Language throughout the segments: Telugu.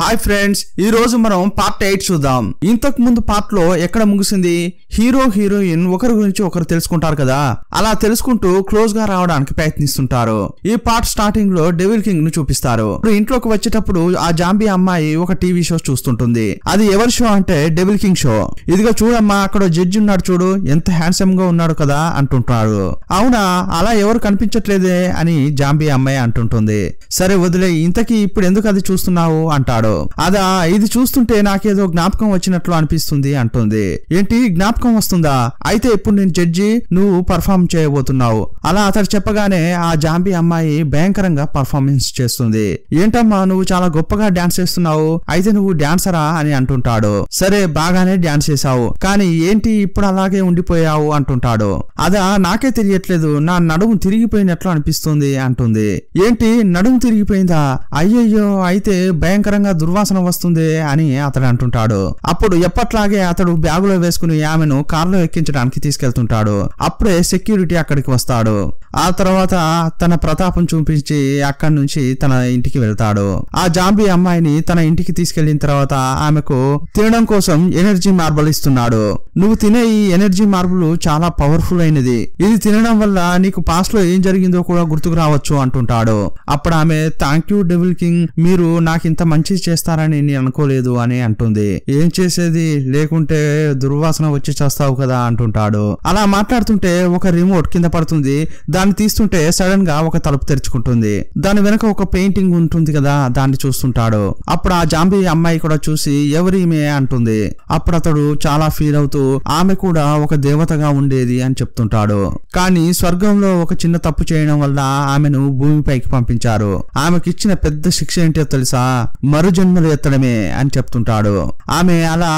హాయ్ ఫ్రెండ్స్ ఈ రోజు మనం పార్ట్ ఎయిట్ చూద్దాం ఇంతకు ముందు పార్ట్ లో ఎక్కడ ముగిసింది హీరో హీరోయిన్ ఒకరి గురించి ఒకరు తెలుసుకుంటారు కదా అలా తెలుసుకుంటూ క్లోజ్ గా రావడానికి ప్రయత్నిస్తుంటారు ఈ పార్ట్ స్టార్టింగ్ లో డెవిల్ కింగ్ ను చూపిస్తారు ఇంట్లోకి వచ్చేటప్పుడు ఆ జాంబీ అమ్మాయి ఒక టీవీ షో చూస్తుంటుంది అది ఎవరి షో అంటే డెవిల్ కింగ్ షో ఇదిగో చూడమ్మా అక్కడ జడ్జి ఉన్నాడు చూడు ఎంత హ్యాండ్సమ్ గా ఉన్నాడు కదా అంటుంటారు అవునా అలా ఎవరు కనిపించట్లేదే అని జాంబీ అమ్మాయి అంటుంటుంది సరే వదిలే ఇంతకీ ఇప్పుడు ఎందుకు అది చూస్తున్నావు అంటాడు అంటాడు అదా ఇది చూస్తుంటే నాకేదో జ్ఞాపకం వచ్చినట్లు అనిపిస్తుంది అంటుంది ఏంటి జ్ఞాపకం వస్తుందా అయితే ఇప్పుడు నేను జడ్జి నువ్వు పర్ఫామ్ చేయబోతున్నావు అలా అతడు చెప్పగానే ఆ జాంబీ అమ్మాయి భయంకరంగా పర్ఫార్మెన్స్ చేస్తుంది ఏంటమ్మా నువ్వు చాలా గొప్పగా డాన్స్ చేస్తున్నావు అయితే నువ్వు డాన్సరా అని అంటుంటాడు సరే బాగానే డాన్స్ చేశావు కానీ ఏంటి ఇప్పుడు అలాగే ఉండిపోయావు అంటుంటాడు అదా నాకే తెలియట్లేదు నా నడుము తిరిగిపోయినట్లు అనిపిస్తుంది అంటుంది ఏంటి నడుము తిరిగిపోయిందా అయ్యయ్యో అయితే భయంకరంగా దుర్వాసన వస్తుంది అని అతడు అంటుంటాడు అప్పుడు ఎప్పట్లాగే అతడు బ్యాగులో వేసుకుని ఆమెను కార్లో ఎక్కించడానికి తీసుకెళ్తుంటాడు అప్పుడే సెక్యూరిటీ అక్కడికి వస్తాడు ఆ తర్వాత తన ప్రతాపం చూపించి అక్కడి నుంచి తన ఇంటికి వెళ్తాడు ఆ జాంబీ అమ్మాయిని తన ఇంటికి తీసుకెళ్లిన తర్వాత ఆమెకు తినడం కోసం ఎనర్జీ మార్బల్ ఇస్తున్నాడు నువ్వు తినే ఈ ఎనర్జీ మార్బుల్ చాలా పవర్ఫుల్ అయినది ఇది తినడం వల్ల నీకు పాస్ట్ లో ఏం జరిగిందో కూడా గుర్తుకు రావచ్చు అంటుంటాడు అప్పుడు ఆమె థ్యాంక్ యూ డెవిల్ కింగ్ మీరు నాకు ఇంత మంచి చేస్తారని నేను అనుకోలేదు అని అంటుంది ఏం చేసేది లేకుంటే దుర్వాసన వచ్చి చేస్తావు కదా అంటుంటాడు అలా మాట్లాడుతుంటే ఒక రిమోట్ కింద పడుతుంది దాన్ని తీస్తుంటే సడన్ గా ఒక తలుపు తెరుచుకుంటుంది దాని వెనక ఒక పెయింటింగ్ ఉంటుంది కదా దాన్ని చూస్తుంటాడు అప్పుడు ఆ జాంబీ అమ్మాయి కూడా చూసి ఎవరిమే అంటుంది అప్పుడు అతడు చాలా ఫీల్ అవుతూ ఆమె కూడా ఒక దేవతగా ఉండేది అని చెప్తుంటాడు కానీ స్వర్గంలో ఒక చిన్న తప్పు చేయడం వల్ల ఆమెను భూమిపైకి పంపించారు ఆమెకిచ్చిన పెద్ద శిక్ష ఏంటో తెలుసా మరు జన్మలు ఎత్తడమే అని చెప్తుంటాడు ఆమె అలా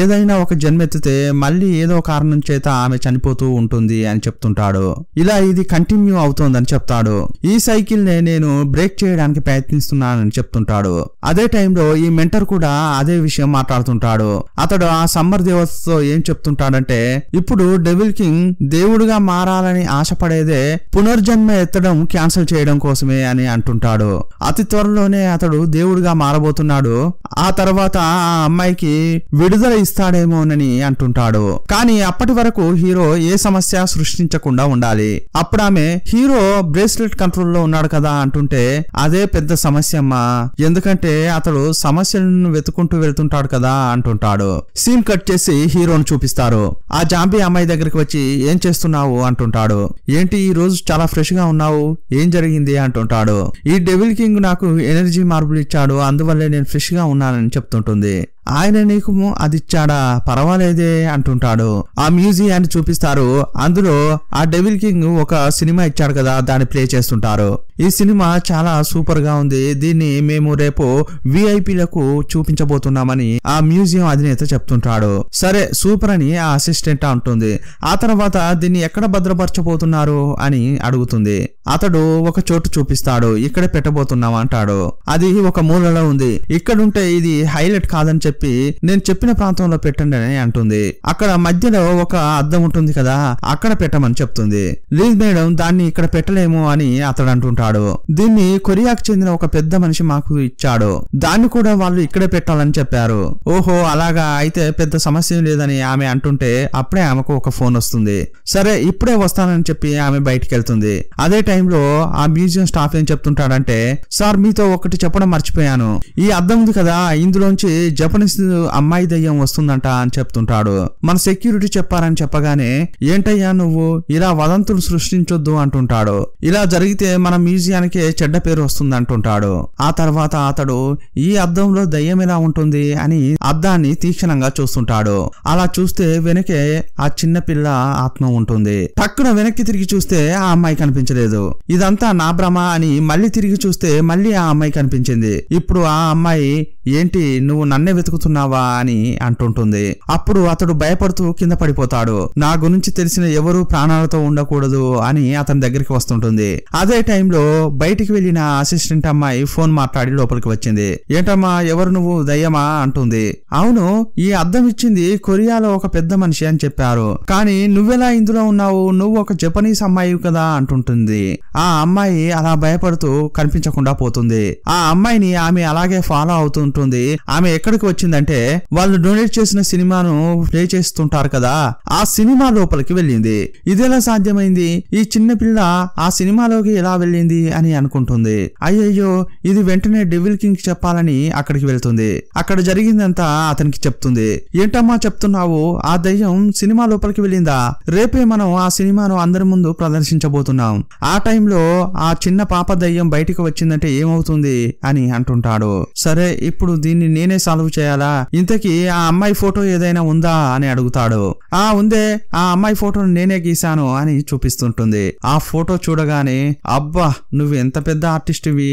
ఏదైనా ఒక జన్మెత్తితే మళ్ళీ ఏదో కారణం చేత ఆమె చనిపోతూ ఉంటుంది అని చెప్తుంటాడు ఇలా ఇది కంటిన్యూ అవుతోందని చెప్తాడు ఈ సైకిల్ నే నేను బ్రేక్ చేయడానికి ప్రయత్నిస్తున్నానని చెప్తుంటాడు అదే టైంలో ఈ మెంటర్ కూడా అదే విషయం మాట్లాడుతుంటాడు అతడు ఆ సమ్మర్ దేవతతో ఏం చెప్తుంటాడంటే ఇప్పుడు డెవిల్ కింగ్ దేవుడుగా మారాలని ఆశపడేదే పునర్జన్మ ఎత్తడం క్యాన్సిల్ చేయడం కోసమే అని అంటుంటాడు అతి త్వరలోనే అతడు దేవుడిగా మారబోతున్నాడు చేస్తున్నాడో ఆ తర్వాత ఆ అమ్మాయికి విడుదల ఇస్తాడేమోనని అంటుంటాడు కానీ అప్పటి వరకు హీరో ఏ సమస్య సృష్టించకుండా ఉండాలి అప్పుడు ఆమె హీరో బ్రేస్లెట్ కంట్రోల్ లో ఉన్నాడు కదా అంటుంటే అదే పెద్ద సమస్య అమ్మా ఎందుకంటే అతడు సమస్యలను వెతుకుంటూ వెళ్తుంటాడు కదా అంటుంటాడు సీన్ కట్ చేసి హీరోను చూపిస్తారు ఆ జాంబీ అమ్మాయి దగ్గరికి వచ్చి ఏం చేస్తున్నావు అంటుంటాడు ఏంటి ఈ రోజు చాలా ఫ్రెష్ గా ఉన్నావు ఏం జరిగింది అంటుంటాడు ఈ డెవిల్ కింగ్ నాకు ఎనర్జీ మార్పులు ఇచ్చాడు అందువల్ల నేను ఫ్రెష్గా ఉన్నానని చెప్తుంటుంది ఆయన నీకు ఇచ్చాడా పర్వాలేదే అంటుంటాడు ఆ మ్యూజియాన్ని చూపిస్తారు అందులో ఆ డెవిల్ కింగ్ ఒక సినిమా ఇచ్చాడు కదా దాన్ని ప్లే చేస్తుంటారు ఈ సినిమా చాలా సూపర్ గా ఉంది దీన్ని మేము రేపు లకు చూపించబోతున్నామని ఆ మ్యూజియం అధినేత చెప్తుంటాడు సరే సూపర్ అని ఆ అసిస్టెంట్ అంటుంది ఆ తర్వాత దీన్ని ఎక్కడ భద్రపరచబోతున్నారు అని అడుగుతుంది అతడు ఒక చోటు చూపిస్తాడు ఇక్కడే పెట్టబోతున్నాం అంటాడు అది ఒక మూలలో ఉంది ఇక్కడుంటే ఇది హైలైట్ కాదని చెప్పి చెప్పి నేను చెప్పిన ప్రాంతంలో పెట్టండి అని అంటుంది అక్కడ మధ్యలో ఒక అద్దం ఉంటుంది కదా అక్కడ పెట్టమని చెప్తుంది లీజ్ మేడం దాన్ని ఇక్కడ పెట్టలేము అని అతడు అంటుంటాడు దీన్ని కొరియాకు చెందిన ఒక పెద్ద మనిషి మాకు ఇచ్చాడు దాన్ని కూడా వాళ్ళు ఇక్కడే పెట్టాలని చెప్పారు ఓహో అలాగా అయితే పెద్ద సమస్య లేదని ఆమె అంటుంటే అప్పుడే ఆమెకు ఒక ఫోన్ వస్తుంది సరే ఇప్పుడే వస్తానని చెప్పి ఆమె బయటికి వెళ్తుంది అదే టైంలో ఆ మ్యూజియం స్టాఫ్ ఏం చెప్తుంటాడంటే సార్ మీతో ఒకటి చెప్పడం మర్చిపోయాను ఈ అద్దం ఉంది కదా ఇందులోంచి జపనీస్ నుంచి అమ్మాయి దయ్యం వస్తుందంట అని చెప్తుంటాడు మన సెక్యూరిటీ చెప్పారని చెప్పగానే ఏంటయ్యా నువ్వు ఇలా వదంతులు సృష్టించొద్దు అంటుంటాడు ఇలా జరిగితే మన మ్యూజియానికి చెడ్డ పేరు వస్తుంది అంటుంటాడు ఆ తర్వాత అతడు ఈ అద్దంలో దయ్యం ఎలా ఉంటుంది అని అద్దాన్ని తీక్షణంగా చూస్తుంటాడు అలా చూస్తే వెనకే ఆ చిన్న పిల్ల ఆత్మ ఉంటుంది టక్కున వెనక్కి తిరిగి చూస్తే ఆ అమ్మాయి కనిపించలేదు ఇదంతా నా భ్రమ అని మళ్ళీ తిరిగి చూస్తే మళ్ళీ ఆ అమ్మాయి కనిపించింది ఇప్పుడు ఆ అమ్మాయి ఏంటి నువ్వు నన్నే వెతుకు వెతుకుతున్నావా అని అంటుంటుంది అప్పుడు అతడు భయపడుతూ కింద పడిపోతాడు నా గురించి తెలిసిన ఎవరు ప్రాణాలతో ఉండకూడదు అని అతని దగ్గరికి వస్తుంటుంది అదే టైంలో బయటికి వెళ్లిన అసిస్టెంట్ అమ్మాయి ఫోన్ మాట్లాడి లోపలికి వచ్చింది ఏంటమ్మా ఎవరు నువ్వు దయ్యమా అంటుంది అవును ఈ అద్దం ఇచ్చింది కొరియాలో ఒక పెద్ద మనిషి అని చెప్పారు కానీ నువ్వెలా ఇందులో ఉన్నావు నువ్వు ఒక జపనీస్ అమ్మాయి కదా అంటుంటుంది ఆ అమ్మాయి అలా భయపడుతూ కనిపించకుండా పోతుంది ఆ అమ్మాయిని ఆమె అలాగే ఫాలో అవుతుంటుంది ఆమె ఎక్కడికి వచ్చి వచ్చిందంటే వాళ్ళు డొనేట్ చేసిన సినిమాను ప్లే చేస్తుంటారు కదా ఆ సినిమా లోపలికి వెళ్ళింది ఎలా సాధ్యమైంది ఈ చిన్న పిల్ల ఆ సినిమాలోకి ఎలా వెళ్ళింది అని అనుకుంటుంది అయ్యయ్యో ఇది వెంటనే డెవిల్ కింగ్ చెప్పాలని అక్కడికి వెళ్తుంది అక్కడ జరిగిందంతా అతనికి చెప్తుంది ఏంటమ్మా చెప్తున్నావు ఆ దయ్యం సినిమా లోపలికి వెళ్ళిందా రేపే మనం ఆ సినిమాను అందరి ముందు ప్రదర్శించబోతున్నాం ఆ టైంలో ఆ చిన్న పాప దయ్యం బయటకు వచ్చిందంటే ఏమవుతుంది అని అంటుంటాడు సరే ఇప్పుడు దీన్ని నేనే సాల్వ్ చేయాలి కదా ఇంతకీ ఆ అమ్మాయి ఫోటో ఏదైనా ఉందా అని అడుగుతాడు ఆ ఉందే ఆ అమ్మాయి ఫోటోను నేనే గీశాను అని చూపిస్తుంటుంది ఆ ఫోటో చూడగానే అబ్బా నువ్వు ఎంత పెద్ద వి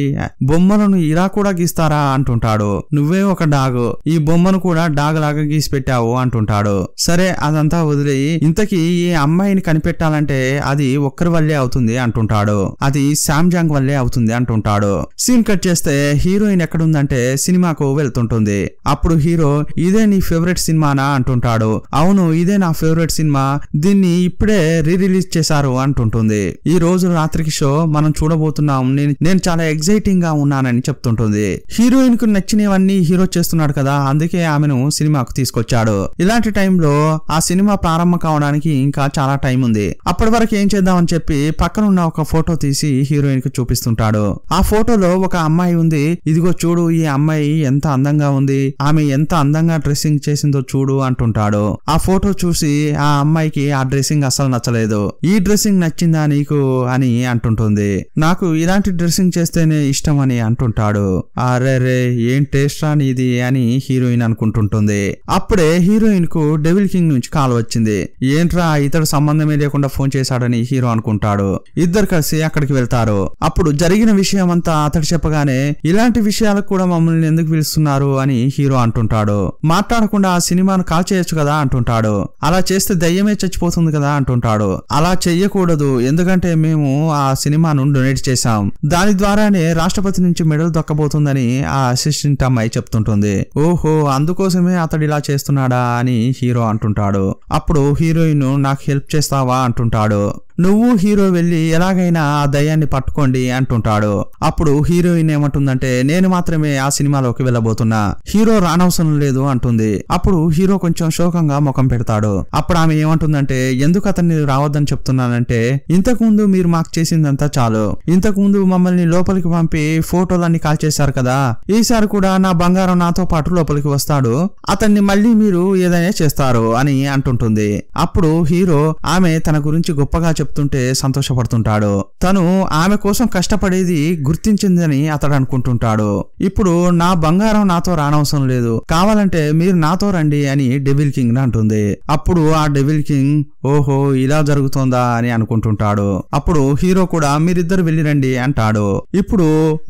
బొమ్మలను ఇలా కూడా గీస్తారా అంటుంటాడు నువ్వే ఒక డాగ్ ఈ బొమ్మను కూడా డాగ్ లాగా గీసి పెట్టావు అంటుంటాడు సరే అదంతా వదిలి ఇంతకీ ఈ అమ్మాయిని కనిపెట్టాలంటే అది ఒక్కరి వల్లే అవుతుంది అంటుంటాడు అది శామ్జాంగ్ వల్లే అవుతుంది అంటుంటాడు సీన్ కట్ చేస్తే హీరోయిన్ ఎక్కడుందంటే సినిమాకు వెళ్తుంటుంది అప్పుడు అప్పుడు హీరో ఇదే నీ ఫేవరెట్ సినిమానా అంటుంటాడు అవును ఇదే నా ఫేవరెట్ సినిమా దీన్ని ఇప్పుడే రీ రిలీజ్ చేశారు అంటుంటుంది ఈ రోజు రాత్రికి షో మనం చూడబోతున్నాం నేను చాలా ఎగ్జైటింగ్ గా ఉన్నానని చెప్తుంటుంది హీరోయిన్ కు నచ్చినవన్నీ హీరో చేస్తున్నాడు కదా అందుకే ఆమెను సినిమాకు తీసుకొచ్చాడు ఇలాంటి టైంలో ఆ సినిమా ప్రారంభం కావడానికి ఇంకా చాలా టైం ఉంది అప్పటి వరకు ఏం చేద్దామని చెప్పి పక్కనున్న ఒక ఫోటో తీసి హీరోయిన్ కు చూపిస్తుంటాడు ఆ ఫోటోలో ఒక అమ్మాయి ఉంది ఇదిగో చూడు ఈ అమ్మాయి ఎంత అందంగా ఉంది ఆమె ఎంత అందంగా డ్రెస్సింగ్ చేసిందో చూడు అంటుంటాడు ఆ ఫోటో చూసి ఆ అమ్మాయికి ఆ డ్రెస్సింగ్ అసలు నచ్చలేదు ఈ డ్రెస్సింగ్ నచ్చిందా నీకు అని అంటుంటుంది నాకు ఇలాంటి డ్రెస్సింగ్ చేస్తేనే ఇష్టం అని అంటుంటాడు అరే రే ఏం టేస్ట్ రాని ఇది అని హీరోయిన్ అనుకుంటుంటుంది అప్పుడే హీరోయిన్ కు డెవిల్ కింగ్ నుంచి కాల్ వచ్చింది ఏంట్రా ఇతడు సంబంధమే లేకుండా ఫోన్ చేశాడని హీరో అనుకుంటాడు ఇద్దరు కలిసి అక్కడికి వెళ్తారు అప్పుడు జరిగిన విషయం అంతా అతడు చెప్పగానే ఇలాంటి విషయాలకు కూడా మమ్మల్ని ఎందుకు పిలుస్తున్నారు అని హీరో అంటుంటాడు మాట్లాడకుండా ఆ సినిమాను కాల్ చేయొచ్చు కదా అంటుంటాడు అలా చేస్తే దయ్యమే చచ్చిపోతుంది కదా అంటుంటాడు అలా చెయ్యకూడదు ఎందుకంటే మేము ఆ సినిమాను డొనేట్ చేశాం దాని ద్వారానే రాష్ట్రపతి నుంచి మెడల్ దొక్కబోతుందని ఆ అసిస్టెంట్ అమ్మాయి చెప్తుంటుంది ఓహో అందుకోసమే అతడు ఇలా చేస్తున్నాడా అని హీరో అంటుంటాడు అప్పుడు హీరోయిన్ నాకు హెల్ప్ చేస్తావా అంటుంటాడు నువ్వు హీరో వెళ్ళి ఎలాగైనా ఆ దయ్యాన్ని పట్టుకోండి అంటుంటాడు అప్పుడు హీరోయిన్ ఏమంటుందంటే నేను మాత్రమే ఆ సినిమాలోకి వెళ్ళబోతున్నా హీరో రానవసరం లేదు అంటుంది అప్పుడు హీరో కొంచెం శోకంగా ముఖం పెడతాడు అప్పుడు ఆమె ఏమంటుందంటే ఎందుకు అతన్ని రావద్దని చెప్తున్నానంటే ఇంతకు ముందు మీరు మాకు చేసిందంతా చాలు ఇంతకు ముందు మమ్మల్ని లోపలికి పంపి ఫోటోలన్నీ కాల్చేశారు కదా ఈసారి కూడా నా బంగారం నాతో పాటు లోపలికి వస్తాడు అతన్ని మళ్ళీ మీరు ఏదైనా చేస్తారు అని అంటుంటుంది అప్పుడు హీరో ఆమె తన గురించి గొప్పగా చెప్తుంటే సంతోషపడుతుంటాడు తను ఆమె కోసం కష్టపడేది గుర్తించిందని అతడు అనుకుంటుంటాడు ఇప్పుడు నా బంగారం నాతో రానవసరం లేదు కావాలంటే మీరు నాతో రండి అని డెవిల్ కింగ్ అంటుంది అప్పుడు ఆ డెవిల్ కింగ్ ఓహో ఇలా జరుగుతోందా అని అనుకుంటుంటాడు అప్పుడు హీరో కూడా మీరిద్దరు రండి అంటాడు ఇప్పుడు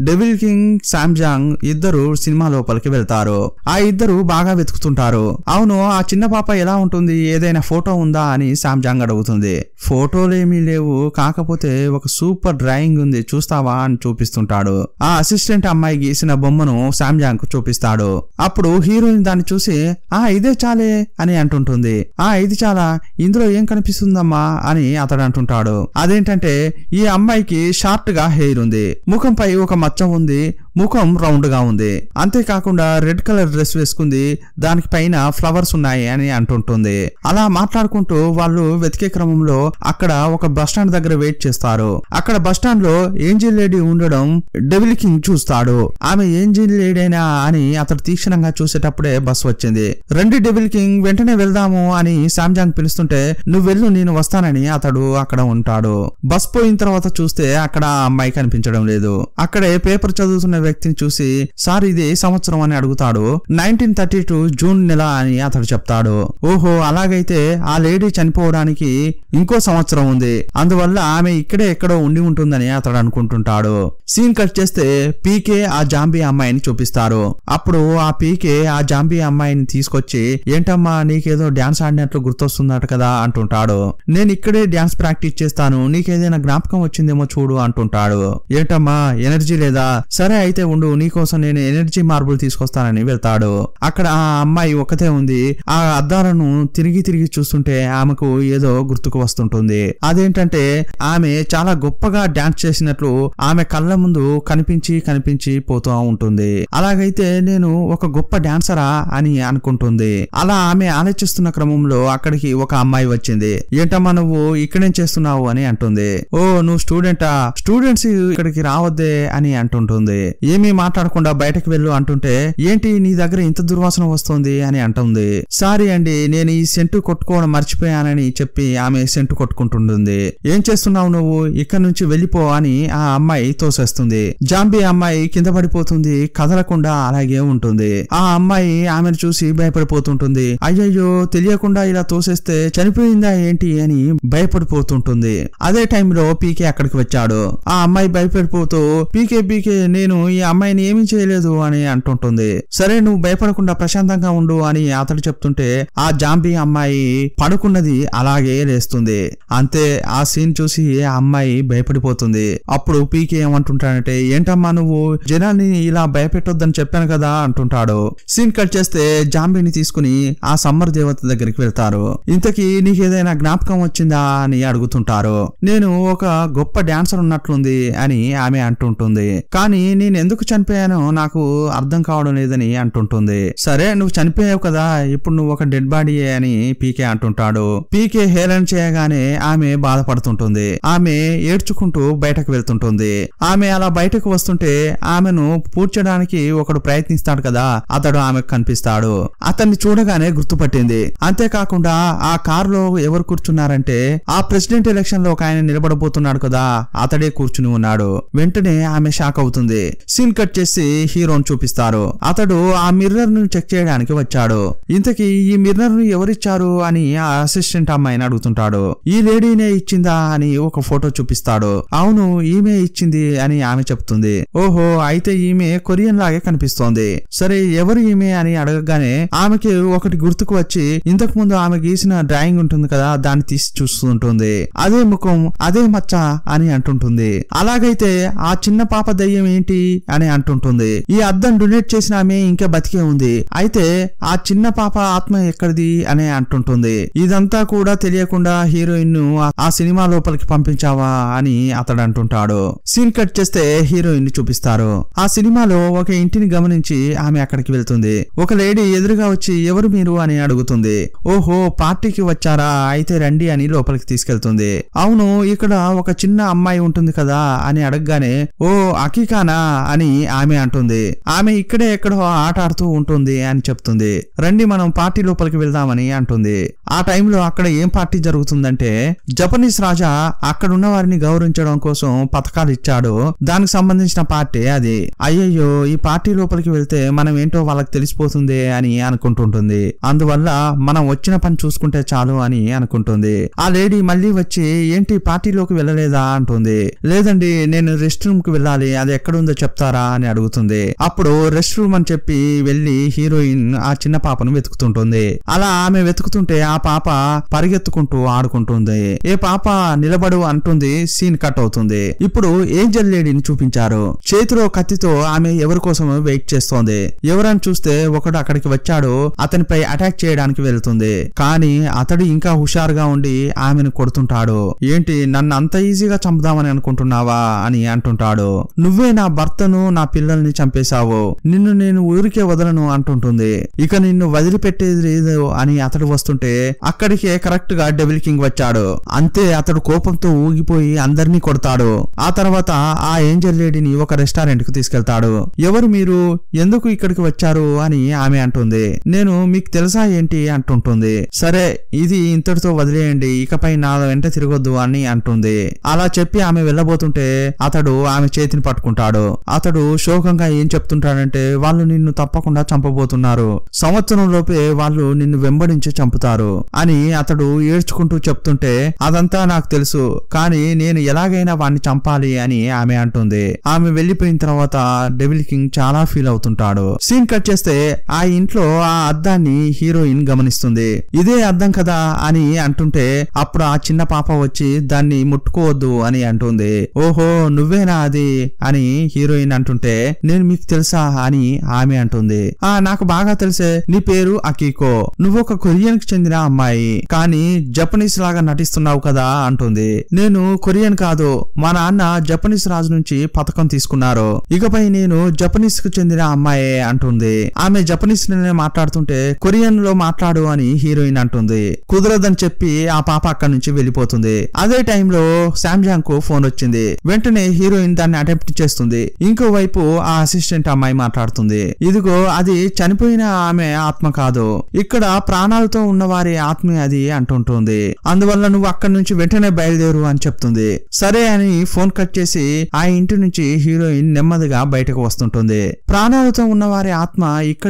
డెవిల్ కింగ్ శాంజాంగ్ ఇద్దరు సినిమా లోపలికి వెళ్తారు ఆ ఇద్దరు బాగా వెతుకుతుంటారు అవును ఆ చిన్న పాప ఎలా ఉంటుంది ఏదైనా ఫోటో ఉందా అని శాంజాంగ్ అడుగుతుంది ఫోటోలు ఏమీ లేవు కాకపోతే ఒక సూపర్ డ్రాయింగ్ ఉంది చూస్తావా అని చూపిస్తుంటాడు ఆ అసిస్టెంట్ అమ్మాయి గీసిన బొమ్మను శామ్జాంగ్ కు చూపిస్తాడు అప్పుడు హీరోయిన్ దాన్ని చూసి ఆ ఇదే చాలే అని అంటుంటుంది ఆ ఇది చాలా ఇందులో ఏం కనిపిస్తుందమ్మా అని అతడు అంటుంటాడు అదేంటంటే ఈ అమ్మాయికి షార్ట్ గా హెయిర్ ఉంది ముఖంపై ఒక మచ్చం ఉంది ముఖం రౌండ్ గా ఉంది అంతేకాకుండా రెడ్ కలర్ డ్రెస్ వేసుకుంది దానికి పైన ఫ్లవర్స్ ఉన్నాయి అని అంటుంటుంది అలా మాట్లాడుకుంటూ వాళ్ళు వెతికే క్రమంలో అక్కడ ఒక బస్ స్టాండ్ దగ్గర వెయిట్ చేస్తారు అక్కడ బస్ స్టాండ్ లో ఏంజిల్ లేడీ ఉండడం డెవిల్ కింగ్ చూస్తాడు ఆమె ఏంజిల్ లేడీనా అని అతడు తీక్షణంగా చూసేటప్పుడే బస్ వచ్చింది రెండు డెవిల్ కింగ్ వెంటనే వెళ్దాము అని శాంజాంగ్ పిలుస్తుంటే నువ్వు వెళ్ళు నేను వస్తానని అతడు అక్కడ ఉంటాడు బస్ పోయిన తర్వాత చూస్తే అక్కడ అమ్మాయి కనిపించడం లేదు అక్కడే పేపర్ చదువుతున్న వ్యక్తిని చూసి సార్ ఇది ఏ సంవత్సరం అని అడుగుతాడు నైన్టీన్ థర్టీ టూ జూన్ నెల అని అతడు చెప్తాడు ఓహో అలాగైతే ఆ లేడీ చనిపోవడానికి ఇంకో సంవత్సరం ఉంది అందువల్ల ఆమె ఇక్కడే ఎక్కడో ఉండి ఉంటుందని అతడు అనుకుంటుంటాడు సీన్ కట్ చేస్తే పీకే ఆ జాంబీ అమ్మాయిని చూపిస్తారు అప్పుడు ఆ పీకే ఆ జాంబీ అమ్మాయిని తీసుకొచ్చి ఏంటమ్మా నీకేదో డాన్స్ ఆడినట్లు గుర్తొస్తుందట కదా అంటుంటాడు నేను ఇక్కడే డాన్స్ ప్రాక్టీస్ చేస్తాను నీకేదైనా జ్ఞాపకం వచ్చిందేమో చూడు అంటుంటాడు ఏంటమ్మా ఎనర్జీ లేదా సరే అయితే ఉండు నీకోసం నేను ఎనర్జీ మార్బుల్ తీసుకొస్తానని వెళ్తాడు అక్కడ ఆ అమ్మాయి ఒకతే ఉంది ఆ అద్దాలను తిరిగి తిరిగి చూస్తుంటే ఆమెకు ఏదో గుర్తుకు వస్తుంటుంది అదేంటంటే ఆమె చాలా గొప్పగా డాన్స్ చేసినట్లు ఆమె కళ్ళ ముందు కనిపించి కనిపించి పోతూ ఉంటుంది అలాగైతే నేను ఒక గొప్ప డాన్సరా అని అనుకుంటుంది అలా ఆమె ఆలోచిస్తున్న క్రమంలో అక్కడికి ఒక అమ్మాయి వచ్చింది ఏంటమ్మా నువ్వు ఇక్కడేం చేస్తున్నావు అని అంటుంది ఓ నువ్వు స్టూడెంటా స్టూడెంట్స్ ఇక్కడికి రావద్దే అని అంటుంటుంది ఏమీ మాట్లాడకుండా బయటకు వెళ్ళు అంటుంటే ఏంటి నీ దగ్గర ఇంత దుర్వాసన వస్తుంది అని అంటుంది సారీ అండి నేను ఈ సెంటు కొట్టుకోవడం మర్చిపోయానని చెప్పి ఆమె సెంటు కొట్టుకుంటుంటుంది ఏం చేస్తున్నావు నువ్వు ఇక్కడ నుంచి వెళ్ళిపో అని ఆ అమ్మాయి తోసేస్తుంది జాంబీ అమ్మాయి కింద పడిపోతుంది కదలకుండా అలాగే ఉంటుంది ఆ అమ్మాయి ఆమెను చూసి భయపడిపోతుంటుంది అయ్యయ్యో తెలియకుండా ఇలా తోసేస్తే చనిపోయిందా ఏంటి అని భయపడిపోతుంటుంది అదే టైంలో పీకే అక్కడికి వచ్చాడు ఆ అమ్మాయి భయపడిపోతూ పీకే పీకే నేను ఈ అమ్మాయిని ఏమీ చేయలేదు అని అంటుంటుంది సరే నువ్వు భయపడకుండా ప్రశాంతంగా ఉండు అని అతడు చెప్తుంటే ఆ జాంబీ అమ్మాయి పడుకున్నది అలాగే లేస్తుంది అంతే ఆ సీన్ చూసి ఆ అమ్మాయి భయపడిపోతుంది అప్పుడు పీకే ఏమంటుంటాడంటే ఏంటమ్మా నువ్వు జనాన్ని ఇలా భయపెట్టొద్దని చెప్పాను కదా అంటుంటాడు సీన్ కట్ చేస్తే జాంబీని తీసుకుని ఆ సమ్మర్ దేవత దగ్గరికి వెళ్తారు ఇంతకీ ఏదైనా జ్ఞాపకం వచ్చిందా అని అడుగుతుంటారు నేను ఒక గొప్ప డాన్సర్ ఉన్నట్లుంది అని ఆమె అంటుంటుంది కానీ నేను ఎందుకు చనిపోయానో నాకు అర్థం కావడం లేదని అంటుంటుంది సరే నువ్వు చనిపోయావు కదా ఇప్పుడు నువ్వు ఒక డెడ్ బాడీ అని పీకే అంటుంటాడు పీకే హేళన చేయగానే ఆమె బాధపడుతుంటుంది ఆమె ఏడ్చుకుంటూ బయటకు వెళ్తుంటుంది ఆమె అలా బయటకు వస్తుంటే ఆమెను పూడ్చడానికి ఒకడు ప్రయత్నిస్తాడు కదా అతడు ఆమెకు కనిపిస్తాడు అతన్ని చూడగానే గుర్తుపట్టింది అంతేకాకుండా ఆ కారులో ఎవరు కూర్చున్నారంటే ఆ ప్రెసిడెంట్ ఎలక్షన్ లో ఒక ఆయన నిలబడబోతున్నాడు కదా అతడే కూర్చుని ఉన్నాడు వెంటనే ఆమె షాక్ అవుతుంది సీన్ కట్ చేసి హీరోని చూపిస్తారు అతడు ఆ మిర్రర్ ను చెక్ చేయడానికి వచ్చాడు ఇంతకీ ఈ మిర్రర్ ను ఎవరిచ్చారు అని ఆ అసిస్టెంట్ అమ్మాయిని అడుగుతుంటాడు ఈ లేడీనే ఇచ్చిందా అని ఒక ఫోటో చూపిస్తాడు అవును ఈమె ఇచ్చింది అని ఆమె చెప్తుంది ఓహో అయితే ఈమె కొరియన్ లాగే కనిపిస్తోంది సరే ఎవరు ఈమె అని అడగగానే ఆమెకి ఒకటి గుర్తుకు వచ్చి ఇంతకు ముందు ఆమె గీసిన డ్రాయింగ్ ఉంటుంది కదా దాన్ని తీసి చూస్తుంటుంది అదే ముఖం అదే మచ్చ అని అంటుంటుంది అలాగైతే ఆ చిన్న పాప దయ్యం ఏంటి అని అంటుంటుంది ఈ అద్దం డొనేట్ చేసిన ఆమె ఇంకా బతికే ఉంది అయితే ఆ చిన్న పాప ఆత్మ ఎక్కడిది అని అంటుంటుంది ఇదంతా కూడా తెలియకుండా హీరోయిన్ ను ఆ సినిమా లోపలికి పంపించావా అని అతడు అంటుంటాడు సీన్ కట్ చేస్తే హీరోయిన్ ని చూపిస్తారు ఆ సినిమాలో ఒక ఇంటిని గమనించి ఆమె అక్కడికి వెళ్తుంది ఒక లేడీ ఎదురుగా వచ్చి ఎవరు మీరు అని అడుగుతుంది ఓహో పార్టీకి వచ్చారా అయితే రండి అని లోపలికి తీసుకెళ్తుంది అవును ఇక్కడ ఒక చిన్న అమ్మాయి ఉంటుంది కదా అని అడగగానే ఓ అకీకానా అని ఆమె అంటుంది ఆమె ఇక్కడే ఎక్కడో ఆట ఆడుతూ ఉంటుంది అని చెప్తుంది రండి మనం పార్టీ లోపలికి వెళ్దామని అంటుంది ఆ టైంలో అక్కడ ఏం పార్టీ జరుగుతుందంటే జపనీస్ రాజా అక్కడున్న వారిని గౌరవించడం కోసం పథకాలు ఇచ్చాడు దానికి సంబంధించిన పార్టీ అది అయ్యయ్యో ఈ పార్టీ లోపలికి వెళ్తే మనం ఏంటో వాళ్ళకి తెలిసిపోతుంది అని అనుకుంటుంటుంది అందువల్ల మనం వచ్చిన పని చూసుకుంటే చాలు అని అనుకుంటుంది ఆ లేడీ మళ్ళీ వచ్చి ఏంటి పార్టీలోకి వెళ్ళలేదా అంటుంది లేదండి నేను రెస్ట్ రూమ్ కి వెళ్ళాలి అది ఎక్కడుందో చెప్ చెప్తారా అని అడుగుతుంది అప్పుడు రెస్ట్ రూమ్ అని చెప్పి వెళ్లి హీరోయిన్ ఆ చిన్న పాపను వెతుకుతుంటుంది అలా ఆమె వెతుకుతుంటే ఆ పాప పరిగెత్తుకుంటూ ఆడుకుంటుంది ఏ పాప నిలబడు అంటుంది సీన్ కట్ అవుతుంది ఇప్పుడు ఏంజల్ లేడీని చూపించారు చేతిలో కత్తితో ఆమె ఎవరి కోసం వెయిట్ చేస్తోంది ఎవరని చూస్తే ఒకడు అక్కడికి వచ్చాడు అతనిపై అటాక్ చేయడానికి వెళ్తుంది కానీ అతడు ఇంకా హుషారుగా ఉండి ఆమెను కొడుతుంటాడు ఏంటి నన్ను అంత ఈజీగా చంపుదామని అనుకుంటున్నావా అని అంటుంటాడు నువ్వే నా భర్త భర్తను నా పిల్లల్ని చంపేశావు నిన్ను నేను ఊరికే వదలను అంటుంటుంది ఇక నిన్ను వదిలిపెట్టేది లేదు అని అతడు వస్తుంటే అక్కడికే కరెక్ట్ గా డెబిల్ కింగ్ వచ్చాడు అంతే అతడు కోపంతో ఊగిపోయి అందరినీ కొడతాడు ఆ తర్వాత ఆ ఏంజల్ లేడీని ఒక రెస్టారెంట్ కు తీసుకెళ్తాడు ఎవరు మీరు ఎందుకు ఇక్కడికి వచ్చారు అని ఆమె అంటుంది నేను మీకు తెలుసా ఏంటి అంటుంటుంది సరే ఇది ఇంతటితో వదిలేయండి ఇకపై నా వెంట తిరగొద్దు అని అంటుంది అలా చెప్పి ఆమె వెళ్ళబోతుంటే అతడు ఆమె చేతిని పట్టుకుంటాడు అతడు శోకంగా ఏం చెప్తుంటాడంటే వాళ్ళు నిన్ను తప్పకుండా చంపబోతున్నారు సంవత్సరం లోపే వాళ్ళు నిన్ను వెంబడించి చంపుతారు అని అతడు ఏడ్చుకుంటూ చెప్తుంటే అదంతా నాకు తెలుసు కానీ నేను ఎలాగైనా వాడిని చంపాలి అని ఆమె అంటుంది ఆమె వెళ్లిపోయిన తర్వాత డెవిల్ కింగ్ చాలా ఫీల్ అవుతుంటాడు సీన్ కట్ చేస్తే ఆ ఇంట్లో ఆ అద్దాన్ని హీరోయిన్ గమనిస్తుంది ఇదే అద్దం కదా అని అంటుంటే అప్పుడు ఆ చిన్న పాప వచ్చి దాన్ని ముట్టుకోవద్దు అని అంటుంది ఓహో నువ్వేనా అది అని హీరోయిన్ పోయింది అంటుంటే నేను మీకు తెలుసా అని ఆమె అంటుంది ఆ నాకు బాగా తెలిసే నీ పేరు అకీకో నువ్వు ఒక కొరియన్ కి చెందిన అమ్మాయి కానీ జపనీస్ లాగా నటిస్తున్నావు కదా అంటుంది నేను కొరియన్ కాదు మా నాన్న జపనీస్ రాజు నుంచి పథకం తీసుకున్నారు ఇకపై నేను జపనీస్ కు చెందిన అమ్మాయి అంటుంది ఆమె జపనీస్ మాట్లాడుతుంటే కొరియన్ లో మాట్లాడు అని హీరోయిన్ అంటుంది కుదరదని చెప్పి ఆ పాప అక్కడి నుంచి వెళ్ళిపోతుంది అదే టైంలో శాంజాంగ్ కు ఫోన్ వచ్చింది వెంటనే హీరోయిన్ దాన్ని అటెంప్ట్ చేస్తుంది ఇంకోవైపు ఆ అసిస్టెంట్ అమ్మాయి మాట్లాడుతుంది ఇదిగో అది చనిపోయిన ఆమె ఆత్మ కాదు ఇక్కడ ప్రాణాలతో ఉన్న వారి ఆత్మే అది అంటుంటుంది అందువల్ల నువ్వు అక్కడి నుంచి వెంటనే బయలుదేరు అని చెప్తుంది సరే అని ఫోన్ కట్ చేసి ఆ ఇంటి నుంచి హీరోయిన్ నెమ్మదిగా బయటకు వస్తుంటుంది ప్రాణాలతో ఉన్న వారి ఆత్మ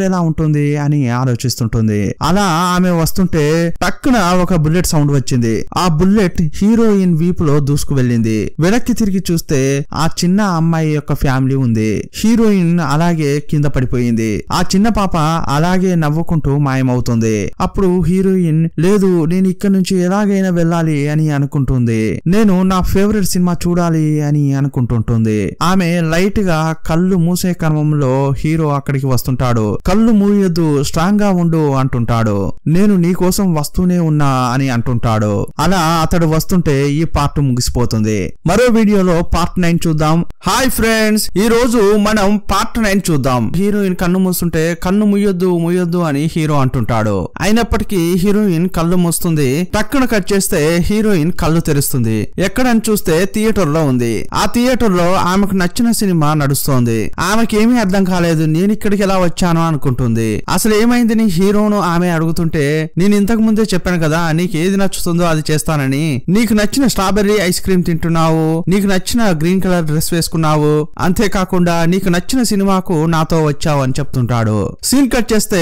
ఎలా ఉంటుంది అని ఆలోచిస్తుంటుంది అలా ఆమె వస్తుంటే టక్కున ఒక బుల్లెట్ సౌండ్ వచ్చింది ఆ బుల్లెట్ హీరోయిన్ వీపులో దూసుకు వెళ్ళింది వెనక్కి తిరిగి చూస్తే ఆ చిన్న అమ్మాయి యొక్క ఫ్యామిలీ ఉండి ఉంది హీరోయిన్ అలాగే కింద పడిపోయింది ఆ చిన్న పాప అలాగే నవ్వుకుంటూ మాయమవుతుంది అప్పుడు హీరోయిన్ లేదు నేను ఇక్కడ నుంచి ఎలాగైనా వెళ్ళాలి అని అనుకుంటుంది నేను నా ఫేవరెట్ సినిమా చూడాలి అని అనుకుంటుంటుంది ఆమె లైట్ గా కళ్ళు మూసే క్రమంలో హీరో అక్కడికి వస్తుంటాడు కళ్ళు మూయొద్దు స్ట్రాంగ్ గా ఉండు అంటుంటాడు నేను నీ కోసం వస్తూనే ఉన్నా అని అంటుంటాడు అలా అతడు వస్తుంటే ఈ పార్ట్ ముగిసిపోతుంది మరో వీడియోలో పార్ట్ నైన్ చూద్దాం హాయ్ ఫ్రెండ్స్ ఈ రోజు మనం పార్ట్ నైన్ చూద్దాం హీరోయిన్ కన్ను మూస్తుంటే కన్ను ముయ్యొద్దు ముయ్యొద్దు అని హీరో అంటుంటాడు అయినప్పటికీ హీరోయిన్ కళ్ళు మూస్తుంది టక్కున కట్ చేస్తే హీరోయిన్ కళ్ళు తెరుస్తుంది ఎక్కడని చూస్తే థియేటర్ లో ఉంది ఆ థియేటర్ లో ఆమెకు నచ్చిన సినిమా నడుస్తోంది ఆమెకి ఏమీ అర్థం కాలేదు నేను ఇక్కడికి ఎలా వచ్చాను అనుకుంటుంది అసలు ఏమైంది నీ హీరోను ఆమె అడుగుతుంటే నేను ఇంతకు ముందే చెప్పాను కదా నీకు ఏది నచ్చుతుందో అది చేస్తానని నీకు నచ్చిన స్ట్రాబెర్రీ ఐస్ క్రీమ్ తింటున్నావు నీకు నచ్చిన గ్రీన్ కలర్ డ్రెస్ వేసుకున్నావు అంతే కాకుండా నీకు నచ్చిన సినిమాకు నాతో వచ్చావు అని చెప్తుంటాడు సీన్ కట్ చేస్తే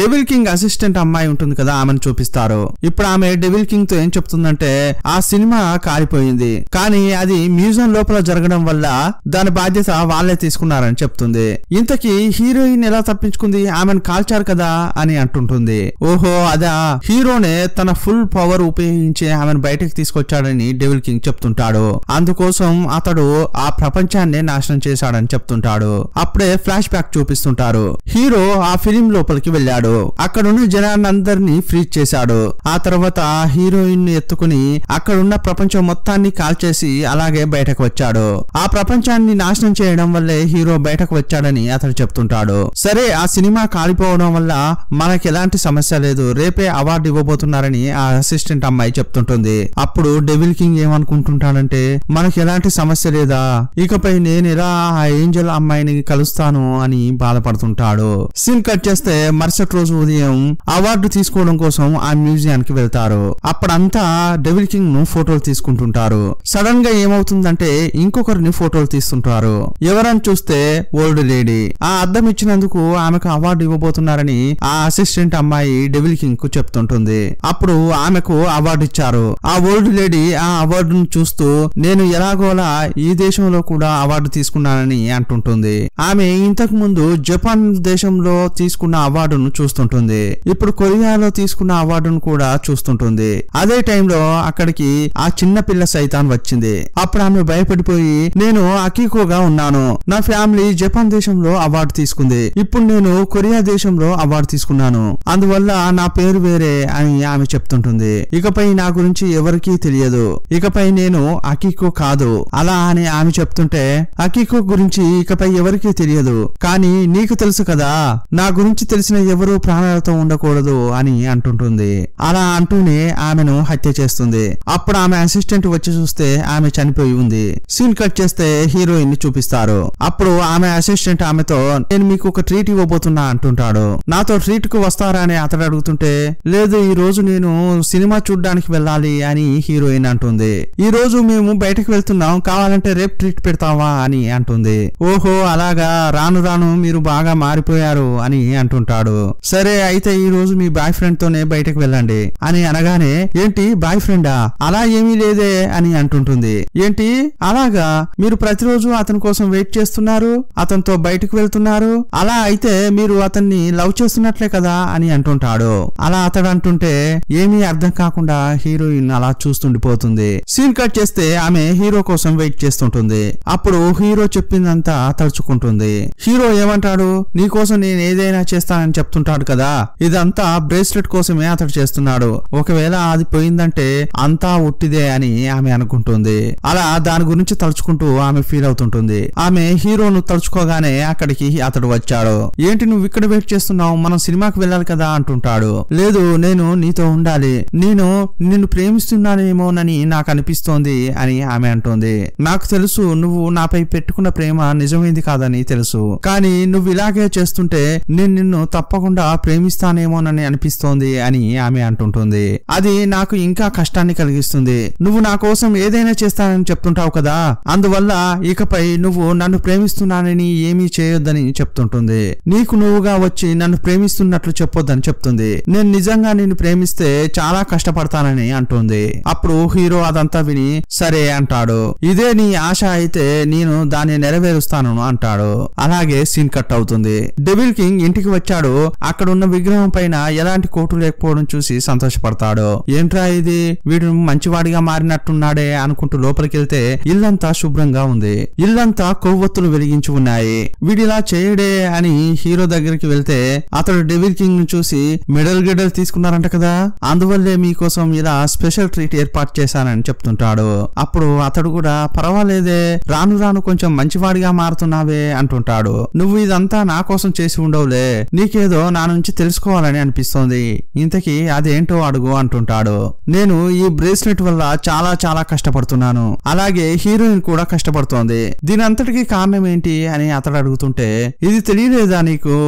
డెవిల్ కింగ్ అసిస్టెంట్ అమ్మాయి ఉంటుంది కదా ఆమెను చూపిస్తారు ఇప్పుడు ఆమె డెవిల్ కింగ్ తో ఏం చెప్తుందంటే ఆ సినిమా కాలిపోయింది కానీ అది మ్యూజియం లోపల జరగడం వల్ల దాని బాధ్యత వాళ్లే తీసుకున్నారని చెప్తుంది ఇంతకీ హీరోయిన్ ఎలా తప్పించుకుంది ఆమెను కాల్చారు కదా అని అంటుంటుంది ఓహో అదా హీరోనే తన ఫుల్ పవర్ ఉపయోగించి ఆమెను బయటకు తీసుకొచ్చాడని డెవిల్ కింగ్ చెప్తుంటాడు అందుకోసం అతడు ఆ ప్రపంచాన్ని నాశనం చేసి చేశాడని చెప్తుంటాడు అప్పుడే ఫ్లాష్ బ్యాక్ చూపిస్తుంటారు హీరో ఆ ఫిలిం లోపలికి వెళ్ళాడు అక్కడున్న జనాన్ని ఫ్రీజ్ చేశాడు ఆ తర్వాత హీరోయిన్ ని ఎత్తుకుని అక్కడున్న ప్రపంచం మొత్తాన్ని కాల్చేసి అలాగే బయటకు వచ్చాడు ఆ ప్రపంచాన్ని నాశనం చేయడం వల్లే హీరో బయటకు వచ్చాడని అతను చెప్తుంటాడు సరే ఆ సినిమా కాలిపోవడం వల్ల మనకి ఎలాంటి సమస్య లేదు రేపే అవార్డు ఇవ్వబోతున్నారని ఆ అసిస్టెంట్ అమ్మాయి చెప్తుంటుంది అప్పుడు డెవిల్ కింగ్ ఏమనుకుంటుంటాడంటే మనకి ఎలాంటి సమస్య లేదా ఇకపై నేను ఎలా ఏంజల్ అమ్మాయిని కలుస్తాను అని బాధపడుతుంటాడు సీన్ కట్ చేస్తే మరుసటి రోజు ఉదయం అవార్డు తీసుకోవడం కోసం ఆ మ్యూజియానికి వెళ్తారు అప్పుడంతా డెవిల్ కింగ్ ను ఫోటోలు తీసుకుంటుంటారు సడన్ గా ఏమవుతుందంటే ఇంకొకరిని ఫోటోలు తీస్తుంటారు ఎవరని చూస్తే ఓల్డ్ లేడీ ఆ అద్దం ఇచ్చినందుకు ఆమెకు అవార్డు ఇవ్వబోతున్నారని ఆ అసిస్టెంట్ అమ్మాయి డెవిల్ కింగ్ కు చెప్తుంటుంది అప్పుడు ఆమెకు అవార్డు ఇచ్చారు ఆ ఓల్డ్ లేడీ ఆ అవార్డును చూస్తూ నేను ఎలాగోలా ఈ దేశంలో కూడా అవార్డు తీసుకున్నాను చేస్తానని అంటుంటుంది ఆమె ఇంతకు ముందు జపాన్ దేశంలో తీసుకున్న అవార్డును చూస్తుంటుంది ఇప్పుడు కొరియాలో తీసుకున్న అవార్డును కూడా చూస్తుంటుంది అదే టైంలో అక్కడికి ఆ చిన్న పిల్ల సైతాన్ వచ్చింది అప్పుడు ఆమె భయపడిపోయి నేను అకీకోగా ఉన్నాను నా ఫ్యామిలీ జపాన్ దేశంలో అవార్డు తీసుకుంది ఇప్పుడు నేను కొరియా దేశంలో అవార్డు తీసుకున్నాను అందువల్ల నా పేరు వేరే అని ఆమె చెప్తుంటుంది ఇకపై నా గురించి ఎవరికీ తెలియదు ఇకపై నేను అకీకో కాదు అలా అని ఆమె చెప్తుంటే అకీకో గురించి ఇకపై ఎవరికీ తెలియదు కానీ నీకు తెలుసు కదా నా గురించి తెలిసిన ఎవరూ ప్రాణాలతో ఉండకూడదు అని అంటుంటుంది అలా అంటూనే ఆమెను హత్య చేస్తుంది అప్పుడు ఆమె అసిస్టెంట్ వచ్చి చూస్తే ఆమె చనిపోయి ఉంది సీన్ కట్ చేస్తే హీరోయిన్ ని చూపిస్తారు అప్పుడు ఆమె అసిస్టెంట్ ఆమెతో నేను మీకు ఒక ట్రీట్ ఇవ్వబోతున్నా అంటుంటాడు నాతో ట్రీట్ కు వస్తారా అని అతడు అడుగుతుంటే లేదు ఈ రోజు నేను సినిమా చూడడానికి వెళ్ళాలి అని హీరోయిన్ అంటుంది ఈ రోజు మేము బయటకు వెళ్తున్నాం కావాలంటే రేపు ట్రీట్ పెడతావా అని అంటుంది మాట్లాడుతుంది ఓహో అలాగా రాను రాను మీరు బాగా మారిపోయారు అని అంటుంటాడు సరే అయితే ఈ రోజు మీ బాయ్ ఫ్రెండ్ తోనే బయటకు వెళ్ళండి అని అనగానే ఏంటి బాయ్ ఫ్రెండా అలా ఏమీ లేదే అని అంటుంటుంది ఏంటి అలాగా మీరు ప్రతిరోజు అతని కోసం వెయిట్ చేస్తున్నారు అతనితో బయటకు వెళ్తున్నారు అలా అయితే మీరు అతన్ని లవ్ చేస్తున్నట్లే కదా అని అంటుంటాడు అలా అతడు అంటుంటే ఏమీ అర్థం కాకుండా హీరోయిన్ అలా చూస్తుండిపోతుంది సీన్ కట్ చేస్తే ఆమె హీరో కోసం వెయిట్ చేస్తుంటుంది అప్పుడు హీరో చెప్తూ చెప్పిందంతా తలుచుకుంటుంది హీరో ఏమంటాడు నీకోసం నేను ఏదైనా చేస్తానని చెప్తుంటాడు కదా ఇదంతా బ్రేస్లెట్ కోసమే అతడు చేస్తున్నాడు ఒకవేళ అది పోయిందంటే అంతా ఉట్టిదే అని ఆమె అనుకుంటుంది అలా దాని గురించి తలుచుకుంటూ ఆమె ఫీల్ అవుతుంటుంది ఆమె హీరోను తలుచుకోగానే అక్కడికి అతడు వచ్చాడు ఏంటి నువ్వు ఇక్కడ వెయిట్ చేస్తున్నావు మనం సినిమాకి వెళ్ళాలి కదా అంటుంటాడు లేదు నేను నీతో ఉండాలి నేను నిన్ను ప్రేమిస్తున్నానేమోనని నాకు అనిపిస్తోంది అని ఆమె అంటుంది నాకు తెలుసు నువ్వు నాపై పెట్టుకున్న ప్రేమ నిజమైంది కాదని తెలుసు కానీ నువ్వు ఇలాగే చేస్తుంటే నేను నిన్ను తప్పకుండా ప్రేమిస్తానేమోనని అనిపిస్తోంది అని ఆమె అంటుంటుంది అది నాకు ఇంకా కష్టాన్ని కలిగిస్తుంది నువ్వు నా కోసం ఏదైనా చేస్తానని చెప్తుంటావు కదా అందువల్ల ఇకపై నువ్వు నన్ను ప్రేమిస్తున్నానని ఏమీ చేయొద్దని చెప్తుంటుంది నీకు నువ్వుగా వచ్చి నన్ను ప్రేమిస్తున్నట్లు చెప్పొద్దని చెప్తుంది నేను నిజంగా నిన్ను ప్రేమిస్తే చాలా కష్టపడతానని అంటుంది అప్పుడు హీరో అదంతా విని సరే అంటాడు ఇదే నీ ఆశ అయితే నేను దాన్ని నెరవేరుస్తాను అంటాడు అలాగే సీన్ కట్ అవుతుంది డెవిల్ కింగ్ ఇంటికి వచ్చాడు అక్కడ ఉన్న విగ్రహం పైన ఎలాంటి కోటు లేకపోవడం చూసి సంతోషపడతాడు ఏంట్రా ఇది వీడు మంచివాడిగా మారినట్టున్నాడే అనుకుంటూ లోపలికి వెళ్తే ఇల్లంతా శుభ్రంగా ఉంది ఇల్లంతా కొవ్వొత్తులు వెలిగించి ఉన్నాయి వీడిలా చేయడే అని హీరో దగ్గరికి వెళ్తే అతడు డెవిల్ కింగ్ ను చూసి మెడల్ గెడల్ తీసుకున్నారంట కదా అందువల్లే మీకోసం ఇలా స్పెషల్ ట్రీట్ ఏర్పాటు చేశానని చెప్తుంటాడు అప్పుడు అతడు కూడా పర్వాలేదే రాను రాను కొంచెం మంచి పిచ్చివాడిగా మారుతున్నావే అంటుంటాడు నువ్వు ఇదంతా నా కోసం చేసి ఉండవులే నీకేదో నా నుంచి తెలుసుకోవాలని అనిపిస్తోంది ఇంతకీ అదేంటో అడుగు అంటుంటాడు నేను ఈ బ్రేస్లెట్ వల్ల చాలా చాలా కష్టపడుతున్నాను అలాగే హీరోయిన్ కూడా కష్టపడుతోంది దీని అంతటికి కారణం ఏంటి అని అతడు అడుగుతుంటే ఇది తెలియలేదా నీకు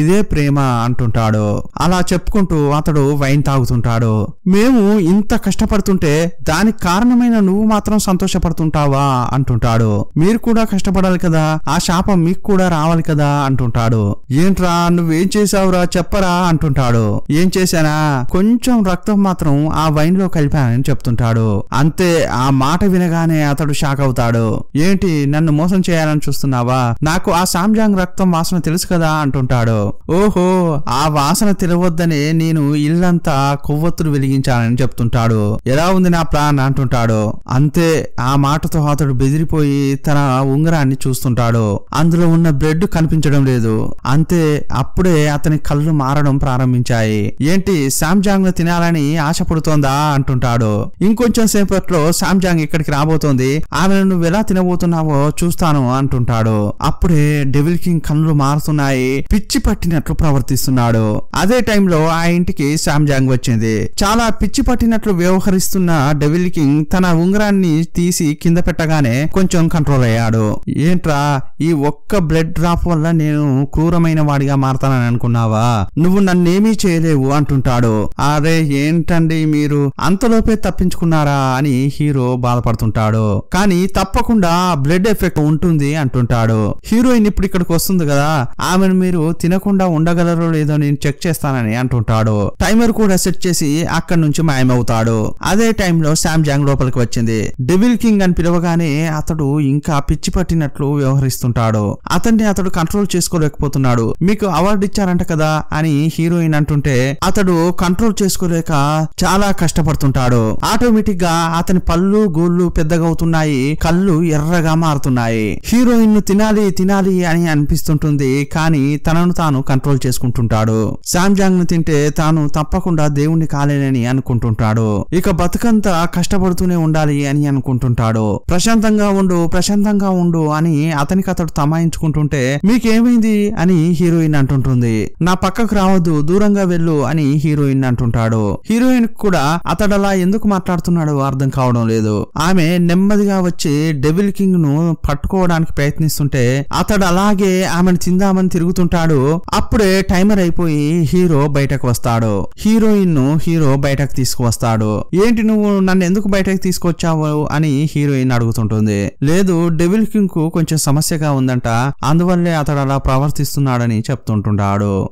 ఇదే ప్రేమ అంటుంటాడు అలా చెప్పుకుంటూ అతడు వైన్ తాగుతుంటాడు మేము ఇంత కష్టపడుతుంటే దానికి కారణమైన నువ్వు మాత్రం సంతోషపడుతుంటావా అంటుంటాడు మీరు కూడా కష్టపడు కష్టపడాలి కదా ఆ శాపం మీకు కూడా రావాలి కదా అంటుంటాడు ఏంట్రా నువ్వేం చేసావురా చెప్పరా అంటుంటాడు ఏం చేశానా కొంచెం రక్తం మాత్రం ఆ వైన్ లో కలిపానని చెప్తుంటాడు అంతే ఆ మాట వినగానే అతడు షాక్ అవుతాడు ఏంటి నన్ను మోసం చేయాలని చూస్తున్నావా నాకు ఆ సామ్జాంగ్ రక్తం వాసన తెలుసు కదా అంటుంటాడు ఓహో ఆ వాసన తెలవద్దనే నేను ఇల్లంతా కొవ్వొత్తులు వెలిగించానని చెప్తుంటాడు ఎలా ఉంది నా ప్లాన్ అంటుంటాడు అంతే ఆ మాటతో అతడు బెదిరిపోయి తన ఉంగరా మందిరాన్ని చూస్తుంటాడు అందులో ఉన్న బ్రెడ్ కనిపించడం లేదు అంతే అప్పుడే అతని కళ్ళు మారడం ప్రారంభించాయి ఏంటి శాంజాంగ్ ను తినాలని ఆశపడుతోందా అంటుంటాడు ఇంకొంచెం సేపట్లో శాంజాంగ్ ఇక్కడికి రాబోతోంది ఆమె నువ్వు ఎలా తినబోతున్నావో చూస్తాను అంటుంటాడు అప్పుడే డెవిల్ కింగ్ కళ్ళు మారుతున్నాయి పిచ్చి పట్టినట్లు ప్రవర్తిస్తున్నాడు అదే టైంలో ఆ ఇంటికి శాంజాంగ్ వచ్చింది చాలా పిచ్చి పట్టినట్లు వ్యవహరిస్తున్న డెవిల్ కింగ్ తన ఉంగరాన్ని తీసి కింద పెట్టగానే కొంచెం కంట్రోల్ అయ్యాడు ఏంట్రా ఈ ఒక్క బ్లడ్ డ్రాప్ వల్ల నేను క్రూరమైన వాడిగా మారతానని అనుకున్నావా నువ్వు నన్నేమీ చేయలేవు అంటుంటాడు అరే ఏంటండి మీరు అంతలోపే తప్పించుకున్నారా అని హీరో బాధపడుతుంటాడు కానీ తప్పకుండా బ్లడ్ ఎఫెక్ట్ ఉంటుంది అంటుంటాడు హీరోయిన్ ఇప్పుడు ఇక్కడికి వస్తుంది కదా ఆమెను మీరు తినకుండా ఉండగలరో లేదో నేను చెక్ చేస్తానని అంటుంటాడు టైమర్ కూడా సెట్ చేసి అక్కడి నుంచి మాయమవుతాడు అదే టైంలో శామ్ జాంగ్ లోపలికి వచ్చింది డెవిల్ కింగ్ అని పిలవగానే అతడు ఇంకా పిచ్చి పట్టిన మారినట్లు వ్యవహరిస్తుంటాడు అతన్ని అతడు కంట్రోల్ చేసుకోలేకపోతున్నాడు మీకు అవార్డు ఇచ్చారంట కదా అని హీరోయిన్ అంటుంటే అతడు కంట్రోల్ చేసుకోలేక చాలా కష్టపడుతుంటాడు ఆటోమేటిక్ గా అతని పళ్ళు గోళ్ళు పెద్దగా అవుతున్నాయి కళ్ళు ఎర్రగా మారుతున్నాయి హీరోయిన్ ను తినాలి తినాలి అని అనిపిస్తుంటుంది కానీ తనను తాను కంట్రోల్ చేసుకుంటుంటాడు శాంజాంగ్ ను తింటే తాను తప్పకుండా దేవుణ్ణి కాలేనని అనుకుంటుంటాడు ఇక బతుకంతా కష్టపడుతూనే ఉండాలి అని అనుకుంటుంటాడు ప్రశాంతంగా ఉండు ప్రశాంతంగా ఉండు అని అతనికి అతడు తమాయించుకుంటుంటే మీకేమైంది అని హీరోయిన్ అంటుంటుంది నా పక్కకు రావద్దు దూరంగా వెళ్ళు అని హీరోయిన్ అంటుంటాడు హీరోయిన్ కూడా అతడలా ఎందుకు మాట్లాడుతున్నాడు అర్థం కావడం లేదు ఆమె నెమ్మదిగా వచ్చి డెవిల్ కింగ్ ను పట్టుకోవడానికి ప్రయత్నిస్తుంటే అతడు అలాగే ఆమెను తిందామని తిరుగుతుంటాడు అప్పుడే టైమర్ అయిపోయి హీరో బయటకు వస్తాడు హీరోయిన్ ను హీరో బయటకు తీసుకువస్తాడు ఏంటి నువ్వు నన్ను ఎందుకు బయటకు తీసుకొచ్చావు అని హీరోయిన్ అడుగుతుంటుంది లేదు డెవిల్ కింగ్ నాకు కొంచెం సమస్యగా ఉందంట అందువల్లే అతడు అలా ప్రవర్తిస్తున్నాడని కొంచెం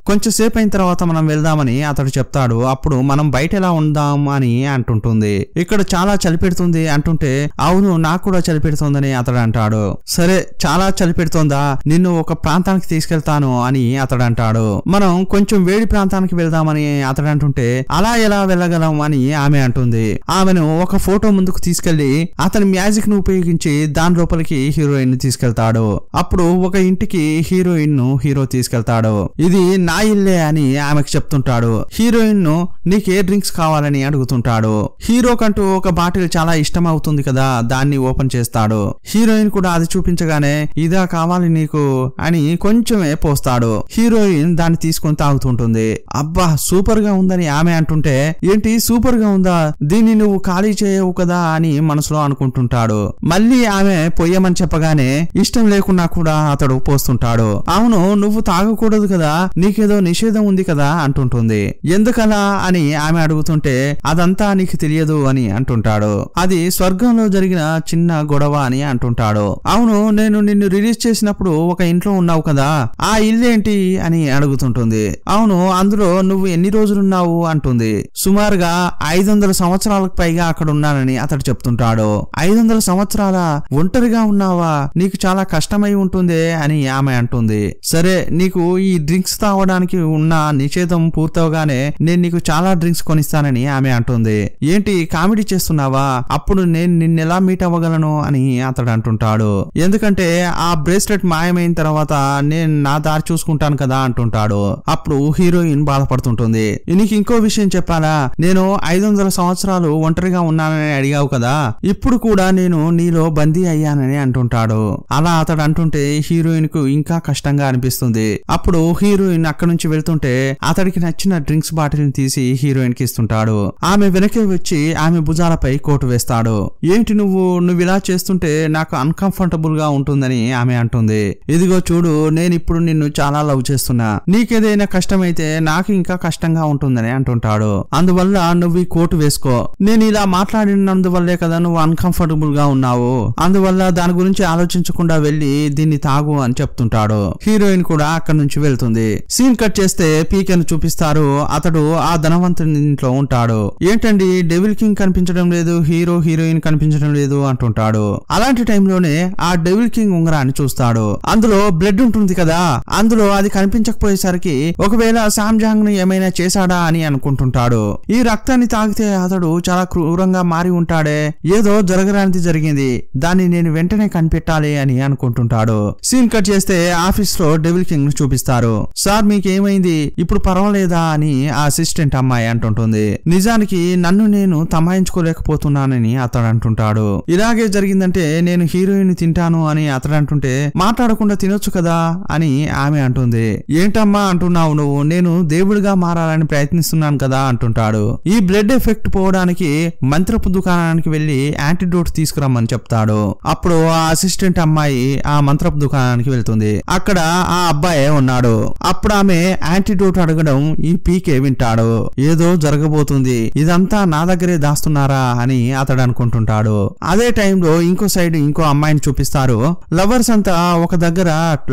కొంచెంసేపు అయిన తర్వాత మనం వెళ్దామని అతడు చెప్తాడు అప్పుడు మనం బయట ఎలా ఉందాం అని అంటుంటుంది ఇక్కడ చాలా చలిపెడుతుంది అంటుంటే అవును నాకు కూడా చలిపెడుతుందని అతడు అంటాడు సరే చాలా చలిపెడుతోందా నిన్ను ఒక ప్రాంతానికి తీసుకెళ్తాను అని అతడు అంటాడు మనం కొంచెం వేడి ప్రాంతానికి వెళ్దామని అతడు అంటుంటే అలా ఎలా వెళ్ళగలం అని ఆమె అంటుంది ఆమెను ఒక ఫోటో ముందుకు తీసుకెళ్లి అతని మ్యాజిక్ ను ఉపయోగించి దాని లోపలికి హీరోయిన్ ఇంటికి తీసుకెళ్తాడు అప్పుడు ఒక ఇంటికి హీరోయిన్ ను హీరో తీసుకెళ్తాడు ఇది నా ఇల్లే అని ఆమెకు చెప్తుంటాడు హీరోయిన్ ను నీకే డ్రింక్స్ కావాలని అడుగుతుంటాడు హీరో కంటూ ఒక బాటిల్ చాలా ఇష్టం అవుతుంది కదా దాన్ని ఓపెన్ చేస్తాడు హీరోయిన్ కూడా అది చూపించగానే ఇదా కావాలి నీకు అని కొంచెమే పోస్తాడు హీరోయిన్ దాన్ని తీసుకొని తాగుతుంటుంది అబ్బా సూపర్ గా ఉందని ఆమె అంటుంటే ఏంటి సూపర్ గా ఉందా దీన్ని నువ్వు ఖాళీ చేయవు కదా అని మనసులో అనుకుంటుంటాడు మళ్ళీ ఆమె పొయ్యమని చెప్పగానే ఇష్టం లేకున్నా కూడా అతడు పోస్తుంటాడు అవును నువ్వు తాగకూడదు కదా నీకేదో నిషేధం ఉంది కదా అంటుంటుంది ఎందుకలా అని ఆమె అడుగుతుంటే అదంతా నీకు తెలియదు అని అంటుంటాడు అది స్వర్గంలో జరిగిన చిన్న గొడవ అని అంటుంటాడు అవును నేను నిన్ను రిలీజ్ చేసినప్పుడు ఒక ఇంట్లో ఉన్నావు కదా ఆ ఇల్లేంటి అని అడుగుతుంటుంది అవును అందులో నువ్వు ఎన్ని రోజులున్నావు అంటుంది సుమారుగా ఐదు వందల సంవత్సరాలకు పైగా అక్కడ ఉన్నానని అతడు చెప్తుంటాడు ఐదు వందల సంవత్సరాల ఒంటరిగా ఉన్నావా నీకు చాలా కష్టమై ఉంటుంది అని ఆమె అంటుంది సరే నీకు ఈ డ్రింక్స్ తాగడానికి ఉన్న నిషేధం పూర్తవగానే నేను నీకు చాలా డ్రింక్స్ కొనిస్తానని ఆమె అంటుంది ఏంటి కామెడీ చేస్తున్నావా అప్పుడు నేను నిన్నెలా మీట్ అవ్వగలను అని అతడు అంటుంటాడు ఎందుకంటే ఆ బ్రేస్లెట్ మాయమైన తర్వాత నేను నా దారి చూసుకుంటాను కదా అంటుంటాడు అప్పుడు హీరోయిన్ బాధపడుతుంటుంది నీకు ఇంకో విషయం చెప్పాలా నేను ఐదు వందల సంవత్సరాలు ఒంటరిగా ఉన్నానని అడిగావు కదా ఇప్పుడు కూడా నేను నీలో బందీ అయ్యానని అంటుంటాడు ఉంటాడు అలా అతడు అంటుంటే హీరోయిన్ కు ఇంకా కష్టంగా అనిపిస్తుంది అప్పుడు హీరోయిన్ అక్కడి నుంచి వెళ్తుంటే అతడికి నచ్చిన డ్రింక్స్ బాటిల్ ని తీసి హీరోయిన్ కి ఇస్తుంటాడు ఆమె వెనకే వచ్చి ఆమె భుజాలపై కోటు వేస్తాడు ఏంటి నువ్వు నువ్వు ఇలా చేస్తుంటే నాకు అన్కంఫర్టబుల్ గా ఉంటుందని ఆమె అంటుంది ఇదిగో చూడు నేను ఇప్పుడు నిన్ను చాలా లవ్ చేస్తున్నా నీకేదైనా కష్టమైతే నాకు ఇంకా కష్టంగా ఉంటుందని అంటుంటాడు అందువల్ల నువ్వు ఈ కోటు వేసుకో నేను ఇలా మాట్లాడినందువల్లే కదా నువ్వు అన్కంఫర్టబుల్ గా ఉన్నావు అందువల్ల దాని గురించి ఆలోచన ఆలోచించకుండా వెళ్లి దీన్ని తాగు అని చెప్తుంటాడు హీరోయిన్ కూడా అక్కడి నుంచి వెళ్తుంది సీన్ కట్ చేస్తే పీకెను చూపిస్తారు అతడు ఆ ధనవంతుని ఇంట్లో ఉంటాడు ఏంటండి డెవిల్ కింగ్ కనిపించడం లేదు హీరో హీరోయిన్ కనిపించడం లేదు అంటుంటాడు అలాంటి టైంలోనే ఆ డెవిల్ కింగ్ ఉంగరాన్ని చూస్తాడు అందులో బ్లడ్ ఉంటుంది కదా అందులో అది కనిపించకపోయేసరికి ఒకవేళ సామ్జాంగ్ ను ఏమైనా చేశాడా అని అనుకుంటుంటాడు ఈ రక్తాన్ని తాగితే అతడు చాలా క్రూరంగా మారి ఉంటాడే ఏదో జరగరానిది జరిగింది దాన్ని నేను వెంటనే కనిపెట్టాలి వెళ్ళాలి అని అనుకుంటుంటాడు సీన్ కట్ చేస్తే ఆఫీస్ లో డెవిల్ కింగ్ చూపిస్తారు సార్ మీకేమైంది ఇప్పుడు పర్వాలేదా అని ఆ అసిస్టెంట్ అమ్మాయి అంటుంటుంది నిజానికి నన్ను నేను తమాయించుకోలేకపోతున్నానని అతడు అంటుంటాడు ఇలాగే జరిగిందంటే నేను హీరోయిన్ తింటాను అని అతడు అంటుంటే మాట్లాడకుండా తినొచ్చు కదా అని ఆమె అంటుంది ఏంటమ్మా అంటున్నావు నువ్వు నేను దేవుడిగా మారాలని ప్రయత్నిస్తున్నాను కదా అంటుంటాడు ఈ బ్లడ్ ఎఫెక్ట్ పోవడానికి మంత్రపు దుకాణానికి వెళ్లి యాంటీడోట్ తీసుకురమ్మని చెప్తాడు అప్పుడు ఆ అసిస్టెంట్ పేషెంట్ అమ్మాయి ఆ మంత్రపు దుకాణానికి వెళ్తుంది అక్కడ ఆ అబ్బాయే ఉన్నాడు అప్పుడు ఆమె యాంటీడోట్ అడగడం ఈ పీకే వింటాడు ఏదో జరగబోతుంది ఇదంతా నా దగ్గరే దాస్తున్నారా అని అతడు అనుకుంటుంటాడు అదే టైంలో ఇంకో సైడ్ ఇంకో అమ్మాయిని చూపిస్తారు లవర్స్ అంతా ఒక దగ్గర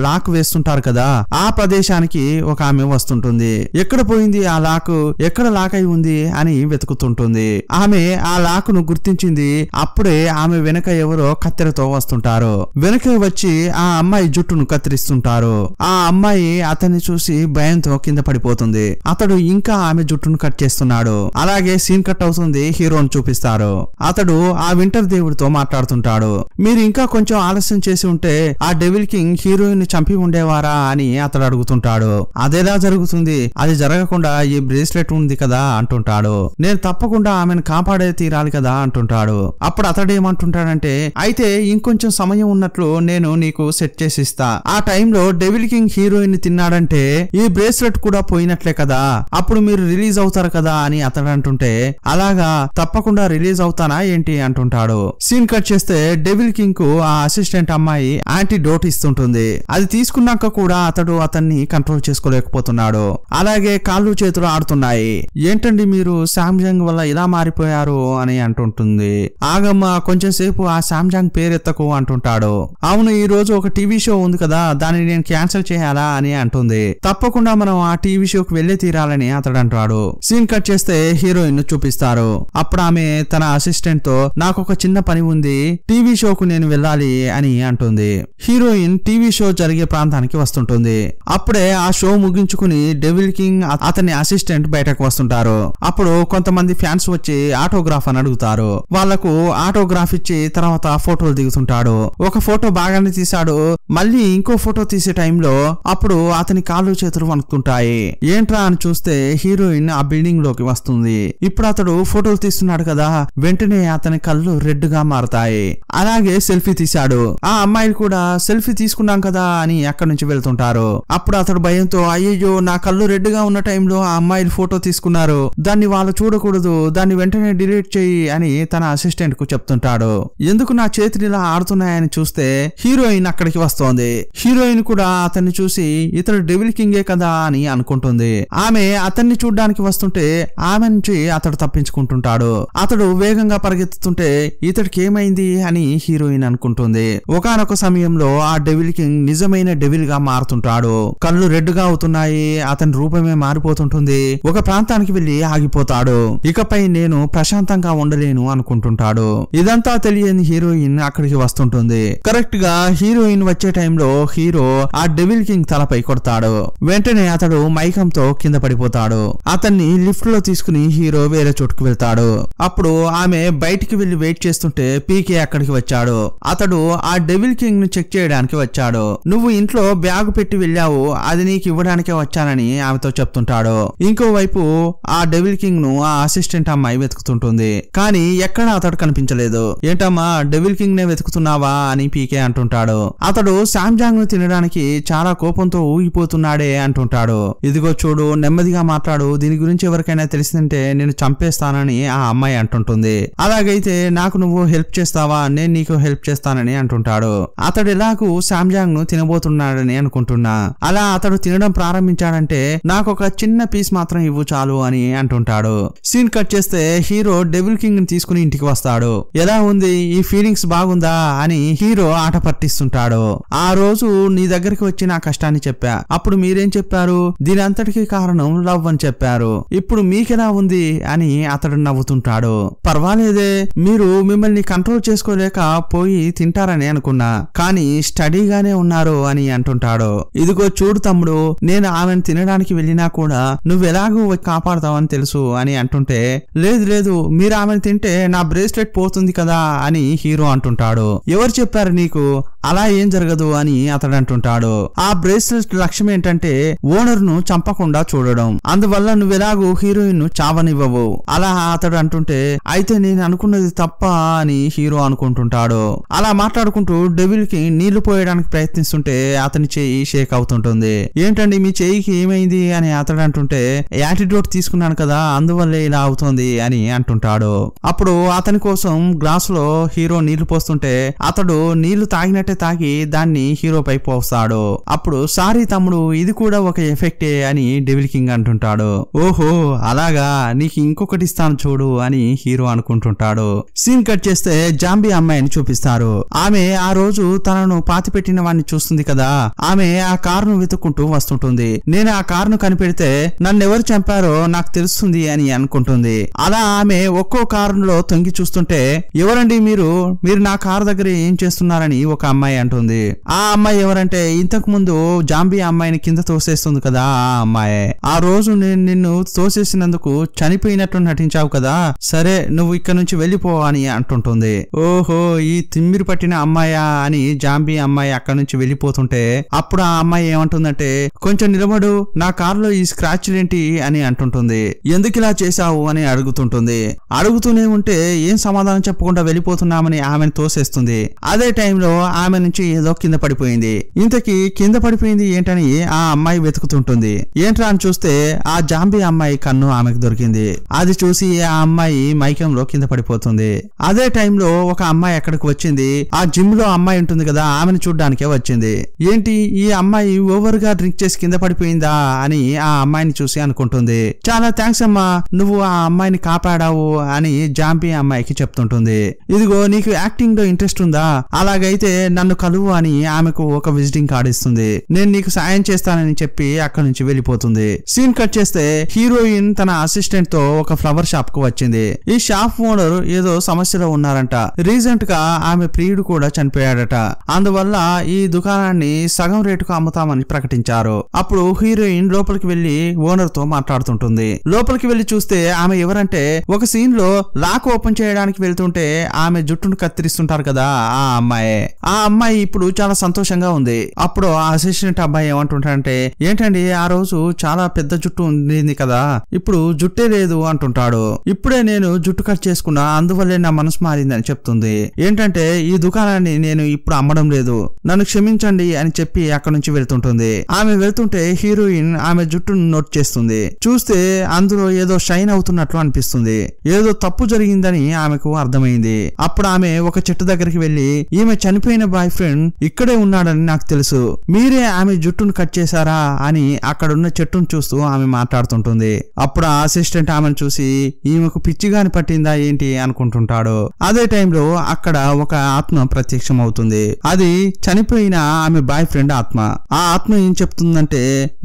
లాక్ వేస్తుంటారు కదా ఆ ప్రదేశానికి ఒక ఆమె వస్తుంటుంది ఎక్కడ పోయింది ఆ లాక్ ఎక్కడ లాక్ అయి ఉంది అని వెతుకుతుంటుంది ఆమె ఆ లాక్ ను గుర్తించింది అప్పుడే ఆమె వెనక ఎవరో కత్తెరతో వస్తుంటారు వెనక వచ్చి ఆ అమ్మాయి జుట్టును కత్తిరిస్తుంటారు ఆ అమ్మాయి అతన్ని చూసి భయంతో కింద పడిపోతుంది అతడు ఇంకా ఆమె జుట్టును కట్ చేస్తున్నాడు అలాగే సీన్ కట్ అవుతుంది హీరోను చూపిస్తారు అతడు ఆ వింటర్ దేవుడితో మాట్లాడుతుంటాడు మీరు ఇంకా కొంచెం ఆలస్యం చేసి ఉంటే ఆ డెవిల్ కింగ్ హీరోయిన్ ని చంపి ఉండేవారా అని అతడు అడుగుతుంటాడు అదేలా జరుగుతుంది అది జరగకుండా ఈ బ్రేస్లెట్ ఉంది కదా అంటుంటాడు నేను తప్పకుండా ఆమెను కాపాడే తీరాలి కదా అంటుంటాడు అప్పుడు అతడు ఏమంటుంటాడంటే అయితే ఇంకొంచెం సమయం ఉన్నట్లు నేను నీకు సెట్ చేసి ఇస్తా ఆ టైంలో డెవిల్ కింగ్ హీరోయిన్ తిన్నాడంటే ఈ బ్రేస్లెట్ కూడా పోయినట్లే కదా అప్పుడు మీరు రిలీజ్ అవుతారు కదా అని అతడు అంటుంటే అలాగా తప్పకుండా రిలీజ్ అవుతానా ఏంటి అంటుంటాడు సీన్ కట్ చేస్తే డెవిల్ కింగ్ కు ఆ అసిస్టెంట్ అమ్మాయి యాంటీడోట్ ఇస్తుంటుంది అది తీసుకున్నాక కూడా అతడు అతన్ని కంట్రోల్ చేసుకోలేకపోతున్నాడు అలాగే కాళ్ళు చేతులు ఆడుతున్నాయి ఏంటండి మీరు శాంజాంగ్ వల్ల ఇలా మారిపోయారు అని అంటుంటుంది ఆగమ్మ కొంచెం సేపు ఆ శాంసంగ్ పేరెత్తకు అంటుంటాడు అంటాడు అవును ఈ రోజు ఒక టీవీ షో ఉంది కదా దానిని నేను క్యాన్సిల్ చేయాలా అని అంటుంది తప్పకుండా మనం ఆ టీవీ షోకి వెళ్లి తీరాలని అతడు అంటాడు సీన్ కట్ చేస్తే హీరోయిన్ చూపిస్తారు అప్పుడు ఆమె తన అసిస్టెంట్ తో నాకు ఒక చిన్న పని ఉంది టీవీ షోకు నేను వెళ్ళాలి అని అంటుంది హీరోయిన్ టీవీ షో జరిగే ప్రాంతానికి వస్తుంటుంది అప్పుడే ఆ షో ముగించుకుని డెవిల్ కింగ్ అతని అసిస్టెంట్ బయటకు వస్తుంటారు అప్పుడు కొంతమంది ఫ్యాన్స్ వచ్చి ఆటోగ్రాఫ్ అని అడుగుతారు వాళ్లకు ఆటోగ్రాఫ్ ఇచ్చి తర్వాత ఫోటోలు దిగుతుంటాడు ఒక ఫోటో బాగానే తీశాడు మళ్ళీ ఇంకో ఫోటో తీసే టైంలో అప్పుడు అతని కాళ్ళు చేతులు వణుకుతుంటాయి ఏంట్రా అని చూస్తే హీరోయిన్ ఆ బిల్డింగ్ లోకి వస్తుంది ఇప్పుడు అతడు ఫోటోలు తీస్తున్నాడు కదా వెంటనే అతని కళ్ళు రెడ్ గా మారతాయి అలాగే సెల్ఫీ తీశాడు ఆ అమ్మాయిలు కూడా సెల్ఫీ తీసుకున్నాం కదా అని అక్కడి నుంచి వెళ్తుంటారు అప్పుడు అతడు భయంతో అయ్యో నా కళ్ళు రెడ్ గా ఉన్న టైంలో ఆ అమ్మాయిలు ఫోటో తీసుకున్నారు దాన్ని వాళ్ళు చూడకూడదు దాన్ని వెంటనే డిలీట్ చేయి అని తన అసిస్టెంట్ కు చెప్తుంటాడు ఎందుకు నా చేతిని ఇలా ఆడుతున్నాయని చూస్తే హీరోయిన్ అక్కడికి వస్తోంది హీరోయిన్ కూడా అతన్ని చూసి ఇతను డెవిల్ కింగే కదా అని అనుకుంటుంది ఆమె అతన్ని చూడ్డానికి వస్తుంటే ఆమె నుంచి అతడు తప్పించుకుంటుంటాడు అతడు వేగంగా పరిగెత్తుతుంటే ఇతడికి ఏమైంది అని హీరోయిన్ అనుకుంటుంది ఒకనొక సమయంలో ఆ డెవిల్ కింగ్ నిజమైన డెవిల్ గా మారుతుంటాడు కళ్ళు రెడ్ గా అవుతున్నాయి అతని రూపమే మారిపోతుంటుంది ఒక ప్రాంతానికి వెళ్లి ఆగిపోతాడు ఇకపై నేను ప్రశాంతంగా ఉండలేను అనుకుంటుంటాడు ఇదంతా తెలియని హీరోయిన్ అక్కడికి వస్తుంటుంది ఉంటుంది కరెక్ట్ గా హీరోయిన్ వచ్చే టైంలో హీరో ఆ డెవిల్ కింగ్ తలపై కొడతాడు వెంటనే అతడు మైకంతో కింద పడిపోతాడు అతన్ని లిఫ్ట్ లో తీసుకుని హీరో వేరే చోటుకు వెళ్తాడు అప్పుడు ఆమె బయటికి వెళ్లి వెయిట్ చేస్తుంటే పీకే అక్కడికి వచ్చాడు అతడు ఆ డెవిల్ కింగ్ ను చెక్ చేయడానికి వచ్చాడు నువ్వు ఇంట్లో బ్యాగ్ పెట్టి వెళ్ళావు అది నీకు ఇవ్వడానికే వచ్చానని ఆమెతో చెప్తుంటాడు ఇంకోవైపు ఆ డెవిల్ కింగ్ ను ఆ అసిస్టెంట్ అమ్మాయి వెతుకుతుంటుంది కానీ ఎక్కడ అతడు కనిపించలేదు ఏంటమ్మా డెవిల్ కింగ్ నే వెతుకుతున్నావా అని పీకే అంటుంటాడు అతడు శాంజాంగ్ ను తినడానికి చాలా కోపంతో ఊగిపోతున్నాడే అంటుంటాడు ఇదిగో చూడు నెమ్మదిగా మాట్లాడు దీని గురించి ఎవరికైనా తెలిసిందంటే నేను చంపేస్తానని ఆ అమ్మాయి అంటుంటుంది అలాగైతే నాకు నువ్వు హెల్ప్ చేస్తావా నేను నీకు హెల్ప్ చేస్తానని అంటుంటాడు అతడు ఇలాగూ శాంజాంగ్ ను తినబోతున్నాడని అనుకుంటున్నా అలా అతడు తినడం ప్రారంభించాడంటే నాకు ఒక చిన్న పీస్ మాత్రం ఇవ్వు చాలు అని అంటుంటాడు సీన్ కట్ చేస్తే హీరో డెబుల్ కింగ్ ని తీసుకుని ఇంటికి వస్తాడు ఎలా ఉంది ఈ ఫీలింగ్స్ బాగుందా అని హీరో ఆట పట్టిస్తుంటాడో ఆ రోజు నీ దగ్గరికి వచ్చి నా కష్టాన్ని చెప్పా అప్పుడు మీరేం చెప్పారు దీని అంతటికి కారణం లవ్ అని చెప్పారు ఇప్పుడు మీకెలా ఉంది అని అతడు నవ్వుతుంటాడు పర్వాలేదే మీరు మిమ్మల్ని కంట్రోల్ చేసుకోలేక పోయి తింటారని అనుకున్నా కానీ స్టడీగానే ఉన్నారు అని అంటుంటాడు ఇదిగో చూడు తమ్ముడు నేను ఆమెను తినడానికి వెళ్ళినా కూడా నువ్వెలాగూ కాపాడతావని తెలుసు అని అంటుంటే లేదు లేదు మీరు ఆమెను తింటే నా బ్రేస్లెట్ పోతుంది కదా అని హీరో అంటుంటాడు ఎవరు చెప్పారు చెప్తారు నీకు అలా ఏం జరగదు అని అతడు అంటుంటాడు ఆ బ్రేస్లెట్ లక్ష్యం ఏంటంటే ఓనర్ ను చంపకుండా చూడడం అందువల్ల నువ్వెలాగూ హీరోయిన్ ను చావనివ్వవు అలా అతడు అంటుంటే అయితే నేను అనుకున్నది తప్ప అని హీరో అనుకుంటుంటాడు అలా మాట్లాడుకుంటూ డెవిల్ కి నీళ్లు పోయడానికి ప్రయత్నిస్తుంటే అతని చేయి షేక్ అవుతుంటుంది ఏంటండి మీ చేయికి ఏమైంది అని అతడు అంటుంటే యాటిట్యూడ్ తీసుకున్నాను కదా అందువల్లే ఇలా అవుతుంది అని అంటుంటాడు అప్పుడు అతని కోసం గ్లాస్ లో హీరో నీళ్లు పోస్తుంటే అతడు నీళ్లు తాగినట్టే తాగి దాన్ని హీరో పై పోస్తాడు అప్పుడు సారీ తమ్ముడు ఇది కూడా ఒక ఎఫెక్టే అని డెవిల్ కింగ్ అంటుంటాడు ఓహో అలాగా నీకు ఇంకొకటి ఇస్తాను చూడు అని హీరో అనుకుంటుంటాడు సీన్ కట్ చేస్తే జాంబీ అమ్మాయిని చూపిస్తారు ఆమె ఆ రోజు తనను పెట్టిన వాడిని చూస్తుంది కదా ఆమె ఆ కారును వెతుక్కుంటూ వస్తుంటుంది నేను ఆ కారును కనిపెడితే నన్నెవరు చంపారో నాకు తెలుస్తుంది అని అనుకుంటుంది అలా ఆమె ఒక్కో కారులో తొంగి చూస్తుంటే ఎవరండి మీరు మీరు నా కారు దగ్గర ఏం చేస్తారు చేస్తున్నారని ఒక అమ్మాయి అంటుంది ఆ అమ్మాయి ఎవరంటే ఇంతకు ముందు జాంబీ అమ్మాయిని కింద తోసేస్తుంది కదా ఆ అమ్మాయి ఆ రోజు నేను నిన్ను తోసేసినందుకు చనిపోయినట్టు నటించావు కదా సరే నువ్వు ఇక్కడ నుంచి వెళ్ళిపో అని అంటుంటుంది ఓహో ఈ తిమ్మిరి పట్టిన అమ్మాయా అని జాంబీ అమ్మాయి అక్కడ నుంచి వెళ్ళిపోతుంటే అప్పుడు ఆ అమ్మాయి ఏమంటుందంటే కొంచెం నిలబడు నా కారులో ఈ స్క్రాచ్లేంటి అని అంటుంటుంది ఎందుకు ఇలా చేశావు అని అడుగుతుంటుంది అడుగుతూనే ఉంటే ఏం సమాధానం చెప్పకుండా వెళ్ళిపోతున్నామని ఆమెను తోసేస్తుంది అదే అదే టైంలో ఆమె నుంచి ఏదో కింద పడిపోయింది ఇంతకీ కింద పడిపోయింది ఏంటని ఆ అమ్మాయి వెతుకుతుంటుంది ఏంట్రా అని చూస్తే ఆ జాంబీ అమ్మాయి కన్ను ఆమెకు దొరికింది అది చూసి ఆ అమ్మాయి మైకంలో కింద పడిపోతుంది అదే టైంలో ఒక అమ్మాయి అక్కడికి వచ్చింది ఆ జిమ్ లో అమ్మాయి ఉంటుంది కదా ఆమెను చూడ్డానికే వచ్చింది ఏంటి ఈ అమ్మాయి ఓవర్ గా డ్రింక్ చేసి కింద పడిపోయిందా అని ఆ అమ్మాయిని చూసి అనుకుంటుంది చాలా థ్యాంక్స్ అమ్మా నువ్వు ఆ అమ్మాయిని కాపాడావు అని జాంబీ అమ్మాయికి చెప్తుంటుంది ఇదిగో నీకు యాక్టింగ్ లో ఇంట్రెస్ట్ ఉందా అలాగైతే నన్ను కలువు అని ఆమెకు ఒక విజిటింగ్ కార్డు ఇస్తుంది నేను నీకు సాయం చేస్తానని చెప్పి అక్కడి నుంచి వెళ్ళిపోతుంది సీన్ కట్ చేస్తే హీరోయిన్ తన అసిస్టెంట్ తో ఒక ఫ్లవర్ షాప్ కు వచ్చింది ఈ షాప్ ఓనర్ ఏదో సమస్యలో ఉన్నారంట రీసెంట్ గా ఆమె ప్రియుడు కూడా చనిపోయాడట అందువల్ల ఈ దుకాణాన్ని సగం రేటుకు అమ్ముతామని ప్రకటించారు అప్పుడు హీరోయిన్ లోపలికి వెళ్లి ఓనర్ తో మాట్లాడుతుంటుంది లోపలికి వెళ్లి చూస్తే ఆమె ఎవరంటే ఒక సీన్ లో లాక్ ఓపెన్ చేయడానికి వెళ్తుంటే ఆమె జుట్టును కత్తిరిస్తుంటారు కదా ఆ అమ్మాయే ఆ అమ్మాయి ఇప్పుడు చాలా సంతోషంగా ఉంది అప్పుడు ఆ అసిస్టెంట్ అబ్బాయి ఏమంటుంటాడంటే ఏంటండి ఆ రోజు చాలా పెద్ద జుట్టు ఉండింది కదా ఇప్పుడు జుట్టే లేదు అంటుంటాడు ఇప్పుడే నేను జుట్టు కట్ చేసుకున్నా అందువల్లే నా మనసు మారిందని చెప్తుంది ఏంటంటే ఈ దుకాణాన్ని నేను ఇప్పుడు అమ్మడం లేదు నన్ను క్షమించండి అని చెప్పి అక్కడ నుంచి వెళ్తుంటుంది ఆమె వెళ్తుంటే హీరోయిన్ ఆమె జుట్టును నోట్ చేస్తుంది చూస్తే అందులో ఏదో షైన్ అవుతున్నట్లు అనిపిస్తుంది ఏదో తప్పు జరిగిందని ఆమెకు అర్థమైంది అప్పుడు ఆమె ఒక చెట్టు దగ్గరికి వెళ్లి ఈమె చనిపోయిన బాయ్ ఫ్రెండ్ ఇక్కడే ఉన్నాడని నాకు తెలుసు మీరే ఆమె జుట్టును కట్ చేశారా అని అక్కడున్న చెట్టును చూస్తూ ఆమె మాట్లాడుతుంటుంది అప్పుడు ఆ అసిస్టెంట్ ఆమెను చూసి ఈమెకు పిచ్చిగాని పట్టిందా ఏంటి అనుకుంటుంటాడు అదే టైంలో అక్కడ ఒక ఆత్మ ప్రత్యక్షం అవుతుంది అది చనిపోయిన ఆమె బాయ్ ఫ్రెండ్ ఆత్మ ఆ ఆత్మ ఏం చెప్తుందంటే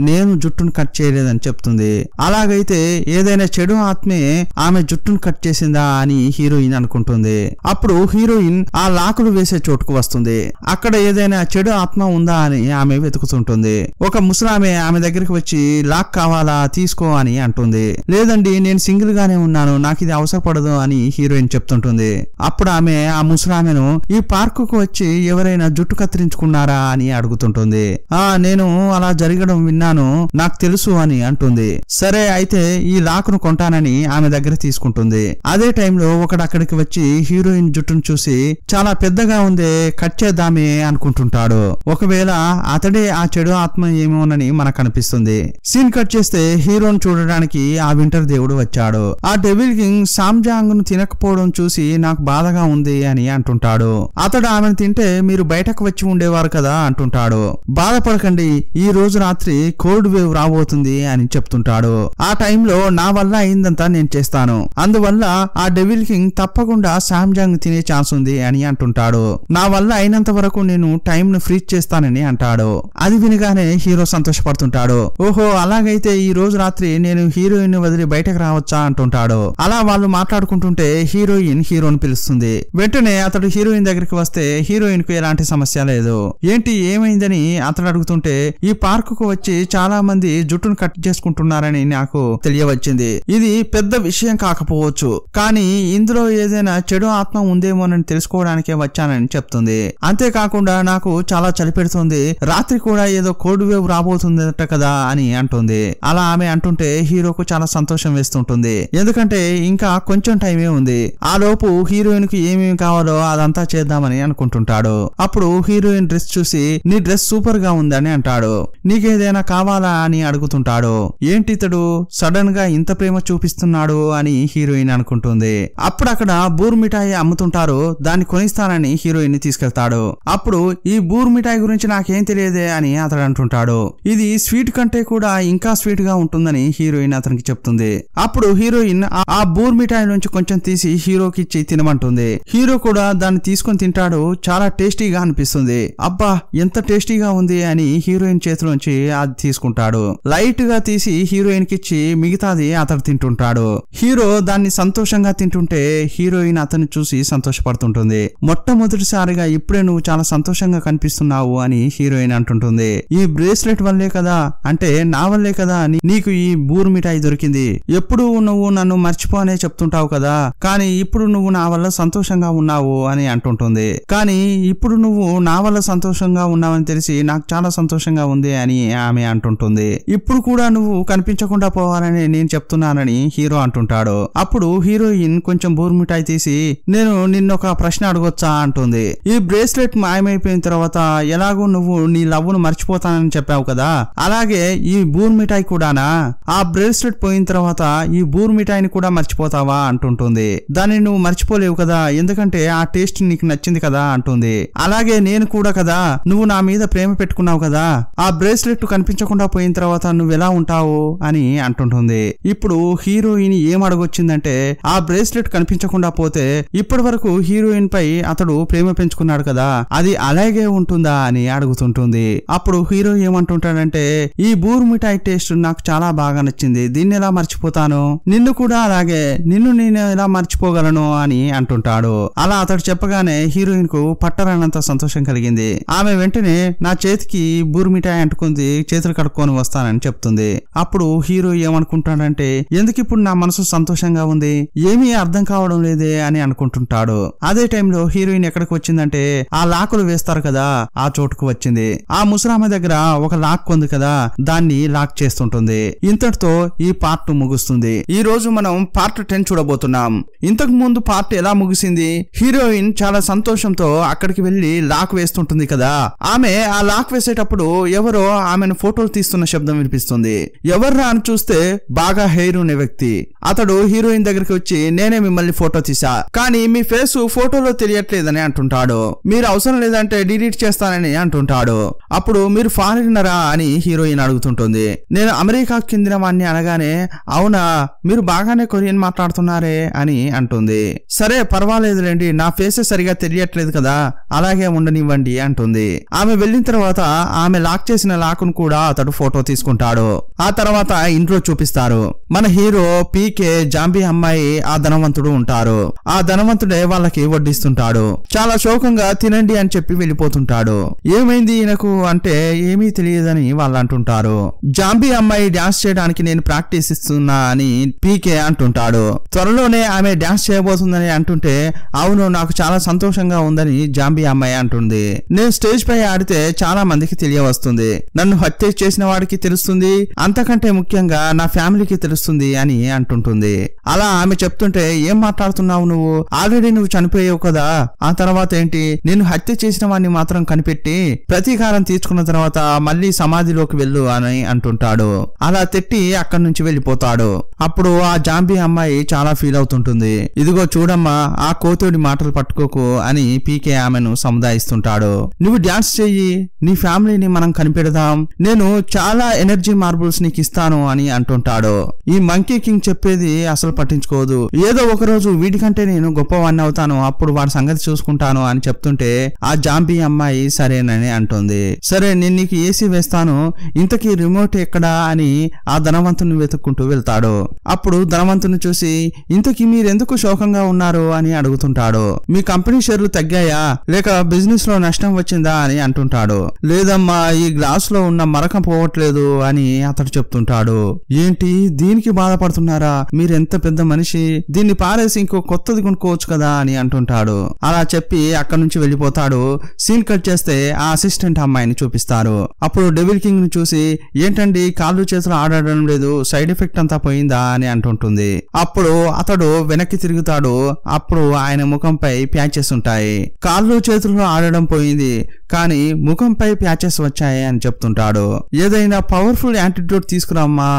నేను జుట్టును కట్ చేయలేదని చెప్తుంది అలాగైతే ఏదైనా చెడు ఆత్మే ఆమె జుట్టును కట్ చేసిందా అని హీరోయిన్ అనుకుంటుంది అప్పుడు హీరోయిన్ ఆ లాకులు వేసి చేసే చోటుకు వస్తుంది అక్కడ ఏదైనా చెడు ఆత్మ ఉందా అని ఆమె వెతుకుతుంటుంది ఒక ముసలామె ఆమె దగ్గరికి వచ్చి లాక్ కావాలా తీసుకో అని అంటుంది లేదండి నేను సింగిల్ గానే ఉన్నాను నాకు ఇది అవసరపడదు అని హీరోయిన్ చెప్తుంటుంది అప్పుడు ఆమె ఆ ముసలామెను ఈ పార్కు కు వచ్చి ఎవరైనా జుట్టు కత్తిరించుకున్నారా అని అడుగుతుంటుంది ఆ నేను అలా జరగడం విన్నాను నాకు తెలుసు అని అంటుంది సరే అయితే ఈ లాక్ ను కొంటానని ఆమె దగ్గర తీసుకుంటుంది అదే టైంలో ఒకడు అక్కడికి వచ్చి హీరోయిన్ జుట్టును చూసి చాలా పెద్దగా ఉంది కట్ చేద్దామే అనుకుంటుంటాడు ఒకవేళ అతడే ఆ చెడు ఆత్మ ఏమోనని మనకు అనిపిస్తుంది సీన్ కట్ చేస్తే హీరోను చూడడానికి ఆ వింటర్ దేవుడు వచ్చాడు ఆ డెవిల్ కింగ్ సామ్జాంగ్ ను తినకపోవడం చూసి నాకు బాధగా ఉంది అని అంటుంటాడు అతడు ఆమెను తింటే మీరు బయటకు వచ్చి ఉండేవారు కదా అంటుంటాడు బాధపడకండి ఈ రోజు రాత్రి కోల్డ్ వేవ్ రాబోతుంది అని చెప్తుంటాడు ఆ టైంలో నా వల్ల అయిందంతా నేను చేస్తాను అందువల్ల ఆ డెవిల్ కింగ్ తప్పకుండా సామ్జాంగ్ తినే ఛాన్స్ ఉంది అని అంటుంటాడు నా వల్ల అయినంత వరకు నేను టైం ను ఫ్రీజ్ చేస్తానని అంటాడు అది వినగానే హీరో సంతోషపడుతుంటాడు ఓహో అలాగైతే ఈ రోజు రాత్రి నేను హీరోయిన్ వదిలి బయటకు రావచ్చా అంటుంటాడు అలా వాళ్ళు మాట్లాడుకుంటుంటే హీరోయిన్ హీరోని పిలుస్తుంది వెంటనే అతడు హీరోయిన్ దగ్గరికి వస్తే హీరోయిన్ కు ఎలాంటి సమస్య లేదు ఏంటి ఏమైందని అతడు అడుగుతుంటే ఈ పార్క్ కు వచ్చి చాలా మంది జుట్టును కట్ చేసుకుంటున్నారని నాకు తెలియవచ్చింది ఇది పెద్ద విషయం కాకపోవచ్చు కానీ ఇందులో ఏదైనా చెడు ఆత్మ ఉందేమోనని తెలుసుకోవడానికే వచ్చానని అని చెప్తుంది అంతేకాకుండా నాకు చాలా చలి పెడుతుంది రాత్రి కూడా ఏదో కోల్డ్ వేవ్ రాబోతుందట కదా అని అంటుంది అలా ఆమె అంటుంటే హీరోకు చాలా సంతోషం వేస్తుంటుంది ఎందుకంటే ఇంకా కొంచెం టైమే ఉంది ఆ లోపు హీరోయిన్ కి ఏమేమి కావాలో అదంతా చేద్దామని అనుకుంటుంటాడు అప్పుడు హీరోయిన్ డ్రెస్ చూసి నీ డ్రెస్ సూపర్ గా ఉందని అంటాడు నీకేదైనా కావాలా అని అడుగుతుంటాడు ఏంటి ఇతడు సడన్ గా ఇంత ప్రేమ చూపిస్తున్నాడు అని హీరోయిన్ అనుకుంటుంది అప్పుడక్కడ బూర్ మిఠాయి అమ్ముతుంటారు దాన్ని కొనిస్తానని హీరో హీరోయిన్ ని తీసుకెళ్తాడు అప్పుడు ఈ బూర్ మిఠాయి గురించి నాకేం తెలియదే అని అతడు అంటుంటాడు ఇది స్వీట్ కంటే కూడా ఇంకా స్వీట్ గా ఉంటుందని హీరోయిన్ అతనికి చెప్తుంది అప్పుడు హీరోయిన్ ఆ బూర్ మిఠాయి నుంచి కొంచెం తీసి హీరోకి ఇచ్చి తినమంటుంది హీరో కూడా దాన్ని తీసుకొని తింటాడు చాలా టేస్టీగా అనిపిస్తుంది అబ్బా ఎంత టేస్టీగా ఉంది అని హీరోయిన్ చేతిలోంచి అది తీసుకుంటాడు లైట్ గా తీసి హీరోయిన్ కి ఇచ్చి మిగతాది అతడు తింటుంటాడు హీరో దాన్ని సంతోషంగా తింటుంటే హీరోయిన్ అతన్ని చూసి సంతోషపడుతుంటుంది మొట్టమొదటి మొట్టమొదటిసారిగా ఇప్పుడే నువ్వు చాలా సంతోషంగా కనిపిస్తున్నావు అని హీరోయిన్ అంటుంటుంది ఈ బ్రేస్లెట్ వల్లే కదా అంటే నా వల్లే కదా నీకు ఈ బూరు మిఠాయి దొరికింది ఎప్పుడు నువ్వు నన్ను మర్చిపోనే చెప్తుంటావు కదా కానీ ఇప్పుడు నువ్వు నా వల్ల సంతోషంగా ఉన్నావు అని అంటుంటుంది కానీ ఇప్పుడు నువ్వు నా వల్ల సంతోషంగా ఉన్నావని తెలిసి నాకు చాలా సంతోషంగా ఉంది అని ఆమె అంటుంటుంది ఇప్పుడు కూడా నువ్వు కనిపించకుండా పోవాలని నేను చెప్తున్నానని హీరో అంటుంటాడు అప్పుడు హీరోయిన్ కొంచెం బూరు మిఠాయి తీసి నేను నిన్నొక ప్రశ్న అడగొచ్చా అంటుంది ఉంటుంది ఈ బ్రేస్లెట్ మాయమైపోయిన తర్వాత ఎలాగో నువ్వు నీ ను మర్చిపోతానని చెప్పావు కదా అలాగే ఈ బూర్ మిఠాయి కూడానా ఆ బ్రేస్లెట్ పోయిన తర్వాత ఈ బూర్ మిఠాయిని కూడా మర్చిపోతావా అంటుంటుంది దాన్ని నువ్వు మర్చిపోలేవు కదా ఎందుకంటే ఆ టేస్ట్ నీకు నచ్చింది కదా అంటుంది అలాగే నేను కూడా కదా నువ్వు నా మీద ప్రేమ పెట్టుకున్నావు కదా ఆ బ్రేస్లెట్ కనిపించకుండా పోయిన తర్వాత నువ్వు ఎలా ఉంటావు అని అంటుంటుంది ఇప్పుడు హీరోయిన్ ఏం అడగొచ్చిందంటే ఆ బ్రేస్లెట్ కనిపించకుండా పోతే ఇప్పటి వరకు హీరోయిన్ పై అతడు ప్రేమ పెంచుకున్నాడు కదా అది అలాగే ఉంటుందా అని అడుగుతుంటుంది అప్పుడు హీరో ఏమంటుంటాడంటే ఈ బూర్ మిఠాయి టేస్ట్ నాకు చాలా బాగా నచ్చింది దీన్ని ఎలా మర్చిపోతాను నిన్ను కూడా అలాగే నిన్ను నేను ఎలా మర్చిపోగలను అని అంటుంటాడు అలా అతడు చెప్పగానే హీరోయిన్ కు పట్టరానంత సంతోషం కలిగింది ఆమె వెంటనే నా చేతికి బూర్ మిఠాయి అంటుకుంది చేతులు కడుక్కొని వస్తానని చెప్తుంది అప్పుడు హీరో ఏమనుకుంటాడంటే ఎందుకు ఇప్పుడు నా మనసు సంతోషంగా ఉంది ఏమీ అర్థం కావడం లేదే అని అనుకుంటుంటాడు అదే టైంలో హీరోయిన్ ఎక్కడ ఎక్కడికి వచ్చిందంటే ఆ లాకులు వేస్తారు కదా ఆ చోటుకు వచ్చింది ఆ ముసలామె దగ్గర ఒక లాక్ ఉంది కదా దాన్ని లాక్ చేస్తుంటుంది ఇంతటితో ఈ పార్ట్ ముగుస్తుంది ఈ రోజు మనం పార్ట్ టెన్ చూడబోతున్నాం ఇంతకు ముందు పార్ట్ ఎలా ముగిసింది హీరోయిన్ చాలా సంతోషంతో అక్కడికి వెళ్లి లాక్ వేస్తుంటుంది కదా ఆమె ఆ లాక్ వేసేటప్పుడు ఎవరో ఆమెను ఫోటోలు తీస్తున్న శబ్దం వినిపిస్తుంది ఎవర్రా అని చూస్తే బాగా హెయిర్ ఉన్న వ్యక్తి అతడు హీరోయిన్ దగ్గరికి వచ్చి నేనే మిమ్మల్ని ఫోటో తీసా కానీ మీ ఫేస్ ఫోటోలో తెలియట్లేదని అంటుంటాడు మీరు అవసరం లేదంటే డిలీట్ చేస్తానని అంటుంటాడు అప్పుడు మీరు ఫారినరా అని హీరోయిన్ అడుగుతుంటుంది నేను అమెరికాకు చెందిన వాణ్ణి అనగానే అవునా మీరు బాగానే కొరియన్ మాట్లాడుతున్నారే అని అంటుంది సరే పర్వాలేదులేండి నా ఫేస్ సరిగా తెలియట్లేదు కదా అలాగే ఉండనివ్వండి అంటుంది ఆమె వెళ్ళిన తర్వాత ఆమె లాక్ చేసిన లాక్ను కూడా అతడు ఫోటో తీసుకుంటాడు ఆ తర్వాత ఇంట్లో చూపిస్తారు మన హీరో పీకే జాంబీ అమ్మాయి ఆ ధనవంతుడు ఉంటారు ఆ ధనవంతుడే వాళ్ళకి వడ్డిస్తుంటాడు చాలా శోకంగా తినండి అని చెప్పి వెళ్ళిపోతుంటాడు ఏమైంది ఈయనకు అంటే ఏమీ తెలియదని వాళ్ళు అంటుంటారు జాంబీ అమ్మాయి డాన్స్ చేయడానికి నేను ప్రాక్టీస్ ఇస్తున్నా అని పీకే అంటుంటాడు త్వరలోనే ఆమె డాన్స్ చేయబోతుందని అంటుంటే అవును నాకు చాలా సంతోషంగా ఉందని జాంబీ అమ్మాయి అంటుంది నేను స్టేజ్ పై ఆడితే చాలా మందికి తెలియవస్తుంది నన్ను హత్య చేసిన వాడికి తెలుస్తుంది అంతకంటే ముఖ్యంగా నా ఫ్యామిలీకి తెలుస్తుంది అని అంటుంటుంది అలా ఆమె చెప్తుంటే ఏం మాట్లాడుతున్నావు నువ్వు ఆల్రెడీ నువ్వు చనిపోయావు కదా ఆ తర్వాత తర్వాత ఏంటి నేను హత్య చేసిన వాడిని మాత్రం కనిపెట్టి ప్రతీకారం తీర్చుకున్న తర్వాత మళ్ళీ సమాధిలోకి వెళ్ళు అని అంటుంటాడు అలా తిట్టి అక్కడి నుంచి వెళ్ళిపోతాడు అప్పుడు ఆ జాంబీ అమ్మాయి చాలా ఫీల్ అవుతుంటుంది ఇదిగో చూడమ్మా ఆ కోతుడి మాటలు పట్టుకోకు అని పీకే ఆమెను సముదాయిస్తుంటాడు నువ్వు డాన్స్ చెయ్యి నీ ఫ్యామిలీని మనం కనిపెడదాం నేను చాలా ఎనర్జీ మార్బుల్స్ నీకు ఇస్తాను అని అంటుంటాడు ఈ మంకీ కింగ్ చెప్పేది అసలు పట్టించుకోదు ఏదో ఒకరోజు వీటికంటే నేను గొప్పవాణ్ణి అవుతాను అప్పుడు వాడి సంగతి చూసుకుంటాను వేసుకుంటాను అని చెప్తుంటే ఆ జాంబీ అమ్మాయి సరేనని అంటుంది సరే నేను నీకు ఏసీ వేస్తాను ఇంతకీ రిమోట్ ఎక్కడా అని ఆ ధనవంతుని వెతుక్కుంటూ వెళ్తాడు అప్పుడు ధనవంతుని చూసి ఇంతకీ మీరెందుకు శోకంగా ఉన్నారు అని అడుగుతుంటాడు మీ కంపెనీ షేర్లు తగ్గాయా లేక బిజినెస్ లో నష్టం వచ్చిందా అని అంటుంటాడు లేదమ్మా ఈ గ్లాస్ లో ఉన్న మరకం పోవట్లేదు అని అతడు చెప్తుంటాడు ఏంటి దీనికి బాధపడుతున్నారా మీరెంత పెద్ద మనిషి దీన్ని పారేసి ఇంకో కొత్తది కొనుక్కోవచ్చు కదా అని అంటుంటాడు అలా చెప్పి అక్కడి నుంచి వెళ్ళిపోతాడు సీన్ కట్ చేస్తే ఆ అసిస్టెంట్ అమ్మాయిని చూపిస్తారు అప్పుడు డెవిల్ కింగ్ ను చూసి ఏంటండి కాళ్ళు చేతులు ఆడడం లేదు సైడ్ ఎఫెక్ట్ అంతా పోయిందా అని అంటుంటుంది అప్పుడు అతడు వెనక్కి తిరుగుతాడు అప్పుడు ఆయన ముఖంపై ప్యాచెస్ ఉంటాయి కాళ్ళు చేతులు ఆడడం పోయింది కానీ ముఖంపై ప్యాచెస్ వచ్చాయి అని చెప్తుంటాడు ఏదైనా పవర్ఫుల్ యాంటిట్యూడ్ తీసుకురామ్మా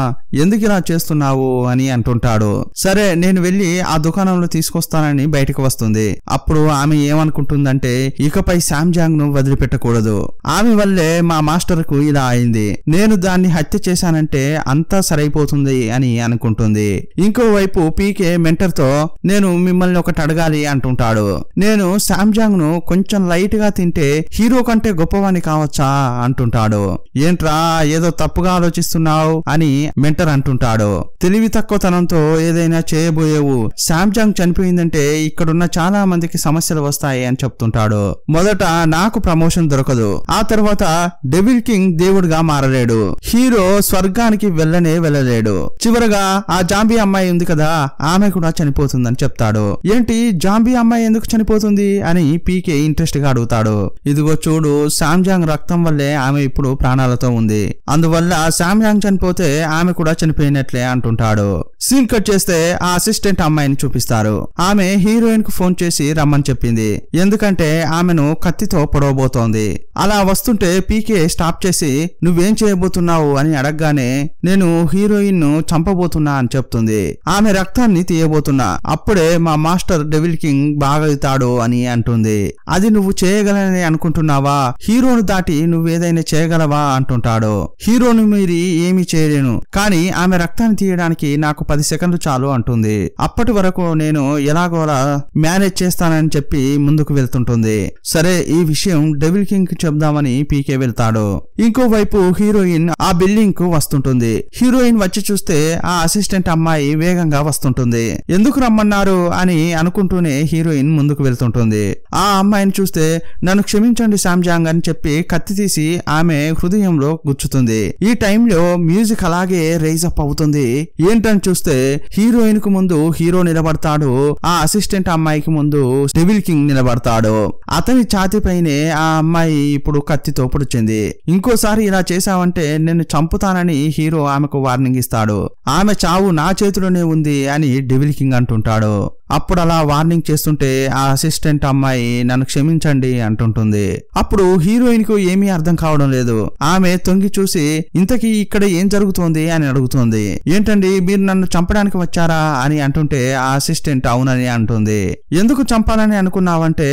ఎందుకు ఇలా చేస్తున్నావు అని అంటుంటాడు సరే నేను వెళ్ళి ఆ దుకాణంలో తీసుకొస్తానని బయటకు వస్తుంది అప్పుడు ఆమె ఏమనుకుంటుందంటే ఇకపై శామ్జాంగ్ ను వదిలిపెట్టకూడదు ఆమె వల్లే మా మాస్టర్ కు ఇలా అయింది నేను దాన్ని హత్య చేశానంటే అంతా సరైపోతుంది అని అనుకుంటుంది ఇంకోవైపు పీకే మెంటర్ తో నేను మిమ్మల్ని ఒకటి అడగాలి అంటుంటాడు నేను శాంజాంగ్ ను కొంచెం లైట్ గా తింటే హీరో కంటే గొప్పవాణి కావచ్చా అంటుంటాడు ఏంట్రా ఏదో తప్పుగా ఆలోచిస్తున్నావు అని మెంటర్ అంటుంటాడు తెలివి తక్కువతనంతో ఏదైనా చేయబోయేవు శాంజాంగ్ చనిపోయిందంటే ఇక్కడున్న చాలా మందికి సమస్యలు వస్తాయి వస్తాయి అని చెప్తుంటాడు మొదట నాకు ప్రమోషన్ దొరకదు ఆ తర్వాత డెవిల్ కింగ్ దేవుడిగా మారలేడు హీరో స్వర్గానికి వెళ్ళనే వెళ్ళలేడు చివరగా ఆ జాంబీ అమ్మాయి ఉంది కదా ఆమె కూడా చనిపోతుందని చెప్తాడు ఏంటి జాంబీ అమ్మాయి ఎందుకు చనిపోతుంది అని పీకే ఇంట్రెస్ట్ గా అడుగుతాడు ఇదిగో చూడు శామ్జాంగ్ రక్తం వల్లే ఆమె ఇప్పుడు ప్రాణాలతో ఉంది అందువల్ల శామ్జాంగ్ చనిపోతే ఆమె కూడా చనిపోయినట్లే అంటుంటాడు సీన్ కట్ చేస్తే ఆ అసిస్టెంట్ అమ్మాయిని చూపిస్తారు ఆమె హీరోయిన్ కు ఫోన్ చేసి రమ్మని చెప్పింది ఎందుకంటే ఆమెను కత్తితో పొడవబోతోంది అలా వస్తుంటే పీకే స్టాప్ చేసి నువ్వేం చేయబోతున్నావు అని అడగగానే నేను హీరోయిన్ ను చంపబోతున్నా అని చెప్తుంది ఆమె రక్తాన్ని తీయబోతున్నా అప్పుడే మా మాస్టర్ డెవిల్ కింగ్ బాగవుతాడు అని అంటుంది అది నువ్వు చేయగలని అనుకుంటున్నావా హీరోను దాటి నువ్వేదైనా చేయగలవా అంటుంటాడు హీరోను మీరి ఏమీ చేయలేను కానీ ఆమె రక్తాన్ని తీయడానికి నాకు పది సెకండ్లు చాలు అంటుంది అప్పటి వరకు నేను ఎలాగోలా మేనేజ్ చేస్తానని చెప్పి ముందుకు వెళ్తుంటుంది సరే ఈ విషయం డెవిల్ కింగ్ కి చెప్దామని పీకే వెళ్తాడు ఇంకోవైపు హీరోయిన్ ఆ బిల్డింగ్ కు వస్తుంటుంది హీరోయిన్ వచ్చి చూస్తే ఆ అసిస్టెంట్ అమ్మాయి వేగంగా వస్తుంటుంది ఎందుకు రమ్మన్నారు అని అనుకుంటూనే హీరోయిన్ ముందుకు వెళ్తుంటుంది ఆ అమ్మాయిని చూస్తే నన్ను క్షమించండి శాంజాంగ్ అని చెప్పి కత్తి తీసి ఆమె హృదయంలో గుచ్చుతుంది ఈ టైంలో మ్యూజిక్ అలాగే రేజ్ అప్ అవుతుంది ఏంటని చూస్తే హీరోయిన్ కు ముందు హీరో నిలబడతాడు ఆ అసిస్టెంట్ అమ్మాయికి ముందు డెవిల్ కింగ్ నిలబడతాడు అతని ఛాతిపైనే ఆ అమ్మాయి ఇప్పుడు కత్తితో పొడిచింది ఇంకోసారి ఇలా చేశావంటే నిన్ను చంపుతానని హీరో ఆమెకు వార్నింగ్ ఇస్తాడు ఆమె చావు నా చేతిలోనే ఉంది అని డివిల్ కింగ్ అంటుంటాడు అప్పుడు అలా వార్నింగ్ చేస్తుంటే ఆ అసిస్టెంట్ అమ్మాయి నన్ను క్షమించండి అంటుంటుంది అప్పుడు హీరోయిన్ కు ఏమీ అర్థం కావడం లేదు ఆమె తొంగి చూసి ఇంతకీ ఇక్కడ ఏం జరుగుతోంది అని అడుగుతోంది ఏంటండి మీరు నన్ను చంపడానికి వచ్చారా అని అంటుంటే ఆ అసిస్టెంట్ అవునని అంటుంది ఎందుకు చంపాలని అనుకున్నావా చేస్తున్నావంటే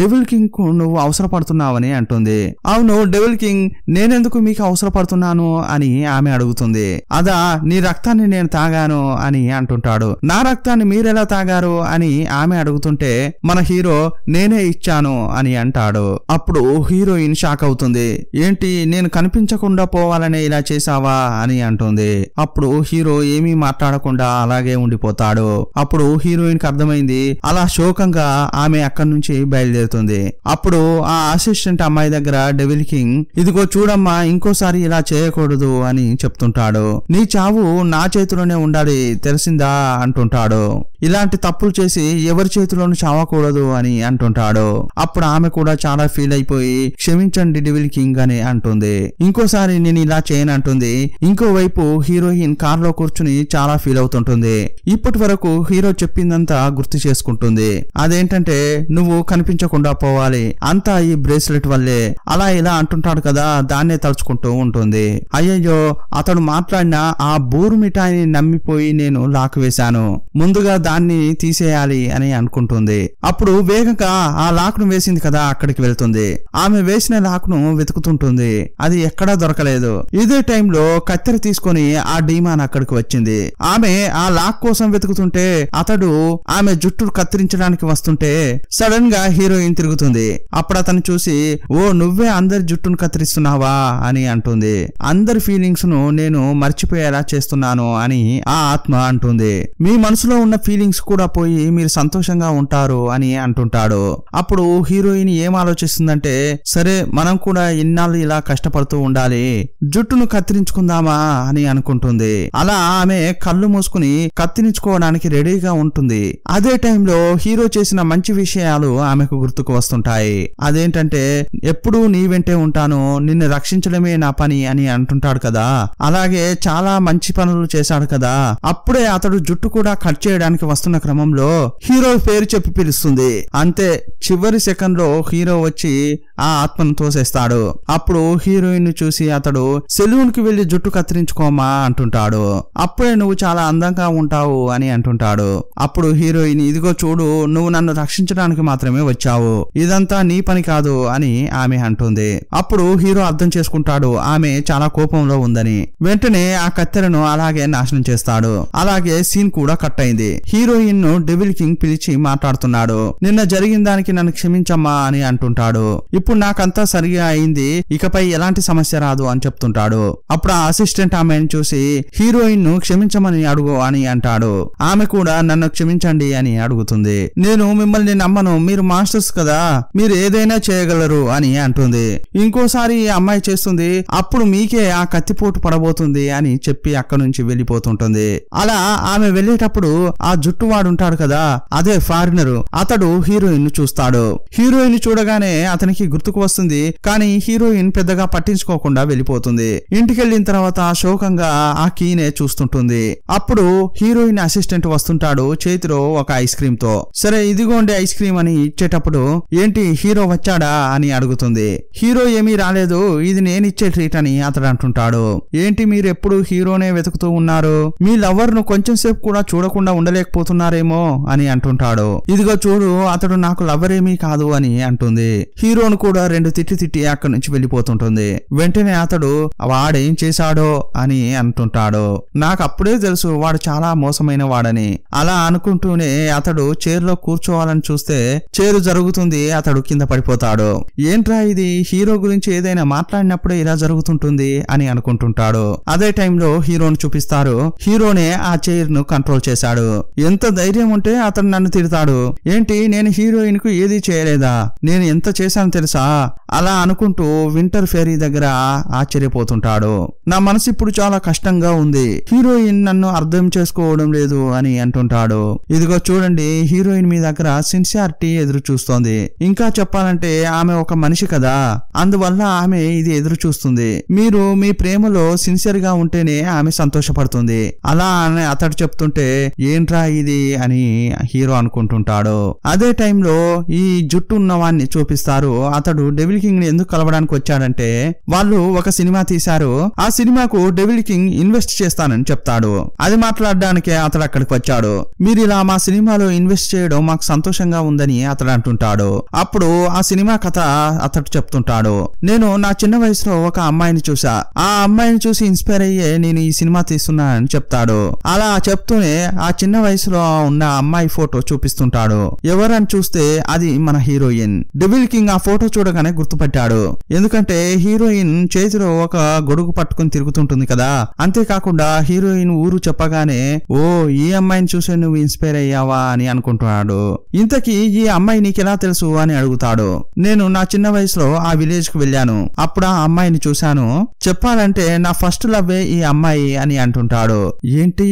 డెవిల్ కింగ్ నువ్వు అవసరపడుతున్నావని అంటుంది అవును డెవిల్ కింగ్ నేనెందుకు మీకు అవసరపడుతున్నాను అని ఆమె అడుగుతుంది అదా నీ రక్తాన్ని నేను తాగాను అని అంటుంటాడు నా రక్తాన్ని మీరెలా తాగారు అని ఆమె అడుగుతుంటే మన హీరో నేనే ఇచ్చాను అని అంటాడు అప్పుడు హీరోయిన్ షాక్ అవుతుంది ఏంటి నేను కనిపించకుండా పోవాలని ఇలా చేశావా అని అంటుంది అప్పుడు హీరో ఏమీ మాట్లాడకుండా అలాగే ఉండిపోతాడు అప్పుడు హీరోయిన్ కి అర్థమైంది అలా శోకంగా ఆమె అక్కడి నుంచి బయలుదేరుతుంది అప్పుడు ఆ అసిస్టెంట్ అమ్మాయి దగ్గర డెవిల్ కింగ్ ఇదిగో చూడమ్మా ఇంకోసారి ఇలా చేయకూడదు అని చెప్తుంటాడు నీ చావు నా చేతిలోనే ఉండాలి తెలిసిందా అంటుంటాడు ఇలాంటి తప్పులు చేసి ఎవరి చేతిలోనూ చావకూడదు అని అంటుంటాడు అప్పుడు ఆమె కూడా చాలా ఫీల్ అయిపోయి క్షమించండి డెవిల్ కింగ్ అని అంటుంది ఇంకోసారి నేను ఇలా చేయనంటుంది ఇంకోవైపు హీరోయిన్ కార్ లో కూర్చుని చాలా ఫీల్ అవుతుంటుంది ఇప్పటి వరకు హీరో చెప్పిందంతా గుర్తు చేసుకుంటుంది అదేంటంటే నువ్వు నువ్వు కనిపించకుండా పోవాలి అంతా ఈ బ్రేస్లెట్ వల్లే అలా ఇలా అంటుంటాడు కదా దాన్నే తలుచుకుంటూ ఉంటుంది అయ్యయ్యో అతడు మాట్లాడిన ఆ బూరు మిఠాయిని నమ్మిపోయి నేను లాక్ వేశాను ముందుగా దాన్ని తీసేయాలి అని అనుకుంటుంది అప్పుడు వేగంగా ఆ లాక్ ను వేసింది కదా అక్కడికి వెళ్తుంది ఆమె వేసిన లాక్ ను వెతుకుతుంటుంది అది ఎక్కడా దొరకలేదు ఇదే టైంలో కత్తెర తీసుకుని ఆ డీమాన్ అక్కడికి వచ్చింది ఆమె ఆ లాక్ కోసం వెతుకుతుంటే అతడు ఆమె జుట్టు కత్తిరించడానికి వస్తుంటే సడన్ గా హీరోయిన్ తిరుగుతుంది అప్పుడు అతను చూసి ఓ నువ్వే అందరి జుట్టును కత్తిరిస్తున్నావా అని అంటుంది అందరి ఫీలింగ్స్ ను నేను మర్చిపోయేలా చేస్తున్నాను అని ఆ ఆత్మ అంటుంది మీ మనసులో ఉన్న ఫీలింగ్స్ కూడా పోయి మీరు సంతోషంగా ఉంటారు అని అంటుంటాడు అప్పుడు హీరోయిన్ ఏం ఆలోచిస్తుందంటే సరే మనం కూడా ఇన్నాళ్ళు ఇలా కష్టపడుతూ ఉండాలి జుట్టును కత్తిరించుకుందామా అని అనుకుంటుంది అలా ఆమె కళ్ళు మూసుకుని కత్తిరించుకోవడానికి రెడీగా ఉంటుంది అదే టైంలో హీరో చేసిన మంచి విషయం విషయాలు ఆమెకు గుర్తుకు వస్తుంటాయి అదేంటంటే ఎప్పుడూ నీ వెంటే ఉంటాను నిన్ను రక్షించడమే నా పని అని అంటుంటాడు కదా అలాగే చాలా మంచి పనులు చేశాడు కదా అప్పుడే అతడు జుట్టు కూడా కట్ చేయడానికి వస్తున్న క్రమంలో హీరో పేరు చెప్పి పిలుస్తుంది అంతే చివరి సెకండ్ లో హీరో వచ్చి ఆ ఆత్మను తోసేస్తాడు అప్పుడు హీరోయిన్ ను చూసి అతడు సెలూన్ కి వెళ్లి జుట్టు కత్తిరించుకోమా అంటుంటాడు అప్పుడే నువ్వు చాలా అందంగా ఉంటావు అని అంటుంటాడు అప్పుడు హీరోయిన్ ఇదిగో చూడు నువ్వు నన్ను రక్షించడానికి మాత్రమే వచ్చావు ఇదంతా నీ పని కాదు అని ఆమె అంటుంది అప్పుడు హీరో అర్థం చేసుకుంటాడు ఆమె చాలా కోపంలో ఉందని వెంటనే ఆ కత్తెరను అలాగే నాశనం చేస్తాడు అలాగే సీన్ కూడా కట్ అయింది హీరోయిన్ ను డెవిల్ కింగ్ పిలిచి మాట్లాడుతున్నాడు నిన్న జరిగిన దానికి నన్ను క్షమించమ్మా అని అంటుంటాడు ఇప్పుడు నాకంతా సరిగా అయింది ఇకపై ఎలాంటి సమస్య రాదు అని చెప్తుంటాడు అప్పుడు ఆ అసిస్టెంట్ ఆమెను చూసి హీరోయిన్ ను క్షమించమని అడుగు అని అంటాడు ఆమె కూడా నన్ను క్షమించండి అని అడుగుతుంది నేను మిమ్మల్ని నమ్మను మీరు మాస్టర్స్ కదా మీరు ఏదైనా చేయగలరు అని అంటుంది ఇంకోసారి ఈ అమ్మాయి చేస్తుంది అప్పుడు మీకే ఆ కత్తిపోటు పడబోతుంది అని చెప్పి అక్కడ నుంచి వెళ్ళిపోతుంటుంది అలా ఆమె వెళ్ళేటప్పుడు ఆ జుట్టువాడు ఉంటాడు కదా అదే ఫారినర్ అతడు హీరోయిన్ ను చూస్తాడు హీరోయిన్ చూడగానే అతనికి గుర్తుకు వస్తుంది కానీ హీరోయిన్ పెద్దగా పట్టించుకోకుండా వెళ్ళిపోతుంది ఇంటికి వెళ్ళిన తర్వాత శోకంగా ఆ కీనే చూస్తుంటుంది అప్పుడు హీరోయిన్ అసిస్టెంట్ వస్తుంటాడు చేతిలో ఒక ఐస్ క్రీమ్ తో సరే ఇదిగోండి ఐస్ క్రీమ్ అని ఇచ్చేటప్పుడు ఏంటి హీరో వచ్చాడా అని అడుగుతుంది హీరో ఏమీ రాలేదు ఇది నేనిచ్చే ట్రీట్ అని అతడు అంటుంటాడు ఏంటి మీరు ఎప్పుడు హీరోనే వెతుకుతూ ఉన్నారు మీ లవర్ ను కొంచెం సేపు కూడా చూడకుండా ఉండలేకపోతున్నారేమో అని అంటుంటాడు ఇదిగో చూడు అతడు నాకు లవర్ ఏమీ కాదు అని అంటుంది హీరోను కూడా రెండు తిట్టి తిట్టి అక్కడి నుంచి వెళ్ళిపోతుంటుంది వెంటనే అతడు వాడేం చేశాడో అని అంటుంటాడు నాకు అప్పుడే తెలుసు వాడు చాలా మోసమైన వాడని అలా అనుకుంటూనే అతడు చైర్లో కూర్చోవాలని చూస్తే చేరు జరుగుతుంది అతడు కింద పడిపోతాడు ఏంట్రా ఇది హీరో గురించి ఏదైనా మాట్లాడినప్పుడే ఇలా జరుగుతుంటుంది అని అనుకుంటుంటాడు అదే టైంలో హీరోను చూపిస్తారు హీరోనే ఆ చైర్ ను కంట్రోల్ చేశాడు ఎంత ధైర్యం ఉంటే అతను నన్ను తిడతాడు ఏంటి నేను హీరోయిన్ కు ఏది చేయలేదా నేను ఎంత చేశాను తెలుసా అలా అనుకుంటూ వింటర్ ఫెరీ దగ్గర ఆశ్చర్యపోతుంటాడు నా మనసు ఇప్పుడు చాలా కష్టంగా ఉంది హీరోయిన్ నన్ను అర్థం చేసుకోవడం లేదు అని అంటుంటాడు ఇదిగో చూడండి హీరోయిన్ మీ దగ్గర సిన్సియారిటీ పార్టీ ఎదురు చూస్తోంది ఇంకా చెప్పాలంటే ఆమె ఒక మనిషి కదా అందువల్ల ఆమె ఇది ఎదురు చూస్తుంది మీరు మీ ప్రేమలో సిన్సియర్ గా ఉంటేనే ఆమె సంతోషపడుతుంది అలా అని అతడు చెప్తుంటే ఏంట్రా ఇది అని హీరో అనుకుంటుంటాడు అదే టైంలో ఈ జుట్టు ఉన్నవాన్ని చూపిస్తారు అతడు డెవిల్ కింగ్ ని ఎందుకు కలవడానికి వచ్చాడంటే వాళ్ళు ఒక సినిమా తీశారు ఆ సినిమాకు డెవిల్ కింగ్ ఇన్వెస్ట్ చేస్తానని చెప్తాడు అది మాట్లాడడానికే అతడు అక్కడికి వచ్చాడు మీరు ఇలా మా సినిమాలో ఇన్వెస్ట్ చేయడం మాకు సంతోషంగా ఉందని అని అతడు అంటుంటాడు అప్పుడు ఆ సినిమా కథ అతడు చెప్తుంటాడు నేను నా చిన్న వయసులో ఒక అమ్మాయిని చూసా ఆ అమ్మాయిని చూసి ఇన్స్పైర్ అయ్యే నేను ఈ సినిమా తీస్తున్నా అని చెప్తాడు అలా చెప్తూనే ఆ చిన్న వయసులో ఉన్న అమ్మాయి ఫోటో చూపిస్తుంటాడు ఎవరని చూస్తే అది మన హీరోయిన్ డెబిల్ కింగ్ ఆ ఫోటో చూడగానే గుర్తుపట్టాడు ఎందుకంటే హీరోయిన్ చేతిలో ఒక గొడుగు పట్టుకుని తిరుగుతుంటుంది కదా అంతేకాకుండా హీరోయిన్ ఊరు చెప్పగానే ఓ ఈ అమ్మాయిని చూసే నువ్వు ఇన్స్పైర్ అయ్యావా అని అనుకుంటున్నాడు ఇంతకీ ఈ అమ్మాయి నీకెలా తెలుసు అని అడుగుతాడు నేను నా చిన్న వయసులో ఆ విలేజ్ కు వెళ్ళాను అప్పుడు ఆ అమ్మాయిని చూశాను చెప్పాలంటే నా ఫస్ట్ లవ్వే ఈ అమ్మాయి అని అంటుంటాడు ఏంటి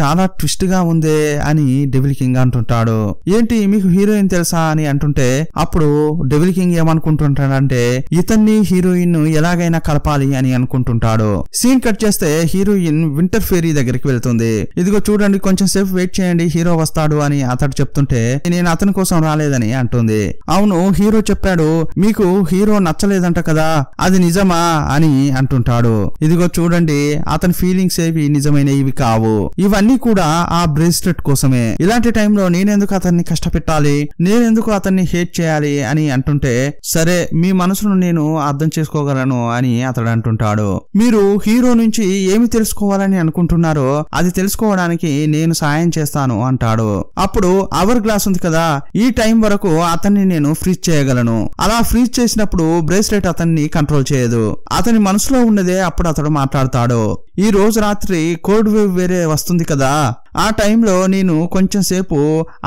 చాలా ట్విస్ట్ గా ఉందే అని డెవిల్ కింగ్ అంటుంటాడు ఏంటి మీకు హీరోయిన్ తెలుసా అని అంటుంటే అప్పుడు డెవిల్ కింగ్ ఏమనుకుంటుంటాడంటే ఇతన్ని హీరోయిన్ ఎలాగైనా కలపాలి అని అనుకుంటుంటాడు సీన్ కట్ చేస్తే హీరోయిన్ వింటర్ ఫేరీ దగ్గరికి వెళ్తుంది ఇదిగో చూడండి కొంచెం సేపు వెయిట్ చేయండి హీరో వస్తాడు అని అతడు చెప్తుంటే నేను అతని కోసం రాలేదని అంటుంది అవును హీరో చెప్పాడు మీకు హీరో నచ్చలేదంట కదా అది నిజమా అని అంటుంటాడు ఇదిగో చూడండి అతని ఫీలింగ్స్ ఏవి నిజమైనవి కావు ఇవన్నీ కూడా ఆ బ్రేస్లెట్ కోసమే ఇలాంటి టైంలో నేనెందుకు అతన్ని కష్టపెట్టాలి నేనెందుకు అతన్ని హేట్ చేయాలి అని అంటుంటే సరే మీ మనసును నేను అర్థం చేసుకోగలను అని అతడు అంటుంటాడు మీరు హీరో నుంచి ఏమి తెలుసుకోవాలని అనుకుంటున్నారో అది తెలుసుకోవడానికి నేను సాయం చేస్తాను అంటాడు అప్పుడు అవర్ గ్లాస్ ఉంది కదా ఈ టైం వరకు అతన్ని నేను ఫ్రీజ్ చేయగలను అలా ఫ్రీజ్ చేసినప్పుడు బ్రేస్లెట్ అతన్ని కంట్రోల్ చేయదు అతని మనసులో ఉన్నదే అప్పుడు అతడు మాట్లాడతాడు ఈ రోజు రాత్రి కోల్డ్ వేవ్ వేరే వస్తుంది కదా ఆ టైంలో నేను కొంచెం సేపు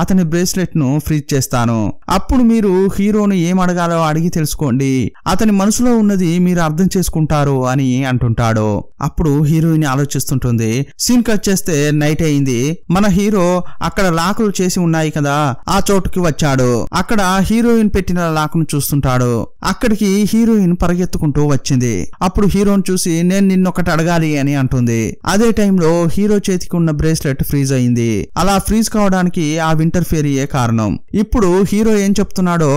అతని బ్రేస్లెట్ ను ఫ్రీజ్ చేస్తాను అప్పుడు మీరు హీరోను ఏం అడగాలో అడిగి తెలుసుకోండి అతని మనసులో ఉన్నది మీరు అర్థం చేసుకుంటారు అని అంటుంటాడు అప్పుడు హీరోయిన్ ఆలోచిస్తుంటుంది సీన్ కట్ చేస్తే నైట్ అయింది మన హీరో అక్కడ లాకులు చేసి ఉన్నాయి కదా ఆ చోటుకి వచ్చి వచ్చాడు అక్కడ హీరోయిన్ పెట్టిన లాకను చూస్తుంటాడు అక్కడికి హీరోయిన్ పరిగెత్తుకుంటూ వచ్చింది అప్పుడు హీరోని చూసి నేను నిన్నొకటి అడగాలి అని అంటుంది అదే టైంలో హీరో చేతికి ఉన్న బ్రేస్లెట్ ఫ్రీజ్ అయింది అలా ఫ్రీజ్ కావడానికి ఆ వింటర్ ఫేరీయే కారణం ఇప్పుడు హీరో ఏం చెప్తున్నాడో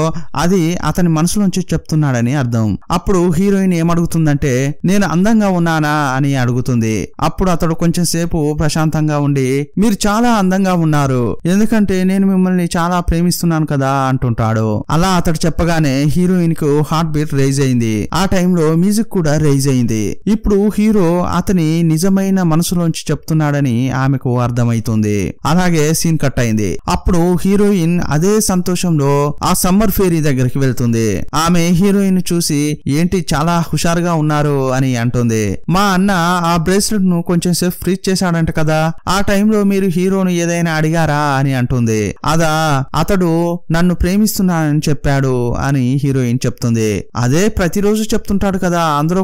అది అతని మనసులోంచి చెప్తున్నాడని అర్థం అప్పుడు హీరోయిన్ ఏమడుగుతుందంటే నేను అందంగా ఉన్నానా అని అడుగుతుంది అప్పుడు అతడు కొంచెం సేపు ప్రశాంతంగా ఉండి మీరు చాలా అందంగా ఉన్నారు ఎందుకంటే నేను మిమ్మల్ని చాలా ప్రేమిస్తున్నాను చెప్తున్నాను కదా అంటుంటాడు అలా అతడు చెప్పగానే హీరోయిన్ కు హార్ట్ బీట్ రైజ్ అయింది ఆ టైంలో మ్యూజిక్ కూడా రైజ్ అయింది ఇప్పుడు హీరో అతని నిజమైన మనసులోంచి చెప్తున్నాడని ఆమెకు అర్థమైతుంది అలాగే సీన్ కట్ అయింది అప్పుడు హీరోయిన్ అదే సంతోషంలో ఆ సమ్మర్ ఫేరీ దగ్గరికి వెళ్తుంది ఆమె హీరోయిన్ చూసి ఏంటి చాలా హుషారుగా ఉన్నారు అని అంటుంది మా అన్న ఆ బ్రేస్లెట్ ను కొంచెం సేపు ఫ్రీజ్ చేశాడంట కదా ఆ టైంలో మీరు హీరోను ఏదైనా అడిగారా అని అంటుంది అదా అతడు నన్ను ప్రేమిస్తున్నానని చెప్పాడు అని హీరోయిన్ చెప్తుంది అదే ప్రతిరోజు చెప్తుంటాడు కదా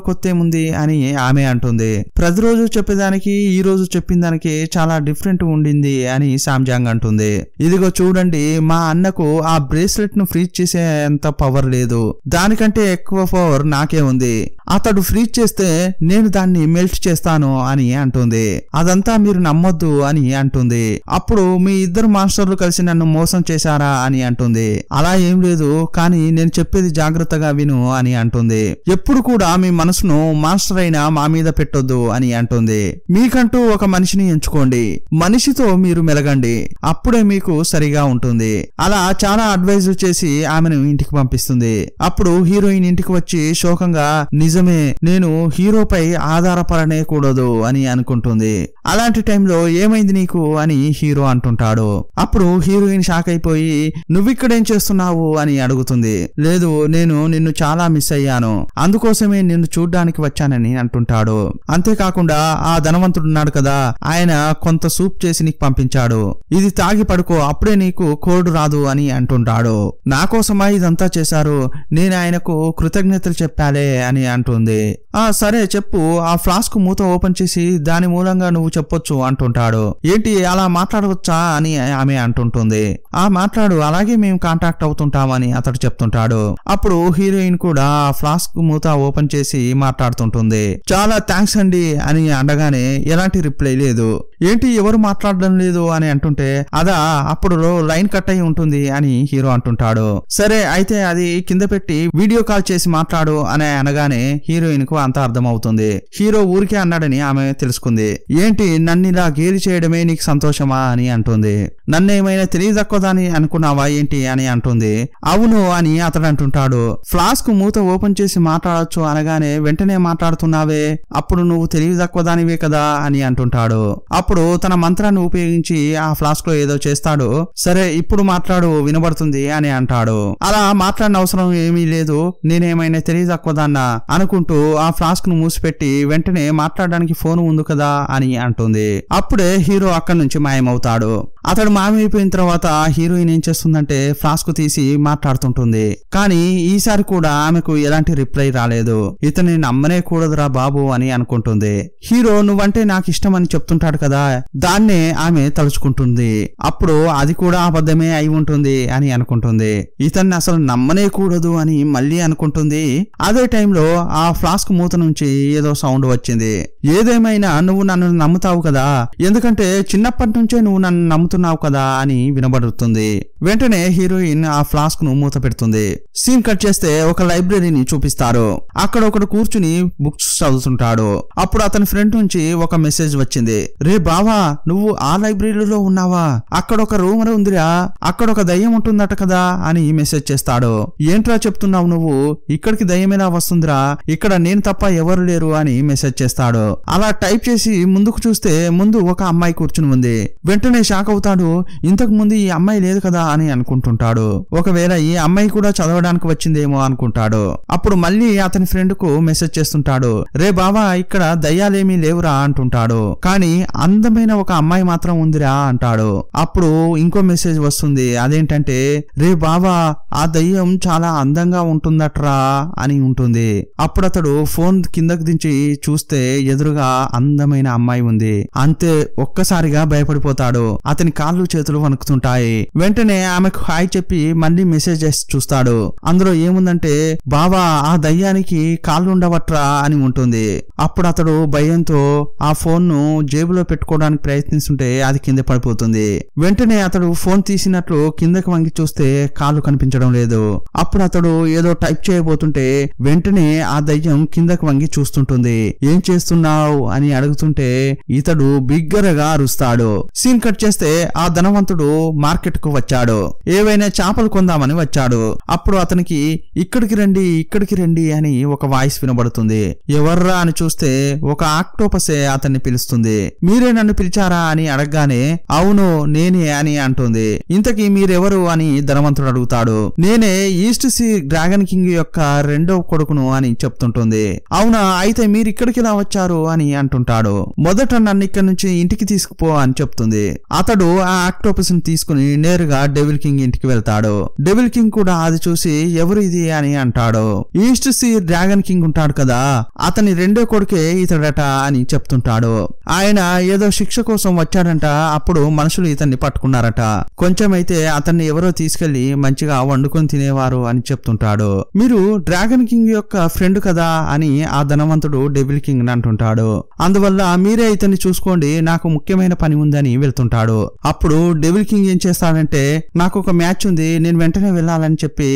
కొత్త ఏముంది అని ఆమె అంటుంది ప్రతిరోజు చెప్పేదానికి ఈ రోజు చెప్పిన దానికి చాలా డిఫరెంట్ ఉండింది అని సామ్జాంగ్ అంటుంది ఇదిగో చూడండి మా అన్నకు ఆ బ్రేస్లెట్ ను ఫ్రీజ్ చేసేంత పవర్ లేదు దానికంటే ఎక్కువ పవర్ నాకే ఉంది అతడు ఫ్రీజ్ చేస్తే నేను దాన్ని మెల్ట్ చేస్తాను అని అంటుంది అదంతా మీరు నమ్మొద్దు అని అంటుంది అప్పుడు మీ ఇద్దరు మాస్టర్లు కలిసి నన్ను మోసం చేశారా అని అంటుంది అలా ఏం లేదు కానీ నేను చెప్పేది జాగ్రత్తగా విను అని అంటుంది ఎప్పుడు కూడా మీ మనసును మాస్టర్ అయిన మా మీద పెట్టొద్దు అని అంటుంది మీకంటూ ఒక మనిషిని ఎంచుకోండి మనిషితో మీరు మెలగండి అప్పుడే మీకు సరిగా ఉంటుంది అలా చాలా అడ్వైజ్ చేసి ఆమెను ఇంటికి పంపిస్తుంది అప్పుడు హీరోయిన్ ఇంటికి వచ్చి శోకంగా నిజమే నేను హీరోపై ఆధారపడనే కూడదు అని అనుకుంటుంది అలాంటి టైంలో ఏమైంది నీకు అని హీరో అంటుంటాడు అప్పుడు హీరోయిన్ షాక్ అయిపోయి నువ్వు ఇక్కడ ఏం చేస్తున్నావు అని అడుగుతుంది లేదు నేను నిన్ను చాలా మిస్ అయ్యాను అందుకోసమే నిన్ను చూడ్డానికి వచ్చానని అంటుంటాడు అంతేకాకుండా ఆ ధనవంతుడున్నాడు కదా ఆయన కొంత సూప్ చేసి నీకు పంపించాడు ఇది తాగి పడుకో అప్పుడే నీకు కోల్డ్ రాదు అని అంటుంటాడు నా కోసమా ఇదంతా చేశారు నేను ఆయనకు కృతజ్ఞతలు చెప్పాలే అని అంటుంది ఆ సరే చెప్పు ఆ ఫ్లాస్క్ మూత ఓపెన్ చేసి దాని మూలంగా నువ్వు చెప్పొచ్చు అంటుంటాడు ఏంటి అలా మాట్లాడవచ్చా అని ఆమె అంటుంటుంది ఆ మాట్లాడు అలాగే మేము కాంటాక్ట్ అవుతుంటామని అతడు చెప్తుంటాడు అప్పుడు హీరోయిన్ కూడా ఫ్లాస్క్ మూత ఓపెన్ చేసి మాట్లాడుతుంటుంది చాలా థ్యాంక్స్ అండి అని అనగానే ఎలాంటి రిప్లై లేదు ఏంటి ఎవరు మాట్లాడడం లేదు అని అంటుంటే అదా అప్పుడు లైన్ కట్ అయి ఉంటుంది అని హీరో అంటుంటాడు సరే అయితే అది కింద పెట్టి వీడియో కాల్ చేసి మాట్లాడు అని అనగానే హీరోయిన్ కు అంత అర్థమవుతుంది హీరో ఊరికే అన్నాడని ఆమె తెలుసుకుంది ఏంటి నన్ను ఇలా గేలి చేయడమే నీకు సంతోషమా అని అంటుంది నన్నేమైనా తెలియదక్కదని అనుకున్నా చేస్తున్నావా ఏంటి అని అంటుంది అవును అని అతడు అంటుంటాడు ఫ్లాస్క్ మూత ఓపెన్ చేసి మాట్లాడచ్చు అనగానే వెంటనే మాట్లాడుతున్నావే అప్పుడు నువ్వు తెలివి తక్కువ దానివే కదా అని అంటుంటాడు అప్పుడు తన మంత్రాన్ని ఉపయోగించి ఆ ఫ్లాస్క్ లో ఏదో చేస్తాడు సరే ఇప్పుడు మాట్లాడు వినబడుతుంది అని అంటాడు అలా మాట్లాడిన అవసరం ఏమీ లేదు నేనేమైనా తెలివి తక్కువ దాన్నా అనుకుంటూ ఆ ఫ్లాస్క్ ను మూసిపెట్టి వెంటనే మాట్లాడడానికి ఫోన్ ఉంది కదా అని అంటుంది అప్పుడే హీరో అక్కడి నుంచి మాయమవుతాడు అతడు మాయమైపోయిన తర్వాత హీరోయిన్ ఏం చేస్తుందంటే ఫ్లాస్క్ తీసి మాట్లాడుతుంటుంది కానీ ఈసారి కూడా ఆమెకు ఎలాంటి రిప్లై రాలేదు ఇతని నమ్మనే కూడదురా బాబు అని అనుకుంటుంది హీరో నువ్వంటే నాకు ఇష్టం అని చెప్తుంటాడు కదా దాన్నే ఆమె తలుచుకుంటుంది అప్పుడు అది కూడా అబద్ధమే అయి ఉంటుంది అని అనుకుంటుంది ఇతన్ని అసలు నమ్మనే కూడదు అని మళ్ళీ అనుకుంటుంది అదే టైంలో ఆ ఫ్లాస్క్ మూత నుంచి ఏదో సౌండ్ వచ్చింది ఏదేమైనా నువ్వు నన్ను నమ్ముతావు కదా ఎందుకంటే చిన్నప్పటి నుంచే నువ్వు నన్ను నమ్ముతున్నావు కదా అని వినబడుతుంది వెంటనే హీరోయిన్ ఆ ఫ్లాస్క్ ను మూత పెడుతుంది సీన్ కట్ చేస్తే ఒక లైబ్రరీని చూపిస్తారు అక్కడ ఒకడు కూర్చుని బుక్స్ చదువుతుంటాడు అప్పుడు అతని ఫ్రెండ్ నుంచి ఒక మెసేజ్ వచ్చింది రే బావా నువ్వు ఆ లైబ్రరీలో ఉన్నావా అక్కడ ఒక రూమర్ ఉందిరా అక్కడ ఒక దయ్యం ఉంటుందట కదా అని మెసేజ్ చేస్తాడు ఏంట్రా చెప్తున్నావు నువ్వు ఇక్కడికి దయ్యమేనా వస్తుందిరా ఇక్కడ నేను తప్ప ఎవరు లేరు అని మెసేజ్ చేస్తాడు అలా టైప్ చేసి ముందుకు చూస్తే ముందు ఒక అమ్మాయి కూర్చుని ఉంది వెంటనే షాక్ అవుతాడు ఇంతకు ముందు ఈ అమ్మాయి లేదు కదా అని అనుకుంటుంటాడు ఒకవేళ ఈ అమ్మాయి కూడా చదవడానికి వచ్చిందేమో అనుకుంటాడు అప్పుడు మళ్ళీ అతని ఫ్రెండ్ కు మెసేజ్ చేస్తుంటాడు రే బావా ఇక్కడ దయ్యాలేమీ లేవురా అంటుంటాడు కానీ అందమైన ఒక అమ్మాయి మాత్రం ఉందిరా అంటాడు అప్పుడు ఇంకో మెసేజ్ వస్తుంది అదేంటంటే రే బావా ఆ దయ్యం చాలా అందంగా ఉంటుందట్రా అని ఉంటుంది అప్పుడు అతడు ఫోన్ కిందకు దించి చూస్తే ఎదురుగా అందమైన అమ్మాయి ఉంది అంతే ఒక్కసారిగా భయపడిపోతాడు అతని కాళ్ళు చేతులు వణుకుతుంటాయి వెంటనే ఆమెకు హాయ్ చెప్పి మళ్ళీ మెసేజ్ చేసి చూస్తాడు అందులో ఏముందంటే బావా ఆ దయ్యానికి ఉండవట్రా అని ఉంటుంది అప్పుడు అతడు భయంతో ఆ ఫోన్ ను జేబులో పెట్టుకోవడానికి ప్రయత్నిస్తుంటే అది కింద పడిపోతుంది వెంటనే అతడు ఫోన్ తీసినట్లు కిందకి వంగి చూస్తే కాలు కనిపించడం లేదు అప్పుడు అతడు ఏదో టైప్ చేయబోతుంటే వెంటనే ఆ దయ్యం కిందకి వంగి చూస్తుంటుంది ఏం చేస్తున్నావు అని అడుగుతుంటే ఇతడు బిగ్గరగా అరుస్తాడు సీన్ కట్ చేస్తే ఆ ధనవంతుడు మార్కెట్ కు వచ్చాడు ఏవైనా చేపలు కొందామని వచ్చాడు అప్పుడు అతనికి ఇక్కడికి రండి ఇక్కడికి రండి అని ఒక వాయిస్ వినబడుతుంది ఎవర్రా అని చూస్తే ఒక ఆక్టోపసే అతన్ని పిలుస్తుంది మీరే నన్ను పిలిచారా అని అడగగానే అవును నేనే అని అంటుంది ఇంతకీ మీరెవరు అని ధనవంతుడు అడుగుతాడు నేనే ఈస్ట్ సీ డ్రాగన్ కింగ్ యొక్క రెండో కొడుకును అని చెప్తుంటుంది అవునా అయితే మీరు ఇక్కడికి వచ్చారు అని అంటుంటాడు మొదట నన్ను ఇక్కడి నుంచి ఇంటికి తీసుకుపో అని చెప్తుంది అతడు ఆ ఆక్టోపస్ ని తీసుకుని నేరుగా డెవిల్ డెవిల్ కింగ్ ఇంటికి వెళ్తాడు డెవిల్ కింగ్ కూడా అది చూసి ఎవరు ఇది అని అంటాడు ఈస్ట్ సీ డ్రాగన్ కింగ్ ఉంటాడు కదా అతని రెండో కొడుకే ఇతడట అని చెప్తుంటాడు ఆయన ఏదో శిక్ష కోసం వచ్చాడంట అప్పుడు మనుషులు ఇతన్ని పట్టుకున్నారట కొంచెమైతే అతన్ని ఎవరో తీసుకెళ్లి మంచిగా వండుకొని తినేవారు అని చెప్తుంటాడు మీరు డ్రాగన్ కింగ్ యొక్క ఫ్రెండ్ కదా అని ఆ ధనవంతుడు డెవిల్ కింగ్ అంటుంటాడు అందువల్ల మీరే ఇతన్ని చూసుకోండి నాకు ముఖ్యమైన పని ఉందని వెళ్తుంటాడు అప్పుడు డెవిల్ కింగ్ ఏం చేస్తాడంటే నాకు ఒక మ్యాచ్ ఉంది నేను వెంటనే వెళ్ళాలని చెప్పి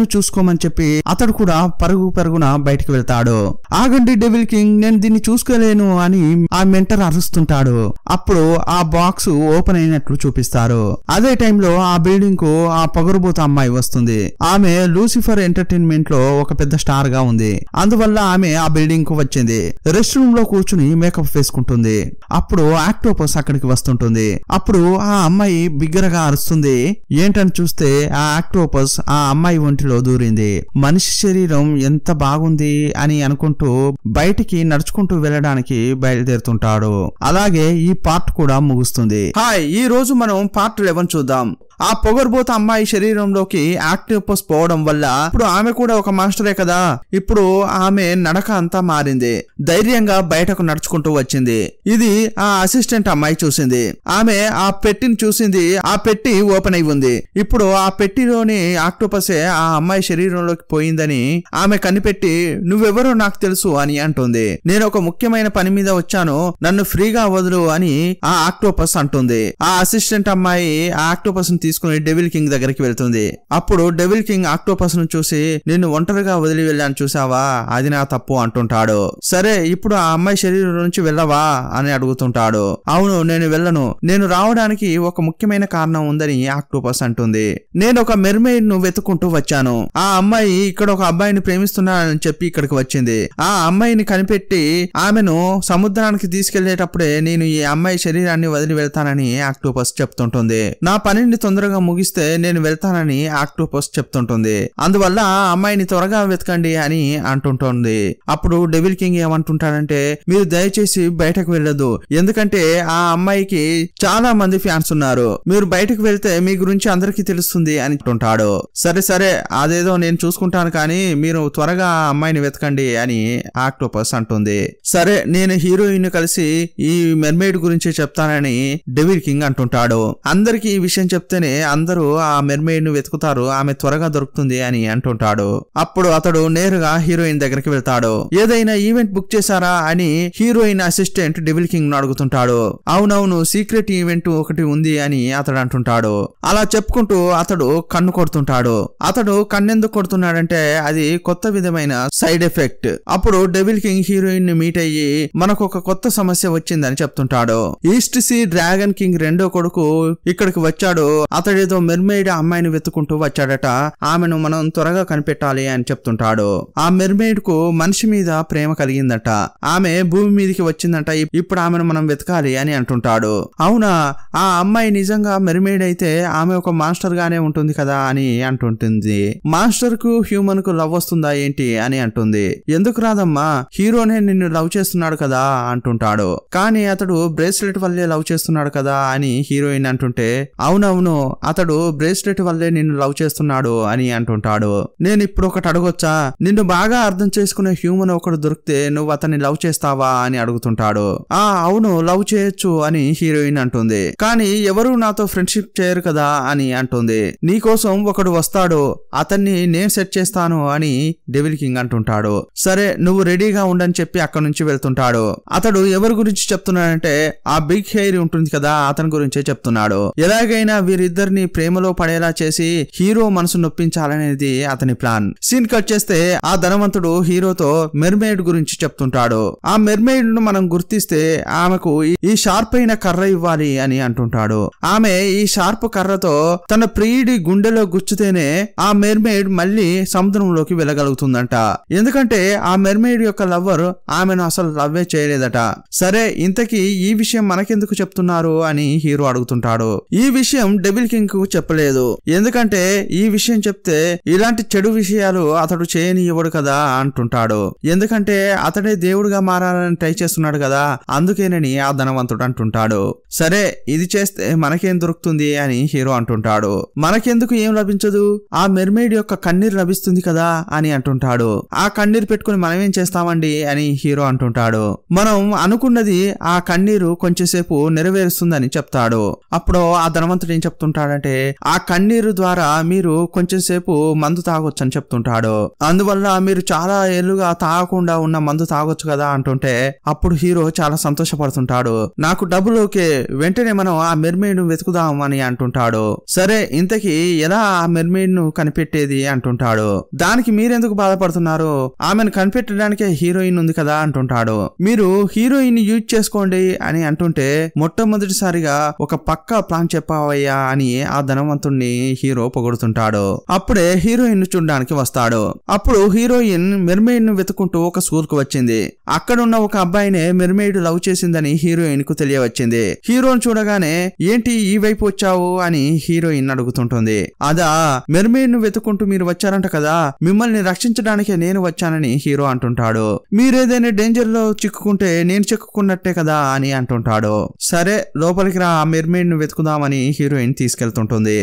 ను చూసుకోమని చెప్పి అతడు కూడా పరుగు పరుగున బయటకు వెళ్తాడు ఆగండి డెవిల్ కింగ్ నేను దీన్ని చూసుకోలేను అని ఆ మెంటర్ అరుస్తుంటాడు అప్పుడు ఆ బాక్స్ ఓపెన్ అయినట్లు చూపిస్తారు అదే టైంలో ఆ బిల్డింగ్ కు ఆ పగరుబోత అమ్మాయి వస్తుంది ఆమె లూసిఫర్ ఎంటర్టైన్మెంట్ లో ఒక పెద్ద స్టార్ గా ఉంది అందువల్ల ఆమె ఆ బిల్డింగ్ కు వచ్చింది రెస్ట్ రూమ్ లో కూర్చుని మేకప్ వేసుకుంటుంది అప్పుడు ఆక్టోపస్ అక్కడికి వస్తుంటుంది అప్పుడు ఆ అమ్మాయి బిగ్గరగా అరుస్తుంది ఏంటని చూస్తే ఆ ఆక్టోపస్ ఆ అమ్మాయి ఒంటిలో దూరింది మనిషి శరీరం ఎంత బాగుంది అని అనుకుంటూ బయటికి నడుచుకుంటూ వెళ్ళడానికి బయలుదేరుతుంటాడు అలాగే ఈ పార్ట్ కూడా ముగుస్తుంది హాయ్ ఈ రోజు మనం పార్ట్ లెవెన్ చూద్దాం ఆ పొగరుబోత అమ్మాయి శరీరంలోకి ఆక్టోపస్ పోవడం వల్ల ఇప్పుడు ఆమె కూడా ఒక మాస్టరే కదా ఇప్పుడు ఆమె నడక అంతా మారింది ధైర్యంగా బయటకు నడుచుకుంటూ వచ్చింది ఇది ఆ అసిస్టెంట్ అమ్మాయి చూసింది ఆమె ఆ పెట్టిని చూసింది ఆ పెట్టి ఓపెన్ అయి ఉంది ఇప్పుడు ఆ పెట్టిలోని ఆక్టోపసే ఆ అమ్మాయి శరీరంలోకి పోయిందని ఆమె కనిపెట్టి నువ్వెవరో నాకు తెలుసు అని అంటుంది నేను ఒక ముఖ్యమైన పని మీద వచ్చాను నన్ను ఫ్రీగా వదులు అని ఆ ఆక్టోపస్ అంటుంది ఆ అసిస్టెంట్ అమ్మాయి ఆ ఆక్టోపస్ ని తీసుకుని డెవిల్ కింగ్ దగ్గరికి వెళ్తుంది అప్పుడు డెవిల్ కింగ్ ఆక్టోపస్ ను చూసి నిన్ను ఒంటరిగా వదిలి వెళ్ళాను చూసావా అది నా తప్పు అంటుంటాడు సరే ఇప్పుడు ఆ అమ్మాయి శరీరం నుంచి వెళ్ళవా అని అడుగుతుంటాడు అవును నేను వెళ్ళను నేను రావడానికి ఒక ముఖ్యమైన కారణం ఉందని ఆక్టోపస్ అంటుంది నేను ఒక మెర్మెయిడ్ ను వెతుక్కుంటూ వచ్చాను ఆ అమ్మాయి ఇక్కడ ఒక అబ్బాయిని ప్రేమిస్తున్నానని చెప్పి ఇక్కడికి వచ్చింది ఆ అమ్మాయిని కనిపెట్టి ఆమెను సముద్రానికి తీసుకెళ్లేటప్పుడే నేను ఈ అమ్మాయి శరీరాన్ని వదిలి వెళ్తానని ఆక్టోపస్ చెప్తుంటుంది నా పనిని తొందర తొందరగా ముగిస్తే నేను వెళ్తానని ఆక్టోపస్ చెప్తుంటుంది అందువల్ల అమ్మాయిని త్వరగా వెతకండి అని అంటుంటోంది అప్పుడు డెవిల్ కింగ్ ఏమంటుంటాడంటే మీరు దయచేసి బయటకు వెళ్ళదు ఎందుకంటే ఆ అమ్మాయికి చాలా మంది ఫ్యాన్స్ ఉన్నారు మీరు బయటకు వెళ్తే మీ గురించి అందరికీ తెలుస్తుంది అని అంటుంటాడు సరే సరే అదేదో నేను చూసుకుంటాను కానీ మీరు త్వరగా అమ్మాయిని వెతకండి అని ఆక్టోపస్ అంటుంది సరే నేను హీరోయిన్ కలిసి ఈ మెర్మేడ్ గురించి చెప్తానని డెవిల్ కింగ్ అంటుంటాడు అందరికీ ఈ విషయం చెప్తే చూడగానే అందరూ ఆ ను వెతుకుతారు ఆమె త్వరగా దొరుకుతుంది అని అంటుంటాడు అప్పుడు అతడు నేరుగా హీరోయిన్ దగ్గరికి వెళ్తాడు ఏదైనా ఈవెంట్ బుక్ చేశారా అని హీరోయిన్ అసిస్టెంట్ డెవిల్ కింగ్ ను అడుగుతుంటాడు అవునవును సీక్రెట్ ఈవెంట్ ఒకటి ఉంది అని అతడు అంటుంటాడు అలా చెప్పుకుంటూ అతడు కన్ను కొడుతుంటాడు అతడు కన్నెందుకు కొడుతున్నాడంటే అది కొత్త విధమైన సైడ్ ఎఫెక్ట్ అప్పుడు డెవిల్ కింగ్ హీరోయిన్ ని మీట్ అయ్యి మనకు ఒక కొత్త సమస్య వచ్చిందని చెప్తుంటాడు ఈస్ట్ సి డ్రాగన్ కింగ్ రెండో కొడుకు ఇక్కడికి వచ్చాడు అతడేదో మెర్మేడ్ అమ్మాయిని వెతుకుంటూ వచ్చాడట ఆమెను మనం త్వరగా కనిపెట్టాలి అని చెప్తుంటాడు ఆ మెర్మేడ్ కు మనిషి మీద ప్రేమ కలిగిందట ఆమె భూమి మీదకి వచ్చిందట ఇప్పుడు ఆమెను మనం వెతకాలి అని అంటుంటాడు అవునా ఆ అమ్మాయి నిజంగా మెర్మేడ్ అయితే ఆమె ఒక మాస్టర్ గానే ఉంటుంది కదా అని అంటుంటుంది మాస్టర్ కు హ్యూమన్ కు లవ్ వస్తుందా ఏంటి అని అంటుంది ఎందుకు రాదమ్మా హీరోనే నిన్ను లవ్ చేస్తున్నాడు కదా అంటుంటాడు కానీ అతడు బ్రేస్లెట్ వల్లే లవ్ చేస్తున్నాడు కదా అని హీరోయిన్ అంటుంటే అవునవును అతడు బ్రేస్లెట్ వల్లే నిన్ను లవ్ చేస్తున్నాడు అని అంటుంటాడు నేను ఇప్పుడు ఒకటి అడగొచ్చా నిన్ను బాగా అర్థం చేసుకునే హ్యూమన్ ఒకడు దొరికితే నువ్వు అతన్ని లవ్ చేస్తావా అని అడుగుతుంటాడు ఆ అవును లవ్ చేయొచ్చు అని హీరోయిన్ అంటుంది కానీ ఎవరు నాతో ఫ్రెండ్షిప్ చేయరు కదా అని అంటుంది నీకోసం ఒకడు వస్తాడు అతన్ని నేను సెట్ చేస్తాను అని డెవిల్ కింగ్ అంటుంటాడు సరే నువ్వు రెడీగా ఉండని చెప్పి అక్కడి నుంచి వెళ్తుంటాడు అతడు ఎవరి గురించి చెప్తున్నాడంటే ఆ బిగ్ హెయిర్ ఉంటుంది కదా అతని గురించే చెప్తున్నాడు ఎలాగైనా వీరి వీళ్ళిద్దరిని ప్రేమలో పడేలా చేసి హీరో మనసు నొప్పించాలనేది అతని ప్లాన్ సీన్ కట్ చేస్తే ఆ ధనవంతుడు హీరోతో మెర్మేడ్ గురించి చెప్తుంటాడు ఆ మెర్మేడ్ ను మనం గుర్తిస్తే ఆమెకు ఈ షార్ప్ అయిన కర్ర ఇవ్వాలి అని అంటుంటాడు ఆమె ఈ షార్ప్ కర్రతో తన ప్రియుడి గుండెలో గుచ్చితేనే ఆ మెర్మేడ్ మళ్ళీ సముద్రంలోకి వెళ్ళగలుగుతుందంట ఎందుకంటే ఆ మెర్మేడ్ యొక్క లవ్వర్ ఆమెను అసలు లవ్వే చేయలేదట సరే ఇంతకీ ఈ విషయం మనకెందుకు చెప్తున్నారు అని హీరో అడుగుతుంటాడు ఈ విషయం డెబిల్ కపిల్ కింగ్ చెప్పలేదు ఎందుకంటే ఈ విషయం చెప్తే ఇలాంటి చెడు విషయాలు అతడు చేయని ఇవ్వడు కదా అంటుంటాడు ఎందుకంటే అతడే దేవుడుగా మారాలని ట్రై చేస్తున్నాడు కదా అందుకేనని ఆ ధనవంతుడు అంటుంటాడు సరే ఇది చేస్తే మనకేం దొరుకుతుంది అని హీరో అంటుంటాడు మనకెందుకు ఏం లభించదు ఆ మెర్మేడ్ యొక్క కన్నీరు లభిస్తుంది కదా అని అంటుంటాడు ఆ కన్నీరు పెట్టుకుని మనమేం చేస్తామండి అని హీరో అంటుంటాడు మనం అనుకున్నది ఆ కన్నీరు కొంచెంసేపు నెరవేరుస్తుందని చెప్తాడు అప్పుడు ఆ ధనవంతుడు ఏం చెప్తుంటాడు చెప్తుంటాడంటే ఆ కన్నీరు ద్వారా మీరు కొంచెం సేపు మందు తాగొచ్చు అని చెప్తుంటాడు అందువల్ల మీరు చాలా ఏళ్ళుగా తాగకుండా ఉన్న మందు తాగొచ్చు కదా అంటుంటే అప్పుడు హీరో చాలా సంతోషపడుతుంటాడు నాకు ఓకే వెంటనే మనం ఆ మెర్మేడ్ వెతుకుదాం అని అంటుంటాడు సరే ఇంతకీ ఎలా ఆ మెర్మేడ్ ను కనిపెట్టేది అంటుంటాడు దానికి మీరెందుకు బాధపడుతున్నారు ఆమెను కనిపెట్టడానికే హీరోయిన్ ఉంది కదా అంటుంటాడు మీరు హీరోయిన్ యూజ్ చేసుకోండి అని అంటుంటే మొట్టమొదటిసారిగా ఒక పక్క ప్లాన్ చెప్పావయ్యా అని అని ఆ ధనవంతుణ్ణి హీరో పొగుడుతుంటాడు అప్పుడే హీరోయిన్ చూడడానికి వస్తాడు అప్పుడు హీరోయిన్ మెర్మెయిడ్ ను వెతుకుంటూ ఒక స్కూల్ కు వచ్చింది అక్కడున్న ఒక అబ్బాయినే మెర్మెయిడ్ లవ్ చేసిందని హీరోయిన్ కు తెలియవచ్చింది హీరోను చూడగానే ఏంటి ఈ వైపు వచ్చావు అని హీరోయిన్ అడుగుతుంటుంది అదా మెర్మెయిడ్ ను వెతుకుంటూ మీరు వచ్చారంట కదా మిమ్మల్ని రక్షించడానికే నేను వచ్చానని హీరో అంటుంటాడు మీరేదైనా డేంజర్ లో చిక్కుకుంటే నేను చిక్కుకున్నట్టే కదా అని అంటుంటాడు సరే లోపలికి రా మెర్మెయిడ్ ను వెతుకుదామని హీరోయిన్ తీసుకు తీసుకెళ్తుంటుంది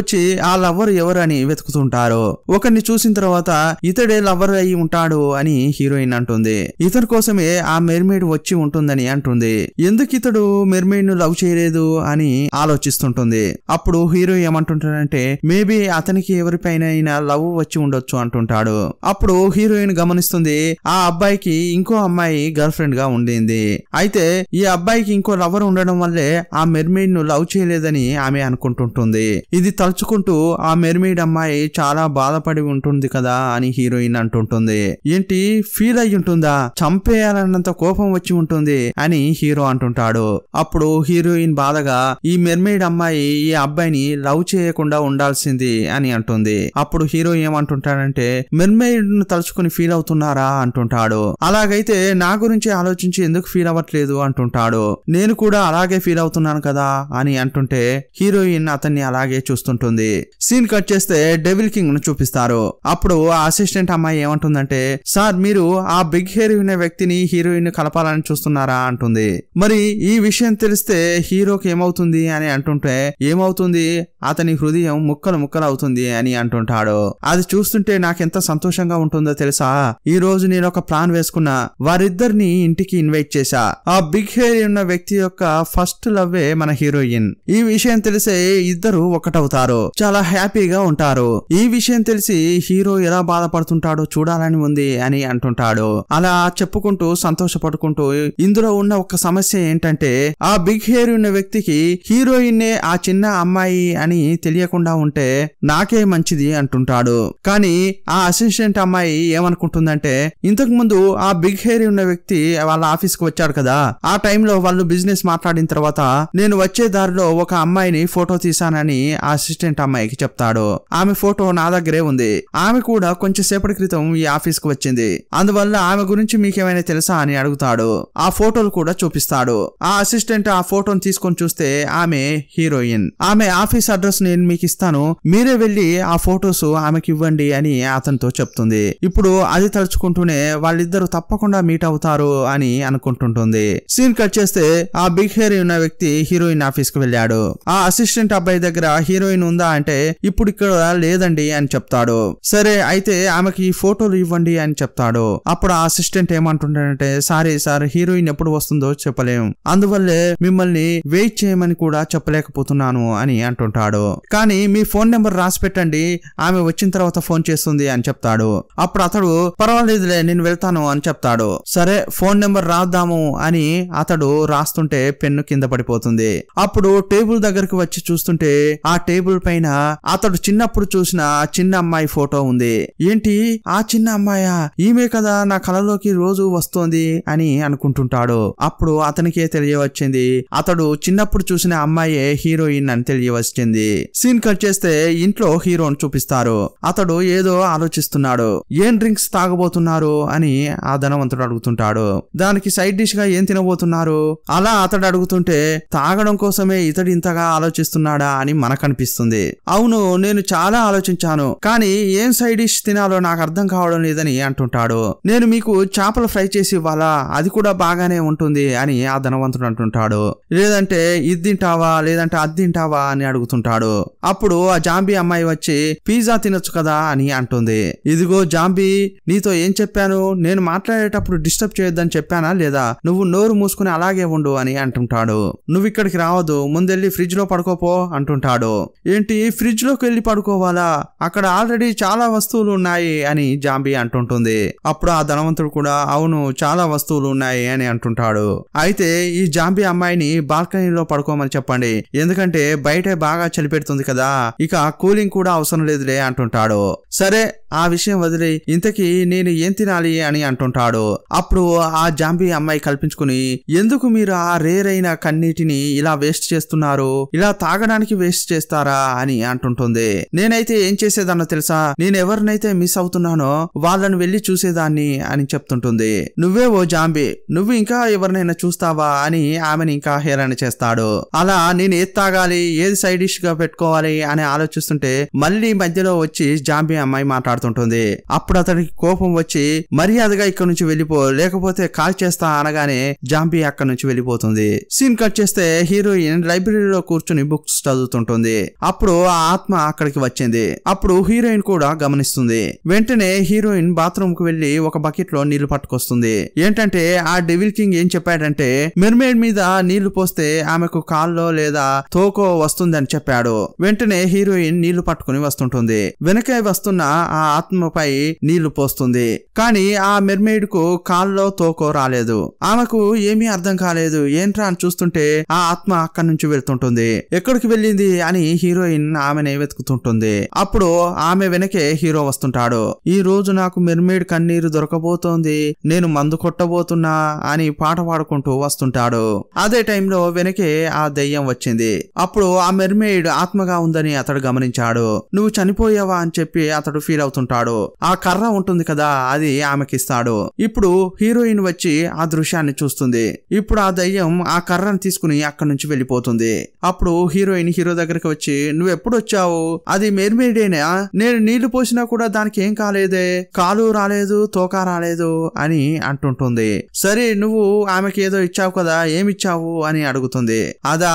వచ్చి ఆ లవ్వర్ అని వెతుకుతుంటారు ఒకరిని చూసిన తర్వాత ఇతడే లవ్వర్ అయి ఉంటాడు అని హీరోయిన్ అంటుంది ఇతని కోసమే ఆ మెర్మేడ్ వచ్చి ఉంటుందని అంటుంది ఎందుకు ఇతడు మెర్మేడ్ ను లవ్ చేయలేదు అని ఆలోచిస్తుంటుంది అప్పుడు హీరో ఏమంటుంటాడంటే మేబీ అతనికి ఎవరిపైన లవ్ వచ్చి ఉండొచ్చు అంటుంటాడు అప్పుడు హీరోయిన్ గమనిస్తుంది ఆ అబ్బాయికి ఇంకో అమ్మాయి గర్ల్ ఫ్రెండ్ గా ఉండింది అయితే ఈ అబ్బాయికి ఇంకో లవర్ ఉండడం వల్లే ఆ మెర్మేడ్ ను లవ్ చేయలేదని ఆమె అనుకుంటుంటుంది ఇది తలుచుకుంటూ ఆ మెర్మేడ్ అమ్మాయి చాలా బాధపడి ఉంటుంది కదా అని హీరోయిన్ అంటుంటుంది ఏంటి ఫీల్ అయి ఉంటుందా చంపేయాలన్నంత కోపం వచ్చి ఉంటుంది అని హీరో అంటుంటాడు అప్పుడు హీరోయిన్ బాధగా ఈ మెర్మేడ్ అమ్మాయి ఈ అబ్బాయిని లవ్ చేయకుండా ఉండాల్సింది అని అంటుంది అప్పుడు హీరో ఏమంటుంటాడంటే మెర్మేడ్ ను తలుచుకుని ఫీల్ అవుతున్నారా అంటుంటాడు అలాగైతే నా గురించి ఆలోచించి ఎందుకు ఫీల్ అవ్వట్లేదు అంటుంటాడు నేను కూడా అలాగే ఫీల్ అవుతున్నాను కదా అని అంటుంటే హీరో హీరోయిన్ అతన్ని అలాగే చూస్తుంటుంది సీన్ కట్ చేస్తే డెవిల్ కింగ్ ను చూపిస్తారు అప్పుడు ఆ అసిస్టెంట్ అమ్మాయి ఏమంటుందంటే సార్ మీరు ఆ బిగ్ హెయిర్ ఉన్న వ్యక్తిని హీరోయిన్ కలపాలని చూస్తున్నారా అంటుంది మరి ఈ విషయం తెలిస్తే హీరోకి ఏమవుతుంది అని అంటుంటే ఏమవుతుంది అతని హృదయం ముక్కలు ముక్కలు అవుతుంది అని అంటుంటాడు అది చూస్తుంటే నాకెంత సంతోషంగా ఉంటుందో తెలుసా ఈ రోజు నేను ఒక ప్లాన్ వేసుకున్నా వారిద్దరిని ఇంటికి ఇన్వైట్ చేశా ఆ బిగ్ హెయిర్ ఉన్న వ్యక్తి యొక్క ఫస్ట్ లవ్వే మన హీరోయిన్ ఈ విషయం తెలిసి చేసే ఇద్దరు ఒకటవుతారు చాలా హ్యాపీగా ఉంటారు ఈ విషయం తెలిసి హీరో ఎలా బాధపడుతుంటాడో చూడాలని ఉంది అని అంటుంటాడు అలా చెప్పుకుంటూ సంతోషపడుకుంటూ ఇందులో ఉన్న ఒక సమస్య ఏంటంటే ఆ బిగ్ హెయిర్ ఉన్న వ్యక్తికి హీరోయిన్నే ఆ చిన్న అమ్మాయి అని తెలియకుండా ఉంటే నాకే మంచిది అంటుంటాడు కానీ ఆ అసిస్టెంట్ అమ్మాయి ఏమనుకుంటుందంటే ఇంతకు ముందు ఆ బిగ్ హెయిర్ ఉన్న వ్యక్తి వాళ్ళ ఆఫీస్ కు వచ్చాడు కదా ఆ టైంలో వాళ్ళు బిజినెస్ మాట్లాడిన తర్వాత నేను వచ్చే దారిలో ఒక అమ్మాయిని ఫోటో తీశానని అసిస్టెంట్ అమ్మాయికి చెప్తాడు ఆమె ఫోటో నా దగ్గరే ఉంది ఆమె కూడా కొంచెం సేపటి క్రితం ఈ ఆఫీస్ కు వచ్చింది అందువల్ల ఆమె గురించి మీకేమైనా తెలుసా అని అడుగుతాడు ఆ ఫోటోలు కూడా చూపిస్తాడు ఆ అసిస్టెంట్ ఆ ఫోటోను తీసుకొని చూస్తే ఆమె హీరోయిన్ ఆమె ఆఫీస్ అడ్రస్ నేను మీకు ఇస్తాను మీరే వెళ్ళి ఆ ఫొటోస్ ఆమెకి ఇవ్వండి అని అతనితో చెప్తుంది ఇప్పుడు అది తలుచుకుంటూనే వాళ్ళిద్దరు తప్పకుండా మీట్ అవుతారు అని అనుకుంటుంటుంది సీన్ కట్ చేస్తే ఆ బిగ్ హెయిర్ ఉన్న వ్యక్తి హీరోయిన్ ఆఫీస్ కు వెళ్ళాడు ఆ అసిస్టెంట్ అసిస్టెంట్ అబ్బాయి దగ్గర హీరోయిన్ ఉందా అంటే ఇప్పుడు ఇక్కడ లేదండి అని చెప్తాడు సరే అయితే ఆమెకి ఈ ఫోటోలు ఇవ్వండి అని చెప్తాడు అప్పుడు ఆ అసిస్టెంట్ ఏమంటుంటాడంటే సారీ సార్ హీరోయిన్ ఎప్పుడు వస్తుందో చెప్పలేం అందువల్లే మిమ్మల్ని వెయిట్ చేయమని కూడా చెప్పలేకపోతున్నాను అని అంటుంటాడు కానీ మీ ఫోన్ నెంబర్ రాసి పెట్టండి ఆమె వచ్చిన తర్వాత ఫోన్ చేస్తుంది అని చెప్తాడు అప్పుడు అతడు పర్వాలేదులే నేను వెళ్తాను అని చెప్తాడు సరే ఫోన్ నెంబర్ రాద్దాము అని అతడు రాస్తుంటే పెన్ను కింద పడిపోతుంది అప్పుడు టేబుల్ దగ్గరకు వచ్చి వచ్చి చూస్తుంటే ఆ టేబుల్ పైన అతడు చిన్నప్పుడు చూసిన చిన్న అమ్మాయి ఫోటో ఉంది ఏంటి ఆ చిన్న అమ్మాయా ఈమె కదా నా కలలోకి రోజు వస్తోంది అని అనుకుంటుంటాడు అప్పుడు అతనికే తెలియవచ్చింది అతడు చిన్నప్పుడు చూసిన అమ్మాయే హీరోయిన్ అని తెలియవచ్చింది సీన్ కట్ చేస్తే ఇంట్లో హీరోను చూపిస్తారు అతడు ఏదో ఆలోచిస్తున్నాడు ఏం డ్రింక్స్ తాగబోతున్నారు అని ఆ ధనవంతుడు అడుగుతుంటాడు దానికి సైడ్ డిష్ గా ఏం తినబోతున్నారు అలా అతడు అడుగుతుంటే తాగడం కోసమే ఇతడు ఇంతగా ఆలోచిస్తున్నాడు ఆలోచిస్తున్నాడా అని మనకనిపిస్తుంది అవును నేను చాలా ఆలోచించాను కానీ ఏం సైడ్ డిష్ తినాలో నాకు అర్థం కావడం లేదని అంటుంటాడు నేను మీకు చేపలు ఫ్రై చేసి ఇవ్వాలా అది కూడా బాగానే ఉంటుంది అని ఆ ధనవంతుడు అంటుంటాడు లేదంటే ఇది తింటావా లేదంటే అది తింటావా అని అడుగుతుంటాడు అప్పుడు ఆ జాంబీ అమ్మాయి వచ్చి పిజ్జా తినొచ్చు కదా అని అంటుంది ఇదిగో జాంబీ నీతో ఏం చెప్పాను నేను మాట్లాడేటప్పుడు డిస్టర్బ్ చేయొద్దని చెప్పానా లేదా నువ్వు నోరు మూసుకుని అలాగే ఉండు అని అంటుంటాడు నువ్వు ఇక్కడికి రావద్దు ముందెళ్ళి ఫ్రిడ్జ్ లో పడుకో పడుకోపో అంటుంటాడు ఏంటి ఫ్రిడ్జ్ లోకి వెళ్ళి పడుకోవాలా అక్కడ ఆల్రెడీ చాలా వస్తువులు ఉన్నాయి అని జాంబీ అంటుంటుంది అప్పుడు ఆ ధనవంతుడు కూడా అవును చాలా వస్తువులు ఉన్నాయి అని అంటుంటాడు అయితే ఈ జాంబీ అమ్మాయిని బాల్కనీలో పడుకోమని చెప్పండి ఎందుకంటే బయటే బాగా చలిపెడుతుంది కదా ఇక కూలింగ్ కూడా అవసరం లేదులే అంటుంటాడు సరే ఆ విషయం వదిలి ఇంతకీ నేను ఏం తినాలి అని అంటుంటాడు అప్పుడు ఆ జాంబీ అమ్మాయి కల్పించుకుని ఎందుకు మీరు ఆ రేరైన కన్నీటిని ఇలా వేస్ట్ చేస్తున్నారు ఇలా తాగడానికి వేస్ట్ చేస్తారా అని అంటుంటుంది నేనైతే ఏం చేసేదాన్నో తెలుసా నేనెవరినైతే మిస్ అవుతున్నానో వాళ్ళని వెళ్లి చూసేదాన్ని అని చెప్తుంటుంది నువ్వే ఓ జాంబి నువ్వు ఇంకా ఎవరినైనా చూస్తావా అని ఆమెని ఇంకా హేరణ చేస్తాడు అలా నేను ఏది తాగాలి ఏది సైడ్ డిష్ గా పెట్టుకోవాలి అని ఆలోచిస్తుంటే మళ్ళీ మధ్యలో వచ్చి జాంబీ అమ్మాయి మాట్లాడుతుంటుంది అప్పుడు అతనికి కోపం వచ్చి మర్యాదగా ఇక్కడ నుంచి వెళ్ళిపో లేకపోతే కాల్ చేస్తా అనగానే జాంబీ అక్కడ నుంచి వెళ్ళిపోతుంది సీన్ కట్ చేస్తే హీరోయిన్ లైబ్రరీలో కూర్చుని బుక్స్ చదువుతుంటుంది అప్పుడు ఆ ఆత్మ అక్కడికి వచ్చింది అప్పుడు హీరోయిన్ కూడా గమనిస్తుంది వెంటనే హీరోయిన్ బాత్రూమ్ కు వెళ్లి ఒక బకెట్ లో నీళ్లు పట్టుకొస్తుంది ఏంటంటే ఆ డెవిల్ కింగ్ ఏం చెప్పాడంటే మెర్మేడ్ మీద నీళ్లు పోస్తే ఆమెకు కాల్లో లేదా తోకో వస్తుందని చెప్పాడు వెంటనే హీరోయిన్ నీళ్లు పట్టుకుని వస్తుంటుంది వెనక వస్తున్న ఆ ఆత్మపై నీళ్లు పోస్తుంది కానీ ఆ మెర్మేడ్ కు కాల్లో తోకో రాలేదు ఆమెకు ఏమీ అర్థం కాలేదు ఏంట్రా అని చూస్తుంటే ఆ ఆత్మ అక్కడి నుంచి వెళ్తుంటుంది ఎక్కడికి వెళ్ళింది అని హీరోయిన్ ఆమెనే వెతుకుతుంటుంది అప్పుడు ఆమె వెనకే హీరో వస్తుంటాడు ఈ రోజు నాకు మెర్మేడ్ కన్నీరు దొరకబోతోంది నేను మందు కొట్టబోతున్నా అని పాట పాడుకుంటూ వస్తుంటాడు అదే టైంలో వెనకే ఆ దెయ్యం వచ్చింది అప్పుడు ఆ మెర్మేడ్ ఆత్మగా ఉందని అతడు గమనించాడు నువ్వు చనిపోయావా అని చెప్పి అతడు ఫీల్ అవుతుంటాడు ఆ కర్ర ఉంటుంది కదా అది ఆమెకిస్తాడు ఇప్పుడు హీరోయిన్ వచ్చి ఆ దృశ్యాన్ని చూస్తుంది ఇప్పుడు ఆ దయ్యం ఆ కర్రను తీసుకుని అక్కడి నుంచి వెళ్ళిపోతుంది అప్పుడు హీరోయిన్ హీరో దగ్గరికి వచ్చి నువ్వు ఎప్పుడు వచ్చావు అది మేర్మేడేనా నేను నీళ్లు పోసినా కూడా దానికి ఏం కాలేదే కాలు రాలేదు తోక రాలేదు అని అంటుంటుంది సరే నువ్వు ఆమెకి ఏదో ఇచ్చావు కదా ఏమిచ్చావు అని అడుగుతుంది అదా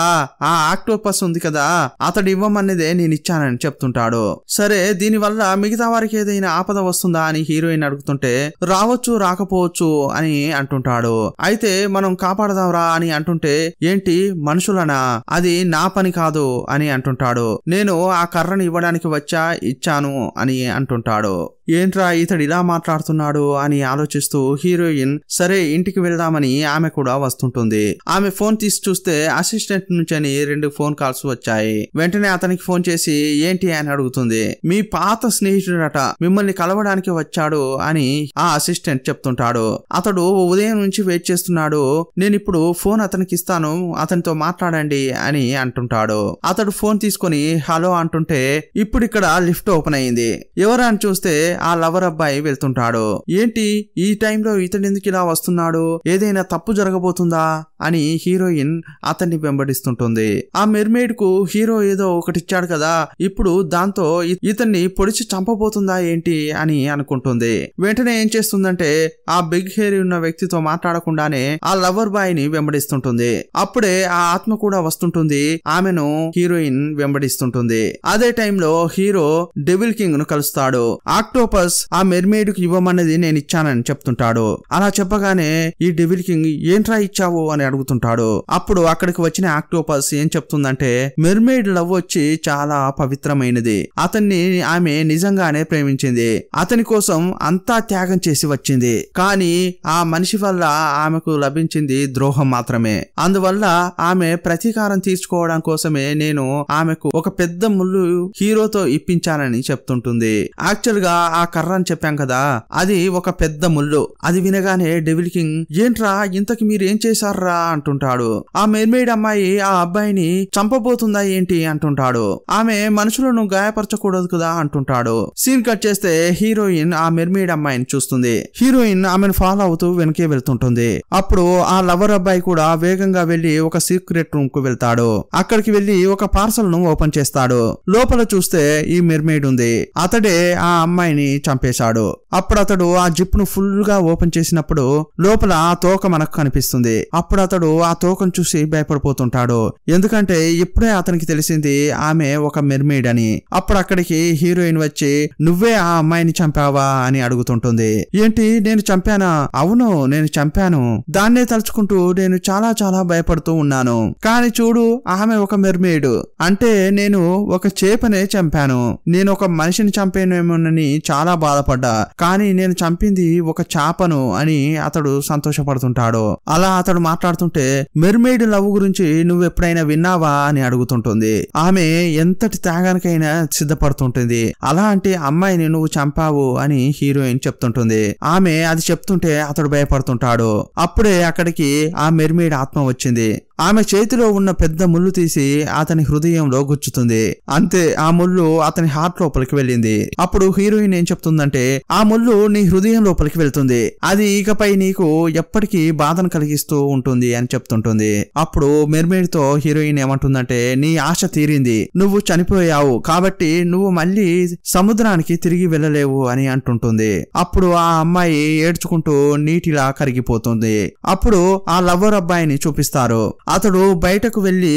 ఆ ఆక్టోపస్ ఉంది కదా అతడు ఇవ్వమన్నదే నేను ఇచ్చానని చెప్తుంటాడు సరే దీనివల్ల మిగతా వారికి ఏదైనా ఆపద వస్తుందా అని హీరోయిన్ అడుగుతుంటే రావచ్చు రాకపోవచ్చు అని అంటుంటాడు అయితే మనం కాపాడదాంరా అని అంటుంటే ఏంటి మనుషులనా అది నా పని కాదు అని అంటుంటాడు నేను ఆ కర్రను ఇవ్వడానికి వచ్చా ఇచ్చాను అని అంటుంటాడు ఏంట్రా ఇతడు ఇలా మాట్లాడుతున్నాడు అని ఆలోచిస్తూ హీరోయిన్ సరే ఇంటికి వెళ్దామని ఆమె కూడా వస్తుంటుంది ఆమె ఫోన్ తీసి చూస్తే అసిస్టెంట్ నుంచి అని రెండు ఫోన్ కాల్స్ వచ్చాయి వెంటనే అతనికి ఫోన్ చేసి ఏంటి అని అడుగుతుంది మీ పాత స్నేహితుడట మిమ్మల్ని కలవడానికి వచ్చాడు అని ఆ అసిస్టెంట్ చెప్తుంటాడు అతడు ఉదయం నుంచి వెయిట్ చేస్తున్నాడు నేను ఇప్పుడు ఫోన్ అతనికి ఇస్తాను అతనితో మాట్లాడండి అని అంటుంటాడు ఉంటాడు అతడు ఫోన్ తీసుకుని హలో అంటుంటే ఇప్పుడు ఇక్కడ లిఫ్ట్ ఓపెన్ అయింది ఎవరా అని చూస్తే ఆ లవర్ అబ్బాయి వెళ్తుంటాడు ఏంటి ఈ టైంలో ఇతడు ఎందుకు ఇలా వస్తున్నాడు ఏదైనా తప్పు జరగబోతుందా అని హీరోయిన్ అతన్ని వెంబడిస్తుంటుంది ఆ మెర్మేడ్ కు హీరో ఏదో ఒకటి ఇచ్చాడు కదా ఇప్పుడు దాంతో ఇతన్ని పొడిచి చంపబోతుందా ఏంటి అని అనుకుంటుంది వెంటనే ఏం చేస్తుందంటే ఆ బిగ్ హెయిర్ ఉన్న వ్యక్తితో మాట్లాడకుండానే ఆ లవర్ బాయ్ ని వెంబడిస్తుంటుంది అప్పుడే ఆ ఆత్మ కూడా వస్తుంటుంది ఆ ఆమెను హీరోయిన్ వెంబడిస్తుంటుంది అదే టైంలో హీరో డెవిల్ కింగ్ ను కలుస్తాడు ఆక్టోపస్ ఆ మెర్మేడ్ కు ఇవ్వమన్నది నేను ఇచ్చానని చెప్తుంటాడు అలా చెప్పగానే ఈ డెవిల్ కింగ్ ఏంట్రా ఇచ్చావు అని అడుగుతుంటాడు అప్పుడు అక్కడికి వచ్చిన ఆక్టోపస్ ఏం చెప్తుందంటే మెర్మేడ్ లవ్ వచ్చి చాలా పవిత్రమైనది అతన్ని ఆమె నిజంగానే ప్రేమించింది అతని కోసం అంతా త్యాగం చేసి వచ్చింది కానీ ఆ మనిషి వల్ల ఆమెకు లభించింది ద్రోహం మాత్రమే అందువల్ల ఆమె ప్రతీకారం తీర్చుకోవడానికి కోసమే నేను ఆమెకు ఒక పెద్ద ముళ్ళు హీరోతో ఇప్పించానని చెప్తుంటుంది యాక్చువల్ గా ఆ కర్ర అని చెప్పాం కదా అది ఒక పెద్ద ముళ్ళు అది వినగానే డెవిల్ కింగ్ ఏంట్రా ఇంతకి మీరేం చేశారా అంటుంటాడు ఆ మెర్మేడ్ అమ్మాయి ఆ అబ్బాయిని చంపబోతుందా ఏంటి అంటుంటాడు ఆమె మనుషులను గాయపరచకూడదు కదా అంటుంటాడు సీన్ కట్ చేస్తే హీరోయిన్ ఆ మెర్మేడ్ అమ్మాయిని చూస్తుంది హీరోయిన్ ఆమెను ఫాలో అవుతూ వెనకే వెళ్తుంటుంది అప్పుడు ఆ లవర్ అబ్బాయి కూడా వేగంగా వెళ్లి ఒక సీక్రెట్ రూమ్ కు వెళ్తాడు అక్కడ దగ్గరికి వెళ్లి ఒక పార్సల్ ను ఓపెన్ చేస్తాడు లోపల చూస్తే ఈ మెర్మేడ్ ఉంది అతడే ఆ అమ్మాయిని చంపేశాడు అప్పుడు అతడు ఆ జిప్ ను ఫుల్ గా ఓపెన్ చేసినప్పుడు లోపల ఆ తోక మనకు కనిపిస్తుంది అప్పుడు అతడు ఆ తోకను చూసి భయపడిపోతుంటాడు ఎందుకంటే ఇప్పుడే అతనికి తెలిసింది ఆమె ఒక మెర్మేడ్ అని అప్పుడు అక్కడికి హీరోయిన్ వచ్చి నువ్వే ఆ అమ్మాయిని చంపావా అని అడుగుతుంటుంది ఏంటి నేను చంపానా అవును నేను చంపాను దాన్నే తలుచుకుంటూ నేను చాలా చాలా భయపడుతూ ఉన్నాను కానీ చూడు ఆమె ఒక మెర్మేడ్ అంటే నేను ఒక చేపనే చంపాను నేను ఒక మనిషిని చంపానేమోనని చాలా బాధపడ్డా కానీ నేను చంపింది ఒక చేపను అని అతడు సంతోషపడుతుంటాడు అలా అతడు మాట్లాడుతుంటే మెర్మేడ్ లవ్ గురించి నువ్వు ఎప్పుడైనా విన్నావా అని అడుగుతుంటుంది ఆమె ఎంతటి త్యాగానికైనా సిద్ధపడుతుంటుంది అలాంటి అమ్మాయిని నువ్వు చంపావు అని హీరోయిన్ చెప్తుంటుంది ఆమె అది చెప్తుంటే అతడు భయపడుతుంటాడు అప్పుడే అక్కడికి ఆ మెర్మేడ్ ఆత్మ వచ్చింది ఆమె చేతిలో ఉన్న పెద్ద ముళ్ళు తీసి తీసి అతని హృదయంలో గుచ్చుతుంది అంతే ఆ ముళ్ళు అతని హార్ట్ లోపలికి వెళ్ళింది అప్పుడు హీరోయిన్ ఏం చెప్తుందంటే ఆ ముళ్ళు నీ హృదయం లోపలికి వెళ్తుంది అది ఇకపై నీకు ఎప్పటికీ బాధను కలిగిస్తూ ఉంటుంది అని చెప్తుంటుంది అప్పుడు మెర్మేడ్ తో హీరోయిన్ ఏమంటుందంటే నీ ఆశ తీరింది నువ్వు చనిపోయావు కాబట్టి నువ్వు మళ్ళీ సముద్రానికి తిరిగి వెళ్ళలేవు అని అంటుంటుంది అప్పుడు ఆ అమ్మాయి ఏడ్చుకుంటూ నీటిలా కరిగిపోతుంది అప్పుడు ఆ లవ్వర్ అబ్బాయిని చూపిస్తారు అతడు బయటకు వెళ్లి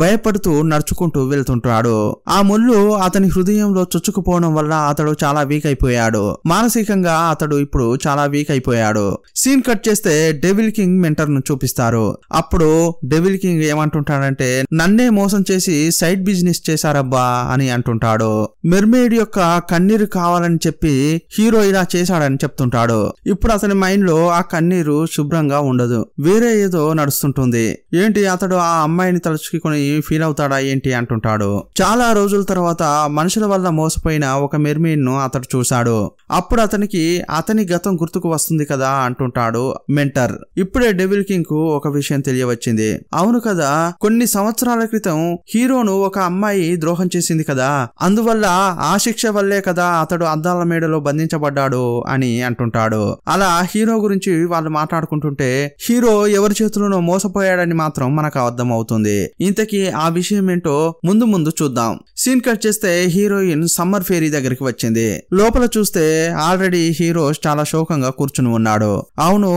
భయపడుతూ నడుచుకుంటూ వెళ్తుంటాడు ఆ ముళ్ళు అతని హృదయంలో చొచ్చుకుపోవడం వల్ల అతడు చాలా వీక్ అయిపోయాడు మానసికంగా అతడు ఇప్పుడు చాలా వీక్ అయిపోయాడు సీన్ కట్ చేస్తే డెవిల్ కింగ్ మెంటర్ ను చూపిస్తారు అప్పుడు డెవిల్ కింగ్ ఏమంటుంటాడంటే నన్నే మోసం చేసి సైడ్ బిజినెస్ చేశారబ్బా అని అంటుంటాడు మెర్మేడ్ యొక్క కన్నీరు కావాలని చెప్పి హీరో ఇలా చేశాడని చెప్తుంటాడు ఇప్పుడు అతని మైండ్ లో ఆ కన్నీరు శుభ్రంగా ఉండదు వేరే ఏదో నడుస్తుంటుంది ఏంటి అతడు ఆ అమ్మాయిని తలుచుకుని ఫీల్ అవుతాడా ఏంటి అంటుంటాడు చాలా రోజుల తర్వాత మనుషుల వల్ల మోసపోయిన ఒక మెర్మెయిన్ ను అతడు చూశాడు అప్పుడు అతనికి అతని గతం గుర్తుకు వస్తుంది కదా అంటుంటాడు మెంటర్ ఇప్పుడే డెవిల్ కింగ్ కు ఒక విషయం తెలియవచ్చింది అవును కదా కొన్ని సంవత్సరాల క్రితం హీరోను ఒక అమ్మాయి ద్రోహం చేసింది కదా అందువల్ల ఆ శిక్ష వల్లే కదా అతడు అద్దాల మేడలో బంధించబడ్డాడు అని అంటుంటాడు అలా హీరో గురించి వాళ్ళు మాట్లాడుకుంటుంటే హీరో ఎవరి చేతులను మోసపోయాడని మాత్రం మనకు అర్థం అవుతుంది ఇంతకీ ఇంతకీ ఆ విషయం ఏంటో ముందు ముందు చూద్దాం సీన్ కట్ చేస్తే హీరోయిన్ సమ్మర్ ఫేరీ దగ్గరికి వచ్చింది లోపల చూస్తే ఆల్రెడీ హీరో చాలా శోకంగా కూర్చుని ఉన్నాడు అవును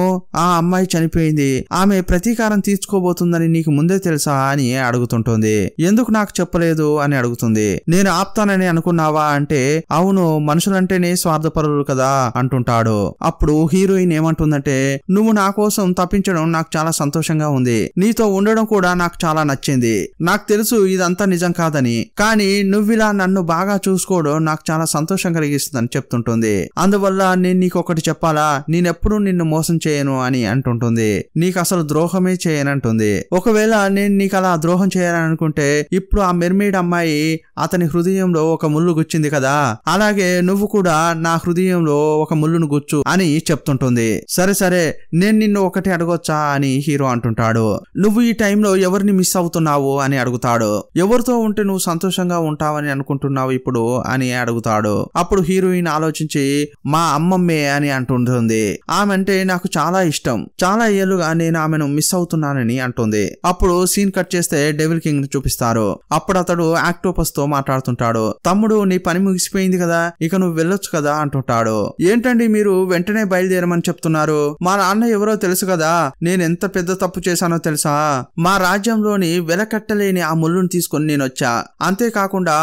ఆ అమ్మాయి చనిపోయింది ఆమె ప్రతీకారం తీర్చుకోబోతుందని నీకు ముందే తెలుసా అని అడుగుతుంటుంది ఎందుకు నాకు చెప్పలేదు అని అడుగుతుంది నేను ఆప్తానని అనుకున్నావా అంటే అవును మనుషులంటేనే స్వార్థపరులు కదా అంటుంటాడు అప్పుడు హీరోయిన్ ఏమంటుందంటే నువ్వు నా కోసం తప్పించడం నాకు చాలా సంతోషంగా ఉంది నీతో ఉండడం కూడా నాకు చాలా నచ్చింది నాకు తెలుసు ఇదంతా నిజం కాదని కానీ నువ్విలా నన్ను బాగా చూసుకోవడం నాకు చాలా సంతోషం కలిగిస్తుందని చెప్తుంటుంది అందువల్ల నేను నీకు ఒకటి చెప్పాలా నేనెప్పుడు నిన్ను మోసం చేయను అని అంటుంటుంది నీకు అసలు ద్రోహమే చేయనంటుంది ఒకవేళ నేను నీకు అలా ద్రోహం చేయాలనుకుంటే ఇప్పుడు ఆ మెర్మేడ్ అమ్మాయి అతని హృదయంలో ఒక ముళ్ళు గుచ్చింది కదా అలాగే నువ్వు కూడా నా హృదయంలో ఒక ముళ్ళును గుచ్చు అని చెప్తుంటుంది సరే సరే నేను నిన్ను ఒకటి అడగొచ్చా అని హీరో అంటుంటాడు నువ్వు ఈ టైంలో ఎవరిని మిస్ అవుతున్నావు అని అడుగుతాడు ఎవరితో ఉంటే నువ్వు సంతోషంగా ఉంటావని అనుకుంటున్నావు ఇప్పుడు అని అడుగుతాడు అప్పుడు హీరోయిన్ ఆలోచించి మా అమ్మమ్మే అని అంటుంటుంది ఆమె అంటే నాకు చాలా ఇష్టం చాలా ఏళ్ళుగా నేను ఆమెను మిస్ అవుతున్నానని అంటుంది అప్పుడు సీన్ కట్ చేస్తే డెవిల్ కింగ్ ను చూపిస్తారు అప్పుడు అతడు ఆక్టోపస్ తో మాట్లాడుతుంటాడు తమ్ముడు నీ పని ముగిసిపోయింది కదా ఇక నువ్వు వెళ్ళొచ్చు కదా అంటుంటాడు ఏంటండి మీరు వెంటనే బయలుదేరమని చెప్తున్నారు మా నాన్న ఎవరో తెలుసు కదా నేను ఎంత పెద్ద తప్పు చేశానో తెలుసా మా రాజ్యంలోని వెలకట్ కట్టలేని ఆ ముళ్ళును తీసుకొని నేను వచ్చా అంతేకాకుండా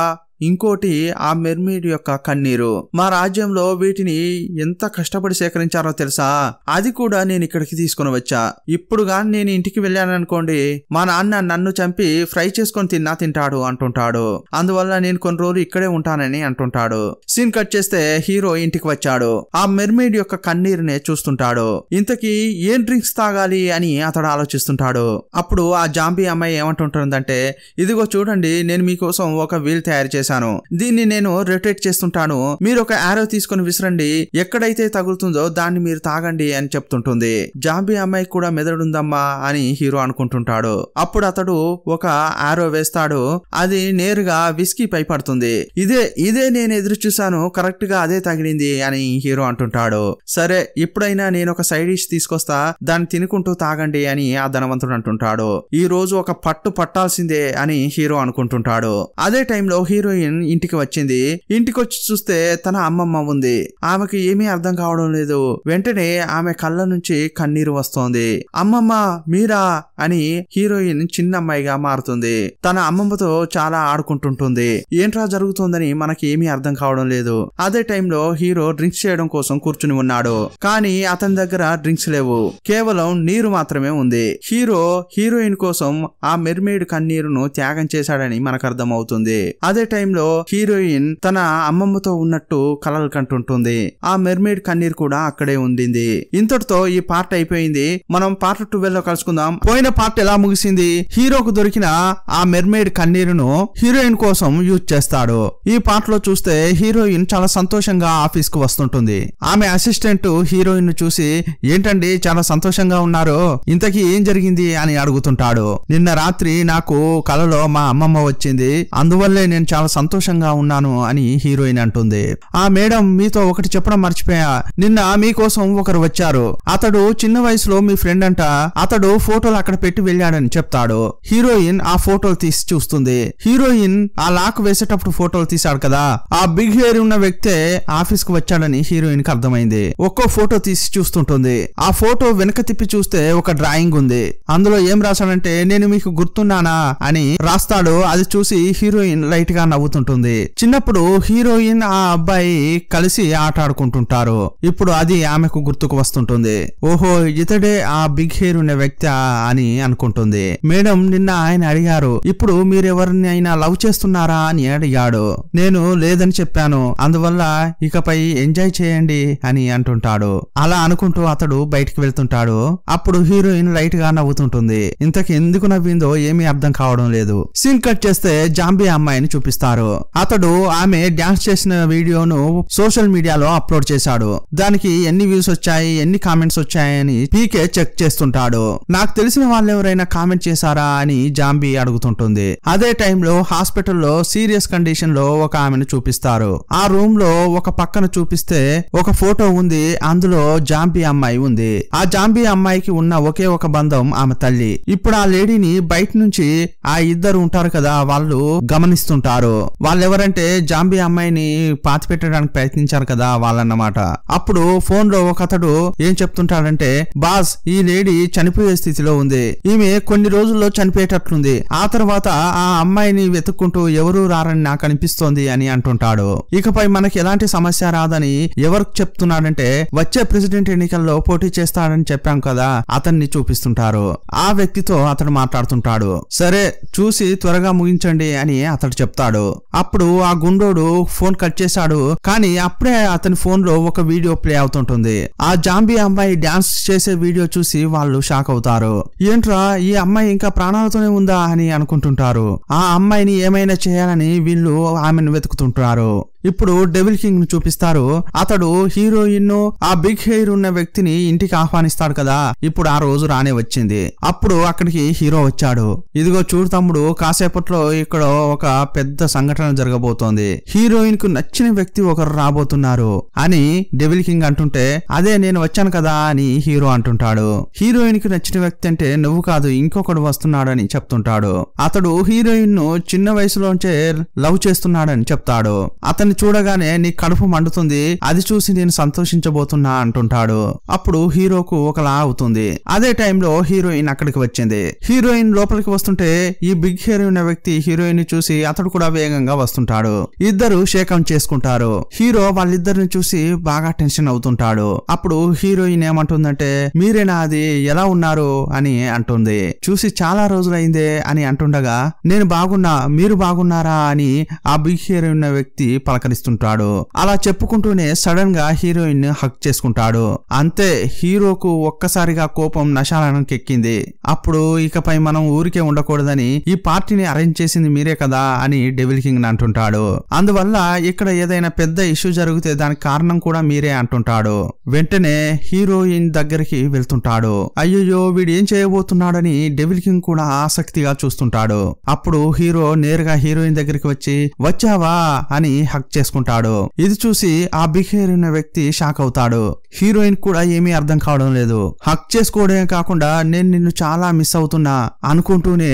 ఇంకోటి ఆ మెర్మీడ్ యొక్క కన్నీరు మా రాజ్యంలో వీటిని ఎంత కష్టపడి సేకరించారో తెలుసా అది కూడా నేను ఇక్కడికి తీసుకుని వచ్చా ఇప్పుడు గాని నేను ఇంటికి వెళ్ళాననుకోండి మా నాన్న నన్ను చంపి ఫ్రై చేసుకొని తిన్నా తింటాడు అంటుంటాడు అందువల్ల నేను కొన్ని రోజులు ఇక్కడే ఉంటానని అంటుంటాడు సీన్ కట్ చేస్తే హీరో ఇంటికి వచ్చాడు ఆ మెర్మీడ్ యొక్క కన్నీరునే చూస్తుంటాడు ఇంతకీ ఏం డ్రింక్స్ తాగాలి అని అతడు ఆలోచిస్తుంటాడు అప్పుడు ఆ జాంబీ అమ్మాయి ఏమంటుంటుందంటే ఇదిగో చూడండి నేను మీకోసం ఒక వీల్ తయారు చేశాను చేశాను దీన్ని నేను రొటేట్ చేస్తుంటాను మీరు ఒక యారో తీసుకుని విసరండి ఎక్కడైతే తగులుతుందో దాన్ని మీరు తాగండి అని చెప్తుంటుంది జాంబీ అమ్మాయి కూడా మెదడుందమ్మా అని హీరో అనుకుంటుంటాడు అప్పుడు అతడు ఒక యారో వేస్తాడు అది నేరుగా విస్కీ పై పడుతుంది ఇదే ఇదే నేను ఎదురు చూశాను కరెక్ట్ గా అదే తగిలింది అని హీరో అంటుంటాడు సరే ఇప్పుడైనా నేను ఒక సైడ్ డిష్ తీసుకొస్తా దాన్ని తినుకుంటూ తాగండి అని ఆ ధనవంతుడు అంటుంటాడు ఈ రోజు ఒక పట్టు పట్టాల్సిందే అని హీరో అనుకుంటుంటాడు అదే టైంలో హీరో హీరోయిన్ ఇంటికి వచ్చింది ఇంటికి వచ్చి చూస్తే తన అమ్మమ్మ ఉంది ఆమెకి ఏమీ అర్థం కావడం లేదు వెంటనే ఆమె కళ్ళ నుంచి కన్నీరు వస్తోంది అమ్మమ్మ మీరా అని హీరోయిన్ చిన్న అమ్మాయిగా మారుతుంది తన అమ్మమ్మతో చాలా ఆడుకుంటుంటుంది ఏంట్రా జరుగుతుందని మనకి ఏమీ అర్థం కావడం లేదు అదే టైంలో హీరో డ్రింక్స్ చేయడం కోసం కూర్చుని ఉన్నాడు కానీ అతని దగ్గర డ్రింక్స్ లేవు కేవలం నీరు మాత్రమే ఉంది హీరో హీరోయిన్ కోసం ఆ మెర్మేడ్ కన్నీరును త్యాగం చేశాడని మనకు అర్థమవుతుంది అదే టైం టైంలో హీరోయిన్ తన అమ్మమ్మతో ఉన్నట్టు కలలు కంటుంటుంది ఆ మెర్మేడ్ కన్నీర్ కూడా అక్కడే ఉండింది ఇంతటితో ఈ పార్ట్ అయిపోయింది మనం పార్ట్ టూ లో కలుసుకుందాం పోయిన పార్ట్ ఎలా ముగిసింది హీరోకు దొరికిన ఆ మెర్మేడ్ కన్నీరును హీరోయిన్ కోసం యూజ్ చేస్తాడు ఈ పార్ట్ లో చూస్తే హీరోయిన్ చాలా సంతోషంగా ఆఫీస్ కు వస్తుంటుంది ఆమె అసిస్టెంట్ హీరోయిన్ ను చూసి ఏంటండి చాలా సంతోషంగా ఉన్నారు ఇంతకీ ఏం జరిగింది అని అడుగుతుంటాడు నిన్న రాత్రి నాకు కలలో మా అమ్మమ్మ వచ్చింది అందువల్లే నేను చాలా సంతోషంగా ఉన్నాను అని హీరోయిన్ అంటుంది ఆ మేడం మీతో ఒకటి చెప్పడం మర్చిపోయా నిన్న మీకోసం ఒకరు వచ్చారు అతడు చిన్న వయసులో మీ ఫ్రెండ్ అంట అతడు ఫోటోలు అక్కడ పెట్టి వెళ్ళాడని చెప్తాడు హీరోయిన్ ఆ ఫోటోలు తీసి చూస్తుంది హీరోయిన్ ఆ లాక్ వేసేటప్పుడు ఫోటోలు తీశాడు కదా ఆ బిగ్ హెయిర్ ఉన్న వ్యక్తే ఆఫీస్ కు వచ్చాడని హీరోయిన్ కి అర్థమైంది ఒక్కో ఫోటో తీసి చూస్తుంటుంది ఆ ఫోటో వెనక తిప్పి చూస్తే ఒక డ్రాయింగ్ ఉంది అందులో ఏం రాశాడంటే నేను మీకు గుర్తున్నానా అని రాస్తాడు అది చూసి హీరోయిన్ లైట్ గా నవ్వు సాగుతుంటుంది చిన్నప్పుడు హీరోయిన్ ఆ అబ్బాయి కలిసి ఆట ఆడుకుంటుంటారు ఇప్పుడు అది ఆమెకు గుర్తుకు వస్తుంటుంది ఓహో ఇతడే ఆ బిగ్ హెయిర్ ఉన్న వ్యక్తి అని అనుకుంటుంది మేడం నిన్న ఆయన అడిగారు ఇప్పుడు మీరెవరిని అయినా లవ్ చేస్తున్నారా అని అడిగాడు నేను లేదని చెప్పాను అందువల్ల ఇకపై ఎంజాయ్ చేయండి అని అంటుంటాడు అలా అనుకుంటూ అతడు బయటికి వెళ్తుంటాడు అప్పుడు హీరోయిన్ లైట్ గా నవ్వుతుంటుంది ఇంతకు ఎందుకు నవ్విందో ఏమీ అర్థం కావడం లేదు సీన్ కట్ చేస్తే జాంబీ అమ్మాయిని చూపిస్తారు ఉన్నారు అతడు ఆమె డాన్స్ చేసిన వీడియోను సోషల్ మీడియాలో అప్లోడ్ చేశాడు దానికి ఎన్ని వ్యూస్ వచ్చాయి ఎన్ని కామెంట్స్ వచ్చాయని పీకే చెక్ చేస్తుంటాడు నాకు తెలిసిన వాళ్ళు ఎవరైనా కామెంట్ చేశారా అని జాంబీ అడుగుతుంటుంది అదే టైంలో హాస్పిటల్లో సీరియస్ కండిషన్ లో ఒక ఆమెను చూపిస్తారు ఆ రూమ్ లో ఒక పక్కన చూపిస్తే ఒక ఫోటో ఉంది అందులో జాంబీ అమ్మాయి ఉంది ఆ జాంబీ అమ్మాయికి ఉన్న ఒకే ఒక బంధం ఆమె తల్లి ఇప్పుడు ఆ లేడీని బయట నుంచి ఆ ఇద్దరు ఉంటారు కదా వాళ్ళు గమనిస్తుంటారు వాళ్ళు ఎవరంటే జాంబీ అమ్మాయిని పాతి పెట్టడానికి ప్రయత్నించారు కదా వాళ్ళన్నమాట అప్పుడు ఫోన్ లో ఒక అతడు ఏం చెప్తుంటాడంటే బాస్ ఈ లేడీ చనిపోయే స్థితిలో ఉంది ఈమె కొన్ని రోజుల్లో చనిపోయేటట్లుంది ఆ తర్వాత ఆ అమ్మాయిని వెతుక్కుంటూ ఎవరు రారని నాకు అనిపిస్తోంది అని అంటుంటాడు ఇకపై మనకి ఎలాంటి సమస్య రాదని ఎవరు చెప్తున్నాడంటే వచ్చే ప్రెసిడెంట్ ఎన్నికల్లో పోటీ చేస్తాడని చెప్పాం కదా అతన్ని చూపిస్తుంటారు ఆ వ్యక్తితో అతడు మాట్లాడుతుంటాడు సరే చూసి త్వరగా ముగించండి అని అతడు చెప్తాడు అప్పుడు ఆ గుండోడు ఫోన్ కట్ చేశాడు కానీ అప్పుడే అతని ఫోన్ లో ఒక వీడియో ప్లే అవుతుంటుంది ఆ జాంబీ అమ్మాయి డాన్స్ చేసే వీడియో చూసి వాళ్ళు షాక్ అవుతారు ఏంట్రా ఈ అమ్మాయి ఇంకా ప్రాణాలతోనే ఉందా అని అనుకుంటుంటారు ఆ అమ్మాయిని ఏమైనా చేయాలని వీళ్ళు ఆమెను వెతుకుతుంటారు ఇప్పుడు డెవిల్ కింగ్ ను చూపిస్తారు అతడు హీరోయిన్ ఆ బిగ్ హెయిర్ ఉన్న వ్యక్తిని ఇంటికి ఆహ్వానిస్తాడు కదా ఇప్పుడు ఆ రోజు రానే వచ్చింది అప్పుడు అక్కడికి హీరో వచ్చాడు ఇదిగో చూడు తమ్ముడు కాసేపట్లో ఇక్కడ ఒక పెద్ద సంఘటన జరగబోతోంది హీరోయిన్ కు నచ్చిన వ్యక్తి ఒకరు రాబోతున్నారు అని డెవిల్ కింగ్ అంటుంటే అదే నేను వచ్చాను కదా అని హీరో అంటుంటాడు హీరోయిన్ కు నచ్చిన వ్యక్తి అంటే నువ్వు కాదు ఇంకొకడు వస్తున్నాడని చెప్తుంటాడు అతడు హీరోయిన్ ను చిన్న వయసులోంచే లవ్ చేస్తున్నాడని చెప్తాడు అతని అతన్ని చూడగానే నీ కడుపు మండుతుంది అది చూసి నేను సంతోషించబోతున్నా అంటుంటాడు అప్పుడు హీరోకు ఒకలా అవుతుంది అదే టైంలో హీరోయిన్ అక్కడికి వచ్చింది హీరోయిన్ లోపలికి వస్తుంటే ఈ బిగ్ హీరోయిన్ వ్యక్తి హీరోయిన్ ని చూసి అతడు కూడా వేగంగా వస్తుంటాడు ఇద్దరు షేకం చేసుకుంటారు హీరో వాళ్ళిద్దరిని చూసి బాగా టెన్షన్ అవుతుంటాడు అప్పుడు హీరోయిన్ ఏమంటుందంటే మీరేనా అది ఎలా ఉన్నారు అని అంటుంది చూసి చాలా రోజులైందే అని అంటుండగా నేను బాగున్నా మీరు బాగున్నారా అని ఆ బిగ్ హీరోయిన్ వ్యక్తి పలక నిరాకరిస్తుంటాడు అలా చెప్పుకుంటూనే సడన్ గా హీరోయిన్ హక్ చేసుకుంటాడు అంతే హీరోకు ఒక్కసారిగా కోపం నశాలనం ఎక్కింది అప్పుడు ఇకపై మనం ఊరికే ఉండకూడదని ఈ పార్టీని అరేంజ్ చేసింది మీరే కదా అని డెవిల్ కింగ్ అంటుంటాడు అందువల్ల ఇక్కడ ఏదైనా పెద్ద ఇష్యూ జరిగితే దానికి కారణం కూడా మీరే అంటుంటాడు వెంటనే హీరోయిన్ దగ్గరికి వెళ్తుంటాడు అయ్యో వీడు ఏం చేయబోతున్నాడని డెవిల్ కింగ్ కూడా ఆసక్తిగా చూస్తుంటాడు అప్పుడు హీరో నేరుగా హీరోయిన్ దగ్గరికి వచ్చి వచ్చావా అని హక్ చేసుకుంటాడు ఇది చూసి ఆ బిహేవియర్ ఉన్న వ్యక్తి షాక్ అవుతాడు హీరోయిన్ కూడా ఏమీ అర్థం కావడం లేదు హక్ చేసుకోవడమే కాకుండా నేను నిన్ను చాలా మిస్ అవుతున్నా అనుకుంటూనే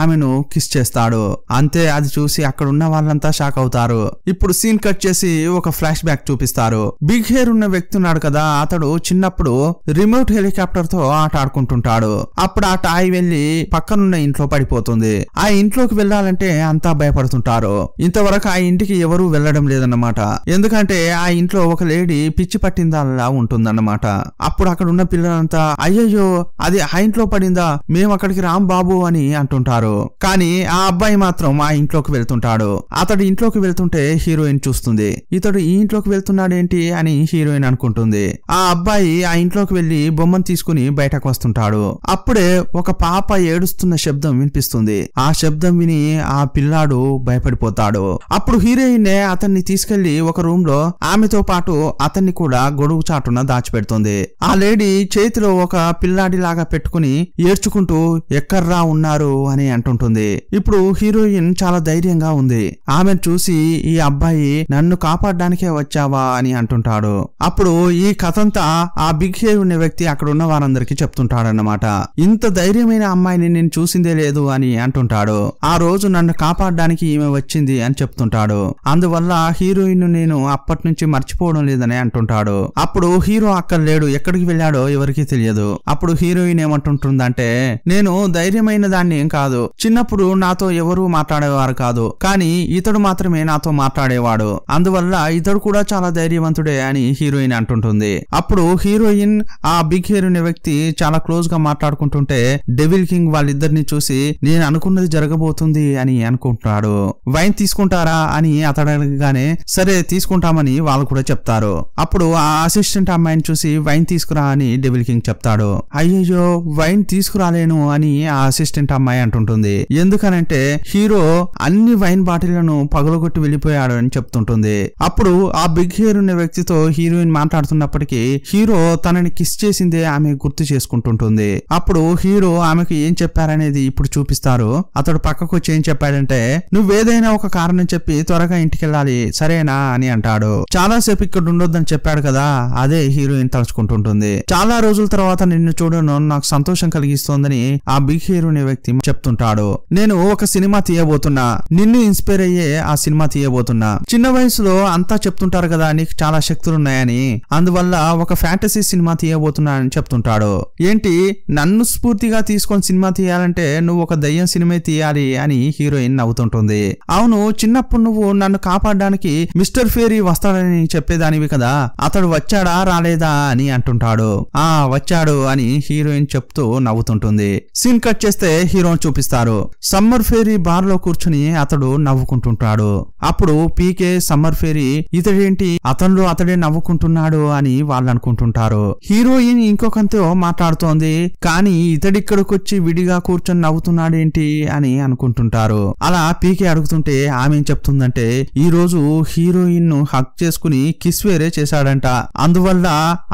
ఆమెను కిస్ చేస్తాడు అంతే అది చూసి అక్కడ ఉన్న వాళ్ళంతా షాక్ అవుతారు ఇప్పుడు సీన్ కట్ చేసి ఒక ఫ్లాష్ బ్యాక్ చూపిస్తారు బిగ్ హెయిర్ ఉన్న వ్యక్తి ఉన్నాడు కదా అతడు చిన్నప్పుడు రిమోట్ హెలికాప్టర్ తో ఆట ఆడుకుంటుంటాడు అప్పుడు ఆ టాయ్ వెళ్లి పక్కనున్న ఇంట్లో పడిపోతుంది ఆ ఇంట్లోకి వెళ్ళాలంటే అంతా భయపడుతుంటారు ఇంతవరకు ఆ ఇంటికి ఎవరు వెళ్ళ వెళ్లడం లేదన్నమాట ఎందుకంటే ఆ ఇంట్లో ఒక లేడీ పిచ్చి పట్టిందాలా ఉంటుందన్నమాట అప్పుడు అక్కడ ఉన్న పిల్లలంతా అయ్యయ్యో అది ఆ ఇంట్లో పడిందా మేము అక్కడికి రామ్ బాబు అని అంటుంటారు కానీ ఆ అబ్బాయి మాత్రం ఆ ఇంట్లోకి వెళ్తుంటాడు అతడు ఇంట్లోకి వెళ్తుంటే హీరోయిన్ చూస్తుంది ఇతడు ఈ ఇంట్లోకి వెళ్తున్నాడేంటి అని హీరోయిన్ అనుకుంటుంది ఆ అబ్బాయి ఆ ఇంట్లోకి వెళ్లి బొమ్మను తీసుకుని బయటకు వస్తుంటాడు అప్పుడే ఒక పాప ఏడుస్తున్న శబ్దం వినిపిస్తుంది ఆ శబ్దం విని ఆ పిల్లాడు భయపడిపోతాడు అప్పుడు హీరోయిన్ అతన్ని తీసుకెళ్లి ఒక రూమ్ లో ఆమెతో పాటు అతన్ని కూడా గొడుగు చాటున దాచిపెడుతుంది ఆ లేడీ చేతిలో ఒక పిల్లాడిలాగా పెట్టుకుని ఏడ్చుకుంటూ ఎక్కర్రా ఉన్నారు అని అంటుంటుంది ఇప్పుడు హీరోయిన్ చాలా ధైర్యంగా ఉంది ఆమెను చూసి ఈ అబ్బాయి నన్ను కాపాడడానికే వచ్చావా అని అంటుంటాడు అప్పుడు ఈ కథంతా ఆ బిగ్ ఉన్న వ్యక్తి అక్కడ ఉన్న వారందరికీ చెప్తుంటాడన్నమాట ఇంత ధైర్యమైన అమ్మాయిని నేను చూసిందే లేదు అని అంటుంటాడు ఆ రోజు నన్ను కాపాడడానికి ఈమె వచ్చింది అని చెప్తుంటాడు అందువల్ల వల్ల హీరోయిన్ నేను అప్పటి నుంచి మర్చిపోవడం లేదని అంటుంటాడు అప్పుడు హీరో అక్కడ లేడు ఎక్కడికి వెళ్ళాడో ఎవరికి తెలియదు అప్పుడు హీరోయిన్ ఏమంటుంటుందంటే నేను ధైర్యమైన దాన్ని ఏం కాదు చిన్నప్పుడు నాతో ఎవరు మాట్లాడేవారు కాదు కానీ ఇతడు మాత్రమే నాతో మాట్లాడేవాడు అందువల్ల ఇతడు కూడా చాలా ధైర్యవంతుడే అని హీరోయిన్ అంటుంటుంది అప్పుడు హీరోయిన్ ఆ బిగ్ హీరో వ్యక్తి చాలా క్లోజ్ గా మాట్లాడుకుంటుంటే డెవిల్ కింగ్ వాళ్ళిద్దరిని చూసి నేను అనుకున్నది జరగబోతుంది అని అనుకుంటున్నాడు వైన్ తీసుకుంటారా అని అతడు అడగగానే సరే తీసుకుంటామని వాళ్ళు కూడా చెప్తారు అప్పుడు ఆ అసిస్టెంట్ అమ్మాయిని చూసి వైన్ తీసుకురా అని డెవిల్ కింగ్ చెప్తాడు అయ్యయ్యో వైన్ తీసుకురాలేను అని ఆ అసిస్టెంట్ అమ్మాయి అంటుంటుంది ఎందుకనంటే హీరో అన్ని వైన్ బాటిళ్లను పగలగొట్టి వెళ్ళిపోయాడు అని చెప్తుంటుంది అప్పుడు ఆ బిగ్ హీరో అనే వ్యక్తితో హీరోయిన్ మాట్లాడుతున్నప్పటికీ హీరో తనని కిస్ చేసిందే ఆమె గుర్తు చేసుకుంటుంటుంది అప్పుడు హీరో ఆమెకు ఏం చెప్పారనేది ఇప్పుడు చూపిస్తారు అతడు పక్కకు వచ్చి ఏం చెప్పాడంటే నువ్వేదైనా ఒక కారణం చెప్పి త్వరగా ఇంటికి వెళ్ళాలి అది సరేనా అని అంటాడు చాలాసేపు ఇక్కడ ఉండొద్దని చెప్పాడు కదా అదే హీరోయిన్ తలుచుకుంటుంటుంది చాలా రోజుల తర్వాత నిన్ను చూడను నాకు సంతోషం కలిగిస్తోందని ఆ బిగ్ హీరోని వ్యక్తి చెప్తుంటాడు నేను ఒక సినిమా తీయబోతున్నా నిన్ను ఇన్స్పైర్ అయ్యే ఆ సినిమా తీయబోతున్నా చిన్న వయసులో అంతా చెప్తుంటారు కదా నీకు చాలా శక్తులున్నాయని అందువల్ల ఒక ఫ్యాంటసీ సినిమా తీయబోతున్నా అని చెప్తుంటాడు ఏంటి నన్ను స్ఫూర్తిగా తీసుకొని సినిమా తీయాలంటే నువ్వు ఒక దయ్యం సినిమా తీయాలి అని హీరోయిన్ నవ్వుతుంటుంది అవును చిన్నప్పుడు నువ్వు నన్ను కాపాడు మాట్లాడడానికి మిస్టర్ ఫేరీ వస్తాడని చెప్పేదానివి కదా అతడు వచ్చాడా రాలేదా అని అంటుంటాడు ఆ వచ్చాడు అని హీరోయిన్ చెప్తూ నవ్వుతుంటుంది సీన్ కట్ చేస్తే హీరోయిన్ చూపిస్తారు సమ్మర్ ఫేరీ బార్ లో కూర్చుని అతడు నవ్వుకుంటుంటాడు అప్పుడు పీకే సమ్మర్ ఫేరీ ఇతడేంటి అతను అతడే నవ్వుకుంటున్నాడు అని వాళ్ళు అనుకుంటుంటారు హీరోయిన్ ఇంకొకంతో మాట్లాడుతోంది కానీ ఇతడిక్కడికొచ్చి విడిగా కూర్చొని నవ్వుతున్నాడేంటి అని అనుకుంటుంటారు అలా పీకే అడుగుతుంటే ఆమె చెప్తుందంటే ఈ రోజు రోజు హీరోయిన్ ను హక్ చేసుకుని కిస్ వేరే చేశాడంట అందువల్ల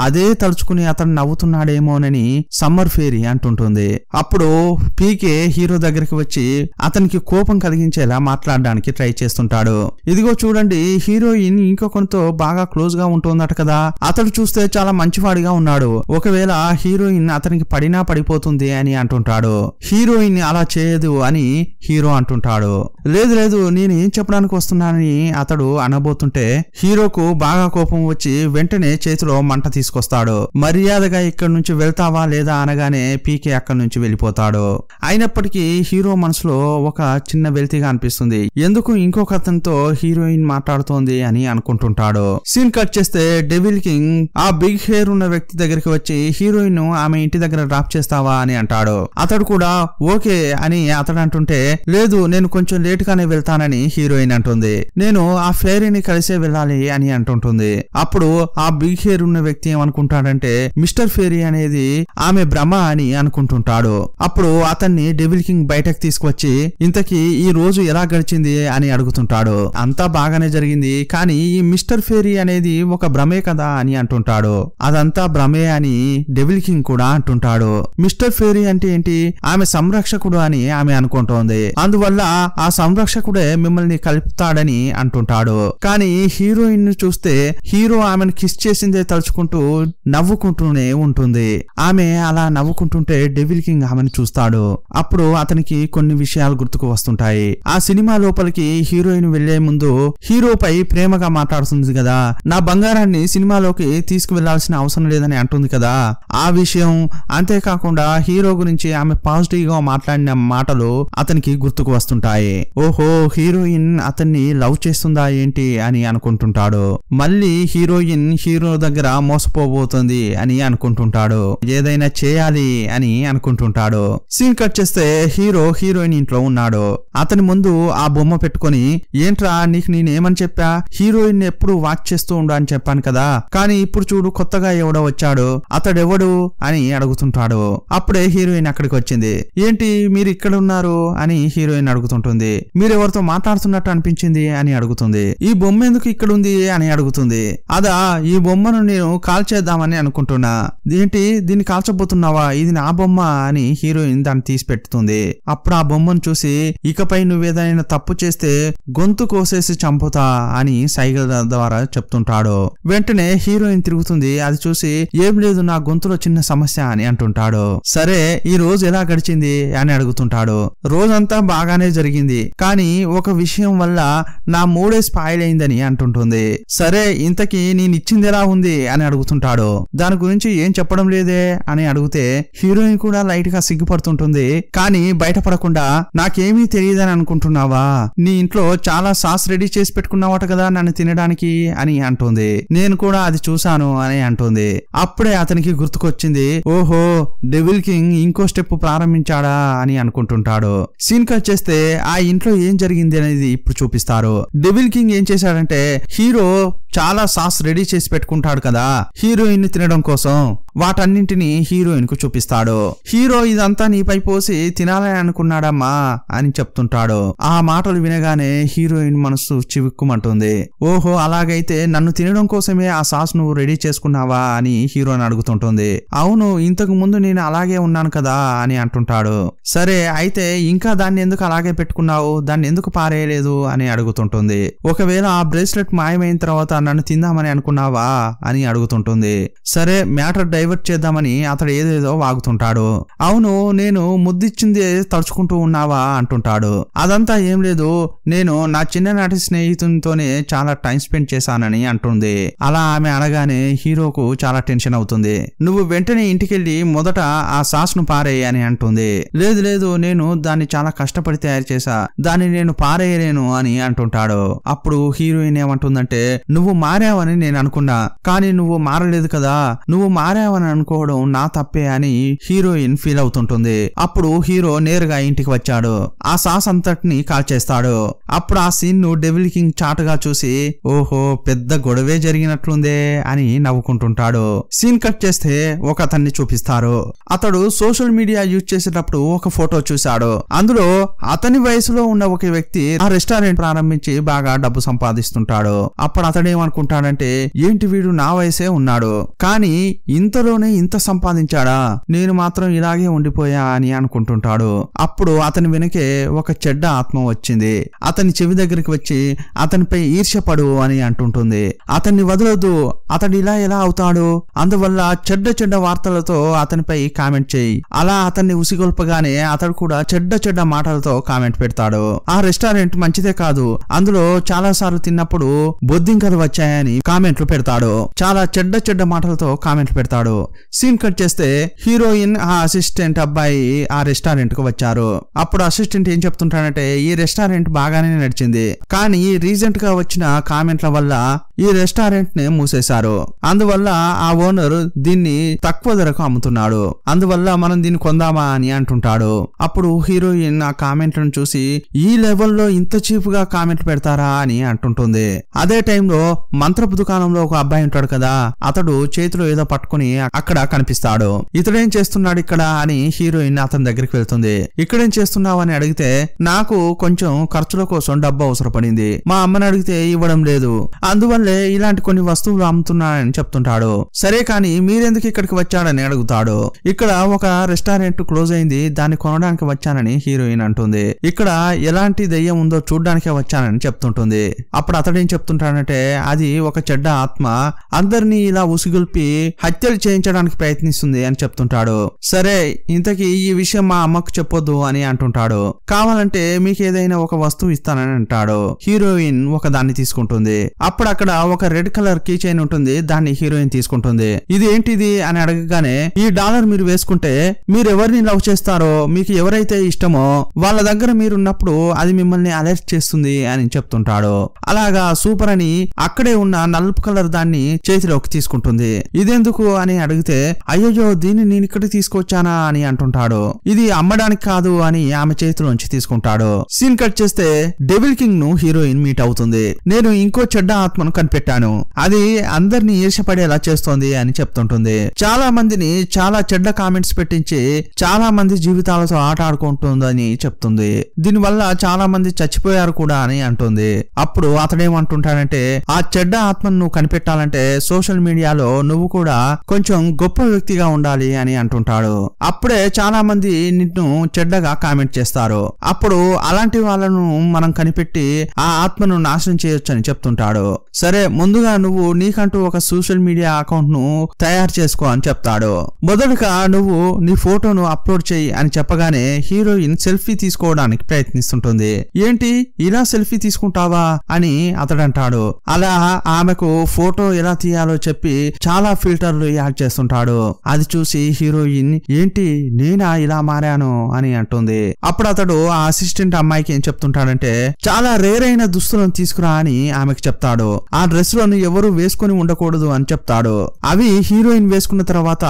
అదే తలుచుకుని అతను నవ్వుతున్నాడేమోనని సమ్మర్ ఫేరీ అంటుంటుంది అప్పుడు పీకే హీరో దగ్గరికి వచ్చి అతనికి కోపం కలిగించేలా మాట్లాడడానికి ట్రై చేస్తుంటాడు ఇదిగో చూడండి హీరోయిన్ ఇంకొకరితో బాగా క్లోజ్ గా ఉంటుందట కదా అతడు చూస్తే చాలా మంచివాడిగా ఉన్నాడు ఒకవేళ హీరోయిన్ అతనికి పడినా పడిపోతుంది అని అంటుంటాడు హీరోయిన్ అలా చేయదు అని హీరో అంటుంటాడు లేదు లేదు నేను చెప్పడానికి వస్తున్నానని అతడు అనబోతుంటే హీరోకు బాగా కోపం వచ్చి వెంటనే చేతిలో మంట తీసుకొస్తాడు మర్యాదగా ఇక్కడి నుంచి వెళ్తావా లేదా అనగానే పీకే అక్కడి నుంచి వెళ్ళిపోతాడు అయినప్పటికీ హీరో మనసులో ఒక చిన్న వెల్తిగా అనిపిస్తుంది ఎందుకు ఇంకొక అతనితో హీరోయిన్ మాట్లాడుతోంది అని అనుకుంటుంటాడు సీన్ కట్ చేస్తే డెవిల్ కింగ్ ఆ బిగ్ హెయిర్ ఉన్న వ్యక్తి దగ్గరికి వచ్చి హీరోయిన్ ఆమె ఇంటి దగ్గర డ్రాప్ చేస్తావా అని అంటాడు అతడు కూడా ఓకే అని అతడు అంటుంటే లేదు నేను కొంచెం లేట్ గానే వెళ్తానని హీరోయిన్ అంటుంది నేను ఆ ఫ్లేరీని కలిసే వెళ్ళాలి అని అంటుంటుంది అప్పుడు ఆ బిగ్ హెయిర్ ఉన్న వ్యక్తి ఏమనుకుంటాడంటే మిస్టర్ ఫేరీ అనేది ఆమె భ్రమ అని అనుకుంటుంటాడు అప్పుడు అతన్ని డెవిల్ కింగ్ బయటకు తీసుకొచ్చి ఇంతకీ ఈ రోజు ఎలా గడిచింది అని అడుగుతుంటాడు అంతా బాగానే జరిగింది కానీ ఈ మిస్టర్ ఫేరీ అనేది ఒక భ్రమే కదా అని అంటుంటాడు అదంతా భ్రమే అని డెవిల్ కింగ్ కూడా అంటుంటాడు మిస్టర్ ఫేరీ అంటే ఏంటి ఆమె సంరక్షకుడు అని ఆమె అనుకుంటోంది అందువల్ల ఆ సంరక్షకుడే మిమ్మల్ని కలుపుతాడని అంటు తలుచుకుంటుంటాడు కానీ హీరోయిన్ ను చూస్తే హీరో ఆమెను కిస్ చేసిందే తలుచుకుంటూ నవ్వుకుంటూనే ఉంటుంది ఆమె అలా నవ్వుకుంటుంటే డెవిల్ కింగ్ ఆమెను చూస్తాడు అప్పుడు అతనికి కొన్ని విషయాలు గుర్తుకు వస్తుంటాయి ఆ సినిమా లోపలికి హీరోయిన్ వెళ్లే ముందు హీరోపై ప్రేమగా మాట్లాడుతుంది కదా నా బంగారాన్ని సినిమాలోకి తీసుకువెళ్లాల్సిన అవసరం లేదని అంటుంది కదా ఆ విషయం అంతేకాకుండా హీరో గురించి ఆమె పాజిటివ్ గా మాట్లాడిన మాటలు అతనికి గుర్తుకు వస్తుంటాయి ఓహో హీరోయిన్ అతన్ని లవ్ చేస్తుంది కనిపిస్తుందా ఏంటి అని అనుకుంటుంటాడు మళ్ళీ హీరోయిన్ హీరో దగ్గర మోసపోబోతుంది అని అనుకుంటుంటాడు ఏదైనా చేయాలి అని అనుకుంటుంటాడు సీన్ కట్ చేస్తే హీరో హీరోయిన్ ఇంట్లో ఉన్నాడు అతని ముందు ఆ బొమ్మ పెట్టుకుని ఏంట్రా నీకు నేనేమని చెప్పా హీరోయిన్ ఎప్పుడు వాచ్ చేస్తూ ఉండు అని చెప్పాను కదా కానీ ఇప్పుడు చూడు కొత్తగా ఎవడో వచ్చాడు అతడెవడు అని అడుగుతుంటాడు అప్పుడే హీరోయిన్ అక్కడికి వచ్చింది ఏంటి మీరు ఇక్కడ ఉన్నారు అని హీరోయిన్ అడుగుతుంటుంది మీరెవరితో మాట్లాడుతున్నట్టు అనిపించింది అని అడుగుతుంది అడుగుతుంది ఈ బొమ్మ ఎందుకు ఇక్కడ ఉంది అని అడుగుతుంది అదా ఈ బొమ్మను నేను చేద్దామని అనుకుంటున్నా ఏంటి దీన్ని కాల్చబోతున్నావా ఇది నా బొమ్మ అని హీరోయిన్ దాన్ని తీసి పెట్టుతుంది అప్పుడు ఆ బొమ్మను చూసి ఇకపై నువ్వేదైనా తప్పు చేస్తే గొంతు కోసేసి చంపుతా అని సైగల ద్వారా చెప్తుంటాడు వెంటనే హీరోయిన్ తిరుగుతుంది అది చూసి ఏం లేదు నా గొంతులో చిన్న సమస్య అని అంటుంటాడు సరే ఈ రోజు ఎలా గడిచింది అని అడుగుతుంటాడు రోజంతా బాగానే జరిగింది కానీ ఒక విషయం వల్ల నా మూడే అయిందని అంటుంటుంది సరే ఇంతకీ ఇచ్చింది ఎలా ఉంది అని అడుగుతుంటాడు దాని గురించి ఏం చెప్పడం లేదే అని అడిగితే హీరోయిన్ కూడా లైట్ గా సిగ్గుపడుతుంటుంది కానీ బయటపడకుండా నాకేమీ తెలియదని అనుకుంటున్నావా నీ ఇంట్లో చాలా సాస్ రెడీ చేసి పెట్టుకున్నావట కదా నన్ను తినడానికి అని అంటుంది నేను కూడా అది చూశాను అని అంటుంది అప్పుడే అతనికి గుర్తుకొచ్చింది ఓహో డెవిల్ కింగ్ ఇంకో స్టెప్ ప్రారంభించాడా అని అనుకుంటుంటాడు సీన్ కట్ చేస్తే ఆ ఇంట్లో ఏం జరిగింది అనేది ఇప్పుడు చూపిస్తారు డెబిల్ కింగ్ ఏం చేశాడంటే హీరో చాలా సాస్ రెడీ చేసి పెట్టుకుంటాడు కదా హీరోయిన్ ని తినడం కోసం వాటన్నింటిని హీరోయిన్ కు చూపిస్తాడు హీరో ఇదంతా నీపై పోసి తినాలని అనుకున్నాడమ్మా అని చెప్తుంటాడు ఆ మాటలు వినగానే హీరోయిన్ మనసు చివిక్కుమంటుంది ఓహో అలాగైతే నన్ను తినడం కోసమే ఆ సాస్ నువ్వు రెడీ చేసుకున్నావా అని హీరోయిన్ అడుగుతుంటుంది అవును ఇంతకు ముందు నేను అలాగే ఉన్నాను కదా అని అంటుంటాడు సరే అయితే ఇంకా దాన్ని ఎందుకు అలాగే పెట్టుకున్నావు దాన్ని ఎందుకు పారేయలేదు అని అడుగుతుంటుంది ఒకవేళ ఆ బ్రేస్లెట్ మాయమైన తర్వాత నన్ను తిందామని అనుకున్నావా అని అడుగుతుంటుంది సరే మ్యాటర్ డైవర్ట్ చేద్దామని అతడు ఏదేదో వాగుతుంటాడు అవును నేను ముద్దిచ్చింది తడుచుకుంటూ ఉన్నావా అంటుంటాడు అదంతా ఏం లేదు నేను నా చిన్ననాటి స్నేహితునితోనే చాలా టైం స్పెండ్ చేశానని అంటుంది అలా ఆమె అనగానే హీరోకు చాలా టెన్షన్ అవుతుంది నువ్వు వెంటనే ఇంటికెళ్ళి మొదట ఆ సాస్ ను పారేయ అని అంటుంది లేదు లేదు నేను దాన్ని చాలా కష్టపడి తయారు చేశా దాన్ని నేను పారేయలేను అని అంటుంటాడు అప్పుడు హీరోయిన్ ఏమంటుందంటే నువ్వు నువ్వు మారావని నేను అనుకున్నా కానీ నువ్వు మారలేదు కదా నువ్వు మారావని అనుకోవడం నా తప్పే అని హీరోయిన్ ఫీల్ అవుతుంటుంది అప్పుడు హీరో నేరుగా ఇంటికి వచ్చాడు ఆ సాస్ అంతటిని చేస్తాడు అప్పుడు ఆ సీన్ ను డెవిల్ కింగ్ చాటుగా చూసి ఓహో పెద్ద గొడవే జరిగినట్లుందే అని నవ్వుకుంటుంటాడు సీన్ కట్ చేస్తే ఒక అతన్ని చూపిస్తారు అతడు సోషల్ మీడియా యూజ్ చేసేటప్పుడు ఒక ఫోటో చూశాడు అందులో అతని వయసులో ఉన్న ఒక వ్యక్తి ఆ రెస్టారెంట్ ప్రారంభించి బాగా డబ్బు సంపాదిస్తుంటాడు అప్పుడు అతడేమో అనుకుంటాడంటే ఏంటి వీడు నా వయసే ఉన్నాడు కానీ ఇంతలోనే ఇంత సంపాదించాడా నేను మాత్రం ఇలాగే ఉండిపోయా అని అనుకుంటుంటాడు అప్పుడు అతని వెనకే ఒక చెడ్డ ఆత్మ వచ్చింది అతని చెవి దగ్గరికి వచ్చి అతనిపై ఈర్ష్యపడు అని అంటుంటుంది అతన్ని వదలదు అతడు ఇలా ఎలా అవుతాడు అందువల్ల చెడ్డ చెడ్డ వార్తలతో అతనిపై కామెంట్ చేయి అలా అతన్ని ఉసిగొల్పగానే అతడు కూడా చెడ్డ చెడ్డ మాటలతో కామెంట్ పెడతాడు ఆ రెస్టారెంట్ మంచిదే కాదు అందులో చాలా సార్లు తిన్నప్పుడు బొద్దింకలు వచ్చాయని కామెంట్లు పెడతాడు చాలా చెడ్డ చెడ్డ మాటలతో కామెంట్లు పెడతాడు సీన్ కట్ చేస్తే హీరోయిన్ ఆ అసిస్టెంట్ అబ్బాయి ఆ రెస్టారెంట్ కు వచ్చారు అప్పుడు అసిస్టెంట్ ఏం చెప్తుంటాడంటే ఈ రెస్టారెంట్ బాగానే నడిచింది కానీ రీసెంట్ గా వచ్చిన కామెంట్ల వల్ల ఈ రెస్టారెంట్ ని మూసేశారు అందువల్ల ఆ ఓనర్ దీన్ని తక్కువ ధరకు అమ్ముతున్నాడు అందువల్ల మనం దీన్ని కొందామా అని అంటుంటాడు అప్పుడు హీరోయిన్ ఆ కామెంట్లను చూసి ఈ లెవెల్లో ఇంత చీప్ గా కామెంట్ పెడతారా అని అంటుంటుంది అదే టైంలో మంత్రపు దుకాణంలో ఒక అబ్బాయి ఉంటాడు కదా అతడు చేతిలో ఏదో పట్టుకుని అక్కడ కనిపిస్తాడు ఇతడేం చేస్తున్నాడు ఇక్కడ అని హీరోయిన్ అతని దగ్గరికి వెళ్తుంది ఇక్కడేం చేస్తున్నావు అని అడిగితే నాకు కొంచెం ఖర్చుల కోసం డబ్బు అవసరపడింది మా అమ్మని అడిగితే ఇవ్వడం లేదు అందువల్లే ఇలాంటి కొన్ని వస్తువులు అమ్ముతున్నానని చెప్తుంటాడు సరే కాని మీరెందుకు ఇక్కడికి వచ్చాడని అడుగుతాడు ఇక్కడ ఒక రెస్టారెంట్ క్లోజ్ అయింది దాన్ని కొనడానికి వచ్చానని హీరోయిన్ అంటుంది ఇక్కడ ఎలాంటి దయ్యం ఉందో చూడడానికే వచ్చానని చెప్తుంటుంది అప్పుడు అతడేం చెప్తుంటాడంటే అది ఒక చెడ్డ ఆత్మ అందరినీ ఇలా ఉసిగొల్పి హత్యలు చేయించడానికి ప్రయత్నిస్తుంది అని చెప్తుంటాడు సరే ఇంతకీ ఈ విషయం మా అమ్మకు చెప్పొద్దు అని అంటుంటాడు కావాలంటే మీకు ఏదైనా ఒక వస్తువు ఇస్తానని అంటాడు హీరోయిన్ ఒక దాన్ని తీసుకుంటుంది అప్పుడక్కడ ఒక రెడ్ కలర్ కీ చైన్ ఉంటుంది దాన్ని హీరోయిన్ తీసుకుంటుంది ఇది ఏంటిది అని అడగగానే ఈ డాలర్ మీరు వేసుకుంటే మీరు ఎవరిని లవ్ చేస్తారో మీకు ఎవరైతే ఇష్టమో వాళ్ళ దగ్గర మీరున్నప్పుడు అది మిమ్మల్ని అలర్ట్ చేస్తుంది అని చెప్తుంటాడు అలాగా సూపర్ అని అక్కడే ఉన్న నలుపు కలర్ దాన్ని చేతిలోకి తీసుకుంటుంది ఇదెందుకు అని అడిగితే అయ్యో దీన్ని నేను ఇక్కడ తీసుకొచ్చానా అని అంటుంటాడు ఇది అమ్మడానికి కాదు అని ఆమె చేతిలోంచి తీసుకుంటాడు సీన్ కట్ చేస్తే డెవిల్ కింగ్ ను హీరోయిన్ మీట్ అవుతుంది నేను ఇంకో చెడ్డ ఆత్మను కనిపెట్టాను అది అందరినీ ఈర్షపడేలా చేస్తోంది అని చెప్తుంటుంది చాలా మందిని చాలా చెడ్డ కామెంట్స్ పెట్టించి చాలా మంది జీవితాలతో ఆట ఆడుకుంటుందని చెప్తుంది దీనివల్ల చాలా మంది చచ్చిపోయారు కూడా అని అంటుంది అప్పుడు అతడేమంటుంటాడంటే ఆ చెడ్డ ఆత్మను నువ్వు కనిపెట్టాలంటే సోషల్ మీడియాలో నువ్వు కూడా కొంచెం గొప్ప వ్యక్తిగా ఉండాలి అని అంటుంటాడు అప్పుడే చాలా మంది నిన్ను చెడ్డగా కామెంట్ చేస్తారు అప్పుడు అలాంటి వాళ్ళను మనం కనిపెట్టి ఆ ఆత్మను నాశనం చేయొచ్చు అని చెప్తుంటాడు సరే ముందుగా నువ్వు నీకంటూ ఒక సోషల్ మీడియా అకౌంట్ ను తయారు చేసుకో అని చెప్తాడు మొదటగా నువ్వు నీ ఫోటోను అప్లోడ్ చేయి అని చెప్పగానే హీరోయిన్ సెల్ఫీ తీసుకోవడానికి ప్రయత్నిస్తుంటుంది ఏంటి ఇలా సెల్ఫీ తీసుకుంటావా అని అతడంటాడు అలా ఇలా ఆమెకు ఫోటో ఎలా తీయాలో చెప్పి చాలా ఫిల్టర్లు యాడ్ చేస్తుంటాడు అది చూసి హీరోయిన్ ఏంటి నేనా ఇలా మారాను అని అంటుంది అప్పుడు అతడు ఆ అసిస్టెంట్ అమ్మాయికి ఏం చెప్తుంటాడంటే చాలా రేర్ అయిన దుస్తులను తీసుకురా అని ఆమెకు చెప్తాడు ఆ డ్రెస్ లను ఎవరు వేసుకుని ఉండకూడదు అని చెప్తాడు అవి హీరోయిన్ వేసుకున్న తర్వాత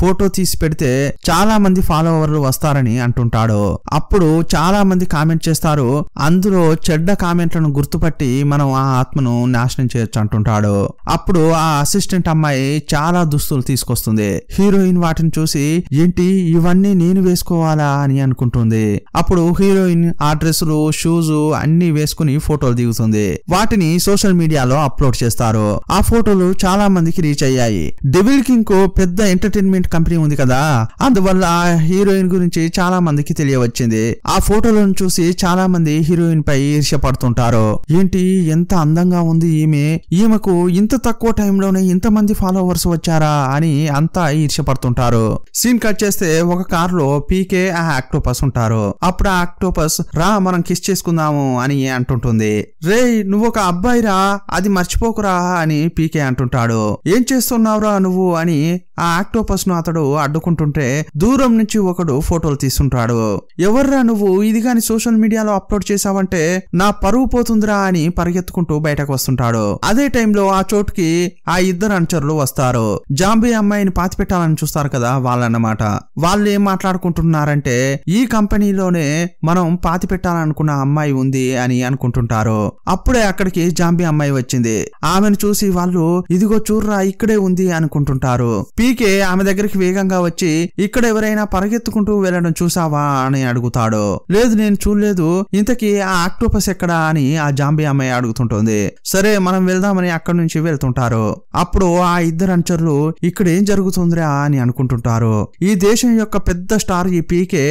ఫోటో తీసి పెడితే చాలా మంది ఫాలోవర్లు వస్తారని అంటుంటాడు అప్పుడు చాలా మంది కామెంట్ చేస్తారు అందులో చెడ్డ కామెంట్లను గుర్తుపట్టి మనం ఆ ఆత్మను నాశనం అసిస్టెంట్ చేయొచ్చు అంటుంటాడు అప్పుడు ఆ అసిస్టెంట్ అమ్మాయి చాలా దుస్తులు తీసుకొస్తుంది హీరోయిన్ వాటిని చూసి ఏంటి ఇవన్నీ నేను వేసుకోవాలా అని అనుకుంటుంది అప్పుడు హీరోయిన్ ఆ డ్రెస్సులు షూస్ అన్ని వేసుకుని ఫోటోలు దిగుతుంది వాటిని సోషల్ మీడియాలో అప్లోడ్ చేస్తారు ఆ ఫోటోలు చాలా మందికి రీచ్ అయ్యాయి డెవిల్ కింగ్ కు పెద్ద ఎంటర్టైన్మెంట్ కంపెనీ ఉంది కదా అందువల్ల ఆ హీరోయిన్ గురించి చాలా మందికి తెలియవచ్చింది ఆ ఫోటోలను చూసి చాలా మంది హీరోయిన్ పై ఈర్ష్య పడుతుంటారు ఏంటి ఎంత అందంగా ఉంది ఈమె ఆమె ఈమెకు ఇంత తక్కువ టైంలోనే మంది ఫాలోవర్స్ వచ్చారా అని అంతా ఈర్ష్యపడుతుంటారు సీన్ కట్ చేస్తే ఒక కారులో పీకే ఆ ఆక్టోపస్ ఉంటారు అప్పుడు ఆ ఆక్టోపస్ రా మనం కిస్ చేసుకుందాము అని అంటుంటుంది రే నువ్వు ఒక అబ్బాయి రా అది మర్చిపోకురా అని పీకే అంటుంటాడు ఏం చేస్తున్నావురా నువ్వు అని ఆ ఆక్టోపస్ ను అతడు అడ్డుకుంటుంటే దూరం నుంచి ఒకడు ఫోటోలు తీసుంటాడు ఎవర్రా నువ్వు ఇది కాని సోషల్ మీడియాలో అప్లోడ్ చేశావంటే నా పరువు పోతుందిరా అని పరిగెత్తుకుంటూ బయటకు వస్తుంటాడు అదే టైంలో ఆ చోటుకి ఆ ఇద్దరు అనుచరులు వస్తారు జాంబీ అమ్మాయిని పెట్టాలని చూస్తారు కదా వాళ్ళన్నమాట వాళ్ళు ఏం మాట్లాడుకుంటున్నారంటే ఈ కంపెనీలోనే మనం పాతి పెట్టాలనుకున్న అమ్మాయి ఉంది అని అనుకుంటుంటారు అప్పుడే అక్కడికి జాంబీ అమ్మాయి వచ్చింది ఆమెను చూసి వాళ్ళు ఇదిగో చూర్రా ఇక్కడే ఉంది అనుకుంటుంటారు పీకే ఆమె దగ్గరికి వేగంగా వచ్చి ఇక్కడ ఎవరైనా పరిగెత్తుకుంటూ వెళ్ళడం చూసావా అని అడుగుతాడు లేదు నేను చూడలేదు ఇంతకీ ఆ ఆక్టోపస్ ఎక్కడా అని ఆ జాంబీ అమ్మాయి అడుగుతుంటుంది సరే మనం వెళ్దామని అక్కడి నుంచి వెళ్తుంటారు అప్పుడు ఆ ఇద్దరు అనుచరులు ఇక్కడ ఏం జరుగుతుందిరా అని అనుకుంటుంటారు ఈ దేశం యొక్క పెద్ద స్టార్ ఈ పీకే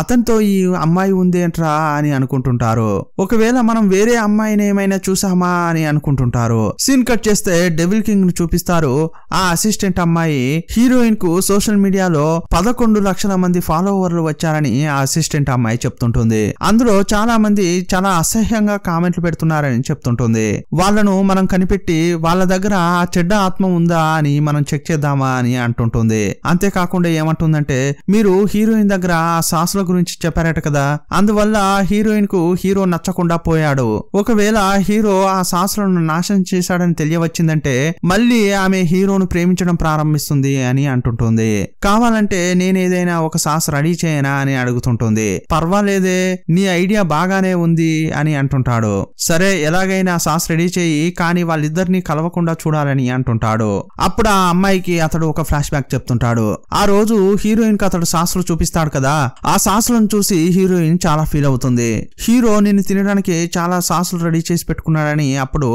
అతనితో ఈ అమ్మాయి ఉందేంట్రా అని అనుకుంటుంటారు ఒకవేళ మనం వేరే అమ్మాయిని ఏమైనా చూసామా అని అనుకుంటుంటారు సీన్ కట్ చేస్తే డెవిల్ కింగ్ ను చూపిస్తారు ఆ అసిస్టెంట్ అమ్మాయి హీరోయిన్ కు సోషల్ మీడియాలో పదకొండు లక్షల మంది ఫాలోవర్లు వచ్చారని ఆ అసిస్టెంట్ అమ్మాయి చెప్తుంటుంది అందులో చాలా మంది చాలా అసహ్యంగా కామెంట్లు పెడుతున్నారని చెప్తుంటుంది వాళ్ళను మనం కనిపెట్టి వాళ్ళ దగ్గర ఆ చెడ్డ ఆత్మ ఉందా అని మనం చెక్ చేద్దామా అని అంటుంటుంది అంతేకాకుండా ఏమంటుందంటే మీరు హీరోయిన్ దగ్గర ఆ సాసుల గురించి చెప్పారట కదా అందువల్ల హీరోయిన్ కు హీరో నచ్చకుండా పోయాడు ఒకవేళ హీరో ఆ సాసులను నాశనం చేశాడని తెలియవచ్చిందంటే మళ్ళీ ఆమె హీరోను ప్రేమించడం ప్రారంభిస్తుంది అని అంటుంటుంది కావాలంటే నేనేదైనా ఒక సాస్ రెడీ చేయనా అని అడుగుతుంటుంది పర్వాలేదే నీ ఐడియా బాగానే ఉంది అని అంటుంటాడు సరే ఎలాగైనా సాస్ రెడీ చేయి కానీ వాళ్ళిద్దరిని కలవకుండా చూడాలని అంటుంటాడు అప్పుడు ఆ అమ్మాయికి అతడు ఒక ఫ్లాష్ బ్యాక్ చెప్తుంటాడు ఆ రోజు హీరోయిన్ కి అతడు సాసులు చూపిస్తాడు కదా ఆ సాసులను చూసి హీరోయిన్ చాలా ఫీల్ అవుతుంది హీరో నిన్ను తినడానికి చాలా సాసులు రెడీ చేసి పెట్టుకున్నాడని అప్పుడు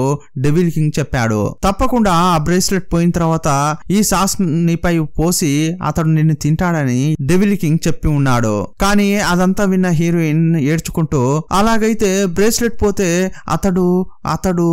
డెవిల్ కింగ్ చెప్పాడు తప్పకుండా ఆ బ్రేస్లెట్ పోయిన తర్వాత ఈ సాస్ నీపై పోసి అతడు నిన్ను తింటాడని డెవిల్ కింగ్ చెప్పి ఉన్నాడు కానీ అదంతా విన్న హీరోయిన్ ఏడ్చుకుంటూ అలాగైతే బ్రేస్లెట్ పోతే అతడు అతడు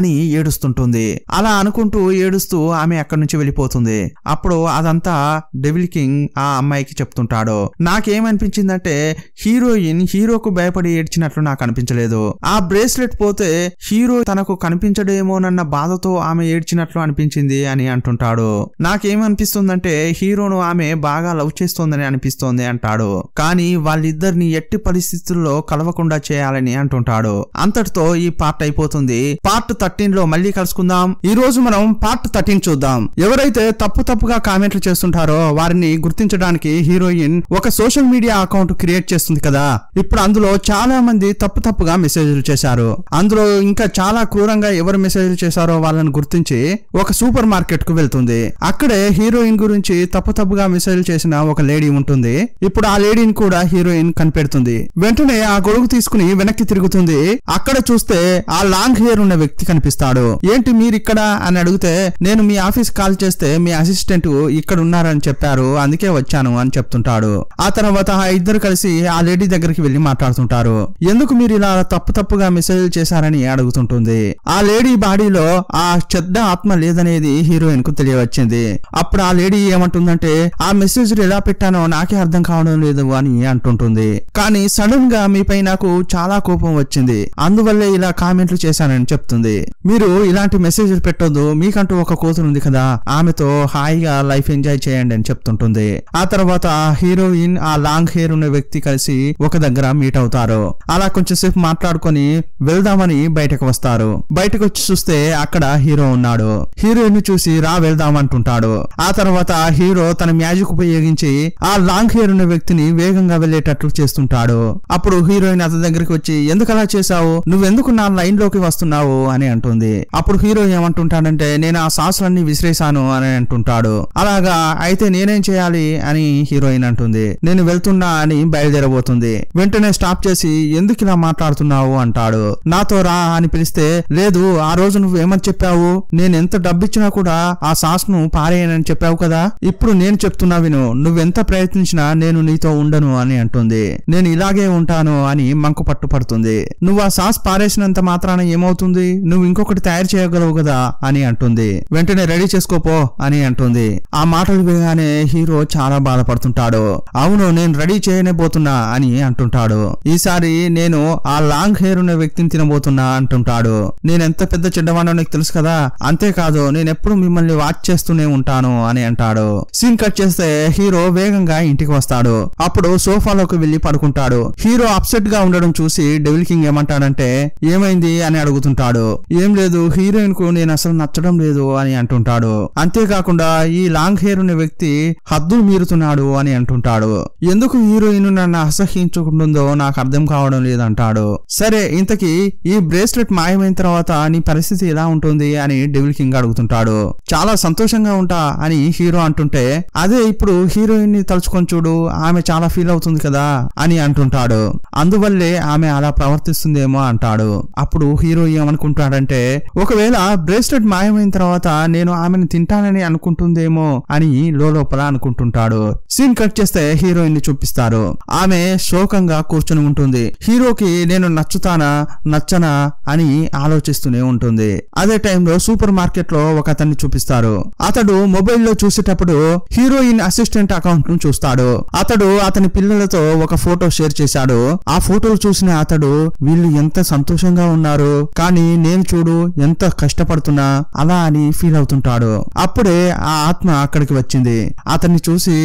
అని ఏడుస్తుంటుంది అలా అనుకుంటూ ఏడుస్తూ ఆమె అక్కడి నుంచి వెళ్ళిపోతుంది అప్పుడు అదంతా డెవిల్ కింగ్ ఆ అమ్మాయికి చెప్తుంటాడు నాకేమనిపించిందంటే హీరోయిన్ హీరోకు భయపడి ఏడ్చినట్లు నాకు అనిపించలేదు ఆ బ్రేస్లెట్ పోతే హీరో తనకు కనిపించడేమోనన్న బాధతో ఆమె ఏడ్చినట్లు అనిపించింది అని అంటుంటాడు నాకేమనిపిస్తుందంటే హీరోను ఆమె బాగా లవ్ చేస్తోందని అనిపిస్తోంది అంటాడు కానీ వాళ్ళిద్దరిని ఎట్టి పరిస్థితుల్లో కలవకుండా చేయాలని అంటుంటాడు అంతటితో ఈ పార్ట్ అయిపోతుంది పార్ట్ థర్టీన్ లో మళ్ళీ కలుసుకుందాం ఈ రోజు మనం పార్ట్ థర్టీన్ చూద్దాం ఎవరైతే తప్పు తప్పుగా కామెంట్లు చేస్తుంటారో వారిని గుర్తించడానికి హీరోయిన్ ఒక సోషల్ మీడియా అకౌంట్ క్రియేట్ చేస్తుంది కదా ఇప్పుడు అందులో చాలా మంది తప్పు తప్పుగా మెసేజ్లు చేశారు అందులో ఇంకా చాలా క్రూరంగా ఎవరు మెసేజ్లు చేశారో వాళ్ళని గుర్తించి ఒక సూపర్ మార్కెట్ కు వెళ్తుంది అక్కడే హీరోయిన్ గురించి తప్పు తప్పుగా మెసేజ్లు చేసిన ఒక లేడీ ఉంటుంది ఇప్పుడు ఆ లేడీని కూడా హీరోయిన్ కనిపెడుతుంది వెంటనే ఆ గొడుగు తీసుకుని వెనక్కి తిరుగుతుంది అక్కడ చూస్తే ఆ లాంగ్ హెయిర్ ఉన్న వ్యక్తి కనిపి కనిపిస్తాడు ఏంటి మీరిక్కడ అని అడిగితే నేను మీ ఆఫీస్ కాల్ చేస్తే మీ అసిస్టెంట్ ఇక్కడ ఉన్నారని చెప్పారు అందుకే వచ్చాను అని చెప్తుంటాడు ఆ తర్వాత ఆ ఇద్దరు కలిసి ఆ లేడీ దగ్గరికి వెళ్లి మాట్లాడుతుంటారు ఎందుకు మీరు ఇలా తప్పు తప్పుగా మెసేజ్ చేశారని అడుగుతుంటుంది ఆ లేడీ బాడీలో ఆ చెడ్డ ఆత్మ లేదనేది హీరోయిన్ కు తెలియవచ్చింది అప్పుడు ఆ లేడీ ఏమంటుందంటే ఆ మెసేజ్ ఎలా పెట్టానో నాకే అర్థం కావడం లేదు అని అంటుంటుంది కానీ సడన్ గా మీపై నాకు చాలా కోపం వచ్చింది అందువల్లే ఇలా కామెంట్లు చేశానని చెప్తుంది మీరు ఇలాంటి మెసేజ్ పెట్టొద్దు మీకంటూ ఒక కూతురు ఉంది కదా ఆమెతో హాయిగా లైఫ్ ఎంజాయ్ చేయండి అని చెప్తుంటుంది ఆ తర్వాత ఆ హీరోయిన్ ఆ లాంగ్ హెయిర్ ఉన్న వ్యక్తి కలిసి ఒక దగ్గర మీట్ అవుతారు అలా కొంచెం సేపు మాట్లాడుకొని వెళ్దామని బయటకు వస్తారు బయటకు వచ్చి చూస్తే అక్కడ హీరో ఉన్నాడు హీరోయిన్ చూసి రా వెళ్దాం అంటుంటాడు ఆ తర్వాత ఆ హీరో తన మ్యాజిక్ ఉపయోగించి ఆ లాంగ్ హెయిర్ ఉన్న వ్యక్తిని వేగంగా వెళ్లేటట్లు చేస్తుంటాడు అప్పుడు హీరోయిన్ అతని దగ్గరికి వచ్చి ఎందుకు అలా చేశావు నువ్వెందుకు నా లైన్ లోకి వస్తున్నావు అని అంటుంది అప్పుడు హీరో ఏమంటుంటాడంటే నేను ఆ సాసులన్నీ విసిరేశాను అని అంటుంటాడు అలాగా అయితే నేనేం చేయాలి అని హీరోయిన్ అంటుంది నేను వెళ్తున్నా అని బయలుదేరబోతుంది వెంటనే స్టాప్ చేసి ఎందుకు ఇలా మాట్లాడుతున్నావు అంటాడు నాతో రా అని పిలిస్తే లేదు ఆ రోజు నువ్వు ఏమని చెప్పావు నేను ఎంత డబ్బిచ్చినా కూడా ఆ సాస్ ను పారేయనని చెప్పావు కదా ఇప్పుడు నేను చెప్తున్నా విను నువ్వెంత ప్రయత్నించినా నేను నీతో ఉండను అని అంటుంది నేను ఇలాగే ఉంటాను అని మంకు పట్టుపడుతుంది నువ్వు ఆ సాస్ పారేసినంత మాత్రాన ఏమవుతుంది నువ్వు నువ్వు ఇంకొకటి తయారు చేయగలవు కదా అని అంటుంది వెంటనే రెడీ చేసుకోపో అని అంటుంది ఆ మాటలు వినగానే హీరో చాలా బాధపడుతుంటాడు అవును నేను రెడీ చేయనే పోతున్నా అని అంటుంటాడు ఈసారి నేను ఆ లాంగ్ హెయిర్ ఉన్న వ్యక్తిని తినబోతున్నా అంటుంటాడు నేనెంత పెద్ద చెడ్డవాడో నీకు తెలుసు కదా అంతేకాదు నేనెప్పుడు మిమ్మల్ని వాచ్ చేస్తూనే ఉంటాను అని అంటాడు సీన్ కట్ చేస్తే హీరో వేగంగా ఇంటికి వస్తాడు అప్పుడు సోఫాలోకి వెళ్లి పడుకుంటాడు హీరో అప్సెట్ గా ఉండడం చూసి డెవిల్ కింగ్ ఏమంటాడంటే ఏమైంది అని అడుగుతుంటాడు ఏం లేదు హీరోయిన్ కు నేను అసలు నచ్చడం లేదు అని అంటుంటాడు అంతేకాకుండా ఈ లాంగ్ హెయిర్ ఉన్న వ్యక్తి హద్దులు మీరుతున్నాడు అని అంటుంటాడు ఎందుకు హీరోయిన్ నన్ను అసహించుకుంటుందో నాకు అర్థం కావడం లేదంటాడు సరే ఇంతకీ ఈ బ్రేస్లెట్ మాయమైన తర్వాత నీ పరిస్థితి ఎలా ఉంటుంది అని డెవిల్ కింగ్ అడుగుతుంటాడు చాలా సంతోషంగా ఉంటా అని హీరో అంటుంటే అదే ఇప్పుడు హీరోయిన్ ని తలుచుకొని చూడు ఆమె చాలా ఫీల్ అవుతుంది కదా అని అంటుంటాడు అందువల్లే ఆమె అలా ప్రవర్తిస్తుందేమో అంటాడు అప్పుడు హీరో ఏమనుకుంటాడు ఏమన్నాడంటే ఒకవేళ బ్రేస్లెట్ మాయమైన తర్వాత నేను ఆమెను తింటానని అనుకుంటుందేమో అని లోపల అనుకుంటుంటాడు సీన్ కట్ చేస్తే హీరోయిన్ ని చూపిస్తారు ఆమె శోకంగా కూర్చుని ఉంటుంది హీరోకి నేను నచ్చుతానా నచ్చనా అని ఆలోచిస్తూనే ఉంటుంది అదే టైంలో సూపర్ మార్కెట్ లో ఒక అతన్ని చూపిస్తారు అతడు మొబైల్లో చూసేటప్పుడు హీరోయిన్ అసిస్టెంట్ అకౌంట్ ను చూస్తాడు అతడు అతని పిల్లలతో ఒక ఫోటో షేర్ చేశాడు ఆ ఫోటోలు చూసిన అతడు వీళ్ళు ఎంత సంతోషంగా ఉన్నారు కానీ నేను చూడు ఎంత కష్టపడుతున్నా అలా అని ఫీల్ అవుతుంటాడు అప్పుడే ఆ ఆత్మ అక్కడికి వచ్చింది అతన్ని చూసి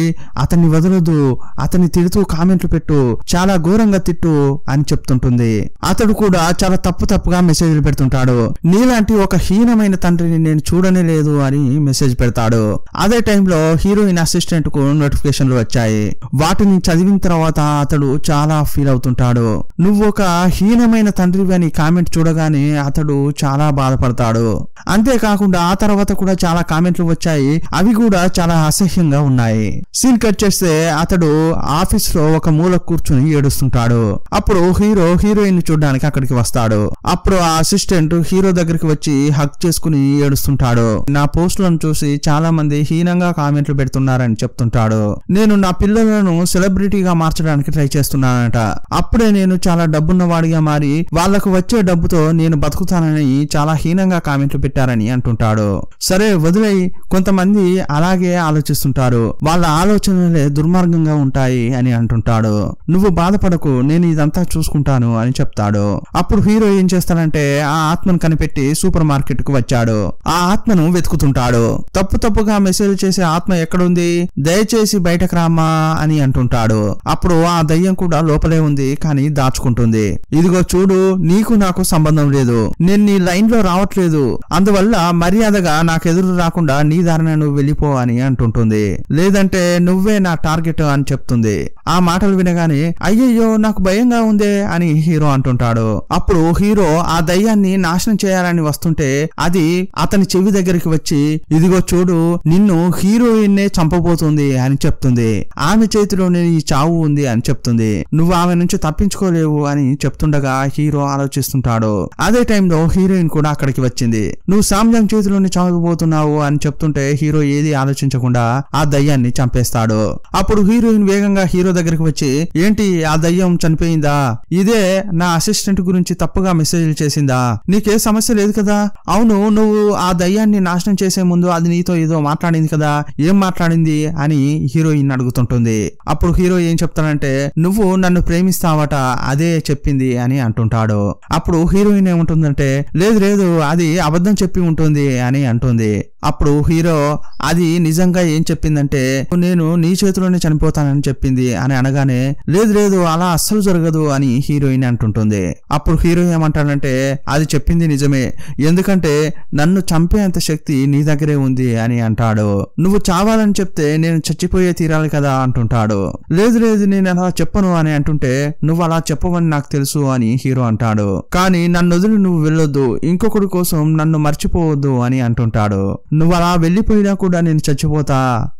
అతన్ని వదలదు అతన్ని తిడుతూ కామెంట్లు పెట్టు చాలా ఘోరంగా తిట్టు అని చెప్తుంటుంది అతడు కూడా చాలా తప్పు తప్పుగా మెసేజ్లు పెడుతుంటాడు నీలాంటి ఒక హీనమైన తండ్రిని నేను చూడనే లేదు అని మెసేజ్ పెడతాడు అదే టైంలో హీరోయిన్ అసిస్టెంట్ కు నోటిఫికేషన్లు వచ్చాయి వాటిని చదివిన తర్వాత అతడు చాలా ఫీల్ అవుతుంటాడు నువ్వు ఒక హీనమైన తండ్రివి అని కామెంట్ చూడగానే అతడు చాలా బాధపడతాడు అంతేకాకుండా ఆ తర్వాత కూడా చాలా కామెంట్లు వచ్చాయి అవి కూడా చాలా అసహ్యంగా ఉన్నాయి సీన్ కట్ చేస్తే అతడు ఆఫీస్ లో ఒక మూల కూర్చుని ఏడుస్తుంటాడు అప్పుడు హీరో హీరోయిన్ చూడడానికి అక్కడికి వస్తాడు అప్పుడు ఆ అసిస్టెంట్ హీరో దగ్గరికి వచ్చి హక్ చేసుకుని ఏడుస్తుంటాడు నా పోస్టులను చూసి చాలా మంది హీనంగా కామెంట్లు పెడుతున్నారని చెప్తుంటాడు నేను నా పిల్లలను సెలబ్రిటీగా మార్చడానికి ట్రై చేస్తున్నానట అప్పుడే నేను చాలా డబ్బున్న వాడిగా మారి వాళ్లకు వచ్చే డబ్బుతో నేను బతుకుతానని అని చాలా హీనంగా కామెంట్లు పెట్టారని అంటుంటాడు సరే వదిలేయి కొంతమంది అలాగే ఆలోచిస్తుంటారు వాళ్ళ ఆలోచనలే దుర్మార్గంగా ఉంటాయి అని అంటుంటాడు నువ్వు బాధపడకు నేను ఇదంతా చూసుకుంటాను అని చెప్తాడు అప్పుడు హీరో ఏం చేస్తాడంటే ఆ ఆత్మను కనిపెట్టి సూపర్ మార్కెట్ కు వచ్చాడు ఆ ఆత్మను వెతుకుతుంటాడు తప్పు తప్పుగా మెసేజ్ చేసే ఆత్మ ఎక్కడుంది దయచేసి బయటకు రామా అని అంటుంటాడు అప్పుడు ఆ దయ్యం కూడా లోపలే ఉంది కానీ దాచుకుంటుంది ఇదిగో చూడు నీకు నాకు సంబంధం లేదు నేను లైన్ లో రావట్లేదు అందువల్ల మర్యాదగా నాకు ఎదురు రాకుండా నీ దారిన నువ్వు వెళ్ళిపోవని అంటుంటుంది లేదంటే నువ్వే నా టార్గెట్ అని చెప్తుంది ఆ మాటలు వినగానే అయ్యయ్యో నాకు భయంగా ఉందే అని హీరో అంటుంటాడు అప్పుడు హీరో ఆ దయ్యాన్ని నాశనం చేయాలని వస్తుంటే అది అతని చెవి దగ్గరికి వచ్చి ఇదిగో చూడు నిన్ను హీరోయిన్నే చంపబోతుంది అని చెప్తుంది ఆమె చేతిలోనే ఈ చావు ఉంది అని చెప్తుంది నువ్వు ఆమె నుంచి తప్పించుకోలేవు అని చెప్తుండగా హీరో ఆలోచిస్తుంటాడు అదే టైంలో హీరో హీరోయిన్ కూడా అక్కడికి వచ్చింది నువ్వు సామ్జాంగ్ చేతిలోని చావకపోతున్నావు అని చెప్తుంటే హీరో ఏది ఆలోచించకుండా ఆ దయ్యాన్ని చంపేస్తాడు అప్పుడు హీరోయిన్ వేగంగా హీరో దగ్గరికి వచ్చి ఏంటి ఆ దయ్యం చనిపోయిందా ఇదే నా అసిస్టెంట్ గురించి తప్పుగా మెసేజ్ చేసిందా నీకే సమస్య లేదు కదా అవును నువ్వు ఆ దయ్యాన్ని నాశనం చేసే ముందు అది నీతో ఏదో మాట్లాడింది కదా ఏం మాట్లాడింది అని హీరోయిన్ అడుగుతుంటుంది అప్పుడు హీరో ఏం చెప్తానంటే నువ్వు నన్ను ప్రేమిస్తావట అదే చెప్పింది అని అంటుంటాడు అప్పుడు హీరోయిన్ ఏముంటుందంటే లేదు లేదు అది అబద్ధం చెప్పి ఉంటుంది అని అంటుంది అప్పుడు హీరో అది నిజంగా ఏం చెప్పిందంటే నేను నీ చేతిలోనే చనిపోతానని చెప్పింది అని అనగానే లేదు లేదు అలా అస్సలు జరగదు అని హీరోయిన్ అంటుంటుంది అప్పుడు హీరో ఏమంటాడంటే అది చెప్పింది నిజమే ఎందుకంటే నన్ను చంపేంత శక్తి నీ దగ్గరే ఉంది అని అంటాడు నువ్వు చావాలని చెప్తే నేను చచ్చిపోయే తీరాలి కదా అంటుంటాడు లేదు లేదు నేను అలా చెప్పను అని అంటుంటే నువ్వు అలా చెప్పవని నాకు తెలుసు అని హీరో అంటాడు కానీ నన్ను వదిలి నువ్వు వెళ్ళొద్దు మర్చిపోవద్దు ఇంకొకడి కోసం నన్ను మర్చిపోవద్దు అని అంటుంటాడు నువ్వు అలా వెళ్ళిపోయినా కూడా నేను చచ్చిపోతా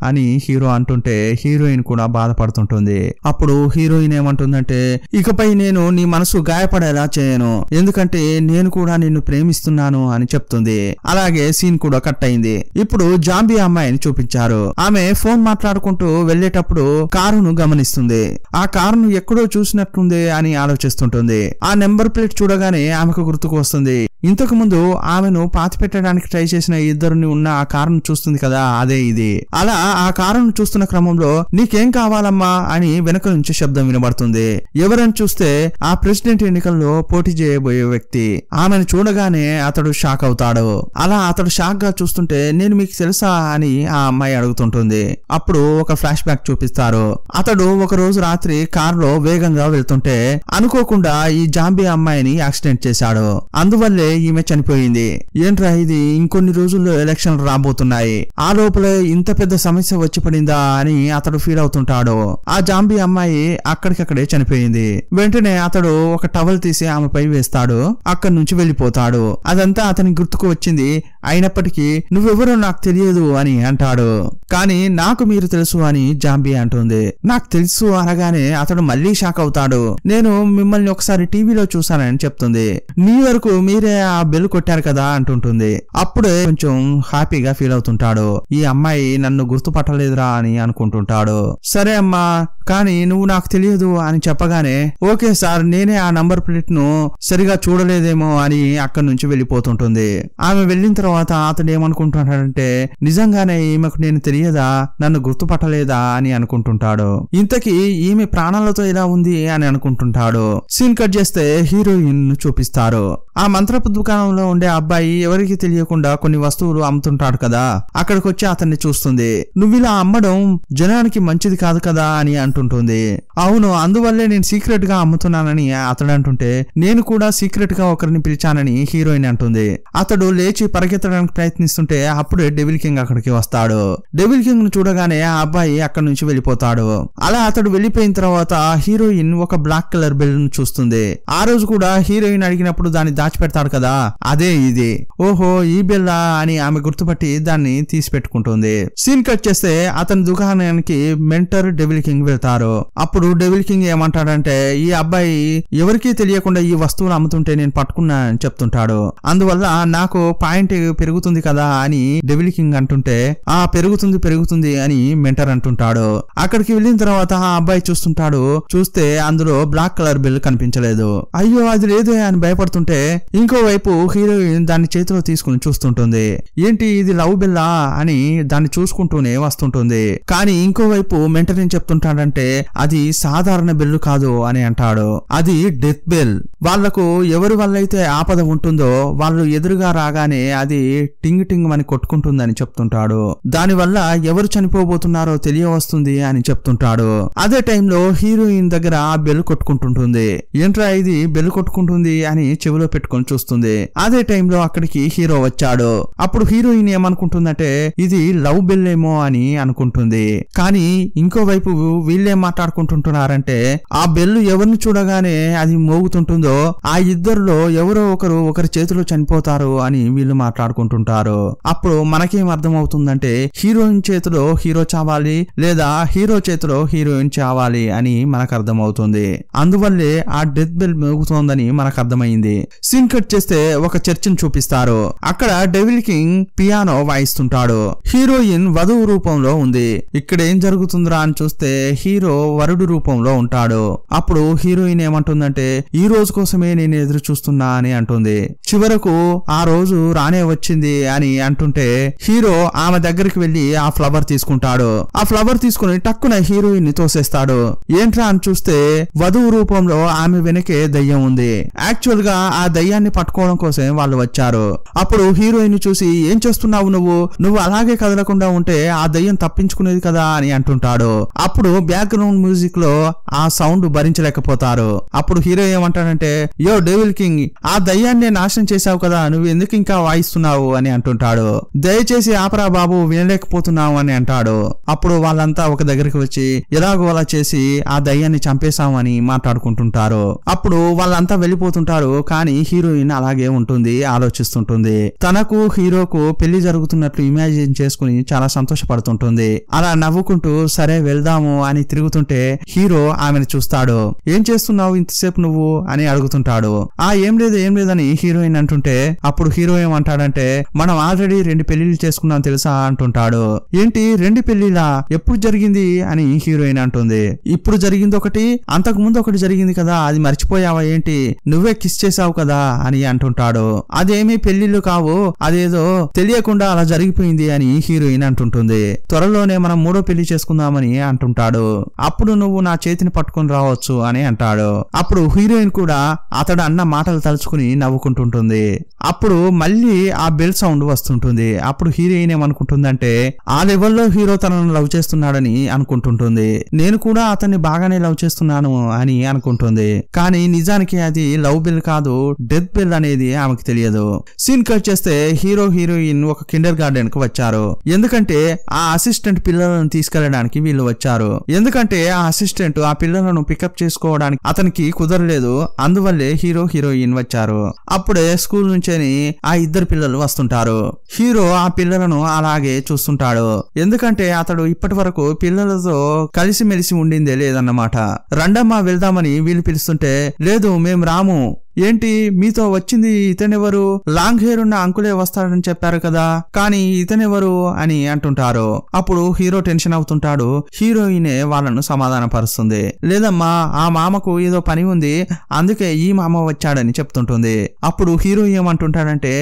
అని హీరో అంటుంటే హీరోయిన్ కూడా బాధపడుతుంటుంది అప్పుడు హీరోయిన్ ఏమంటుందంటే ఇకపై నేను నీ మనసు గాయపడేలా చేయను ఎందుకంటే నేను కూడా నిన్ను ప్రేమిస్తున్నాను అని చెప్తుంది అలాగే సీన్ కూడా కట్ అయింది ఇప్పుడు జాంబీ అమ్మాయిని చూపించారు ఆమె ఫోన్ మాట్లాడుకుంటూ వెళ్లేటప్పుడు కారును గమనిస్తుంది ఆ కారును ఎక్కడో చూసినట్టుంది అని ఆలోచిస్తుంటుంది ఆ నెంబర్ ప్లేట్ చూడగానే ఆమెకు గుర్తుకు వస్తుంది ఇంతకుముందు ఆమెను పెట్టడానికి ట్రై చేసిన ఇద్దరుని ఉన్న ఆ కారును చూస్తుంది కదా అదే ఇది అలా ఆ కారును చూస్తున్న క్రమంలో నీకేం కావాలమ్మా అని వెనక నుంచి శబ్దం వినబడుతుంది ఎవరని చూస్తే ఆ ప్రెసిడెంట్ ఎన్నికల్లో పోటీ చేయబోయే వ్యక్తి ఆమెను చూడగానే అతడు షాక్ అవుతాడు అలా అతడు షాక్ గా చూస్తుంటే నేను మీకు తెలుసా అని ఆ అమ్మాయి అడుగుతుంటుంది అప్పుడు ఒక ఫ్లాష్ బ్యాక్ చూపిస్తారు అతడు ఒక రోజు రాత్రి కారులో వేగంగా వెళ్తుంటే అనుకోకుండా ఈ జాంబీ అమ్మాయిని యాక్సిడెంట్ చేశాడు అందువల్లే ఈమె చనిపోయింది ఏంట్రా ఇది ఇంకొన్ని రోజుల్లో ఎలక్షన్లు రాబోతున్నాయి ఆ లోపలే ఇంత పెద్ద సమస్య వచ్చి పడిందా అని అతడు ఫీల్ అవుతుంటాడు ఆ జాంబీ అమ్మాయి అక్కడికక్కడే చనిపోయింది వెంటనే అతడు ఒక టవల్ తీసి ఆమెపై వేస్తాడు అక్కడి నుంచి వెళ్ళిపోతాడు అదంతా అతని గుర్తుకు వచ్చింది అయినప్పటికీ నువ్వెవరో నాకు తెలియదు అని అంటాడు కానీ నాకు మీరు తెలుసు అని జాంబీ అంటుంది నాకు తెలుసు అనగానే అతడు మళ్ళీ షాక్ అవుతాడు నేను మిమ్మల్ని ఒకసారి టీవీలో చూశానని చెప్తుంది నీ వరకు మీరే ఆ బెల్ కొట్టారు కదా అంటుంటుంది అప్పుడే కొంచెం హ్యాపీగా ఫీల్ అవుతుంటాడు ఈ అమ్మాయి నన్ను గుర్తుపట్టలేదురా అని అనుకుంటుంటాడు సరే అమ్మా కానీ నువ్వు నాకు తెలియదు అని చెప్పగానే ఓకే సార్ నేనే ఆ నంబర్ ప్లేట్ ను సరిగా చూడలేదేమో అని అక్కడి నుంచి వెళ్ళిపోతుంటుంది ఆమె వెళ్ళిన తర్వాత అతడు ఏమనుకుంటున్నాడంటే నిజంగానే ఈమెకు నేను తెలియదా నన్ను గుర్తుపట్టలేదా అని అనుకుంటుంటాడు ఇంతకీ ఈమె ప్రాణాలతో ఇలా ఉంది అని అనుకుంటుంటాడు సీన్ కట్ చేస్తే హీరోయిన్ ను చూపిస్తారు ఆ మంత్రపు దుకాణంలో ఉండే అబ్బాయి ఎవరికి తెలియకుండా కొన్ని వస్తువులు అమ్ముతుంటాడు కదా అక్కడికి వచ్చి అతన్ని చూస్తుంది నువ్విలా అమ్మడం జనానికి మంచిది కాదు కదా అని అంటుంటుంది అవును అందువల్లే నేను సీక్రెట్ గా అమ్ముతున్నానని అతడు అంటుంటే నేను కూడా సీక్రెట్ గా ఒకరిని పిలిచానని హీరోయిన్ అంటుంది అతడు లేచి పరిగెత్తడానికి ప్రయత్నిస్తుంటే అప్పుడే డెవిల్ కింగ్ అక్కడికి వస్తాడు డెవిల్ కింగ్ ను చూడగానే ఆ అబ్బాయి అక్కడి నుంచి వెళ్ళిపోతాడు అలా అతడు వెళ్ళిపోయిన తర్వాత హీరోయిన్ ఒక బ్లాక్ కలర్ బెలూన్ చూస్తుంది ఆ రోజు కూడా హీరోయిన్ అడిగినప్పుడు దాని దాచిపెడతాడు కదా అదే ఇది ఓహో ఈ బిల్ల అని ఆమె గుర్తుపట్టి దాన్ని తీసి పెట్టుకుంటుంది సీన్ కట్ చేస్తే అతని దుకాణానికి మెంటర్ డెవిల్ కింగ్ వెళ్తారు అప్పుడు డెవిల్ కింగ్ ఏమంటాడంటే ఈ అబ్బాయి ఎవరికీ తెలియకుండా ఈ వస్తువులు అమ్ముతుంటే నేను పట్టుకున్నా అని చెప్తుంటాడు అందువల్ల నాకు పాయింట్ పెరుగుతుంది కదా అని డెవిల్ కింగ్ అంటుంటే ఆ పెరుగుతుంది పెరుగుతుంది అని మెంటర్ అంటుంటాడు అక్కడికి వెళ్ళిన తర్వాత ఆ అబ్బాయి చూస్తుంటాడు చూస్తే అందులో బ్లాక్ కలర్ బిల్ కనిపించలేదు అయ్యో అది లేదే అని భయపడుతుంటే ఇంకోవైపు హీరోయిన్ దాని చేతిలో తీసుకుని చూస్తుంటుంది ఏంటి ఇది లవ్ బిల్లా అని దాన్ని చూసుకుంటూనే వస్తుంటుంది కానీ ఇంకోవైపు మెంటర్ ఏం చెప్తుంటాడంటే అది సాధారణ బిల్లు కాదు అని అంటాడు అది డెత్ బిల్ వాళ్లకు ఎవరి వల్ల అయితే ఆపద ఉంటుందో వాళ్ళు ఎదురుగా రాగానే అది టింగ్ టింగ్ అని కొట్టుకుంటుందని చెప్తుంటాడు దానివల్ల ఎవరు చనిపోబోతున్నారో తెలియవస్తుంది అని చెప్తుంటాడు అదే టైంలో హీరోయిన్ దగ్గర బెల్ కొట్టుకుంటుంటుంది ఏంట్రా ఇది బెల్ కొట్టుకుంటుంది అని చెవిలో పెట్టు పెట్టుకొని చూస్తుంది అదే టైంలో అక్కడికి హీరో వచ్చాడు అప్పుడు హీరోయిన్ ఏమనుకుంటుందంటే ఇది లవ్ బిల్ ఏమో అని అనుకుంటుంది కానీ ఇంకోవైపు వీళ్ళేం మాట్లాడుకుంటుంటున్నారంటే ఆ బెల్లు ఎవరిని చూడగానే అది మోగుతుంటుందో ఆ ఇద్దరులో ఎవరో ఒకరు ఒకరి చేతిలో చనిపోతారు అని వీళ్ళు మాట్లాడుకుంటుంటారు అప్పుడు మనకేం అర్థం అవుతుందంటే హీరోయిన్ చేతిలో హీరో చావాలి లేదా హీరో చేతిలో హీరోయిన్ చావాలి అని మనకు అర్థమవుతుంది అందువల్లే ఆ డెత్ బెల్ మోగుతోందని మనకు అర్థమైంది సీన్ కట్ చేస్తే ఒక చర్చిని చూపిస్తారు అక్కడ డెవిల్ కింగ్ పియానో వాయిస్తుంటాడు హీరోయిన్ వధువు రూపంలో ఉంది ఇక్కడ ఏం జరుగుతుందిరా అని చూస్తే హీరో వరుడు రూపంలో ఉంటాడు అప్పుడు హీరోయిన్ ఏమంటుందంటే ఈ రోజు కోసమే నేను ఎదురు చూస్తున్నా అని అంటుంది చివరకు ఆ రోజు రానే వచ్చింది అని అంటుంటే హీరో ఆమె దగ్గరికి వెళ్లి ఆ ఫ్లవర్ తీసుకుంటాడు ఆ ఫ్లవర్ తీసుకుని టక్కున హీరోయిన్ ని తోసేస్తాడు ఏంట్రా అని చూస్తే వధువు రూపంలో ఆమె వెనకే దయ్యం ఉంది యాక్చువల్ గా ఆ దయ్యాన్ని పట్టుకోవడం కోసం వాళ్ళు వచ్చారు అప్పుడు హీరోయిన్ చూసి ఏం చేస్తున్నావు నువ్వు నువ్వు అలాగే కదలకుండా ఉంటే ఆ దయ్యం తప్పించుకునేది కదా అని అంటుంటాడు అప్పుడు బ్యాక్గ్రౌండ్ మ్యూజిక్ లో ఆ సౌండ్ భరించలేకపోతారు అప్పుడు హీరో ఏమంటాడంటే యో డేవిల్ కింగ్ ఆ దయ్యాన్ని నాశనం చేశావు కదా నువ్వు ఎందుకు ఇంకా వాయిస్తున్నావు అని అంటుంటాడు దయచేసి ఆపరా బాబు వినలేకపోతున్నావు అని అంటాడు అప్పుడు వాళ్ళంతా ఒక దగ్గరికి వచ్చి ఎలాగో అలా చేసి ఆ దయ్యాన్ని చంపేశామని మాట్లాడుకుంటుంటారు అప్పుడు వాళ్ళంతా వెళ్ళిపోతుంటారు కానీ హీరోయిన్ అలాగే ఉంటుంది ఆలోచిస్తుంటుంది తనకు హీరోకు పెళ్లి జరుగుతున్నట్లు ఇమాజిన్ చేసుకుని చాలా సంతోషపడుతుంటుంది అలా నవ్వుకుంటూ సరే వెళ్దాము అని తిరుగుతుంటే హీరో ఆమెను చూస్తాడు ఏం చేస్తున్నావు ఇంతసేపు నువ్వు అని అడుగుతుంటాడు ఆ ఏం లేదు ఏం లేదని హీరోయిన్ అంటుంటే అప్పుడు హీరో ఏమంటాడంటే మనం ఆల్రెడీ రెండు పెళ్లిళ్ళు చేసుకున్నాం తెలుసా అంటుంటాడు ఏంటి రెండు పెళ్లిలా ఎప్పుడు జరిగింది అని హీరోయిన్ అంటుంది ఇప్పుడు జరిగింది ఒకటి అంతకు ముందు ఒకటి జరిగింది కదా అది మర్చిపోయావా ఏంటి నువ్వే కిస్ చేసావు కదా కదా అని అంటుంటాడు అదేమి పెళ్లిళ్ళు కావు అదేదో తెలియకుండా అలా జరిగిపోయింది అని హీరోయిన్ అంటుంటుంది త్వరలోనే మనం మూడో పెళ్లి చేసుకుందామని అంటుంటాడు అప్పుడు నువ్వు నా చేతిని పట్టుకుని రావచ్చు అని అంటాడు అప్పుడు హీరోయిన్ కూడా అతడు అన్న మాటలు తలుచుకుని నవ్వుకుంటుంటుంది అప్పుడు మళ్ళీ ఆ బెల్ సౌండ్ వస్తుంటుంది అప్పుడు హీరోయిన్ ఏమనుకుంటుందంటే ఆ లెవెల్లో హీరో తనను లవ్ చేస్తున్నాడని అనుకుంటుంటుంది నేను కూడా అతన్ని బాగానే లవ్ చేస్తున్నాను అని అనుకుంటుంది కానీ నిజానికి అది లవ్ బిల్ కాదు డెత్ బెల్ అనేది ఆమెకు తెలియదు సీన్ కట్ చేస్తే హీరో హీరోయిన్ ఒక కిండర్ గార్డెన్ కు వచ్చారు ఎందుకంటే ఆ అసిస్టెంట్ పిల్లలను తీసుకెళ్లడానికి వీళ్ళు వచ్చారు ఎందుకంటే ఆ అసిస్టెంట్ ఆ పిల్లలను పికప్ చేసుకోవడానికి అతనికి కుదరలేదు అందువల్లే హీరో హీరోయిన్ వచ్చారు అప్పుడే స్కూల్ నుంచేని ఆ ఇద్దరు పిల్లలు వస్తుంటారు హీరో ఆ పిల్లలను అలాగే చూస్తుంటాడు ఎందుకంటే అతడు ఇప్పటి వరకు పిల్లలతో కలిసిమెలిసి ఉండిందే లేదన్నమాట రండమ్మా వెళ్దామని వీళ్ళు పిలుస్తుంటే లేదు మేము రాము ఏంటి మీతో వచ్చింది ఇతనెవరు లాంగ్ హెయిర్ ఉన్న అంకులే వస్తాడని చెప్పారు కదా కానీ ఇతనెవరు అని అంటుంటారు అప్పుడు హీరో టెన్షన్ అవుతుంటాడు హీరోయినే వాళ్ళను సమాధాన పరుస్తుంది లేదమ్మా ఆ మామకు ఏదో పని ఉంది అందుకే ఈ మామ వచ్చాడని చెప్తుంటుంది అప్పుడు హీరో ఏమంటుంటాడంటే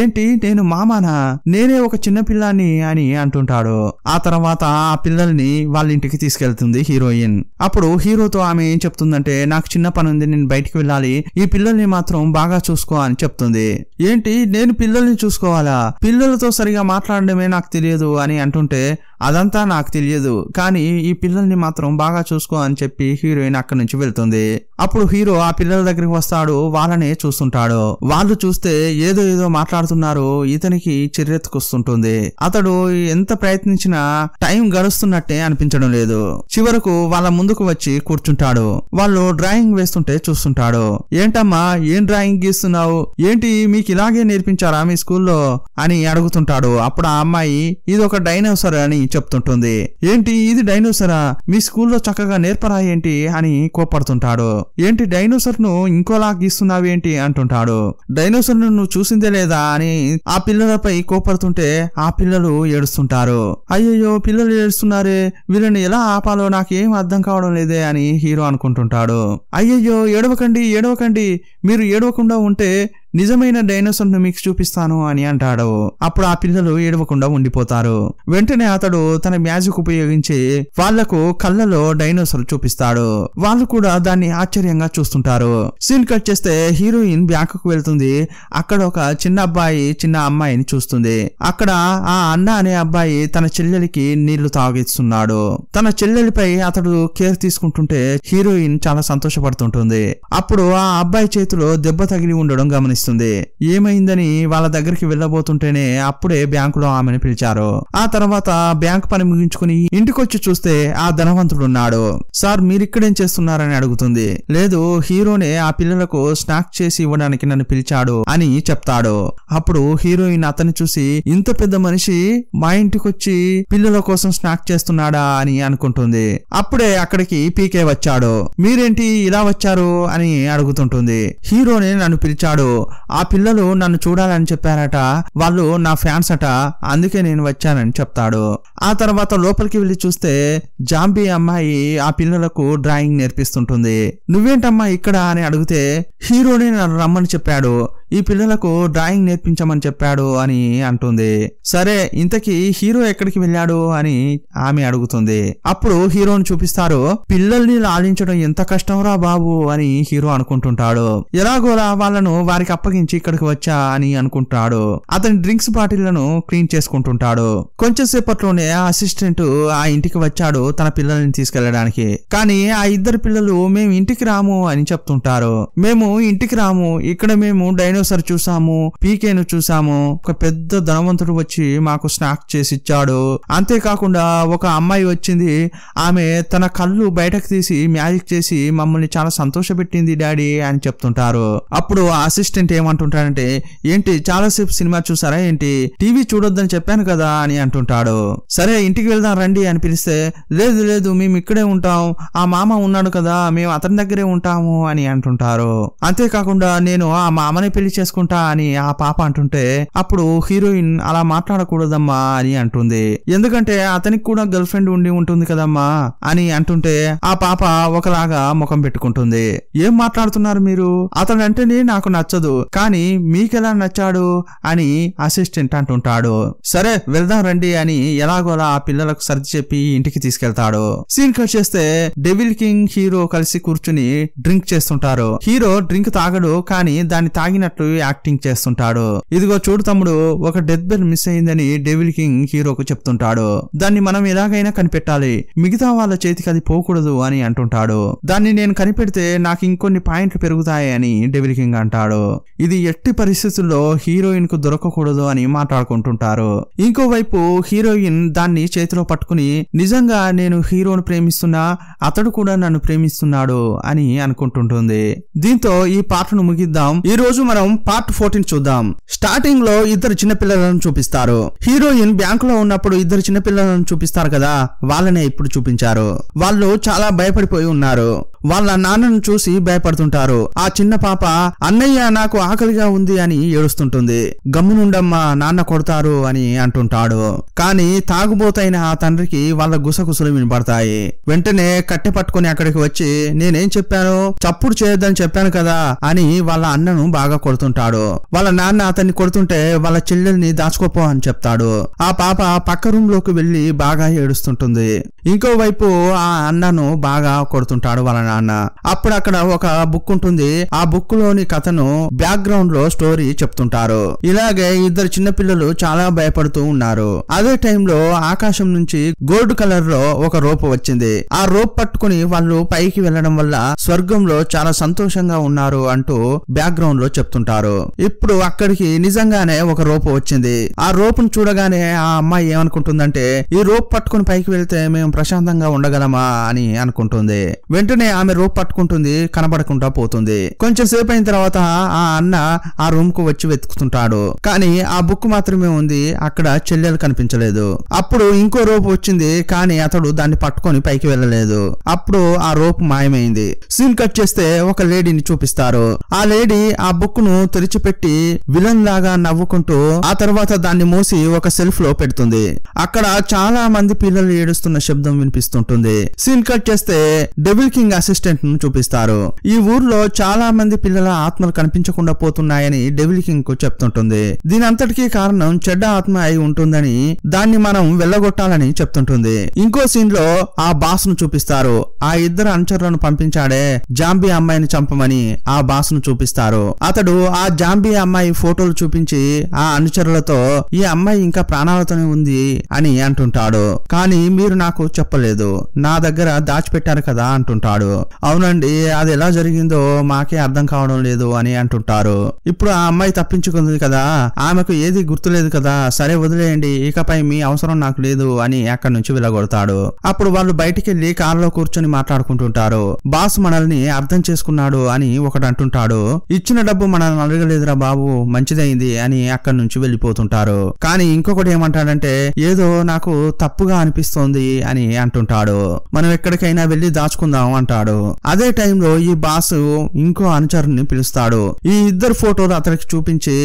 ఏంటి నేను మామానా నేనే ఒక చిన్న పిల్లాన్ని అని అంటుంటాడు ఆ తర్వాత ఆ పిల్లల్ని వాళ్ళ ఇంటికి తీసుకెళ్తుంది హీరోయిన్ అప్పుడు హీరోతో ఆమె ఏం చెప్తుందంటే నాకు చిన్న పని ఉంది నేను బయటికి వెళ్ళాలి ఈ పిల్లల్ని మాత్రం బాగా చూసుకో అని చెప్తుంది ఏంటి నేను పిల్లల్ని చూసుకోవాలా పిల్లలతో సరిగా మాట్లాడడమే నాకు తెలియదు అని అంటుంటే అదంతా నాకు తెలియదు కానీ ఈ పిల్లల్ని మాత్రం బాగా చూసుకో అని చెప్పి హీరోయిన్ అక్కడి నుంచి వెళ్తుంది అప్పుడు హీరో ఆ పిల్లల దగ్గరికి వస్తాడు వాళ్ళనే చూస్తుంటాడు వాళ్ళు చూస్తే ఏదో ఏదో మాట్లాడుతున్నారు ఇతనికి చిర్రెత్తుకొస్తుంటుంది అతడు ఎంత ప్రయత్నించినా టైం గడుస్తున్నట్టే అనిపించడం లేదు చివరకు వాళ్ళ ముందుకు వచ్చి కూర్చుంటాడు వాళ్ళు డ్రాయింగ్ వేస్తుంటే చూస్తుంటాడు ఏంటమ్మా ఏం డ్రాయింగ్ గీస్తున్నావు ఏంటి మీకు ఇలాగే నేర్పించారా మీ స్కూల్లో అని అడుగుతుంటాడు అప్పుడు ఆ అమ్మాయి ఇది ఒక డైనోసర్ అని చెప్తుంటుంది ఏంటి ఇది డైనోసరా మీ స్కూల్లో చక్కగా నేర్పరా ఏంటి అని కోపడుతుంటాడు ఏంటి డైనోసర్ ను ఇంకోలా గీస్తున్నావేంటి అంటుంటాడు డైనోసర్ ను నువ్వు చూసిందే లేదా అని ఆ పిల్లలపై కోపడుతుంటే ఆ పిల్లలు ఏడుస్తుంటారు అయ్యయ్యో పిల్లలు ఏడుస్తున్నారే వీళ్ళని ఎలా ఆపాలో నాకేం అర్థం కావడం లేదే అని హీరో అనుకుంటుంటాడు అయ్యయ్యో ఏడవకండి ఏడవకండి మీరు ఏడవకుండా ఉంటే నిజమైన ను మీకు చూపిస్తాను అని అంటాడు అప్పుడు ఆ పిల్లలు ఏడవకుండా ఉండిపోతారు వెంటనే అతడు తన మ్యాజిక్ ఉపయోగించి వాళ్లకు కళ్ళలో డైనోసార్ చూపిస్తాడు వాళ్ళు కూడా దాన్ని ఆశ్చర్యంగా చూస్తుంటారు సీన్ కట్ చేస్తే హీరోయిన్ బ్యాంకు కు వెళ్తుంది అక్కడ ఒక చిన్న అబ్బాయి చిన్న అమ్మాయిని చూస్తుంది అక్కడ ఆ అన్న అనే అబ్బాయి తన చెల్లెలికి నీళ్లు తాగిస్తున్నాడు తన చెల్లెలిపై అతడు కేర్ తీసుకుంటుంటే హీరోయిన్ చాలా సంతోషపడుతుంటుంది అప్పుడు ఆ అబ్బాయి చేతిలో దెబ్బ తగిలి ఉండడం గమనిస్తుంది ఇస్తుంది ఏమైందని వాళ్ళ దగ్గరికి వెళ్ళబోతుంటేనే అప్పుడే బ్యాంకులో ఆమెను పిలిచారు ఆ తర్వాత బ్యాంక్ పని ముగించుకుని ఇంటికొచ్చి చూస్తే ఆ ధనవంతుడున్నాడు సార్ మీరిక్కడేం చేస్తున్నారని అడుగుతుంది లేదు హీరోనే ఆ పిల్లలకు స్నాక్ చేసి ఇవ్వడానికి నన్ను పిలిచాడు అని చెప్తాడు అప్పుడు హీరోయిన్ అతన్ని చూసి ఇంత పెద్ద మనిషి మా ఇంటికొచ్చి పిల్లల కోసం స్నాక్ చేస్తున్నాడా అని అనుకుంటుంది అప్పుడే అక్కడికి పీకే వచ్చాడు మీరేంటి ఇలా వచ్చారు అని అడుగుతుంటుంది హీరోనే నన్ను పిలిచాడు ఆ పిల్లలు నన్ను చూడాలని చెప్పారట వాళ్ళు నా ఫ్యాన్స్ అట అందుకే నేను వచ్చానని చెప్తాడు ఆ తర్వాత లోపలికి వెళ్ళి చూస్తే జాంబీ అమ్మాయి ఆ పిల్లలకు డ్రాయింగ్ నేర్పిస్తుంటుంది నువ్వేంటమ్మా ఇక్కడ అని అడిగితే హీరోని నన్ను రమ్మని చెప్పాడు ఈ పిల్లలకు డ్రాయింగ్ నేర్పించమని చెప్పాడు అని అంటుంది సరే ఇంతకీ హీరో ఎక్కడికి వెళ్ళాడు అని ఆమె అడుగుతుంది అప్పుడు హీరోని చూపిస్తారు పిల్లల్ని లాలించడం ఎంత కష్టంరా బాబు అని హీరో అనుకుంటుంటాడు ఎలాగోలా వాళ్ళను వారికి అప్పగించి ఇక్కడికి వచ్చా అని అనుకుంటాడు అతని డ్రింక్స్ బాటిళ్లను క్లీన్ చేసుకుంటుంటాడు కొంచెంసేపట్లోనే అసిస్టెంట్ ఆ ఇంటికి వచ్చాడు తన పిల్లల్ని తీసుకెళ్లడానికి కానీ ఆ ఇద్దరు పిల్లలు మేము ఇంటికి రాము అని చెప్తుంటారు మేము ఇంటికి రాము ఇక్కడ మేము డైనో డైనోసార్ చూసాము పీకేను చూసాము ఒక పెద్ద ధనవంతుడు వచ్చి మాకు స్నాక్ చేసి ఇచ్చాడు అంతేకాకుండా ఒక అమ్మాయి వచ్చింది ఆమె తన కళ్ళు బయటకు తీసి మ్యాజిక్ చేసి మమ్మల్ని చాలా సంతోష పెట్టింది డాడీ అని చెప్తుంటారు అప్పుడు అసిస్టెంట్ ఏమంటుంటాడంటే ఏంటి చాలా సేపు సినిమా చూసారా ఏంటి టీవీ చూడొద్దని చెప్పాను కదా అని అంటుంటాడు సరే ఇంటికి వెళ్దాం రండి అని పిలిస్తే లేదు లేదు మేము ఇక్కడే ఉంటాం ఆ మామ ఉన్నాడు కదా మేము అతని దగ్గరే ఉంటాము అని అంటుంటారు అంతేకాకుండా నేను ఆ మామని పెళ్లి పెళ్లి చేసుకుంటా అని ఆ పాప అంటుంటే అప్పుడు హీరోయిన్ అలా మాట్లాడకూడదమ్మా అని అంటుంది ఎందుకంటే అతనికి కూడా గర్ల్ ఫ్రెండ్ ఉండి ఉంటుంది కదమ్మా అని అంటుంటే ఆ పాప ఒకలాగా ముఖం పెట్టుకుంటుంది ఏం మాట్లాడుతున్నారు మీరు అతను అంటేనే నాకు నచ్చదు కానీ మీకెలా నచ్చాడు అని అసిస్టెంట్ అంటుంటాడు సరే వెళ్దాం రండి అని ఎలాగోలా ఆ పిల్లలకు సర్ది చెప్పి ఇంటికి తీసుకెళ్తాడు సీన్ కట్ చేస్తే డెవిల్ కింగ్ హీరో కలిసి కూర్చుని డ్రింక్ చేస్తుంటారు హీరో డ్రింక్ తాగడు కానీ దాన్ని తాగినట్లు అన్నట్టు యాక్టింగ్ చేస్తుంటాడు ఇదిగో చూడు తమ్ముడు ఒక డెత్ బెల్ మిస్ అయిందని డేవిల్ కింగ్ హీరోకు చెప్తుంటాడు దాన్ని మనం ఎలాగైనా కనిపెట్టాలి మిగతా వాళ్ళ చేతికి అది పోకూడదు అని అంటుంటాడు దాన్ని నేను కనిపెడితే నాకు ఇంకొన్ని పాయింట్లు పెరుగుతాయి అని డెవిల్ కింగ్ అంటాడు ఇది ఎట్టి పరిస్థితుల్లో హీరోయిన్ కు దొరకకూడదు అని మాట్లాడుకుంటుంటారు ఇంకోవైపు హీరోయిన్ దాన్ని చేతిలో పట్టుకుని నిజంగా నేను హీరోను ప్రేమిస్తున్నా అతడు కూడా నన్ను ప్రేమిస్తున్నాడు అని అనుకుంటుంటుంది దీంతో ఈ పాటను ముగిద్దాం ఈ రోజు మనం మనం పార్ట్ ఫోర్టీన్ చూద్దాం స్టార్టింగ్ లో ఇద్దరు చిన్నపిల్లలను చూపిస్తారు హీరోయిన్ బ్యాంక్ లో ఉన్నప్పుడు ఇద్దరు చిన్నపిల్లలను చూపిస్తారు కదా వాళ్ళనే ఇప్పుడు చూపించారు వాళ్ళు చాలా భయపడిపోయి ఉన్నారు వాళ్ళ నాన్నను చూసి భయపడుతుంటారు ఆ చిన్న పాప అన్నయ్య నాకు ఆకలిగా ఉంది అని ఏడుస్తుంటుంది గమ్మునుండమ్మా నాన్న కొడతారు అని అంటుంటాడు కానీ తాగుబోతైన ఆ తండ్రికి వాళ్ళ గుసగుసలు వినపడతాయి వెంటనే కట్టె పట్టుకుని అక్కడికి వచ్చి నేనేం చెప్పాను చప్పుడు చేయొద్దని చెప్పాను కదా అని వాళ్ళ అన్నను బాగా కొడతారు కొడుతుంటాడు వాళ్ళ నాన్న అతన్ని కొడుతుంటే వాళ్ళ చెల్లెల్ని దాచుకోపో అని చెప్తాడు ఆ పాప పక్క రూమ్ లోకి వెళ్లి బాగా ఏడుస్తుంటుంది ఇంకోవైపు ఆ అన్నను బాగా కొడుతుంటాడు వాళ్ళ నాన్న అప్పుడు అక్కడ ఒక బుక్ ఉంటుంది ఆ బుక్ లోని కథను బ్యాక్ గ్రౌండ్ లో స్టోరీ చెప్తుంటారు ఇలాగే ఇద్దరు చిన్నపిల్లలు చాలా భయపడుతూ ఉన్నారు అదే టైంలో ఆకాశం నుంచి గోల్డ్ కలర్ లో ఒక రోప్ వచ్చింది ఆ రోప్ పట్టుకుని వాళ్ళు పైకి వెళ్లడం వల్ల స్వర్గంలో చాలా సంతోషంగా ఉన్నారు అంటూ బ్యాక్ గ్రౌండ్ లో చెప్తుంటారు అనుకుంటారు ఇప్పుడు అక్కడికి నిజంగానే ఒక రోపు వచ్చింది ఆ రోపును చూడగానే ఆ అమ్మాయి ఏమనుకుంటుందంటే ఈ రోప్ పట్టుకుని పైకి వెళ్తే మేము ప్రశాంతంగా ఉండగలమా అని అనుకుంటుంది వెంటనే ఆమె రోప్ పట్టుకుంటుంది కనబడకుండా పోతుంది కొంచెం సేపు అయిన తర్వాత ఆ అన్న ఆ రూమ్ కు వచ్చి వెతుకుతుంటాడు కానీ ఆ బుక్ మాత్రమే ఉంది అక్కడ చెల్లెలు కనిపించలేదు అప్పుడు ఇంకో రోపు వచ్చింది కానీ అతడు దాన్ని పట్టుకొని పైకి వెళ్ళలేదు అప్పుడు ఆ రోపు మాయమైంది సీన్ కట్ చేస్తే ఒక లేడీని చూపిస్తారు ఆ లేడీ ఆ బుక్ ఫోను తెరిచిపెట్టి విలన్ లాగా నవ్వుకుంటూ ఆ తర్వాత దాన్ని మూసి ఒక సెల్ఫ్ లో పెడుతుంది అక్కడ చాలా మంది పిల్లలు ఏడుస్తున్న శబ్దం వినిపిస్తుంటుంది సీన్ కట్ చేస్తే డెవిల్ కింగ్ అసిస్టెంట్ ను చూపిస్తారు ఈ ఊర్లో చాలా మంది పిల్లల ఆత్మలు కనిపించకుండా పోతున్నాయని డెవిల్ కింగ్ కు చెప్తుంటుంది దీని అంతటికీ కారణం చెడ్డ ఆత్మ అయి ఉంటుందని దాన్ని మనం వెళ్ళగొట్టాలని చెప్తుంటుంది ఇంకో సీన్ లో ఆ బాస్ ను చూపిస్తారు ఆ ఇద్దరు అనుచరులను పంపించాడే జాంబీ అమ్మాయిని చంపమని ఆ బాస్ ను చూపిస్తారు అతడు ఆ జాంబీ అమ్మాయి ఫోటోలు చూపించి ఆ అనుచరులతో ఈ అమ్మాయి ఇంకా ప్రాణాలతోనే ఉంది అని అంటుంటాడు కానీ మీరు నాకు చెప్పలేదు నా దగ్గర దాచిపెట్టారు కదా అంటుంటాడు అవునండి అది ఎలా జరిగిందో మాకే అర్థం కావడం లేదు అని అంటుంటారు ఇప్పుడు ఆ అమ్మాయి తప్పించుకుంది కదా ఆమెకు ఏది గుర్తులేదు కదా సరే వదిలేయండి ఇకపై మీ అవసరం నాకు లేదు అని అక్కడి నుంచి వెళ్ళగొడతాడు అప్పుడు వాళ్ళు బయటికి వెళ్ళి కారులో కూర్చొని మాట్లాడుకుంటుంటారు బాస్ మనల్ని అర్థం చేసుకున్నాడు అని ఒకటి అంటుంటాడు ఇచ్చిన డబ్బు మన సమాధానం అడగలేదురా బాబు మంచిదైంది అని అక్కడి నుంచి వెళ్ళిపోతుంటారు కానీ ఇంకొకటి ఏమంటాడంటే ఏదో నాకు తప్పుగా అనిపిస్తోంది అని అంటుంటాడు మనం ఎక్కడికైనా వెళ్ళి దాచుకుందాం అంటాడు అదే టైంలో ఈ బాసు ఇంకో అనుచరుని పిలుస్తాడు ఈ ఇద్దరు ఫోటోలు అతనికి చూపించి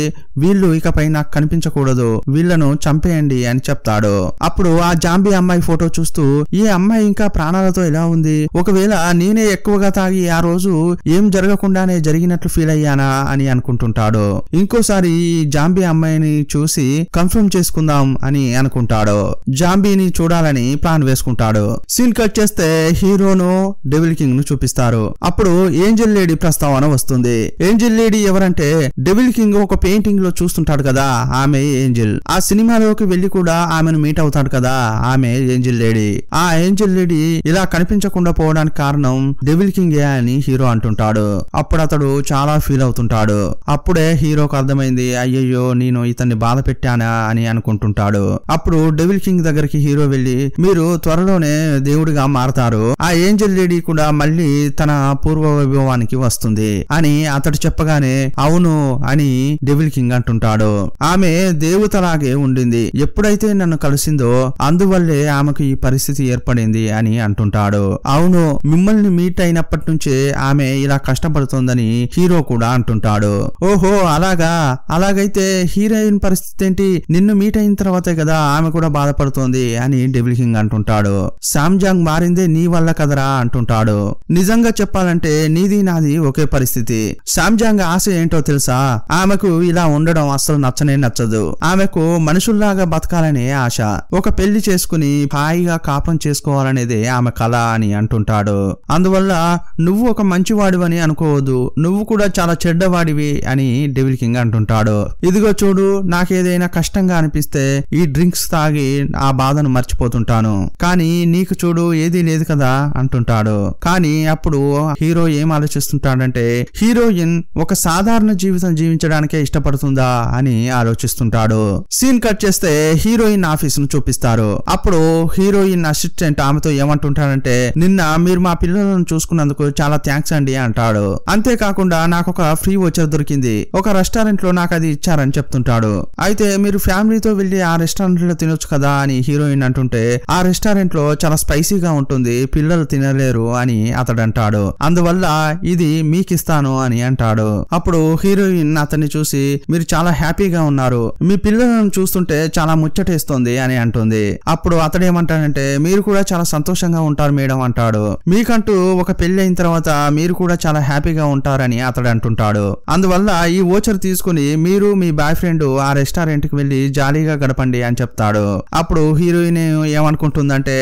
వీళ్ళు ఇకపై నాకు కనిపించకూడదు వీళ్లను చంపేయండి అని చెప్తాడు అప్పుడు ఆ జాంబీ అమ్మాయి ఫోటో చూస్తూ ఈ అమ్మాయి ఇంకా ప్రాణాలతో ఎలా ఉంది ఒకవేళ నేనే ఎక్కువగా తాగి ఆ రోజు ఏం జరగకుండానే జరిగినట్లు ఫీల్ అయ్యానా అని అనుకుంటుంటాడు ఇంకోసారి జాంబీ అమ్మాయిని చూసి కన్ఫర్మ్ చేసుకుందాం అని అనుకుంటాడు జాంబీని చూడాలని ప్లాన్ వేసుకుంటాడు సీన్ కట్ చేస్తే హీరోను డెవిల్ కింగ్ ను చూపిస్తారు అప్పుడు ఏంజల్ లేడీ ప్రస్తావన వస్తుంది ఏంజల్ లేడీ ఎవరంటే డెవిల్ కింగ్ ఒక పెయింటింగ్ లో చూస్తుంటాడు కదా ఆమె ఏంజిల్ ఆ సినిమాలోకి వెళ్లి కూడా ఆమెను మీట్ అవుతాడు కదా ఆమె ఏంజిల్ లేడీ ఆ ఏంజిల్ లేడీ ఇలా కనిపించకుండా పోవడానికి కారణం డెవిల్ కింగే అని హీరో అంటుంటాడు అప్పుడు అతడు చాలా ఫీల్ అవుతుంటాడు ఉంటాడు అప్పుడే హీరోకు అర్థమైంది అయ్యయ్యో నేను ఇతన్ని బాధ పెట్టానా అని అనుకుంటుంటాడు అప్పుడు డెవిల్ కింగ్ దగ్గరికి హీరో వెళ్ళి మీరు త్వరలోనే దేవుడిగా మారతారు ఆ ఏంజల్ లేడీ కూడా మళ్ళీ తన పూర్వ వైభవానికి వస్తుంది అని అతడు చెప్పగానే అవును అని డెవిల్ కింగ్ అంటుంటాడు ఆమె దేవతలాగే ఉండింది ఎప్పుడైతే నన్ను కలిసిందో అందువల్లే ఆమెకు ఈ పరిస్థితి ఏర్పడింది అని అంటుంటాడు అవును మిమ్మల్ని మీట్ అయినప్పటి నుంచే ఆమె ఇలా కష్టపడుతోందని హీరో కూడా అంటుంటాడు ఓహో అలాగా అలాగైతే హీరోయిన్ పరిస్థితి ఏంటి నిన్ను మీట్ అయిన తర్వాతే కదా ఆమె కూడా బాధపడుతోంది అని డెబిల్ కింగ్ అంటుంటాడు శామ్జాంగ్ మారిందే నీ వల్ల కదరా అంటుంటాడు నిజంగా చెప్పాలంటే నీది నాది ఒకే పరిస్థితి శామ్జాంగ్ ఆశ ఏంటో తెలుసా ఆమెకు ఇలా ఉండడం అస్సలు నచ్చనే నచ్చదు ఆమెకు మనుషుల్లాగా బతకాలనే ఆశ ఒక పెళ్లి చేసుకుని హాయిగా కాపురం చేసుకోవాలనేదే ఆమె కళ అని అంటుంటాడు అందువల్ల నువ్వు ఒక మంచివాడివని అనుకోవద్దు నువ్వు కూడా చాలా చెడ్డవాడివి తండ్రివి అని డెవిల్ కింగ్ అంటుంటాడు ఇదిగో చూడు నాకేదైనా కష్టంగా అనిపిస్తే ఈ డ్రింక్స్ తాగి ఆ బాధను మర్చిపోతుంటాను కానీ నీకు చూడు ఏది లేదు కదా అంటుంటాడు కానీ అప్పుడు హీరో ఏం ఆలోచిస్తుంటాడంటే హీరోయిన్ ఒక సాధారణ జీవితం జీవించడానికే ఇష్టపడుతుందా అని ఆలోచిస్తుంటాడు సీన్ కట్ చేస్తే హీరోయిన్ ఆఫీస్ ను చూపిస్తారు అప్పుడు హీరోయిన్ అసిస్టెంట్ ఆమెతో ఏమంటుంటాడంటే నిన్న మీరు మా పిల్లలను చూసుకున్నందుకు చాలా థ్యాంక్స్ అండి అంటాడు అంతేకాకుండా నాకు ఒక ఫ్రీ వచ్చర్ దొరికింది ఒక రెస్టారెంట్ లో నాకు అది ఇచ్చారని చెప్తుంటాడు అయితే మీరు ఫ్యామిలీతో వెళ్లి ఆ రెస్టారెంట్ లో తినొచ్చు కదా అని హీరోయిన్ అంటుంటే ఆ రెస్టారెంట్ లో చాలా స్పైసీగా ఉంటుంది పిల్లలు తినలేరు అని అతడు అంటాడు అందువల్ల ఇది మీకిస్తాను అని అంటాడు అప్పుడు హీరోయిన్ అతన్ని చూసి మీరు చాలా హ్యాపీగా ఉన్నారు మీ పిల్లలను చూస్తుంటే చాలా ముచ్చటేస్తుంది అని అంటుంది అప్పుడు అతడేమంటాడంటే మీరు కూడా చాలా సంతోషంగా ఉంటారు మేడం అంటాడు మీకంటూ ఒక పెళ్లి అయిన తర్వాత మీరు కూడా చాలా హ్యాపీగా ఉంటారని అతడు అంటుంటాడు అందువల్ల ఈ ఓచర్ తీసుకుని మీరు మీ బాయ్ ఫ్రెండ్ ఆ రెస్టారెంట్ కి వెళ్ళి జాలీగా గడపండి అని చెప్తాడు అప్పుడు హీరోయిన్ ఏమనుకుంటుందంటే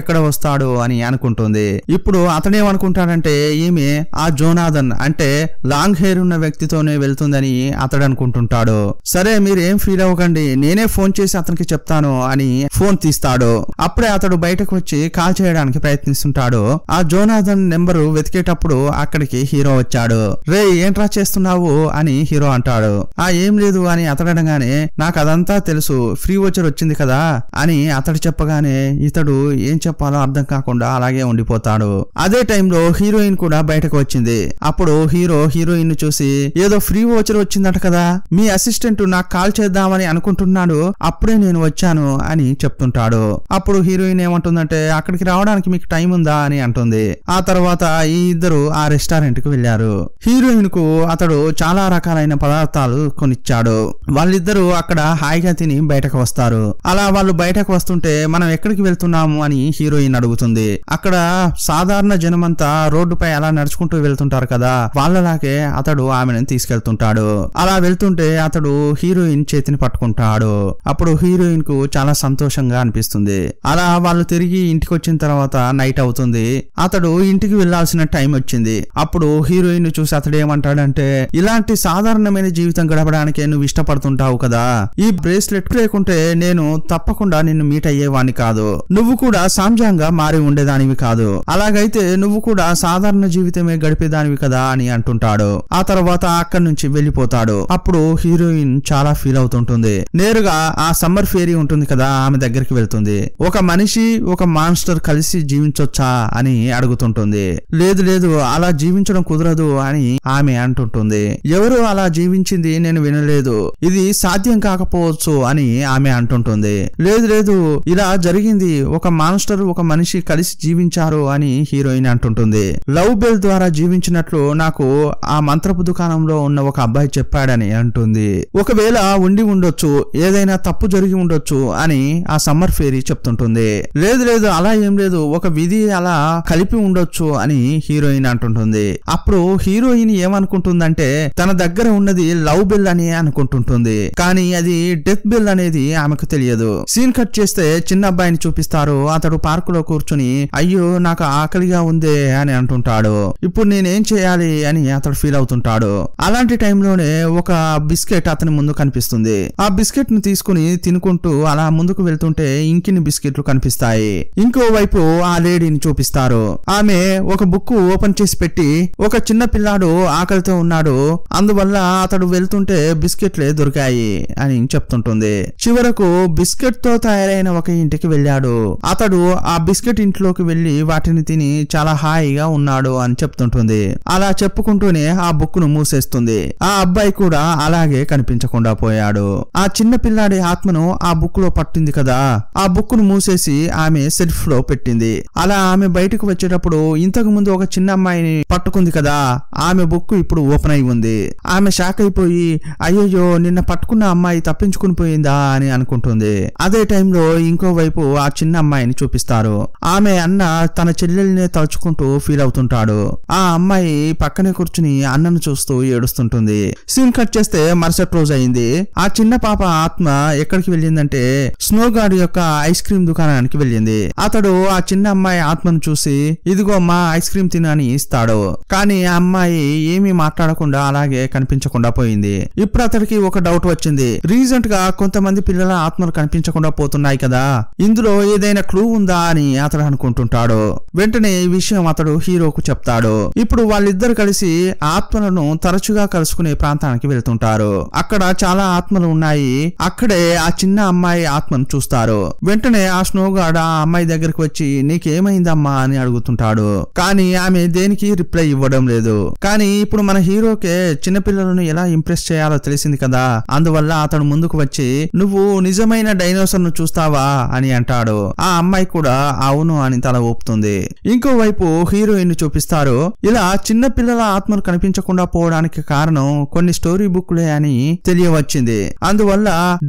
ఎక్కడ వస్తాడు అని అనుకుంటుంది ఇప్పుడు అతడేమనుకుంటాడంటే ఈమె ఆ జోనాథన్ అంటే లాంగ్ హెయిర్ ఉన్న వ్యక్తితోనే వెళ్తుందని అతడు అనుకుంటుంటాడు సరే మీరేం ఫీల్ అవ్వకండి నేనే ఫోన్ చేసి అతనికి చెప్తాను అని ఫోన్ తీస్తాడు అప్పుడే అతడు బయటకు వచ్చి కాల్ చేయడానికి ప్రయత్నిస్తుంటాడు ఆ జోనాథన్ నెంబరు వెతికేటప్పుడు అక్కడికి హీరో వచ్చాడు రే ఏంట్రా చేస్తున్నావు చేస్తున్నావు అని హీరో అంటాడు ఆ ఏం లేదు అని అతడనగానే నాకు అదంతా తెలుసు ఫ్రీ వచ్చర్ వచ్చింది కదా అని అతడు చెప్పగానే ఇతడు ఏం చెప్పాలో అర్థం కాకుండా అలాగే ఉండిపోతాడు అదే టైంలో హీరోయిన్ కూడా బయటకు వచ్చింది అప్పుడు హీరో హీరోయిన్ చూసి ఏదో ఫ్రీ ఓచర్ వచ్చిందట కదా మీ అసిస్టెంట్ నాకు కాల్ చేద్దామని అనుకుంటున్నాడు అప్పుడే నేను వచ్చాను అని చెప్తుంటాడు అప్పుడు హీరోయిన్ ఏమంటుందంటే అక్కడికి రావడానికి మీకు టైం ఉందా అని అంటుంది ఆ తర్వాత ఈ ఇద్దరు ఆ రెస్టారెంట్ కు వెళ్లారు హీరోయిన్ కు అతడు చాలా రకాలైన పదార్థాలు కొనిచ్చాడు వాళ్ళిద్దరూ అక్కడ హాయిగా తిని బయటకు వస్తారు అలా వాళ్ళు బయటకు వస్తుంటే మనం ఎక్కడికి వెళ్తున్నాము అని హీరోయిన్ అడుగుతుంది అక్కడ సాధారణ జనమంతా రోడ్డుపై అలా నడుచుకుంటూ వెళ్తుంటారు కదా వాళ్ళలాగే అతడు ఆమెను తీసుకెళ్తుంటాడు అలా వెళ్తుంటే అతడు హీరోయిన్ చేతిని పట్టుకుంటాడు అప్పుడు హీరోయిన్ కు చాలా సంతోషంగా అనిపిస్తుంది అలా వాళ్ళు తిరిగి ఇంటికి వచ్చిన తర్వాత నైట్ అవుతుంది అతడు ఇంటికి వెళ్లాల్సిన టైం వచ్చింది అప్పుడు హీరోయిన్ చూసి అతడు ఏమంటాడంటే ఇలాంటి సాధారణమైన జీవితం గడపడానికి నువ్వు ఇష్టపడుతుంటావు కదా ఈ బ్రేస్లెట్ లేకుంటే నేను తప్పకుండా నిన్ను మీట్ అయ్యేవాణ్ణి కాదు నువ్వు కూడా సాంజాంగా మారి ఉండేదానివి కాదు అలాగైతే నువ్వు కూడా సాధారణ జీవితమే గడిపేదానివి కదా అని అంటుంటాడు ఆ తర్వాత అక్కడి నుంచి వెళ్ళిపోతాడు అప్పుడు హీరోయిన్ చాలా ఫీల్ అవుతుంటుంది నేరుగా ఆ సమ్మర్ ఫేరీ ఉంటుంది కదా ఆమె దగ్గరికి వెళ్తుంది ఒక మనిషి ఒక మాన్స్టర్ కలిసి జీవించొచ్చా అని అడుగుతుంటుంది లేదు లేదు అలా జీవించడం కుదరదు అని ఆమె అంటుంటుంది ఎవరు అలా జీవించింది నేను వినలేదు ఇది సాధ్యం కాకపోవచ్చు అని ఆమె అంటుంటుంది లేదు లేదు ఇలా జరిగింది ఒక మాన్స్టర్ ఒక మనిషి కలిసి జీవించారు అని హీరోయిన్ అంటుంటుంది లవ్ బెల్ ద్వారా జీవించినట్లు నాకు ఆ మంత్రపు దుకాణంలో ఉన్న ఒక అబ్బాయి చెప్పాడని అంటుంది ఒకవేళ ఉండి ఉండొచ్చు ఏదైనా తప్పు జరిగి ఉండొచ్చు అని ఆ సమ్మర్ ఫేరీ చెప్తుంటుంది లేదు లేదు అలా ఏం లేదు ఒక విధి అలా కలిపి ఉండొచ్చు అని హీరోయిన్ అంటుంటుంది అప్పుడు హీరోయిన్ ఏమనుకుంటుందంటే తన దగ్గర ఉన్నది లవ్ బిల్ అని అనుకుంటుంటుంది కానీ అది డెత్ బిల్ అనేది ఆమెకు తెలియదు సీన్ కట్ చేస్తే చిన్న అబ్బాయిని చూపిస్తారు అతడు పార్క్ లో కూర్చుని అయ్యో నాకు ఆకలిగా ఉందే అని అంటుంటాడు ఇప్పుడు నేనేం చేయాలి అని అతడు ఫీల్ అవుతుంటాడు అలాంటి టైంలోనే ఒక బిస్కెట్ అతని ముందు కనిపిస్తుంది ఆ బిస్కెట్ ను తీసుకుని తినుకుంటూ అలా ముందుకు వెళ్తుంటే ఇంకిని బిస్కెట్లు కనిపిస్తాయి ఇంకోవైపు ఆ లేడీని చూపిస్తారు ఆమె ఒక బుక్ ఓపెన్ చేసి పెట్టి ఒక చిన్న పిల్లాడు ఆకలితో ఉన్నాడు అందువల్ల అతడు వెళ్తుంటే బిస్కెట్లే దొరికాయి అని చెప్తుంటుంది చివరకు బిస్కెట్ తో తయారైన ఒక ఇంటికి వెళ్ళాడు అతడు ఆ బిస్కెట్ ఇంట్లోకి వెళ్లి వాటిని తిని చాలా హాయిగా ఉన్నాడు అని చెప్తుంటుంది అలా చెప్పుకుంటూనే ఆ బుక్ ను మూసేస్తుంది ఆ అబ్బాయి కూడా అలాగే కనిపించకుండా పోయాడు ఆ చిన్న పిల్లాడి ఆత్మను ఆ బుక్ లో పట్టింది కదా ఆ బుక్ ను మూసేసి ఆమె సెల్ఫ్ లో పెట్టింది అలా ఆమె బయటకు వచ్చేటప్పుడు ఇంతకు ముందు ఒక చిన్న అమ్మాయిని పట్టుకుంది కదా ఆమె బుక్ ఇప్పుడు ఓపెన్ అయి ఉంది ఉంటుంది ఆమె షాక్ అయిపోయి అయ్యయ్యో నిన్న పట్టుకున్న అమ్మాయి తప్పించుకుని పోయిందా అని అనుకుంటుంది అదే టైంలో వైపు ఆ చిన్న అమ్మాయిని చూపిస్తారు ఆమె అన్న తన చెల్లెల్ని తలుచుకుంటూ ఫీల్ అవుతుంటాడు ఆ అమ్మాయి పక్కనే కూర్చుని అన్నను చూస్తూ ఏడుస్తుంటుంది సీన్ కట్ చేస్తే మరుసటి రోజు అయింది ఆ చిన్న పాప ఆత్మ ఎక్కడికి వెళ్ళిందంటే గార్డ్ యొక్క ఐస్ క్రీమ్ దుకాణానికి వెళ్ళింది అతడు ఆ చిన్న అమ్మాయి ఆత్మను చూసి ఇదిగో మా ఐస్ క్రీమ్ తినని ఇస్తాడు కానీ ఆ అమ్మాయి ఏమీ మాట్లాడకుండా అలాగే కనిపించకుండా పోయింది ఇప్పుడు అతడికి ఒక డౌట్ వచ్చింది రీసెంట్ గా కొంతమంది పిల్లల ఆత్మలు కనిపించకుండా పోతున్నాయి కదా ఇందులో ఏదైనా క్లూ ఉందా అని అతడు అనుకుంటుంటాడు వెంటనే ఈ విషయం అతడు హీరోకు చెప్తాడు ఇప్పుడు వాళ్ళిద్దరు కలిసి ఆత్మలను తరచుగా కలుసుకునే ప్రాంతానికి వెళ్తుంటారు అక్కడ చాలా ఆత్మలు ఉన్నాయి అక్కడే ఆ చిన్న అమ్మాయి ఆత్మను చూస్తారు వెంటనే ఆ స్నోగాడ్ ఆ అమ్మాయి దగ్గరికి వచ్చి నీకేమైందమ్మా అని అడుగుతుంటాడు కానీ ఆమె దేనికి రిప్లై ఇవ్వడం లేదు కానీ ఇప్పుడు మన హీరోకి అతనుకే చిన్నపిల్లలను ఎలా ఇంప్రెస్ చేయాలో తెలిసింది కదా అందువల్ల అతను ముందుకు వచ్చి నువ్వు నిజమైన డైనోసర్ ను చూస్తావా అని అంటాడు ఆ అమ్మాయి కూడా అవును అని తల ఊపుతుంది ఇంకోవైపు హీరోయిన్ చూపిస్తారు ఇలా చిన్న పిల్లల ఆత్మలు కనిపించకుండా పోవడానికి కారణం కొన్ని స్టోరీ బుక్లే అని తెలియవచ్చింది అందువల్ల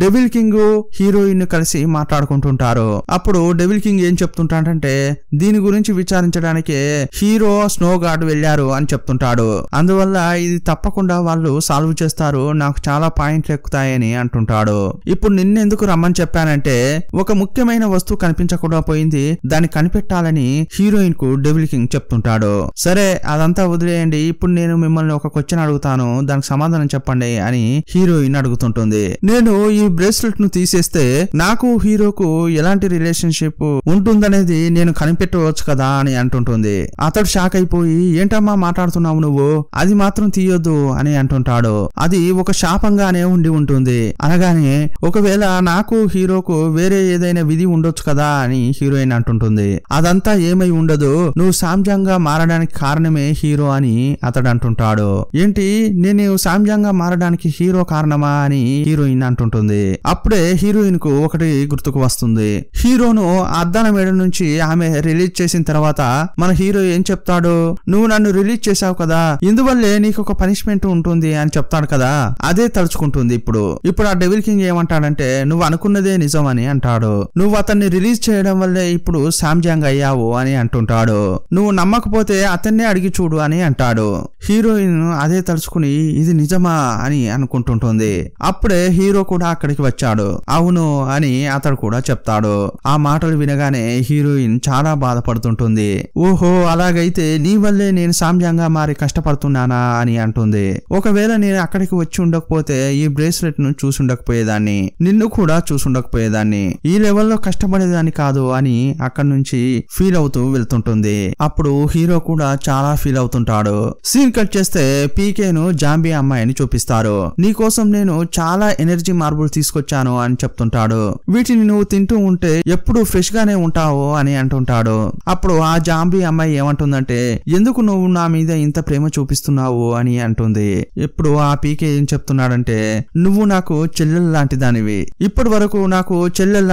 డెవిల్ కింగ్ హీరోయిన్ కలిసి మాట్లాడుకుంటుంటారు అప్పుడు డెవిల్ కింగ్ ఏం చెప్తుంటాడంటే దీని గురించి విచారించడానికి హీరో స్నో గార్డ్ వెళ్లారు అని చెప్తుంటాడు అందువల్ల ఇది తప్పకుండా వాళ్ళు సాల్వ్ చేస్తారు నాకు చాలా పాయింట్లు ఎక్కుతాయని అంటుంటాడు ఇప్పుడు నిన్నెందుకు రమ్మని చెప్పానంటే ఒక ముఖ్యమైన వస్తువు కనిపించకుండా పోయింది దాన్ని కనిపెట్టాలని హీరోయిన్ కు డెవిల్ కింగ్ చెప్తుంటాడు సరే అదంతా వదిలేయండి ఇప్పుడు నేను మిమ్మల్ని ఒక క్వశ్చన్ అడుగుతాను దానికి సమాధానం చెప్పండి అని హీరోయిన్ అడుగుతుంటుంది నేను ఈ బ్రేస్లెట్ ను తీసేస్తే నాకు హీరోకు ఎలాంటి రిలేషన్షిప్ ఉంటుందనేది నేను కనిపెట్టవచ్చు కదా అని అంటుంటుంది అతడు షాక్ అయిపోయి ఏంటమ్మా మాట్లాడుతున్నావు నువ్వు అది మాత్రం తీయ చేయొద్దు అని అంటుంటాడు అది ఒక శాపంగానే ఉండి ఉంటుంది అనగానే ఒకవేళ నాకు హీరోకు వేరే ఏదైనా విధి ఉండొచ్చు కదా అని హీరోయిన్ అంటుంటుంది అదంతా ఏమై ఉండదు నువ్వు సాంజంగా మారడానికి కారణమే హీరో అని అతడు అంటుంటాడు ఏంటి నేను సాంజంగా మారడానికి హీరో కారణమా అని హీరోయిన్ అంటుంటుంది అప్పుడే హీరోయిన్ కు ఒకటి గుర్తుకు వస్తుంది హీరోను అద్దాల మేడ నుంచి ఆమె రిలీజ్ చేసిన తర్వాత మన హీరో ఏం చెప్తాడు నువ్వు నన్ను రిలీజ్ చేశావు కదా ఇందువల్లే నీకు ఒక పనిష్మెంట్ ఉంటుంది అని చెప్తాడు కదా అదే తలుచుకుంటుంది ఇప్పుడు ఇప్పుడు ఆ డెవిల్ కింగ్ ఏమంటాడంటే నువ్వు అనుకున్నదే నిజం అని అంటాడు నువ్వు అతన్ని రిలీజ్ చేయడం వల్లే ఇప్పుడు సామ్జాంగ్ అయ్యావు అని అంటుంటాడు నువ్వు నమ్మకపోతే అతన్నే అడిగి చూడు అని అంటాడు హీరోయిన్ అదే తలుచుకుని ఇది నిజమా అని అనుకుంటుంటుంది అప్పుడే హీరో కూడా అక్కడికి వచ్చాడు అవును అని అతడు కూడా చెప్తాడు ఆ మాటలు వినగానే హీరోయిన్ చాలా బాధపడుతుంటుంది ఓహో అలాగైతే నీ వల్లే నేను సామ్యంగా మారి కష్టపడుతున్నానా అని అంటు ఉంటుంది ఒకవేళ నేను అక్కడికి వచ్చి ఉండకపోతే ఈ బ్రేస్లెట్ ను చూసి ఉండకపోయేదాన్ని నిన్ను కూడా చూసి ఉండకపోయేదాన్ని ఈ లెవెల్లో కష్టపడేదాన్ని కాదు అని అక్కడి నుంచి ఫీల్ అవుతూ వెళ్తుంటుంది అప్పుడు హీరో కూడా చాలా ఫీల్ అవుతుంటాడు సీన్ కట్ చేస్తే పీకే ను జాంబీ అమ్మాయిని చూపిస్తారు నీకోసం నేను చాలా ఎనర్జీ మార్బుల్ తీసుకొచ్చాను అని చెప్తుంటాడు వీటిని నువ్వు తింటూ ఉంటే ఎప్పుడు ఫ్రెష్ గానే ఉంటావు అని అంటుంటాడు అప్పుడు ఆ జాంబీ అమ్మాయి ఏమంటుందంటే ఎందుకు నువ్వు నా మీద ఇంత ప్రేమ చూపిస్తున్నావు అని అంటుంది ఇప్పుడు ఆ పీకే ఏం చెప్తున్నాడంటే నువ్వు నాకు చెల్లెలు లాంటి దానివి ఇప్పటి వరకు నాకు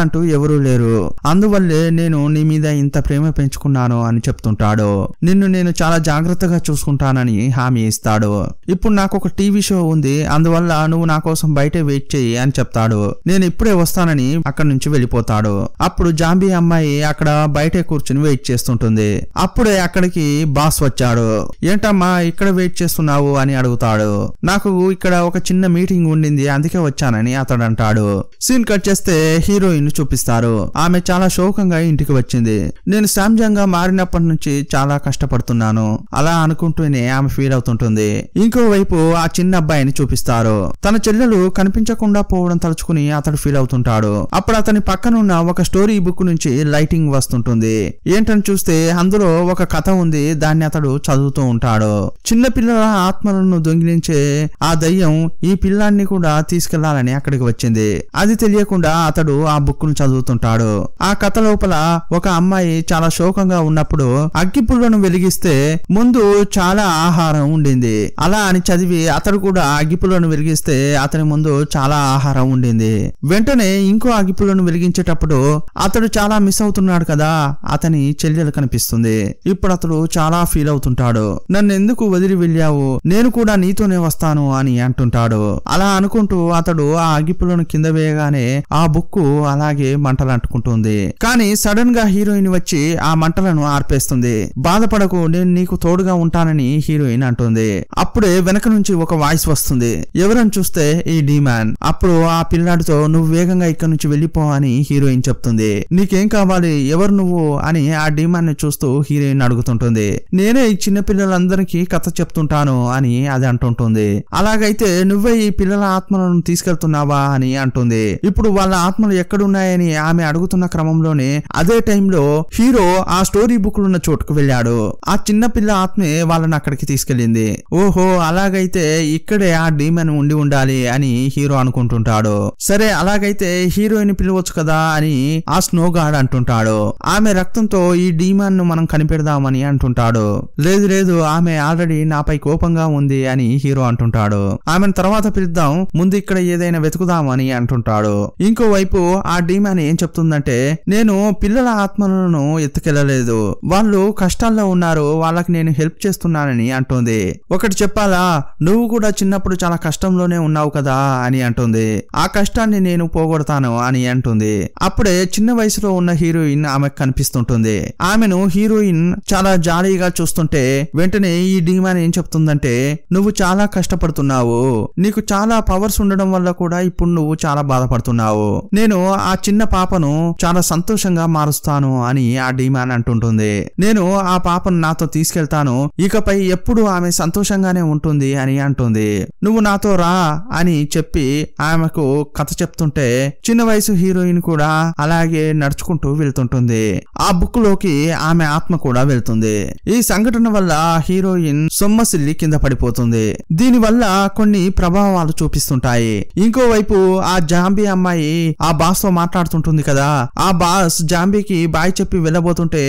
అంటూ ఎవరూ లేరు అందువల్లే నేను నీ మీద ఇంత ప్రేమ పెంచుకున్నాను అని చెప్తుంటాడు నిన్ను నేను చాలా జాగ్రత్తగా చూసుకుంటానని హామీ ఇస్తాడు ఇప్పుడు నాకు ఒక టీవీ షో ఉంది అందువల్ల నువ్వు నా కోసం బయటే వెయిట్ చెయ్యి అని చెప్తాడు నేను ఇప్పుడే వస్తానని అక్కడి నుంచి వెళ్ళిపోతాడు అప్పుడు జాంబీ అమ్మాయి అక్కడ బయటే కూర్చుని వెయిట్ చేస్తుంటుంది అప్పుడే అక్కడికి బాస్ వచ్చాడు ఏంటమ్మా ఇక్కడ వెయిట్ చేస్తున్నావు అని అడుగుతాడు నాకు ఇక్కడ ఒక చిన్న మీటింగ్ ఉండింది అందుకే వచ్చానని అతడు అంటాడు సీన్ కట్ చేస్తే హీరోయిన్ చూపిస్తారు ఆమె చాలా శోకంగా ఇంటికి వచ్చింది నేను శాంజంగా మారినప్పటి నుంచి చాలా కష్టపడుతున్నాను అలా అనుకుంటూనే ఆమె ఫీల్ అవుతుంటుంది ఇంకోవైపు ఆ చిన్న అబ్బాయిని చూపిస్తారు తన చెల్లెలు కనిపించకుండా పోవడం తలుచుకుని అతడు ఫీల్ అవుతుంటాడు అప్పుడు అతని పక్కనున్న ఒక స్టోరీ బుక్ నుంచి లైటింగ్ వస్తుంటుంది ఏంటని చూస్తే అందులో ఒక కథ ఉంది దాన్ని అతడు చదువుతూ ఉంటాడు చిన్నపిల్లల ఆత్మ ఆత్మలను దొంగిలించే ఆ దయ్యం ఈ పిల్లాన్ని కూడా తీసుకెళ్లాలని అక్కడికి వచ్చింది అది తెలియకుండా అతడు ఆ బుక్ ను చదువుతుంటాడు ఆ కథ లోపల ఒక అమ్మాయి చాలా శోకంగా ఉన్నప్పుడు అగ్గి పుల్లను వెలిగిస్తే ముందు చాలా ఆహారం ఉండింది అలా అని చదివి అతడు కూడా పుల్లను వెలిగిస్తే అతని ముందు చాలా ఆహారం ఉండింది వెంటనే ఇంకో పుల్లను వెలిగించేటప్పుడు అతడు చాలా మిస్ అవుతున్నాడు కదా అతని చెల్లెలు కనిపిస్తుంది ఇప్పుడు అతడు చాలా ఫీల్ అవుతుంటాడు నన్ను ఎందుకు వదిలి వెళ్ళావు నేను కూడా నీతోనే వస్తాను అని అంటుంటాడు అలా అనుకుంటూ అతడు ఆ అగిపులను కింద వేయగానే ఆ బుక్ అలాగే మంటలు అంటుకుంటుంది కానీ సడన్ గా హీరోయిన్ వచ్చి ఆ మంటలను ఆర్పేస్తుంది బాధపడకు నేను నీకు తోడుగా ఉంటానని హీరోయిన్ అంటుంది అప్పుడే వెనక నుంచి ఒక వాయిస్ వస్తుంది ఎవరని చూస్తే ఈ డీమాన్ అప్పుడు ఆ పిల్లాడితో నువ్వు వేగంగా ఇక్కడ నుంచి వెళ్లిపో అని హీరోయిన్ చెప్తుంది నీకేం కావాలి ఎవరు నువ్వు అని ఆ డీమాన్ ని చూస్తూ హీరోయిన్ అడుగుతుంటుంది నేనే ఈ చిన్నపిల్లలందరికీ కథ చెప్తుంటాను అని అని అది అంటుంటుంది అలాగైతే నువ్వే ఈ పిల్లల ఆత్మలను తీసుకెళ్తున్నావా అని అంటుంది ఇప్పుడు వాళ్ళ ఆత్మలు ఎక్కడున్నాయని ఆమె అడుగుతున్న క్రమంలోనే అదే టైంలో హీరో ఆ స్టోరీ బుక్ ఉన్న చోటుకు వెళ్ళాడు ఆ చిన్న పిల్ల ఆత్మే వాళ్ళని అక్కడికి తీసుకెళ్ళింది ఓహో అలాగైతే ఇక్కడే ఆ డీమన్ ఉండి ఉండాలి అని హీరో అనుకుంటుంటాడు సరే అలాగైతే హీరోయిన్ పిలవచ్చు కదా అని ఆ స్నో గార్డ్ అంటుంటాడు ఆమె రక్తంతో ఈ డీమన్ ను మనం కనిపెడదామని అంటుంటాడు లేదు లేదు ఆమె ఆల్రెడీ నాపై కోపంగా ఉంది అని హీరో అంటుంటాడు ఆమెను తర్వాత పిలుద్దాం ముందు ఇక్కడ ఏదైనా వెతుకుదాం అని అంటుంటాడు ఇంకోవైపు ఆ డీమాన్ ఏం చెప్తుందంటే నేను పిల్లల ఆత్మలను ఎత్తుకెళ్లలేదు వాళ్ళు కష్టాల్లో ఉన్నారు వాళ్ళకి నేను హెల్ప్ చేస్తున్నానని అంటుంది ఒకటి చెప్పాలా నువ్వు కూడా చిన్నప్పుడు చాలా కష్టంలోనే ఉన్నావు కదా అని అంటుంది ఆ కష్టాన్ని నేను పోగొడతాను అని అంటుంది అప్పుడే చిన్న వయసులో ఉన్న హీరోయిన్ ఆమెకు కనిపిస్తుంటుంది ఆమెను హీరోయిన్ చాలా జాలీగా చూస్తుంటే వెంటనే ఈ డీమాన్ ఏం చెప్తుందంటే నువ్వు చాలా కష్టపడుతున్నావు నీకు చాలా పవర్స్ ఉండడం వల్ల కూడా ఇప్పుడు నువ్వు చాలా బాధపడుతున్నావు నేను ఆ చిన్న పాపను చాలా సంతోషంగా మారుస్తాను అని ఆ డిమాన్ అంటుంటుంది నేను ఆ పాపను నాతో తీసుకెళ్తాను ఇకపై ఎప్పుడు ఆమె సంతోషంగానే ఉంటుంది అని అంటుంది నువ్వు నాతో రా అని చెప్పి ఆమెకు కథ చెప్తుంటే చిన్న వయసు హీరోయిన్ కూడా అలాగే నడుచుకుంటూ వెళ్తుంటుంది ఆ బుక్ లోకి ఆమె ఆత్మ కూడా వెళ్తుంది ఈ సంఘటన వల్ల హీరోయిన్ సొమ్మసిల్లి కింద పడి పడిపోతుంది దీనివల్ల కొన్ని ప్రభావాలు చూపిస్తుంటాయి ఇంకోవైపు ఆ జాంబీ అమ్మాయి ఆ బాస్ తో మాట్లాడుతుంటుంది కదా ఆ బాస్ జాంబీకి బాయ్ చెప్పి వెళ్ళబోతుంటే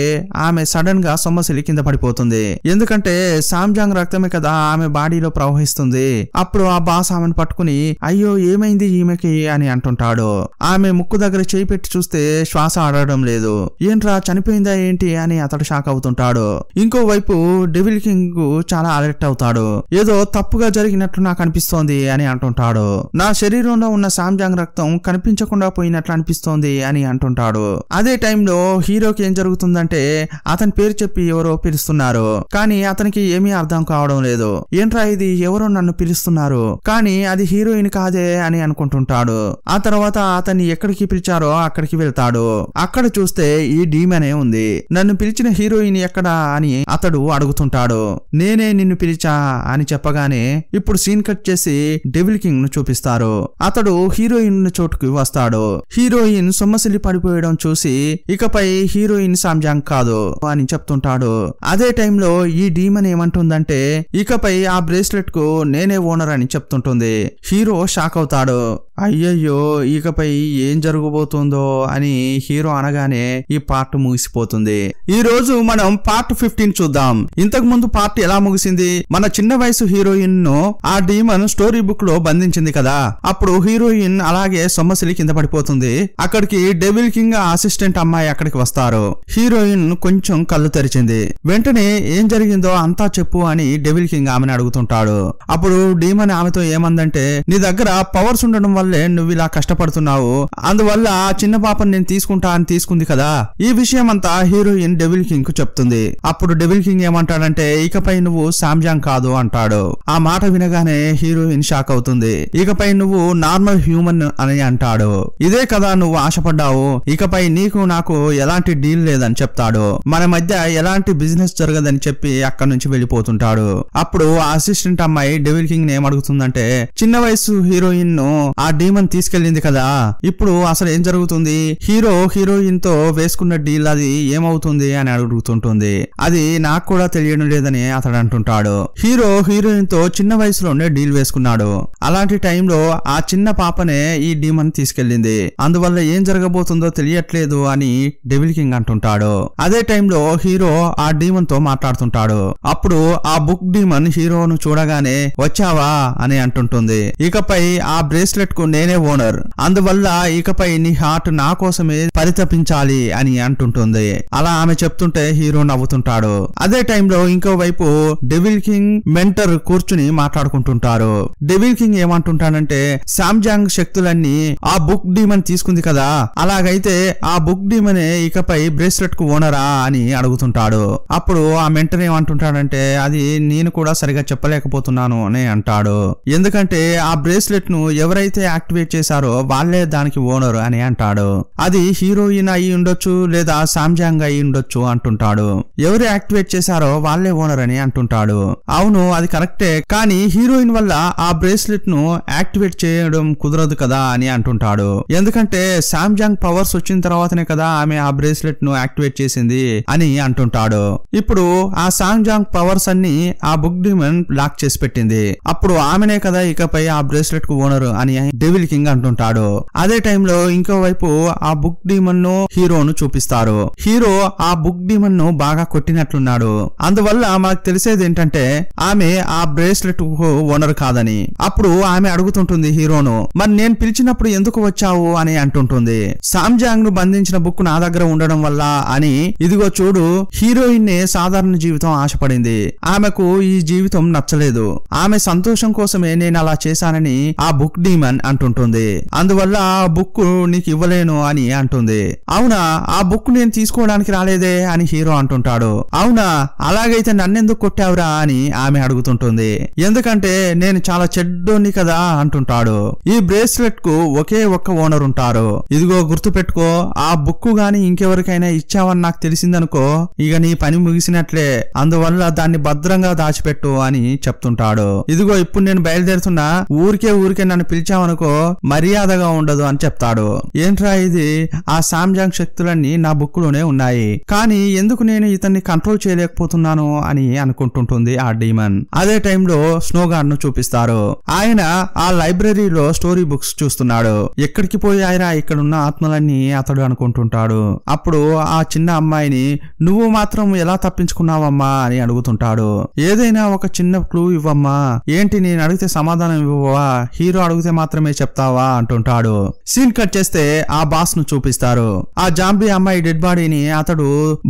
ఆమె సడన్ గా సొమ్మసిలి కింద పడిపోతుంది ఎందుకంటే సామ్జాంగ్ రక్తమే కదా ఆమె బాడీలో ప్రవహిస్తుంది అప్పుడు ఆ బాస్ ఆమెను పట్టుకుని అయ్యో ఏమైంది ఈమెకి అని అంటుంటాడు ఆమె ముక్కు దగ్గర చేయి పెట్టి చూస్తే శ్వాస ఆడడం లేదు ఏంట్రా చనిపోయిందా ఏంటి అని అతడు షాక్ అవుతుంటాడు ఇంకోవైపు డెవిల్ కింగ్ చాలా అలర్ట్ అవుతాడు ఏదో తప్పుగా జరిగినట్లు నాకు అనిపిస్తోంది అని అంటుంటాడు నా శరీరంలో ఉన్న సామ్జాంగ్ రక్తం కనిపించకుండా పోయినట్లు అనిపిస్తోంది అని అంటుంటాడు అదే టైంలో హీరోకి ఏం జరుగుతుందంటే అతని పేరు చెప్పి ఎవరో పిలుస్తున్నారు కానీ అతనికి ఏమీ అర్థం కావడం లేదు ఏంట్రా ఇది ఎవరో నన్ను పిలుస్తున్నారు కానీ అది హీరోయిన్ కాదే అని అనుకుంటుంటాడు ఆ తర్వాత అతన్ని ఎక్కడికి పిలిచారో అక్కడికి వెళ్తాడు అక్కడ చూస్తే ఈ డీమ్ అనే ఉంది నన్ను పిలిచిన హీరోయిన్ ఎక్కడా అని అతడు అడుగుతుంటాడు నేనే నిన్ను పిలిచా అని చెప్పగానే ఇప్పుడు సీన్ కట్ చేసి డెవిల్ కింగ్ ను చూపిస్తారు అతడు హీరోయిన్ చోటుకి వస్తాడు హీరోయిన్ సొమ్మసిల్లి పడిపోయడం చూసి ఇకపై హీరోయిన్ సామ్జాంగ్ కాదు అని చెప్తుంటాడు అదే టైంలో ఈ డీమన్ ఏమంటుందంటే ఇకపై ఆ బ్రేస్లెట్ కు నేనే ఓనర్ అని చెప్తుంటుంది హీరో షాక్ అవుతాడు అయ్యయ్యో ఇకపై ఏం జరగబోతుందో అని హీరో అనగానే ఈ పార్ట్ ముగిసిపోతుంది ఈ రోజు మనం పార్ట్ ఫిఫ్టీన్ చూద్దాం ఇంతకు ముందు పార్ట్ ఎలా ముగిసింది మన చిన్న వయసు హీరోయిన్ ను ఆ డీమన్ స్టోరీ బుక్ లో బంధించింది కదా అప్పుడు హీరోయిన్ అలాగే సొమ్మసిలి కింద పడిపోతుంది అక్కడికి డెవిల్ కింగ్ అసిస్టెంట్ అమ్మాయి అక్కడికి వస్తారు హీరోయిన్ కొంచెం కళ్ళు తెరిచింది వెంటనే ఏం జరిగిందో అంతా చెప్పు అని డెవిల్ కింగ్ ఆమెను అడుగుతుంటాడు అప్పుడు డీమన్ ఆమెతో ఏమందంటే నీ దగ్గర పవర్స్ ఉండడం వల్లే నువ్వు ఇలా కష్టపడుతున్నావు అందువల్ల ఆ చిన్న పాపను నేను తీసుకుంటా అని తీసుకుంది కదా ఈ విషయం అంతా హీరోయిన్ డెవిల్ కింగ్ కు చెప్తుంది అప్పుడు డెవిల్ కింగ్ ఏమంటాడంటే ఇకపై నువ్వు సామ్జాంగ్ కాదు అంటే అంటాడు ఆ మాట వినగానే హీరోయిన్ షాక్ అవుతుంది ఇకపై నువ్వు నార్మల్ హ్యూమన్ అని అంటాడు ఇదే కదా నువ్వు ఆశపడ్డావు ఇకపై నీకు నాకు ఎలాంటి డీల్ లేదని చెప్తాడు మన మధ్య ఎలాంటి బిజినెస్ జరగదని చెప్పి అక్కడ నుంచి వెళ్ళిపోతుంటాడు అప్పుడు ఆ అసిస్టెంట్ అమ్మాయి డెవిల్ కింగ్ ఏం అడుగుతుందంటే చిన్న వయసు హీరోయిన్ ను ఆ డీమన్ తీసుకెళ్లింది కదా ఇప్పుడు అసలు ఏం జరుగుతుంది హీరో హీరోయిన్ తో వేసుకున్న డీల్ అది ఏమవుతుంది అని అడుగుతుంటుంది అది నాకు కూడా తెలియడం లేదని అతడు అంటుంటాడు హీరో హీరో హీరోయిన్ తో చిన్న వయసులోనే డీల్ వేసుకున్నాడు అలాంటి టైంలో ఆ చిన్న పాపనే ఈ డీమన్ తీసుకెళ్లింది అందువల్ల ఏం జరగబోతుందో తెలియట్లేదు అని డెవిల్ కింగ్ అంటుంటాడు అదే టైంలో హీరో ఆ డీమన్ తో మాట్లాడుతుంటాడు అప్పుడు ఆ బుక్ డీమన్ హీరోను చూడగానే వచ్చావా అని అంటుంటుంది ఇకపై ఆ బ్రేస్లెట్ కు నేనే ఓనర్ అందువల్ల ఇకపై నీ హార్ట్ నా కోసమే పరితపించాలి అని అంటుంటుంది అలా ఆమె చెప్తుంటే హీరో నవ్వుతుంటాడు అదే టైంలో ఇంకో వైపు డెవిల్ కింగ్ మెంటర్ కూర్చుని మాట్లాడుకుంటుంటారు డెవిల్ కింగ్ ఏమంటుంటాడంటే శామ్జాంగ్ శక్తులన్నీ ఆ బుక్ డీమన్ తీసుకుంది కదా అలాగైతే ఆ బుక్ డీమనే ఇకపై బ్రేస్లెట్ కు ఓనరా అని అడుగుతుంటాడు అప్పుడు ఆ మెంటర్ ఏమంటుంటాడంటే అది నేను కూడా సరిగా చెప్పలేకపోతున్నాను అని అంటాడు ఎందుకంటే ఆ బ్రేస్లెట్ ను ఎవరైతే యాక్టివేట్ చేశారో వాళ్లే దానికి ఓనర్ అని అంటాడు అది హీరోయిన్ అయి ఉండొచ్చు లేదా శామ్జాంగ్ అయి ఉండొచ్చు అంటుంటాడు ఎవరు యాక్టివేట్ చేశారో వాళ్లే ఓనర్ అని అంటుంటాడు అవును అది కరెక్టే కానీ హీరోయిన్ వల్ల ఆ బ్రేస్లెట్ ను యాక్టివేట్ చేయడం కుదరదు కదా అని అంటుంటాడు ఎందుకంటే శామ్జాంగ్ పవర్స్ వచ్చిన తర్వాతనే కదా ఆమె ఆ బ్రేస్లెట్ ను యాక్టివేట్ చేసింది అని అంటుంటాడు ఇప్పుడు ఆ శామ్జాంగ్ పవర్స్ అన్ని ఆ బుక్ డిమన్ లాక్ చేసి పెట్టింది అప్పుడు ఆమెనే కదా ఇకపై ఆ బ్రేస్లెట్ కు ఓనర్ అని డెవిల్ కింగ్ అంటుంటాడు అదే టైంలో వైపు ఆ బుక్ డిమన్ ను హీరోను చూపిస్తారు హీరో ఆ బుక్ డిమన్ ను బాగా కొట్టినట్లున్నాడు అందువల్ల మనకు తెలిసేది ఏంటంటే ఆ ఆమె ఆ బ్రేస్లెట్ ఓనర్ కాదని అప్పుడు ఆమె అడుగుతుంటుంది హీరోను మరి నేను పిలిచినప్పుడు ఎందుకు వచ్చావు అని అంటుంటుంది సామ్జాంగ్ ను బంధించిన బుక్ నా దగ్గర ఉండడం వల్ల అని ఇదిగో చూడు హీరోయిన్ నే సాధారణ జీవితం ఆశపడింది ఆమెకు ఈ జీవితం నచ్చలేదు ఆమె సంతోషం కోసమే నేను అలా చేశానని ఆ బుక్ డీమన్ అంటుంటుంది అందువల్ల ఆ బుక్ నీకు ఇవ్వలేను అని అంటుంది అవునా ఆ బుక్ నేను తీసుకోవడానికి రాలేదే అని హీరో అంటుంటాడు అవునా అలాగైతే నన్నెందుకు కొట్టావురా అని ఆమె అడుగుతుంటుంది ఎందుకంటే నేను చాలా చెడ్డోని కదా అంటుంటాడు ఈ బ్రేస్లెట్ కు ఒకే ఒక్క ఓనర్ ఉంటారు ఇదిగో గుర్తు పెట్టుకో ఆ బుక్ గాని ఇంకెవరికైనా ఇచ్చావని నాకు తెలిసిందనుకో ఇక నీ పని ముగిసినట్లే అందువల్ల దాన్ని భద్రంగా దాచిపెట్టు అని చెప్తుంటాడు ఇదిగో ఇప్పుడు నేను బయలుదేరుతున్నా ఊరికే ఊరికే నన్ను పిలిచావనుకో మర్యాదగా ఉండదు అని చెప్తాడు ఏంట్రా ఇది ఆ సామ్జాంగ్ శక్తులన్నీ నా బుక్ లోనే ఉన్నాయి కానీ ఎందుకు నేను ఇతన్ని కంట్రోల్ చేయలేకపోతున్నాను అని అనుకుంటుంటుంది ఆ డీమన్ అదే టైంలో గార్డ్ ను చూపిస్తారు ఆయన ఆ లైబ్రరీలో స్టోరీ బుక్స్ చూస్తున్నాడు ఎక్కడికి పోయి ఇక్కడ ఇక్కడున్న ఆత్మలన్నీ అతడు అనుకుంటుంటాడు అప్పుడు ఆ చిన్న అమ్మాయిని నువ్వు మాత్రం ఎలా తప్పించుకున్నావమ్మా అని అడుగుతుంటాడు ఏదైనా ఒక చిన్న క్లూ ఇవ్వమ్మా ఏంటి నేను అడిగితే సమాధానం ఇవ్వవా హీరో అడిగితే మాత్రమే చెప్తావా అంటుంటాడు సీన్ కట్ చేస్తే ఆ బాస్ ను చూపిస్తారు ఆ జాంబీ అమ్మాయి డెడ్ బాడీని అతడు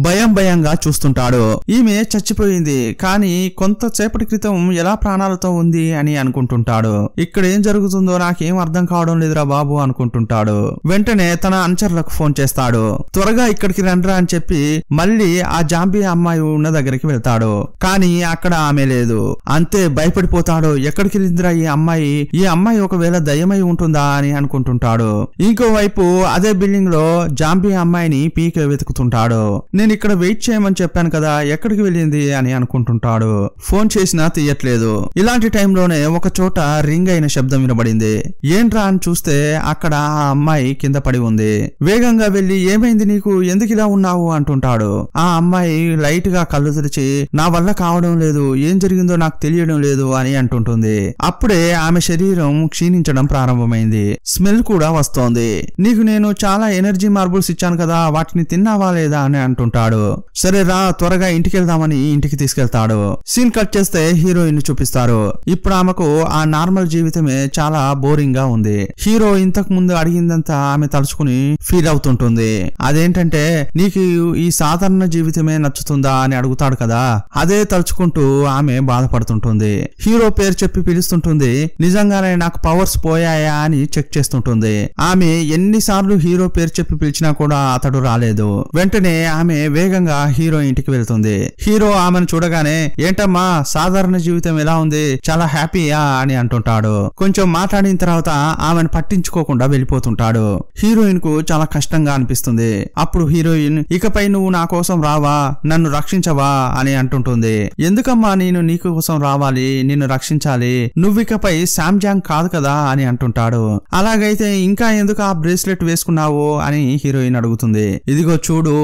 భయం భయంగా చూస్తుంటాడు ఈమె చచ్చిపోయింది కానీ కొంత కొద్దిసేపటి క్రితం ఎలా ప్రాణాలతో ఉంది అని అనుకుంటుంటాడు ఇక్కడ ఏం జరుగుతుందో నాకేం అర్థం కావడం లేదురా బాబు అనుకుంటుంటాడు వెంటనే తన అనుచరులకు ఫోన్ చేస్తాడు త్వరగా ఇక్కడికి రండ్రా అని చెప్పి మళ్ళీ ఆ జాంబీ అమ్మాయి ఉన్న దగ్గరికి వెళ్తాడు కానీ అక్కడ ఆమె లేదు అంతే భయపడిపోతాడు ఎక్కడికి వెళ్ళిందిరా ఈ అమ్మాయి ఈ అమ్మాయి ఒకవేళ దయమై ఉంటుందా అని అనుకుంటుంటాడు ఇంకోవైపు అదే బిల్డింగ్ లో జాంబీ అమ్మాయిని పీకే వెతుకుతుంటాడు నేను ఇక్కడ వెయిట్ చేయమని చెప్పాను కదా ఎక్కడికి వెళ్ళింది అని అనుకుంటుంటాడు ఫోన్ చేసి చేసినా తీయట్లేదు ఇలాంటి టైంలోనే ఒక చోట రింగ్ అయిన శబ్దం వినబడింది ఏంట్రా అని చూస్తే అక్కడ ఆ అమ్మాయి కింద పడి ఉంది వేగంగా వెళ్లి ఏమైంది నీకు ఎందుకు ఇలా ఉన్నావు అంటుంటాడు ఆ అమ్మాయి లైట్ గా కళ్ళు తెరిచి నా వల్ల కావడం లేదు ఏం జరిగిందో నాకు తెలియడం లేదు అని అంటుంటుంది అప్పుడే ఆమె శరీరం క్షీణించడం ప్రారంభమైంది స్మెల్ కూడా వస్తోంది నీకు నేను చాలా ఎనర్జీ మార్బుల్స్ ఇచ్చాను కదా వాటిని తిన్నావా లేదా అని అంటుంటాడు సరే రా త్వరగా ఇంటికి వెళ్దామని ఇంటికి తీసుకెళ్తాడు సీన్ కట్ చేసి చేస్తే హీరోయిన్ చూపిస్తారు ఇప్పుడు ఆమెకు ఆ నార్మల్ జీవితమే చాలా బోరింగ్ గా ఉంది హీరో ఇంతకు ముందు అడిగిందంతా ఆమె తలుచుకుని ఫీల్ అవుతుంటుంది అదేంటంటే నీకు ఈ సాధారణ జీవితమే నచ్చుతుందా అని అడుగుతాడు కదా అదే తలుచుకుంటూ ఆమె బాధపడుతుంటుంది హీరో పేరు చెప్పి పిలుస్తుంటుంది నిజంగానే నాకు పవర్స్ పోయాయా అని చెక్ చేస్తుంటుంది ఆమె ఎన్నిసార్లు హీరో పేరు చెప్పి పిలిచినా కూడా అతడు రాలేదు వెంటనే ఆమె వేగంగా హీరో ఇంటికి వెళ్తుంది హీరో ఆమెను చూడగానే ఏంటమ్మా సాధారణ జీవితం ఎలా ఉంది చాలా హ్యాపీయా అని అంటుంటాడు కొంచెం మాట్లాడిన తర్వాత ఆమెను పట్టించుకోకుండా వెళ్ళిపోతుంటాడు హీరోయిన్ కు చాలా కష్టంగా అనిపిస్తుంది అప్పుడు హీరోయిన్ ఇకపై నువ్వు నా కోసం రావా నన్ను రక్షించవా అని అంటుంటుంది ఎందుకమ్మా నేను నీకు కోసం రావాలి నిన్ను రక్షించాలి నువ్వు ఇకపై శామ్జాంగ్ కాదు కదా అని అంటుంటాడు అలాగైతే ఇంకా ఎందుకు ఆ బ్రేస్లెట్ వేసుకున్నావు అని హీరోయిన్ అడుగుతుంది ఇదిగో చూడు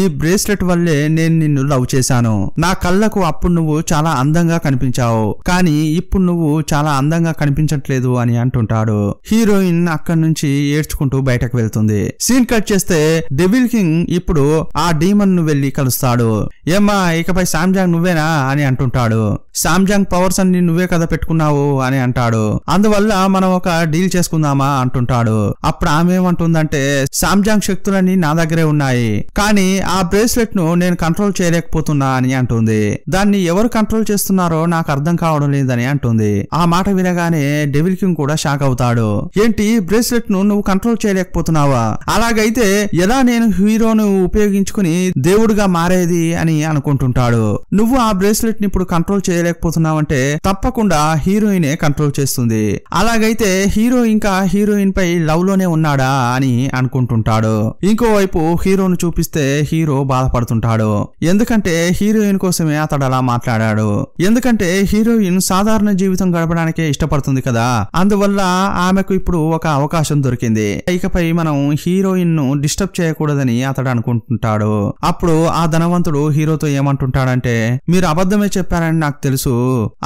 ఈ బ్రేస్లెట్ వల్లే నేను నిన్ను లవ్ చేశాను నా కళ్ళకు అప్పుడు నువ్వు చాలా అందం అందంగా కనిపించావు కానీ ఇప్పుడు నువ్వు చాలా అందంగా కనిపించట్లేదు అని అంటుంటాడు హీరోయిన్ అక్కడి నుంచి ఏడ్చుకుంటూ బయటకు వెళ్తుంది సీన్ కట్ చేస్తే డెవిల్ కింగ్ ఇప్పుడు ఆ డీమన్ ను వెళ్లి కలుస్తాడు ఏమ్మా ఇకపై శామ్జాంగ్ నువ్వేనా అని అంటుంటాడు శామ్జాంగ్ పవర్స్ అన్ని నువ్వే కదా పెట్టుకున్నావు అని అంటాడు అందువల్ల మనం ఒక డీల్ చేసుకుందామా అంటుంటాడు అప్పుడు ఆమె ఏమంటుందంటే శామ్జాంగ్ శక్తులన్నీ నా దగ్గరే ఉన్నాయి కానీ ఆ బ్రేస్లెట్ ను నేను కంట్రోల్ చేయలేకపోతున్నా అని అంటుంది దాన్ని ఎవరు కంట్రోల్ చేస్తున్నారు చేస్తున్నారో నాకు అర్థం కావడం లేదని అంటుంది ఆ మాట వినగానే డెవిల్ కింగ్ కూడా షాక్ అవుతాడు ఏంటి బ్రేస్లెట్ ను నువ్వు కంట్రోల్ చేయలేకపోతున్నావా అలాగైతే ఎలా నేను హీరోను ఉపయోగించుకుని దేవుడిగా మారేది అని అనుకుంటుంటాడు నువ్వు ఆ బ్రేస్లెట్ ని ఇప్పుడు కంట్రోల్ చేయలేకపోతున్నావంటే తప్పకుండా హీరోయినే కంట్రోల్ చేస్తుంది అలాగైతే హీరో ఇంకా హీరోయిన్ పై లవ్ లోనే ఉన్నాడా అని అనుకుంటుంటాడు ఇంకోవైపు హీరోను చూపిస్తే హీరో బాధపడుతుంటాడు ఎందుకంటే హీరోయిన్ కోసమే అతడు అలా మాట్లాడాడు ఎందుకంటే హీరోయిన్ సాధారణ జీవితం గడపడానికే ఇష్టపడుతుంది కదా అందువల్ల ఆమెకు ఇప్పుడు ఒక అవకాశం దొరికింది ఇకపై మనం హీరోయిన్ ను డిస్టర్బ్ చేయకూడదని అతడు అనుకుంటుంటాడు అప్పుడు ఆ ధనవంతుడు హీరోతో ఏమంటుంటాడంటే మీరు అబద్ధమే చెప్పారని నాకు తెలుసు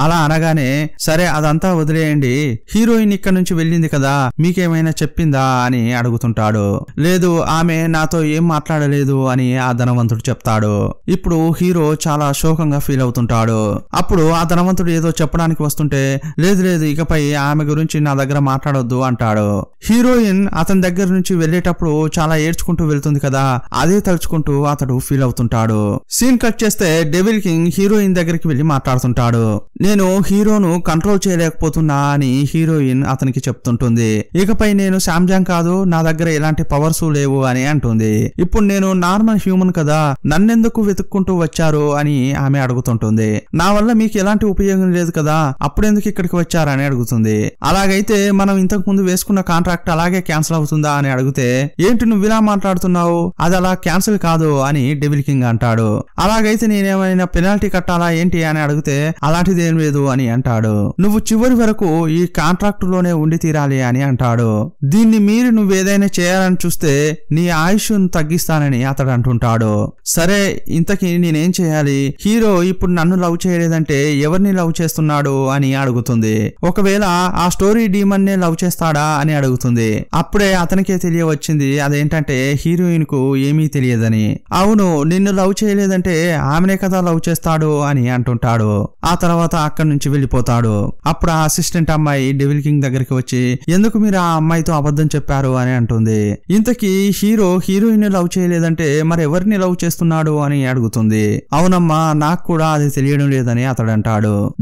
అలా అనగానే సరే అదంతా వదిలేయండి హీరోయిన్ ఇక్కడ నుంచి వెళ్ళింది కదా మీకేమైనా చెప్పిందా అని అడుగుతుంటాడు లేదు ఆమె నాతో ఏం మాట్లాడలేదు అని ఆ ధనవంతుడు చెప్తాడు ఇప్పుడు హీరో చాలా శోకంగా ఫీల్ అవుతుంటాడు అప్పుడు ఆ ధనవంతుడు ఏదో చెప్పడానికి వస్తుంటే లేదు లేదు ఇకపై ఆమె గురించి నా దగ్గర మాట్లాడొద్దు అంటాడు హీరోయిన్ అతని దగ్గర నుంచి వెళ్ళేటప్పుడు చాలా ఏడ్చుకుంటూ వెళ్తుంది కదా అదే తలుచుకుంటూ అతడు ఫీల్ అవుతుంటాడు సీన్ కట్ చేస్తే డెవిల్ కింగ్ హీరోయిన్ దగ్గరికి వెళ్ళి మాట్లాడుతుంటాడు నేను హీరోను కంట్రోల్ చేయలేకపోతున్నా అని హీరోయిన్ అతనికి చెప్తుంటుంది ఇకపై నేను శాంజాంగ్ కాదు నా దగ్గర ఎలాంటి పవర్స్ లేవు అని అంటుంది ఇప్పుడు నేను నార్మల్ హ్యూమన్ కదా నన్నెందుకు వెతుక్కుంటూ వచ్చారు అని ఆమె అడుగుతుంటుంది నా వల్ల మీకు ఎలాంటి ఉపయోగం లేదు కదా అప్పుడెందుకు ఇక్కడికి వచ్చారని అడుగుతుంది అలాగైతే మనం ఇంతకు ముందు వేసుకున్న కాంట్రాక్ట్ అలాగే క్యాన్సిల్ అవుతుందా అని అడిగితే ఏంటి నువ్వు ఇలా మాట్లాడుతున్నావు అది అలా క్యాన్సిల్ కాదు అని డెవిల్ కింగ్ అంటాడు అలాగైతే నేనేమైనా పెనాల్టీ కట్టాలా ఏంటి అని అడిగితే అలాంటిది ఏం లేదు అని అంటాడు నువ్వు చివరి వరకు ఈ కాంట్రాక్ట్ లోనే ఉండి తీరాలి అని అంటాడు దీన్ని మీరు నువ్వు ఏదైనా చేయాలని చూస్తే నీ ఆయుష్ను తగ్గిస్తానని అతడు అంటుంటాడు సరే ఇంతకీ నేనేం చేయాలి హీరో ఇప్పుడు నన్ను లవ్ చేయలేదని అంటే ఎవరిని లవ్ చేస్తున్నాడు అని అడుగుతుంది ఒకవేళ ఆ స్టోరీ డీమన్ నే లవ్ చేస్తాడా అని అడుగుతుంది అప్పుడే అతనికే తెలియవచ్చింది అదేంటంటే హీరోయిన్ కు ఏమీ తెలియదని అవును నిన్ను లవ్ చేయలేదంటే ఆమెనే కదా లవ్ చేస్తాడు అని అంటుంటాడు ఆ తర్వాత అక్కడి నుంచి వెళ్ళిపోతాడు అప్పుడు ఆ అసిస్టెంట్ అమ్మాయి డెవిల్ కింగ్ దగ్గరికి వచ్చి ఎందుకు మీరు ఆ అమ్మాయితో అబద్ధం చెప్పారు అని అంటుంది ఇంతకీ హీరో హీరోయిన్ లవ్ చేయలేదంటే మరెవరిని లవ్ చేస్తున్నాడు అని అడుగుతుంది అవునమ్మా నాకు కూడా అది తెలియడం లేదని అని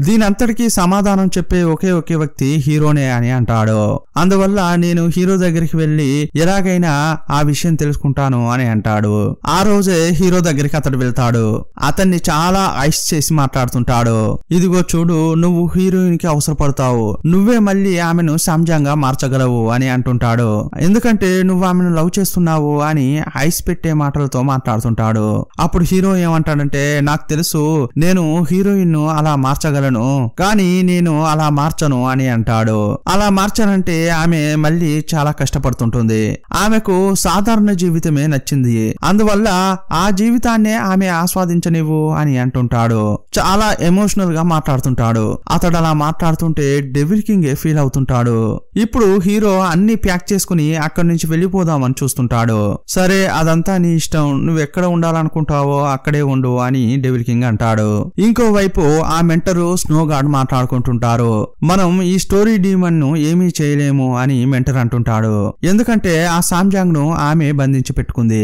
దీని దీనంతటికీ సమాధానం చెప్పే ఒకే ఒకే వ్యక్తి హీరోనే అని అంటాడు అందువల్ల నేను హీరో దగ్గరికి వెళ్ళి ఎలాగైనా ఆ విషయం తెలుసుకుంటాను అని అంటాడు ఆ రోజే హీరో దగ్గరికి అతడు వెళ్తాడు అతన్ని చాలా ఐస్ చేసి మాట్లాడుతుంటాడు ఇదిగో చూడు నువ్వు హీరోయిన్ కి అవసరపడతావు నువ్వే మళ్ళీ ఆమెను సంజంగా మార్చగలవు అని అంటుంటాడు ఎందుకంటే నువ్వు ఆమెను లవ్ చేస్తున్నావు అని ఐస్ పెట్టే మాటలతో మాట్లాడుతుంటాడు అప్పుడు హీరో ఏమంటాడంటే నాకు తెలుసు నేను హీరోయిన్ నిన్ను అలా మార్చగలను కాని నేను అలా మార్చను అని అంటాడు అలా మార్చనంటే ఆమె మళ్ళీ చాలా కష్టపడుతుంటుంది ఆమెకు సాధారణ జీవితమే నచ్చింది అందువల్ల ఆ జీవితాన్నే ఆమె ఆస్వాదించనివ్వు అని అంటుంటాడు చాలా ఎమోషనల్ గా మాట్లాడుతుంటాడు అతడు అలా మాట్లాడుతుంటే డెవిల్ కింగ్ ఫీల్ అవుతుంటాడు ఇప్పుడు హీరో అన్ని ప్యాక్ చేసుకుని అక్కడి నుంచి వెళ్ళిపోదామని చూస్తుంటాడు సరే అదంతా నీ ఇష్టం నువ్వు ఎక్కడ ఉండాలనుకుంటావో అక్కడే ఉండు అని డెవిల్ కింగ్ అంటాడు ఇంకోవైపు మేరకు ఆ మెంటరు గాడ్ మాట్లాడుకుంటుంటారు మనం ఈ స్టోరీ డీమన్ ను ఏమీ చేయలేము అని మెంటర్ అంటుంటాడు ఎందుకంటే ఆ సామ్జాంగ్ ను ఆమె బంధించి పెట్టుకుంది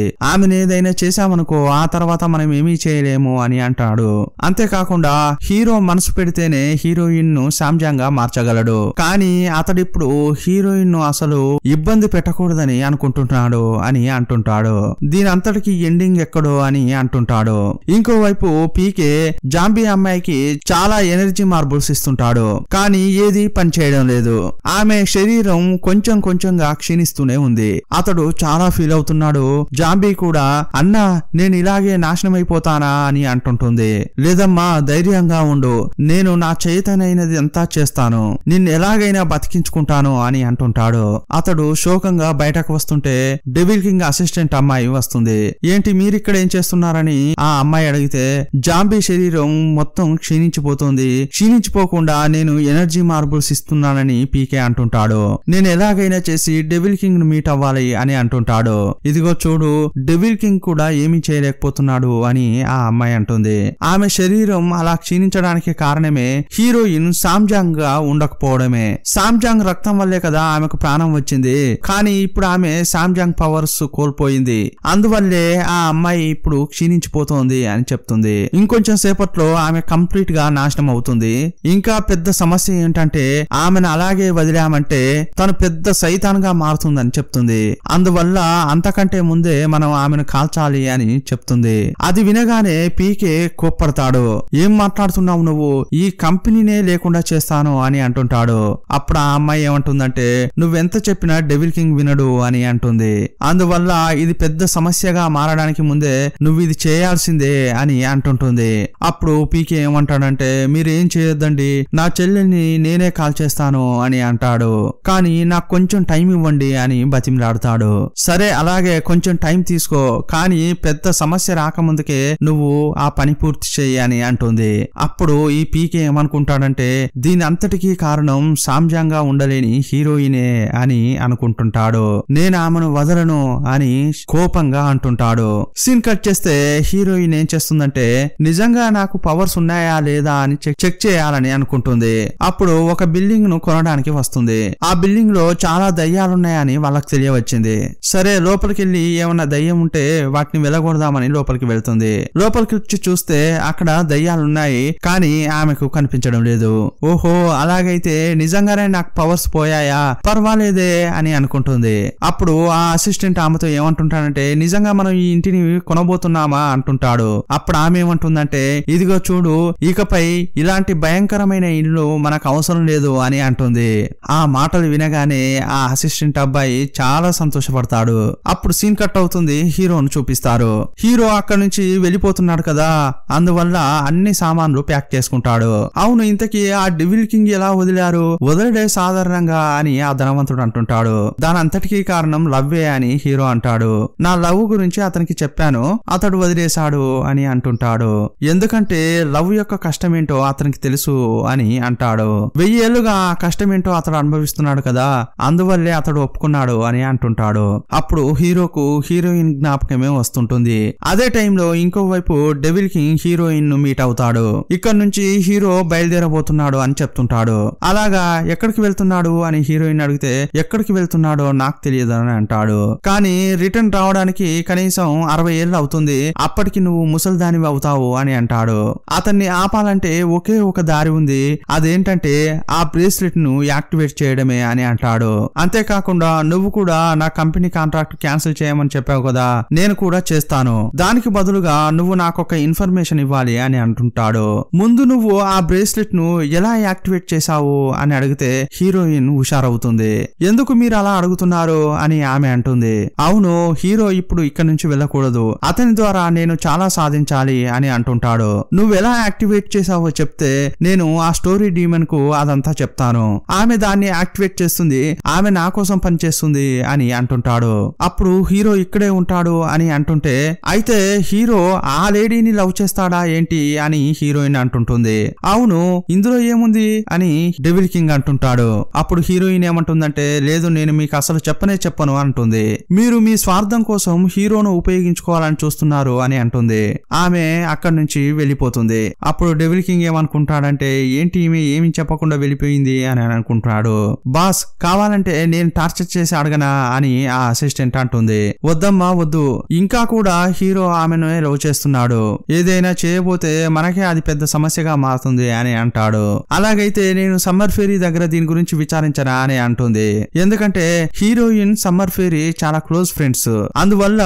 ఏదైనా చేశామనుకో ఆ తర్వాత మనం ఏమీ చేయలేము అని అంటాడు అంతేకాకుండా హీరో మనసు పెడితేనే హీరోయిన్ ను సామ్జాంగ్ గా మార్చగలడు కానీ అతడిప్పుడు హీరోయిన్ ను అసలు ఇబ్బంది పెట్టకూడదని అనుకుంటున్నాడు అని అంటుంటాడు దీని అంతటికి ఎండింగ్ ఎక్కడో అని అంటుంటాడు ఇంకోవైపు పీకే జాంబీ అమ్మాయికి ఆమెకి చాలా ఎనర్జీ మార్బుల్స్ ఇస్తుంటాడు కానీ ఏది పనిచేయడం లేదు ఆమె శరీరం కొంచెం కొంచెంగా క్షీణిస్తూనే ఉంది అతడు చాలా ఫీల్ అవుతున్నాడు జాంబీ కూడా అన్నా నేను ఇలాగే నాశనం అయిపోతానా అని అంటుంటుంది లేదమ్మా ధైర్యంగా ఉండు నేను నా చేతనైనది అంతా చేస్తాను నిన్ను ఎలాగైనా బతికించుకుంటాను అని అంటుంటాడు అతడు శోకంగా బయటకు వస్తుంటే డెవిల్ కింగ్ అసిస్టెంట్ అమ్మాయి వస్తుంది ఏంటి మీరిక్కడ ఏం చేస్తున్నారని ఆ అమ్మాయి అడిగితే జాంబీ శరీరం మొత్తం క్షీణించిపోతోంది క్షీణించిపోకుండా నేను ఎనర్జీ మార్బుల్స్ ఇస్తున్నానని పీకే అంటుంటాడు నేను ఎలాగైనా చేసి డెవిల్ కింగ్ ను మీట్ అవ్వాలి అని అంటుంటాడు ఇదిగో చూడు డెవిల్ కింగ్ కూడా ఏమీ చేయలేకపోతున్నాడు అని ఆ అమ్మాయి అంటుంది ఆమె శరీరం అలా క్షీణించడానికి కారణమే హీరోయిన్ సామ్జాంగ్ గా ఉండకపోవడమే సామ్జాంగ్ రక్తం వల్లే కదా ఆమెకు ప్రాణం వచ్చింది కానీ ఇప్పుడు ఆమె సామ్జాంగ్ పవర్స్ కోల్పోయింది అందువల్లే ఆ అమ్మాయి ఇప్పుడు క్షీణించిపోతోంది అని చెప్తుంది ఇంకొంచెం సేపట్లో ఆమె కంప్లీట్ గా నాశనం అవుతుంది ఇంకా పెద్ద సమస్య ఏంటంటే ఆమెను అలాగే వదిలామంటే తను పెద్ద సైతాన్గా మారుతుందని చెప్తుంది అందువల్ల అంతకంటే ముందే మనం ఆమెను కాల్చాలి అని చెప్తుంది అది వినగానే పీకే కోప్పడతాడు ఏం మాట్లాడుతున్నావు నువ్వు ఈ కంపెనీనే లేకుండా చేస్తాను అని అంటుంటాడు అప్పుడు ఆ అమ్మాయి ఏమంటుందంటే నువ్వెంత చెప్పినా డెవిల్ కింగ్ వినడు అని అంటుంది అందువల్ల ఇది పెద్ద సమస్యగా మారడానికి ముందే నువ్వు ఇది చేయాల్సిందే అని అంటుంటుంది అప్పుడు పీకే ఏమంటాడంటే మీరేం చేయొద్దండి నా చెల్లెల్ని నేనే కాల్ చేస్తాను అని అంటాడు కానీ నాకు కొంచెం టైం ఇవ్వండి అని బతిమిలాడతాడు సరే అలాగే కొంచెం టైం తీసుకో కానీ పెద్ద సమస్య రాకముందుకే నువ్వు ఆ పని పూర్తి చేయి అని అంటుంది అప్పుడు ఈ పీకే ఏమనుకుంటాడంటే దీని అంతటికీ కారణం సామ్యంగా ఉండలేని హీరోయినే అని అనుకుంటుంటాడు నేను ఆమెను వదలను అని కోపంగా అంటుంటాడు సీన్ కట్ చేస్తే హీరోయిన్ ఏం చేస్తుందంటే నిజంగా నాకు పవర్స్ ఉన్నాయా ఉన్నాయా లేదా అని చెక్ చేయాలని అనుకుంటుంది అప్పుడు ఒక బిల్డింగ్ ను కొనడానికి వస్తుంది ఆ బిల్డింగ్ లో చాలా దయ్యాలున్నాయని వాళ్ళకి తెలియవచ్చింది సరే లోపలికి వెళ్ళి ఏమన్నా దయ్యం ఉంటే వాటిని వెళ్ళగొడదామని లోపలికి వెళ్తుంది లోపలికి వచ్చి చూస్తే అక్కడ దయ్యాలున్నాయి కానీ ఆమెకు కనిపించడం లేదు ఓహో అలాగైతే నిజంగానే నాకు పవర్స్ పోయాయా పర్వాలేదే అని అనుకుంటుంది అప్పుడు ఆ అసిస్టెంట్ ఆమెతో ఏమంటుంటాడంటే నిజంగా మనం ఈ ఇంటిని కొనబోతున్నామా అంటుంటాడు అప్పుడు ఆమె ఏమంటుందంటే ఇదిగో చూడు ఇకపై ఇలాంటి భయంకరమైన ఇల్లు మనకు అవసరం లేదు అని అంటుంది ఆ మాటలు వినగానే ఆ అసిస్టెంట్ అబ్బాయి చాలా సంతోషపడతాడు అప్పుడు సీన్ కట్ అవుతుంది హీరోను చూపిస్తారు హీరో అక్కడి నుంచి వెళ్ళిపోతున్నాడు కదా అందువల్ల అన్ని సామాన్లు ప్యాక్ చేసుకుంటాడు అవును ఇంతకీ ఆ డివిల్ కింగ్ ఎలా వదిలారు వదలడే సాధారణంగా అని ఆ ధనవంతుడు అంటుంటాడు దానంతటికీ కారణం లవ్వే అని హీరో అంటాడు నా లవ్ గురించి అతనికి చెప్పాను అతడు వదిలేశాడు అని అంటుంటాడు ఎందుకంటే లవ్ యొక్క కష్టమేంటో అతనికి తెలుసు అని అంటాడు వెయ్యేళ్లుగా ఆ కష్టమేంటో అతడు అనుభవిస్తున్నాడు కదా అందువల్లే అతడు ఒప్పుకున్నాడు అని అంటుంటాడు అప్పుడు హీరోకు హీరోయిన్ జ్ఞాపకమే వస్తుంటుంది అదే టైంలో వైపు డెవిల్ కింగ్ హీరోయిన్ ను మీట్ అవుతాడు ఇక్కడ నుంచి హీరో బయలుదేరబోతున్నాడు అని చెప్తుంటాడు అలాగా ఎక్కడికి వెళ్తున్నాడు అని హీరోయిన్ అడిగితే ఎక్కడికి వెళ్తున్నాడో నాకు తెలియదు అని అంటాడు కానీ రిటర్న్ రావడానికి కనీసం అరవై ఏళ్ళు అవుతుంది అప్పటికి నువ్వు దానివి అవుతావు అని అంటాడు అతన్ని ఆపాలంటే ఒకే ఒక దారి ఉంది అదేంటంటే ఆ బ్రేస్లెట్ ను యాక్టివేట్ చేయడమే అని అంటాడు అంతేకాకుండా నువ్వు కూడా నా కంపెనీ కాంట్రాక్ట్ క్యాన్సిల్ చేయమని చెప్పావు కదా నేను కూడా చేస్తాను దానికి బదులుగా నువ్వు నాకొక ఇన్ఫర్మేషన్ ఇవ్వాలి అని అంటుంటాడు ముందు నువ్వు ఆ బ్రేస్లెట్ ను ఎలా యాక్టివేట్ చేశావు అని అడిగితే హీరోయిన్ హుషారవుతుంది ఎందుకు మీరు అలా అడుగుతున్నారు అని ఆమె అంటుంది అవును హీరో ఇప్పుడు ఇక్కడ నుంచి వెళ్ళకూడదు అతని ద్వారా నేను చాలా సాధించాలి అని అంటుంటాడు నువ్వెలా యాక్టివేట్ యాక్టివేట్ చేసావో చెప్తే నేను ఆ స్టోరీ డీమన్ కు అదంతా చెప్తాను ఆమె దాన్ని యాక్టివేట్ చేస్తుంది ఆమె నా కోసం పనిచేస్తుంది అని అంటుంటాడు అప్పుడు హీరో ఇక్కడే ఉంటాడు అని అంటుంటే అయితే హీరో ఆ లేడీని లవ్ చేస్తాడా ఏంటి అని హీరోయిన్ అంటుంటుంది అవును ఇందులో ఏముంది అని డెవిల్ కింగ్ అంటుంటాడు అప్పుడు హీరోయిన్ ఏమంటుందంటే లేదు నేను మీకు అసలు చెప్పనే చెప్పను అంటుంది మీరు మీ స్వార్థం కోసం హీరోను ఉపయోగించుకోవాలని చూస్తున్నారు అని అంటుంది ఆమె అక్కడి నుంచి వెళ్ళిపోతుంది అప్పుడు డెవిల్ కింగ్ ఏమనుకుంటాడంటే ఏంటి ఈమె ఏమి చెప్పకుండా వెళ్ళిపోయింది అని అనుకుంటున్నాడు బాస్ కావాలంటే నేను టార్చర్ చేసి అడగనా అని ఆ అసిస్టెంట్ అంటుంది వద్దమ్మా వద్దు ఇంకా కూడా హీరో ఆమెను లవ్ చేస్తున్నాడు ఏదైనా చేయబోతే మనకే అది పెద్ద సమస్యగా మారుతుంది అని అంటాడు అలాగైతే నేను సమ్మర్ ఫేరీ దగ్గర దీని గురించి విచారించనా అని అంటుంది ఎందుకంటే హీరోయిన్ సమ్మర్ ఫేరీ చాలా క్లోజ్ ఫ్రెండ్స్ అందువల్ల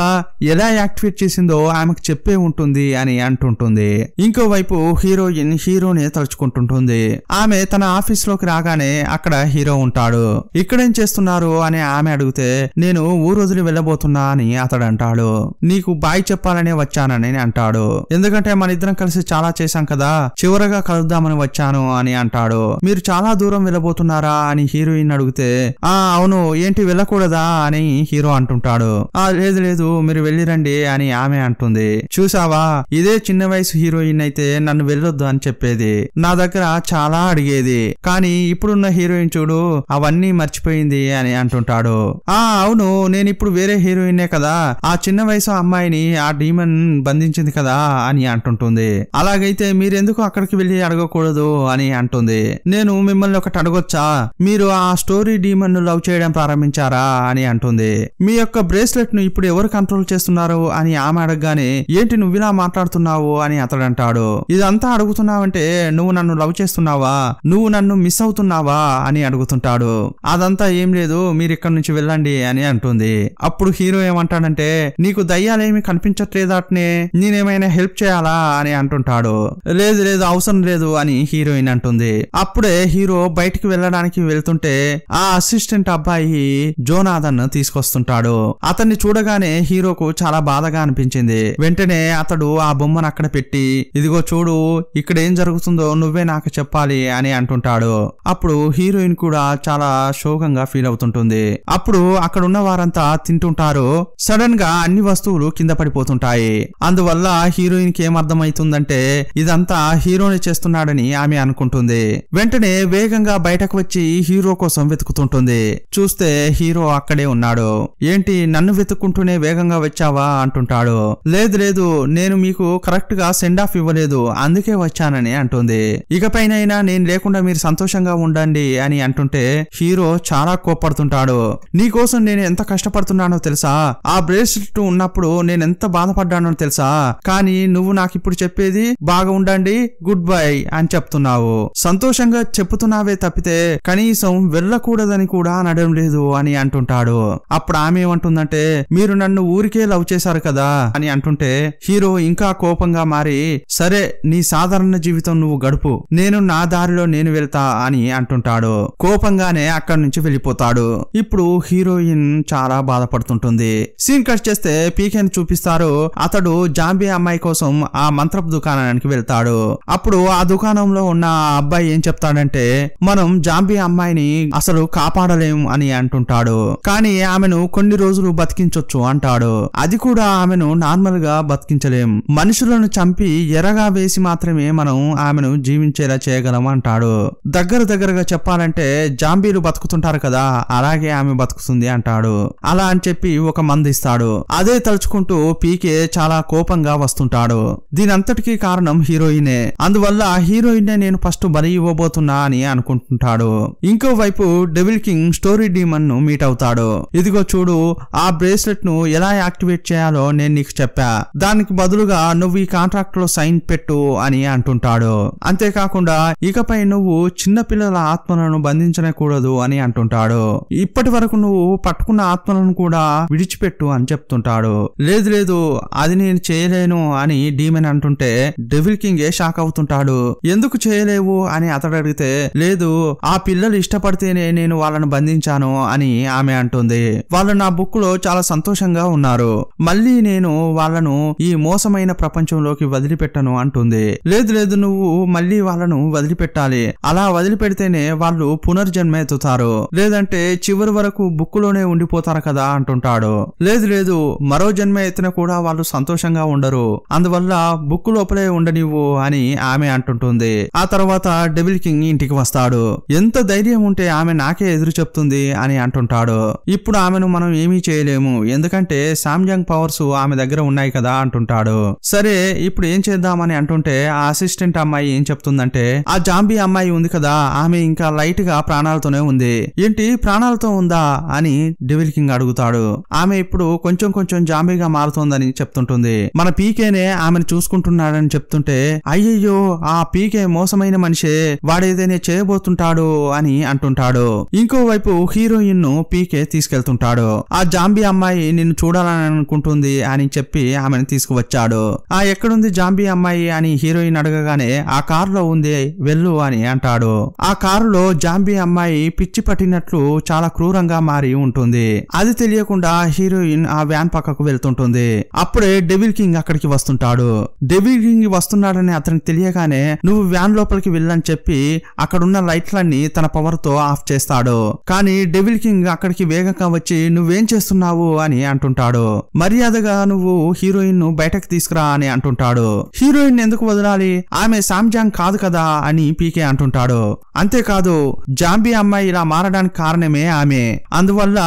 ఎలా యాక్టివేట్ చేసిందో ఆమెకు చెప్పే ఉంటుంది అని అంటుంటుంది ఇంకోవైపు హీరోయిన్ హీరోనే తలుచుకుంటుంటుంది ఆమె తన ఆఫీస్ లోకి రాగానే అక్కడ హీరో ఉంటాడు ఇక్కడేం చేస్తున్నారు అని ఆమె అడిగితే నేను ఊరు వదిలి వెళ్ళబోతున్నా అని అతడు అంటాడు నీకు బాయ్ చెప్పాలనే వచ్చానని అంటాడు ఎందుకంటే మన ఇద్దరం కలిసి చాలా చేశాం కదా చివరగా కలుద్దామని వచ్చాను అని అంటాడు మీరు చాలా దూరం వెళ్ళబోతున్నారా అని హీరోయిన్ అడిగితే ఆ అవును ఏంటి వెళ్ళకూడదా అని హీరో అంటుంటాడు ఆ లేదు లేదు మీరు వెళ్ళిరండి అని ఆమె అంటుంది చూసావా ఇదే చిన్న వయసు హీరోయిన్ అయితే నన్ను నన్ను వెళ్ళొద్దు అని చెప్పేది నా దగ్గర చాలా అడిగేది కానీ ఇప్పుడున్న హీరోయిన్ చూడు అవన్నీ మర్చిపోయింది అని అంటుంటాడు ఆ అవును నేను ఇప్పుడు వేరే హీరోయిన్నే కదా ఆ చిన్న వయసు అమ్మాయిని ఆ డీమన్ బంధించింది కదా అని అంటుంటుంది అలాగైతే మీరెందుకు అక్కడికి వెళ్ళి అడగకూడదు అని అంటుంది నేను మిమ్మల్ని ఒకటి అడగొచ్చా మీరు ఆ స్టోరీ డీమన్ ను లవ్ చేయడం ప్రారంభించారా అని అంటుంది మీ యొక్క బ్రేస్లెట్ ను ఇప్పుడు ఎవరు కంట్రోల్ చేస్తున్నారు అని ఆమె అడగగానే ఏంటి నువ్వు ఇలా మాట్లాడుతున్నావు అని అతడు అంటాడు ఇదంతా అడుగుతున్నావంటే నువ్వు నన్ను లవ్ చేస్తున్నావా నువ్వు నన్ను మిస్ అవుతున్నావా అని అడుగుతుంటాడు అదంతా ఏం లేదు మీరు ఇక్కడి నుంచి వెళ్ళండి అని అంటుంది అప్పుడు హీరో ఏమంటాడంటే నీకు దయ్యాలేమి కనిపించట్లేదాటనే నేనేమైనా హెల్ప్ చేయాలా అని అంటుంటాడు లేదు లేదు అవసరం లేదు అని హీరోయిన్ అంటుంది అప్పుడే హీరో బయటికి వెళ్ళడానికి వెళ్తుంటే ఆ అసిస్టెంట్ అబ్బాయి జోనాథన్ తీసుకొస్తుంటాడు అతన్ని చూడగానే హీరోకు చాలా బాధగా అనిపించింది వెంటనే అతడు ఆ బొమ్మను అక్కడ పెట్టి ఇదిగో చూడు ఇక్కడ ఏం జరుగుతుందో నువ్వే నాకు చెప్పాలి అని అంటుంటాడు అప్పుడు హీరోయిన్ కూడా చాలా శోకంగా ఫీల్ అవుతుంటుంది అప్పుడు అక్కడ ఉన్న వారంతా తింటుంటారు సడన్ గా అన్ని వస్తువులు కింద పడిపోతుంటాయి అందువల్ల హీరోయిన్ కి ఏమర్థమవుతుందంటే ఇదంతా హీరోని చేస్తున్నాడని ఆమె అనుకుంటుంది వెంటనే వేగంగా బయటకు వచ్చి హీరో కోసం వెతుకుతుంటుంది చూస్తే హీరో అక్కడే ఉన్నాడు ఏంటి నన్ను వెతుక్కుంటూనే వేగంగా వచ్చావా అంటుంటాడు లేదు లేదు నేను మీకు కరెక్ట్ గా సెండ్ ఆఫ్ ఇవ్వలేదు అందుకే వచ్చానని అంటుంది ఇకపైనైనా నేను లేకుండా మీరు సంతోషంగా ఉండండి అని అంటుంటే హీరో చాలా కోప్పడుతుంటాడు నీకోసం నేను ఎంత కష్టపడుతున్నానో తెలుసా ఆ బ్రేస్లెట్ ఉన్నప్పుడు నేను ఎంత బాధపడ్డానో తెలుసా కానీ నువ్వు నాకు ఇప్పుడు చెప్పేది బాగా ఉండండి గుడ్ బై అని చెప్తున్నావు సంతోషంగా చెప్పుతున్నావే తప్పితే కనీసం వెళ్ళకూడదని కూడా అనడం లేదు అని అంటుంటాడు అప్పుడు ఆమె ఏమంటుందంటే మీరు నన్ను ఊరికే లవ్ చేశారు కదా అని అంటుంటే హీరో ఇంకా కోపంగా మారి సరే నీ సాధారణ జీవితం నువ్వు గడుపు నేను నా దారిలో నేను వెళ్తా అని అంటుంటాడు కోపంగానే అక్కడి నుంచి వెళ్ళిపోతాడు ఇప్పుడు హీరోయిన్ చాలా బాధపడుతుంటుంది సీన్ కట్ చేస్తే పీకేని చూపిస్తారు అతడు జాంబీ అమ్మాయి కోసం ఆ మంత్రపు దుకాణానికి వెళ్తాడు అప్పుడు ఆ దుకాణంలో ఉన్న అబ్బాయి ఏం చెప్తాడంటే మనం జాంబీ అమ్మాయిని అసలు కాపాడలేం అని అంటుంటాడు కానీ ఆమెను కొన్ని రోజులు బతికించొచ్చు అంటాడు అది కూడా ఆమెను నార్మల్ గా బతికించలేం మనుషులను చంపి ఎరగా వేసి మాత్రమే మనం ఆమెను జీవించేలా చేయగలం అంటాడు దగ్గర దగ్గరగా చెప్పాలంటే జాంబీలు బతుకుతుంటారు కదా అలాగే ఆమె బతుకుతుంది అంటాడు అలా అని చెప్పి ఒక మందిస్తాడు అదే తలుచుకుంటూ పీకే చాలా కోపంగా వస్తుంటాడు దీనంతటికీ కారణం హీరోయినే అందువల్ల హీరోయిన్నే నేను ఫస్ట్ బలి ఇవ్వబోతున్నా అని అనుకుంటుంటాడు ఇంకోవైపు డెవిల్ కింగ్ స్టోరీ డీమన్ ను మీట్ అవుతాడు ఇదిగో చూడు ఆ బ్రేస్లెట్ ను ఎలా యాక్టివేట్ చేయాలో నేను నీకు చెప్పా దానికి బదులుగా నువ్వు ఈ కాంట్రాక్ట్ లో సైన్ పెట్టు అని అంటుంటాడు అంతేకాకుండా ఇకపై నువ్వు చిన్నపిల్లల ఆత్మలను బంధించకూడదు అని అంటుంటాడు ఇప్పటి వరకు నువ్వు పట్టుకున్న ఆత్మలను కూడా విడిచిపెట్టు అని చెప్తుంటాడు లేదు లేదు అది నేను చేయలేను అని డీమన్ అంటుంటే డెవిల్ కింగ్ ఏ షాక్ అవుతుంటాడు ఎందుకు చేయలేవు అని అతడు అడిగితే లేదు ఆ పిల్లలు ఇష్టపడితేనే నేను వాళ్ళను బంధించాను అని ఆమె అంటుంది వాళ్ళు నా బుక్ లో చాలా సంతోషంగా ఉన్నారు మళ్ళీ నేను వాళ్ళను ఈ మోసమైన ప్రపంచంలోకి వదిలిపెట్టను అంటుంది ఉంటుంది లేదు లేదు నువ్వు మళ్ళీ వాళ్ళను వదిలిపెట్టాలి అలా వదిలిపెడితేనే వాళ్ళు పునర్జన్మ ఎత్తుతారు లేదంటే చివరి వరకు బుక్కులోనే ఉండిపోతారు కదా అంటుంటాడు లేదు లేదు మరో జన్మ ఎత్తిన కూడా వాళ్ళు సంతోషంగా ఉండరు అందువల్ల బుక్ లోపలే ఉండనివ్వు అని ఆమె అంటుంటుంది ఆ తర్వాత డెవిల్ కింగ్ ఇంటికి వస్తాడు ఎంత ధైర్యం ఉంటే ఆమె నాకే ఎదురు చెప్తుంది అని అంటుంటాడు ఇప్పుడు ఆమెను మనం ఏమీ చేయలేము ఎందుకంటే సామ్జంగ్ పవర్స్ ఆమె దగ్గర ఉన్నాయి కదా అంటుంటాడు సరే ఇప్పుడు ఏం చేద్దామని అంటుంటే ఉంటే ఆ అసిస్టెంట్ అమ్మాయి ఏం చెప్తుందంటే ఆ జాంబీ అమ్మాయి ఉంది కదా ఆమె ఇంకా లైట్ గా ప్రాణాలతోనే ఉంది ఏంటి ప్రాణాలతో ఉందా అని డివిల్ కింగ్ అడుగుతాడు ఆమె ఇప్పుడు కొంచెం కొంచెం జాంబీగా మారుతోందని చెప్తుంటుంది మన పీకేనే ఆమెను చూసుకుంటున్నాడని చెప్తుంటే అయ్యయ్యో ఆ పీకే మోసమైన మనిషే వాడేదైనా చేయబోతుంటాడు అని అంటుంటాడు ఇంకోవైపు హీరోయిన్ ను పీకే తీసుకెళ్తుంటాడు ఆ జాంబీ అమ్మాయి నిన్ను చూడాలని అనుకుంటుంది అని చెప్పి ఆమెను తీసుకువచ్చాడు ఆ ఎక్కడుంది జాంబీ అమ్మాయి అని హీరోయిన్ అడగగానే ఆ కారులో ఉంది వెళ్ళు అని అంటాడు ఆ కారులో జాంబీ అమ్మాయి పిచ్చి పట్టినట్లు చాలా క్రూరంగా మారి ఉంటుంది అది తెలియకుండా హీరోయిన్ ఆ వ్యాన్ పక్కకు వెళ్తుంటుంది అప్పుడే డెవిల్ కింగ్ అక్కడికి వస్తుంటాడు డెవిల్ కింగ్ వస్తున్నాడని అతనికి తెలియగానే నువ్వు వ్యాన్ లోపలికి వెళ్ళని చెప్పి అక్కడున్న లైట్లన్నీ తన పవర్ తో ఆఫ్ చేస్తాడు కానీ డెవిల్ కింగ్ అక్కడికి వేగంగా వచ్చి నువ్వేం చేస్తున్నావు అని అంటుంటాడు మర్యాదగా నువ్వు హీరోయిన్ ను బయటకు తీసుకురా అని అంటుంటాడు హీరోయిన్ ఎందుకు వదలాలి ఆమె సామ్జాంగ్ కాదు కదా అని పీకే అంటుంటాడు అంతేకాదు జాంబీ అమ్మాయి ఇలా మారడానికి కారణమే ఆమె అందువల్ల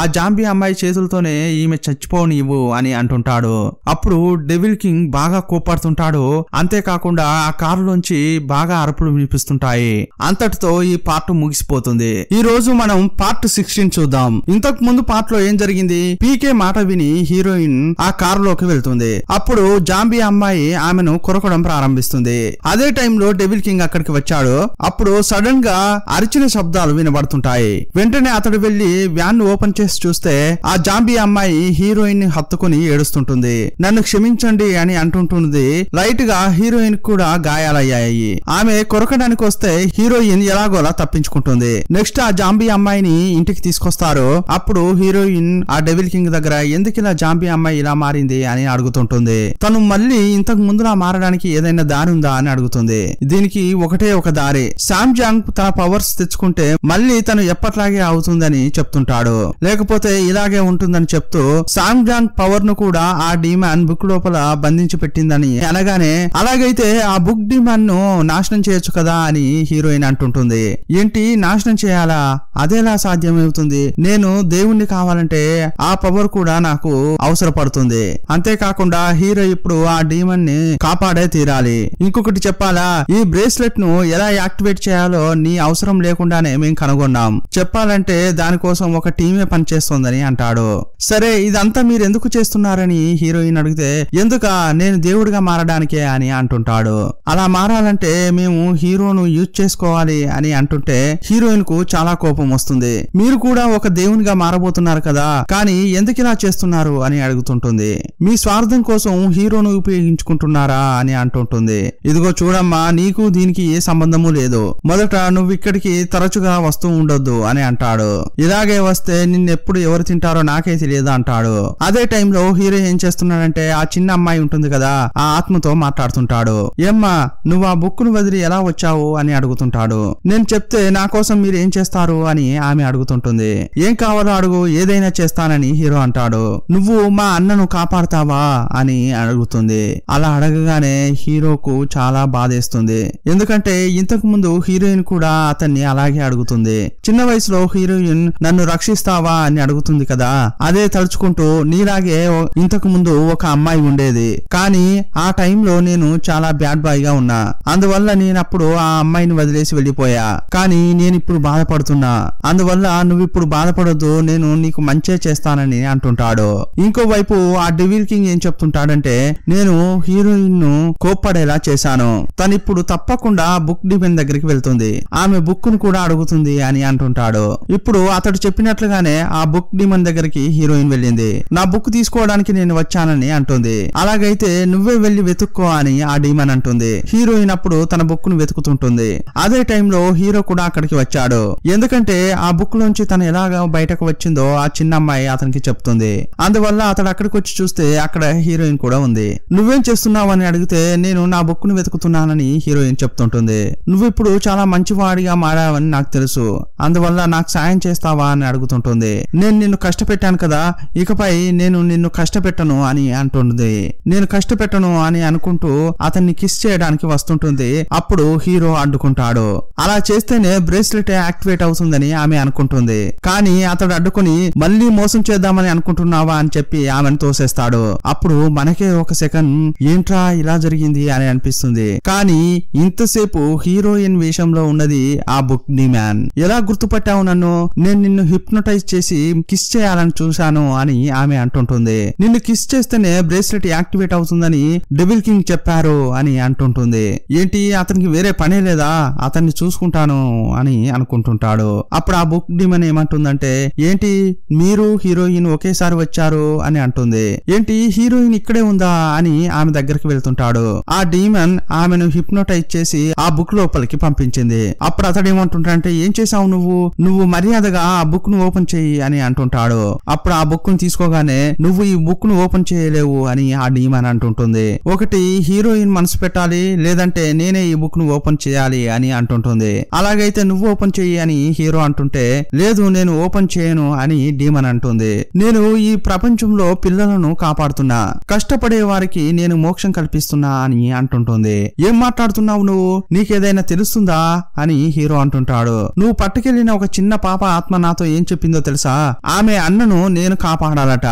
ఆ జాంబీ అమ్మాయి చేతులతోనే ఈమె చచ్చిపోనివ్వు అని అంటుంటాడు అప్పుడు డెవిల్ కింగ్ బాగా కోపడుతుంటాడు అంతేకాకుండా ఆ కారులోంచి బాగా అరుపులు వినిపిస్తుంటాయి అంతటితో ఈ పార్ట్ ముగిసిపోతుంది ఈ రోజు మనం పార్ట్ సిక్స్టీన్ చూద్దాం ఇంతకు ముందు పార్ట్ లో ఏం జరిగింది పీకే మాట విని హీరోయిన్ ఆ కారులోకి వెళ్తుంది అప్పుడు జాంబీ అమ్మాయి ఆమెను కొరకడం అరవడం ప్రారంభిస్తుంది అదే టైంలో డెవిల్ కింగ్ అక్కడికి వచ్చాడు అప్పుడు సడన్ గా అరిచిన శబ్దాలు వినబడుతుంటాయి వెంటనే అతడు వెళ్లి వ్యాన్ ఓపెన్ చేసి చూస్తే ఆ జాంబీ అమ్మాయి హీరోయిన్ ని హత్తుకుని ఏడుస్తుంటుంది నన్ను క్షమించండి అని అంటుంటుంది లైట్ గా హీరోయిన్ కూడా గాయాలయ్యాయి ఆమె కొరకడానికి వస్తే హీరోయిన్ ఎలాగోలా తప్పించుకుంటుంది నెక్స్ట్ ఆ జాంబీ అమ్మాయిని ఇంటికి తీసుకొస్తారు అప్పుడు హీరోయిన్ ఆ డెవిల్ కింగ్ దగ్గర ఎందుకు ఇలా జాంబీ అమ్మాయి ఇలా మారింది అని అడుగుతుంటుంది తను మళ్ళీ ఇంతకు ముందులా మారడానికి ఏదైనా దారి ఉందా అని అడుగుతుంది దీనికి ఒకటే ఒక దారి శామ్ తన పవర్స్ తెచ్చుకుంటే మళ్ళీ తను ఎప్పట్లాగే అవుతుందని చెప్తుంటాడు లేకపోతే ఇలాగే ఉంటుందని చెప్తూ శామ్ జాంగ్ పవర్ ను కూడా ఆ డిమాన్ బుక్ లోపల బంధించి పెట్టిందని అనగానే అలాగైతే ఆ బుక్ డిమాన్ ను నాశనం చేయొచ్చు కదా అని హీరోయిన్ అంటుంటుంది ఏంటి నాశనం చేయాలా అదేలా సాధ్యమవుతుంది నేను దేవుణ్ణి కావాలంటే ఆ పవర్ కూడా నాకు అవసరపడుతుంది అంతేకాకుండా హీరో ఇప్పుడు ఆ డీమన్ ని కాపాడే తీరాలి ఇంకొకటి చెప్పాలా ఈ బ్రేస్లెట్ ను ఎలా యాక్టివేట్ చేయాలో నీ అవసరం లేకుండానే మేము కనుగొన్నాం చెప్పాలంటే దానికోసం ఒక టీమే పనిచేస్తోందని అంటాడు సరే ఇదంతా మీరు ఎందుకు చేస్తున్నారని హీరోయిన్ అడిగితే ఎందుక నేను దేవుడిగా మారడానికే అని అంటుంటాడు అలా మారాలంటే మేము హీరోను యూజ్ చేసుకోవాలి అని అంటుంటే హీరోయిన్ కు చాలా కోపం వస్తుంది మీరు కూడా ఒక దేవునిగా మారబోతున్నారు కదా కానీ ఎందుకు ఇలా చేస్తున్నారు అని అడుగుతుంటుంది మీ స్వార్థం కోసం హీరోను ఉపయోగించుకుంటున్నారా అని అంటు అంటుంటుంది ఇదిగో చూడమ్మా నీకు దీనికి ఏ సంబంధము లేదు మొదట నువ్వు ఇక్కడికి తరచుగా వస్తూ ఉండొద్దు అని అంటాడు ఇలాగే వస్తే నిన్నెప్పుడు ఎవరు తింటారో నాకే తెలియదు అంటాడు అదే టైంలో హీరో ఏం చేస్తున్నాడంటే ఆ చిన్న అమ్మాయి ఉంటుంది కదా ఆ ఆత్మతో మాట్లాడుతుంటాడు ఏమ్మా నువ్వు ఆ బుక్ ను వదిలి ఎలా వచ్చావు అని అడుగుతుంటాడు నేను చెప్తే నా కోసం మీరు ఏం చేస్తారు అని ఆమె అడుగుతుంటుంది ఏం కావాలో అడుగు ఏదైనా చేస్తానని హీరో అంటాడు నువ్వు మా అన్నను కాపాడుతావా అని అడుగుతుంది అలా అడగగానే హీరోకు చాలా బాధేస్తుంది ఎందుకంటే ఇంతకు ముందు హీరోయిన్ కూడా అతన్ని అలాగే అడుగుతుంది చిన్న వయసులో హీరోయిన్ నన్ను రక్షిస్తావా అని అడుగుతుంది కదా అదే తలుచుకుంటూ నీలాగే ఇంతకు ముందు ఒక అమ్మాయి ఉండేది కానీ ఆ టైంలో నేను చాలా బ్యాడ్ బాయ్ గా ఉన్నా అందువల్ల నేను అప్పుడు ఆ అమ్మాయిని వదిలేసి వెళ్ళిపోయా కానీ నేను ఇప్పుడు బాధపడుతున్నా అందువల్ల నువ్వు ఇప్పుడు బాధపడద్దు నేను నీకు మంచే చేస్తానని అంటుంటాడు ఇంకోవైపు ఆ డెవిల్ కింగ్ ఏం చెప్తుంటాడంటే నేను హీరోయిన్ ను లోపడేలా చేశాను తనిప్పుడు తప్పకుండా బుక్ డిపెన్ దగ్గరికి వెళ్తుంది ఆమె బుక్ ను కూడా అడుగుతుంది అని అంటుంటాడు ఇప్పుడు అతడు చెప్పినట్లుగానే ఆ బుక్ డిమన్ దగ్గరికి హీరోయిన్ వెళ్ళింది నా బుక్ తీసుకోవడానికి నేను వచ్చానని అంటుంది అలాగైతే నువ్వే వెళ్లి వెతుక్కో అని ఆ డిమన్ అంటుంది హీరోయిన్ అప్పుడు తన బుక్ ను వెతుకుతుంటుంది అదే టైంలో హీరో కూడా అక్కడికి వచ్చాడు ఎందుకంటే ఆ బుక్ లోంచి తను ఎలాగ బయటకు వచ్చిందో ఆ చిన్న అమ్మాయి అతనికి చెప్తుంది అందువల్ల అతడు అక్కడికి వచ్చి చూస్తే అక్కడ హీరోయిన్ కూడా ఉంది నువ్వేం చేస్తున్నావు అని అడిగితే నేను నా బుక్ను వెతుకుతున్నానని హీరోయిన్ చెప్తుంటుంది నువ్వు ఇప్పుడు చాలా మంచివాడిగా మారావని నాకు తెలుసు అందువల్ల నాకు సాయం చేస్తావా అని అడుగుతుంటుంది నేను నిన్ను కష్టపెట్టాను కదా ఇకపై నేను నిన్ను కష్టపెట్టను అని అంటుంది నేను కష్టపెట్టను అని అనుకుంటూ అతన్ని కిస్ చేయడానికి వస్తుంటుంది అప్పుడు హీరో అడ్డుకుంటాడు అలా చేస్తేనే బ్రేస్లెట్ యాక్టివేట్ అవుతుందని ఆమె అనుకుంటుంది కానీ అతడు అడ్డుకుని మళ్ళీ మోసం చేద్దామని అనుకుంటున్నావా అని చెప్పి ఆమెను తోసేస్తాడు అప్పుడు మనకే ఒక సెకండ్ ఏంట్రా ఇలా జరిగింది అయిపోయింది అని అనిపిస్తుంది కానీ ఇంతసేపు హీరోయిన్ వేషంలో ఉన్నది ఆ బుక్ ని మ్యాన్ ఎలా గుర్తుపట్టావు నన్ను నేను నిన్ను హిప్నోటైజ్ చేసి కిస్ చేయాలని చూశాను అని ఆమె అంటుంటుంది నిన్ను కిస్ చేస్తేనే బ్రేస్లెట్ యాక్టివేట్ అవుతుందని డెబిల్ కింగ్ చెప్పారు అని అంటుంటుంది ఏంటి అతనికి వేరే పనే లేదా అతన్ని చూసుకుంటాను అని అనుకుంటుంటాడు అప్పుడు ఆ బుక్ డిమన్ ఏమంటుందంటే ఏంటి మీరు హీరోయిన్ ఒకేసారి వచ్చారు అని అంటుంది ఏంటి హీరోయిన్ ఇక్కడే ఉందా అని ఆమె దగ్గరికి వెళ్తుంటాడు ఆ డీమన్ ఆమెను హిప్నోటైజ్ చేసి ఆ బుక్ లోపలికి పంపించింది అప్పుడు అతడు ఏమంటుంటాడంటే ఏం చేసావు నువ్వు నువ్వు మర్యాదగా ఆ బుక్ ను ఓపెన్ చేయి అని అంటుంటాడు అప్పుడు ఆ బుక్ ను తీసుకోగానే నువ్వు ఈ బుక్ ను ఓపెన్ చేయలేవు అని ఆ డీమన్ అంటుంటుంది ఒకటి హీరోయిన్ మనసు పెట్టాలి లేదంటే నేనే ఈ బుక్ ను ఓపెన్ చేయాలి అని అంటుంటుంది అలాగైతే నువ్వు ఓపెన్ చేయి అని హీరో అంటుంటే లేదు నేను ఓపెన్ చేయను అని డీమన్ అంటుంది నేను ఈ ప్రపంచంలో పిల్లలను కాపాడుతున్నా కష్టపడే వారికి నేను మోక్షం కల్పిస్తున్నా అని అంటుంటుంది ఏం మాట్లాడుతున్నావు నువ్వు నీకేదైనా తెలుస్తుందా అని హీరో అంటుంటాడు నువ్వు పట్టుకెళ్లిన ఒక చిన్న పాప ఆత్మ నాతో ఏం చెప్పిందో తెలుసా ఆమె అన్నను నేను కాపాడాలట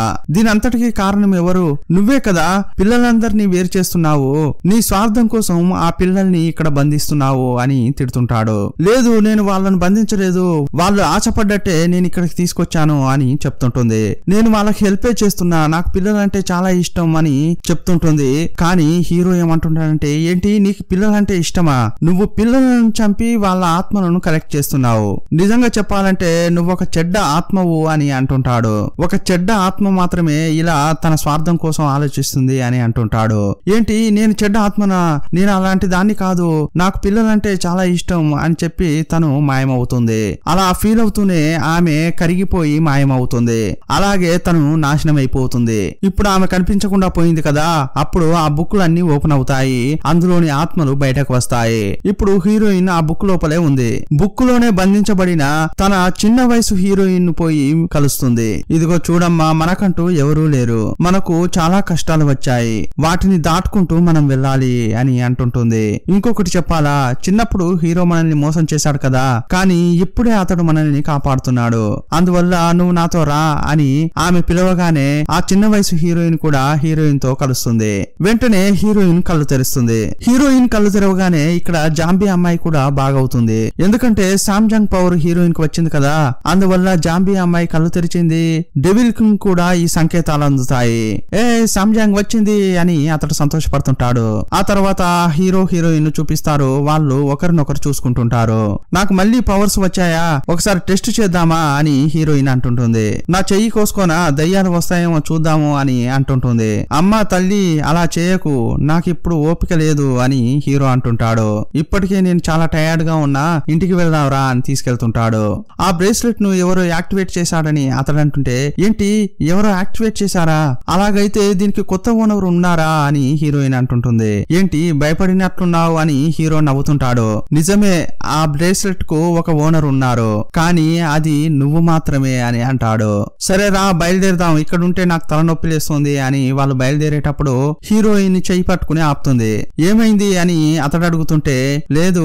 అంతటికి కారణం ఎవరు నువ్వే కదా పిల్లలందరినీ వేరు చేస్తున్నావు నీ స్వార్థం కోసం ఆ పిల్లల్ని ఇక్కడ బంధిస్తున్నావు అని తిడుతుంటాడు లేదు నేను వాళ్ళను బంధించలేదు వాళ్ళు ఆశపడ్డట్టే నేను ఇక్కడికి తీసుకొచ్చాను అని చెప్తుంటుంది నేను వాళ్ళకి హెల్పే చేస్తున్నా నాకు పిల్లలంటే చాలా ఇష్టం అని చెప్తుంటుంది కానీ హీరో ఏమంటున్నాడంటే ఏంటి నీకు పిల్లలంటే ఇష్టమా నువ్వు పిల్లలను చంపి వాళ్ళ ఆత్మలను కలెక్ట్ చేస్తున్నావు నిజంగా చెప్పాలంటే నువ్వు ఒక చెడ్డ ఆత్మవు అని అంటుంటాడు ఒక చెడ్డ ఆత్మ మాత్రమే ఇలా తన స్వార్థం కోసం ఆలోచిస్తుంది అని అంటుంటాడు ఏంటి నేను చెడ్డ ఆత్మనా నేను అలాంటి దాన్ని కాదు నాకు పిల్లలంటే చాలా ఇష్టం అని చెప్పి తను మాయమవుతుంది అలా ఫీల్ అవుతూనే ఆమె కరిగిపోయి మాయమవుతుంది అలాగే తను నాశనం అయిపోతుంది ఇప్పుడు ఆమె కనిపించకుండా పోయింది కదా అప్పుడు ఆ బుక్లు అన్ని ఓపెన్ అవుతాయి అందులోని ఆత్మలు బయటకు వస్తాయి ఇప్పుడు హీరోయిన్ ఆ బుక్ లోపలే ఉంది బుక్ లోనే బంధించబడిన తన చిన్న వయసు హీరోయిన్ పోయి కలుస్తుంది ఇదిగో చూడమ్మా మనకంటూ ఎవరూ లేరు మనకు చాలా కష్టాలు వచ్చాయి వాటిని దాటుకుంటూ మనం వెళ్ళాలి అని అంటుంటుంది ఇంకొకటి చెప్పాలా చిన్నప్పుడు హీరో మనల్ని మోసం చేశాడు కదా కానీ ఇప్పుడే అతడు మనల్ని కాపాడుతున్నాడు అందువల్ల నువ్వు నాతో రా అని ఆమె పిలవగానే ఆ చిన్న వయసు హీరోయిన్ కూడా హీరోయిన్ తో కలుస్తుంది వెంటనే హీరోయిన్ హీరోయిన్ కళ్ళు తెరుస్తుంది హీరోయిన్ కళ్ళు తెరవగానే ఇక్కడ జాంబీ అమ్మాయి కూడా బాగవుతుంది ఎందుకంటే సామ్జాంగ్ పవర్ హీరోయిన్ కు వచ్చింది కదా అందువల్ల జాంబీ అమ్మాయి కళ్ళు తెరిచింది డెవిల్ కింగ్ కూడా ఈ సంకేతాలు అందుతాయి ఏ సామ్జాంగ్ వచ్చింది అని అతడు సంతోషపడుతుంటాడు ఆ తర్వాత హీరో హీరోయిన్ చూపిస్తారు వాళ్ళు ఒకరినొకరు చూసుకుంటుంటారు నాకు మళ్ళీ పవర్స్ వచ్చాయా ఒకసారి టెస్ట్ చేద్దామా అని హీరోయిన్ అంటుంటుంది నా చెయ్యి కోసుకోనా దయ్యాలు వస్తాయేమో చూద్దాము అని అంటుంటుంది అమ్మ తల్లి అలా చేయకు నాకు నాకిప్పుడు ఓపిక లేదు అని హీరో అంటుంటాడు ఇప్పటికే నేను చాలా టయర్డ్ గా ఉన్నా ఇంటికి వెళ్దాంరా అని తీసుకెళ్తుంటాడు ఆ బ్రేస్లెట్ ను ఎవరో యాక్టివేట్ చేశాడని అతడు అంటుంటే ఏంటి ఎవరో యాక్టివేట్ చేశారా అలాగైతే దీనికి కొత్త ఓనర్ ఉన్నారా అని హీరోయిన్ అంటుంటుంది ఏంటి భయపడినట్లున్నావు అని హీరో నవ్వుతుంటాడు నిజమే ఆ బ్రేస్లెట్ కు ఒక ఓనర్ ఉన్నారు కానీ అది నువ్వు మాత్రమే అని అంటాడు సరే రా బయలుదేరదాం ఇక్కడుంటే నాకు తలనొప్పి లేస్తుంది అని వాళ్ళు బయలుదేరేటప్పుడు హీరోయిన్ చేయి పట్టుకుని మాత్రమే ఆపుతుంది ఏమైంది అని అతడు అడుగుతుంటే లేదు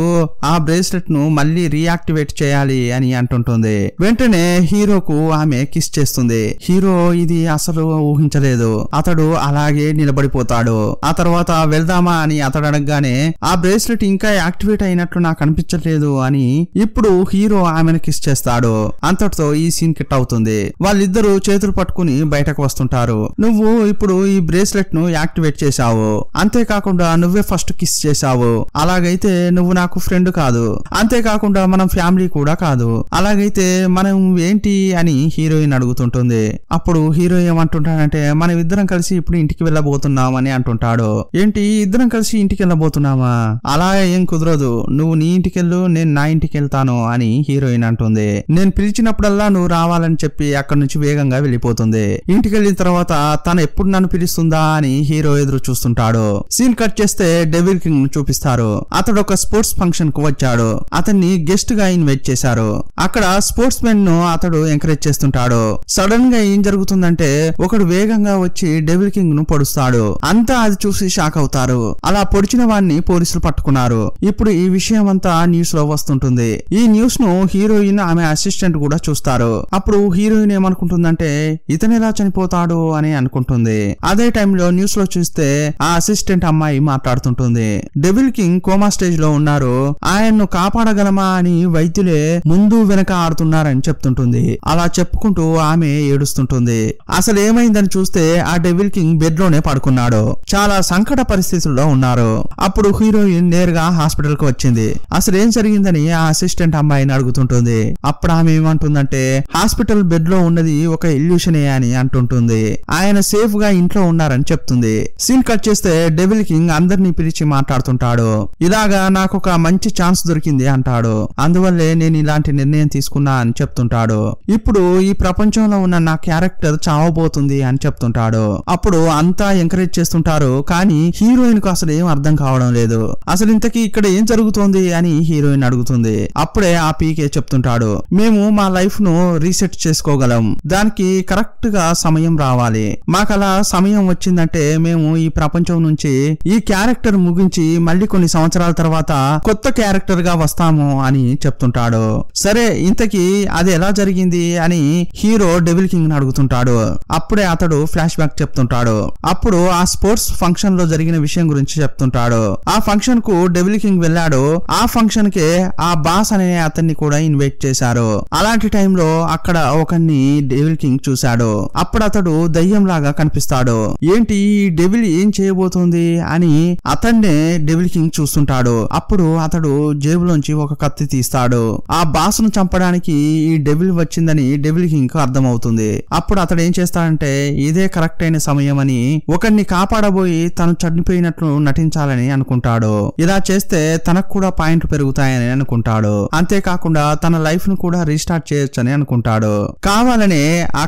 ఆ బ్రేస్లెట్ ను మళ్ళీ రీయాక్టివేట్ చేయాలి అని అంటుంటుంది వెంటనే హీరోకు ఆమె కిస్ చేస్తుంది హీరో ఇది అసలు ఊహించలేదు అతడు అలాగే నిలబడిపోతాడు ఆ తర్వాత వెళ్దామా అని అతడు అడగగానే ఆ బ్రేస్లెట్ ఇంకా యాక్టివేట్ అయినట్లు నాకు అనిపించట్లేదు అని ఇప్పుడు హీరో ఆమెను కిస్ చేస్తాడు అంతటితో ఈ సీన్ కిట్ అవుతుంది వాళ్ళిద్దరూ చేతులు పట్టుకుని బయటకు వస్తుంటారు నువ్వు ఇప్పుడు ఈ బ్రేస్లెట్ ను యాక్టివేట్ చేశావు అంతే అంతేకాకుండా నువ్వే ఫస్ట్ కిస్ చేశావు అలాగైతే నువ్వు నాకు ఫ్రెండ్ కాదు అంతేకాకుండా మనం ఫ్యామిలీ కూడా కాదు అలాగైతే మనం ఏంటి అని హీరోయిన్ అడుగుతుంటుంది అప్పుడు హీరో ఏమంటుంటాడంటే మనం ఇద్దరం కలిసి ఇప్పుడు ఇంటికి వెళ్ళబోతున్నాం అని అంటుంటాడు ఏంటి ఇద్దరం కలిసి ఇంటికి వెళ్ళబోతున్నామా అలా ఏం కుదరదు నువ్వు నీ ఇంటికి వెళ్ళు నేను నా ఇంటికి వెళ్తాను అని హీరోయిన్ అంటుంది నేను పిలిచినప్పుడల్లా నువ్వు రావాలని చెప్పి అక్కడి నుంచి వేగంగా వెళ్ళిపోతుంది ఇంటికి వెళ్ళిన తర్వాత తను ఎప్పుడు నన్ను పిలుస్తుందా అని హీరో ఎదురు చూస్తుంటాడు సీన్ కట్ చేస్తే డెవిల్ కింగ్ ను చూపిస్తారు అతడు ఒక స్పోర్ట్స్ ఫంక్షన్ కు వచ్చాడు అతన్ని గెస్ట్ గా ఇన్వైట్ చేశారు అక్కడ స్పోర్ట్స్ మెన్ ను అతడు ఎంకరేజ్ చేస్తుంటాడు సడన్ గా ఏం జరుగుతుందంటే ఒకడు వేగంగా వచ్చి డెవిల్ కింగ్ ను పొడుస్తాడు అంతా అది చూసి షాక్ అవుతారు అలా పొడిచిన వాడిని పోలీసులు పట్టుకున్నారు ఇప్పుడు ఈ విషయం అంతా న్యూస్ లో వస్తుంటుంది ఈ న్యూస్ ను హీరోయిన్ ఆమె అసిస్టెంట్ కూడా చూస్తారు అప్పుడు హీరోయిన్ ఏమనుకుంటుందంటే ఇతను ఎలా చనిపోతాడు అని అనుకుంటుంది అదే టైంలో న్యూస్ లో చూస్తే ఆ అసిస్టెంట్ అసిస్టెంట్ అమ్మాయి మాట్లాడుతుంటుంది డెవిల్ కింగ్ కోమా స్టేజ్ లో ఉన్నారు ఆయన్ను కాపాడగలమా అని వైద్యులే ముందు వెనక ఆడుతున్నారని చెప్తుంటుంది అలా చెప్పుకుంటూ ఆమె ఏడుస్తుంటుంది అసలు ఏమైందని చూస్తే ఆ డెవిల్ కింగ్ బెడ్ లోనే పడుకున్నాడు చాలా సంకట పరిస్థితుల్లో ఉన్నారు అప్పుడు హీరోయిన్ నేరుగా హాస్పిటల్ కు వచ్చింది అసలు ఏం జరిగిందని ఆ అసిస్టెంట్ అమ్మాయిని అడుగుతుంటుంది అప్పుడు ఆమె ఏమంటుందంటే హాస్పిటల్ బెడ్ లో ఉన్నది ఒక ఇల్యూషనే అని అంటుంటుంది ఆయన సేఫ్ గా ఇంట్లో ఉన్నారని చెప్తుంది సీన్ కట్ చేస్తే డెవిల్ కింగ్ అందరినీ పిలిచి మాట్లాడుతుంటాడు ఇలాగా నాకు ఒక మంచి ఛాన్స్ దొరికింది అంటాడు అందువల్లే నేను ఇలాంటి నిర్ణయం తీసుకున్నా అని చెప్తుంటాడు ఇప్పుడు ఈ ప్రపంచంలో ఉన్న నా క్యారెక్టర్ చావబోతుంది అని చెప్తుంటాడు అప్పుడు అంతా ఎంకరేజ్ చేస్తుంటారు కానీ హీరోయిన్ కు అసలు ఏం అర్థం కావడం లేదు అసలు ఇంతకీ ఇక్కడ ఏం జరుగుతోంది అని హీరోయిన్ అడుగుతుంది అప్పుడే ఆ పీకే చెప్తుంటాడు మేము మా లైఫ్ ను రీసెట్ చేసుకోగలం దానికి కరెక్ట్ గా సమయం రావాలి మాకలా సమయం వచ్చిందంటే మేము ఈ ప్రపంచం నుంచి ఈ క్యారెక్టర్ ముగించి మళ్ళీ కొన్ని సంవత్సరాల తర్వాత కొత్త క్యారెక్టర్ గా వస్తాము అని చెప్తుంటాడు సరే ఇంతకీ అది ఎలా జరిగింది అని హీరో డెవిల్ కింగ్ అడుగుతుంటాడు అప్పుడే అతడు ఫ్లాష్ బ్యాక్ చెప్తుంటాడు అప్పుడు ఆ స్పోర్ట్స్ ఫంక్షన్ లో జరిగిన విషయం గురించి చెప్తుంటాడు ఆ ఫంక్షన్ కు డెవిల్ కింగ్ వెళ్ళాడు ఆ ఫంక్షన్ కే ఆ బాస్ అనే అతన్ని కూడా ఇన్వైట్ చేశారు అలాంటి టైంలో అక్కడ ఒకరిని డెవిల్ కింగ్ చూశాడు అప్పుడు అతడు దయ్యం లాగా కనిపిస్తాడు ఏంటి ఈ డెవిల్ ఏం చేయబోతుంది అని అతన్నే డెవిల్ కింగ్ చూస్తుంటాడు అప్పుడు అతడు జేబులోంచి ఒక కత్తి తీస్తాడు ఆ బాస్ ను చంపడానికి ఈ డెవిల్ వచ్చిందని డెవిల్ కింగ్ కు అర్థమవుతుంది అప్పుడు అతడు ఏం చేస్తాడంటే ఇదే కరెక్ట్ అయిన సమయం అని ఒకరిని కాపాడబోయి తను చనిపోయినట్లు నటించాలని అనుకుంటాడు ఇలా చేస్తే తనకు కూడా పాయింట్ పెరుగుతాయని అనుకుంటాడు అంతేకాకుండా తన లైఫ్ ను కూడా రీస్టార్ట్ చేయొచ్చని అనుకుంటాడు కావాలనే ఆ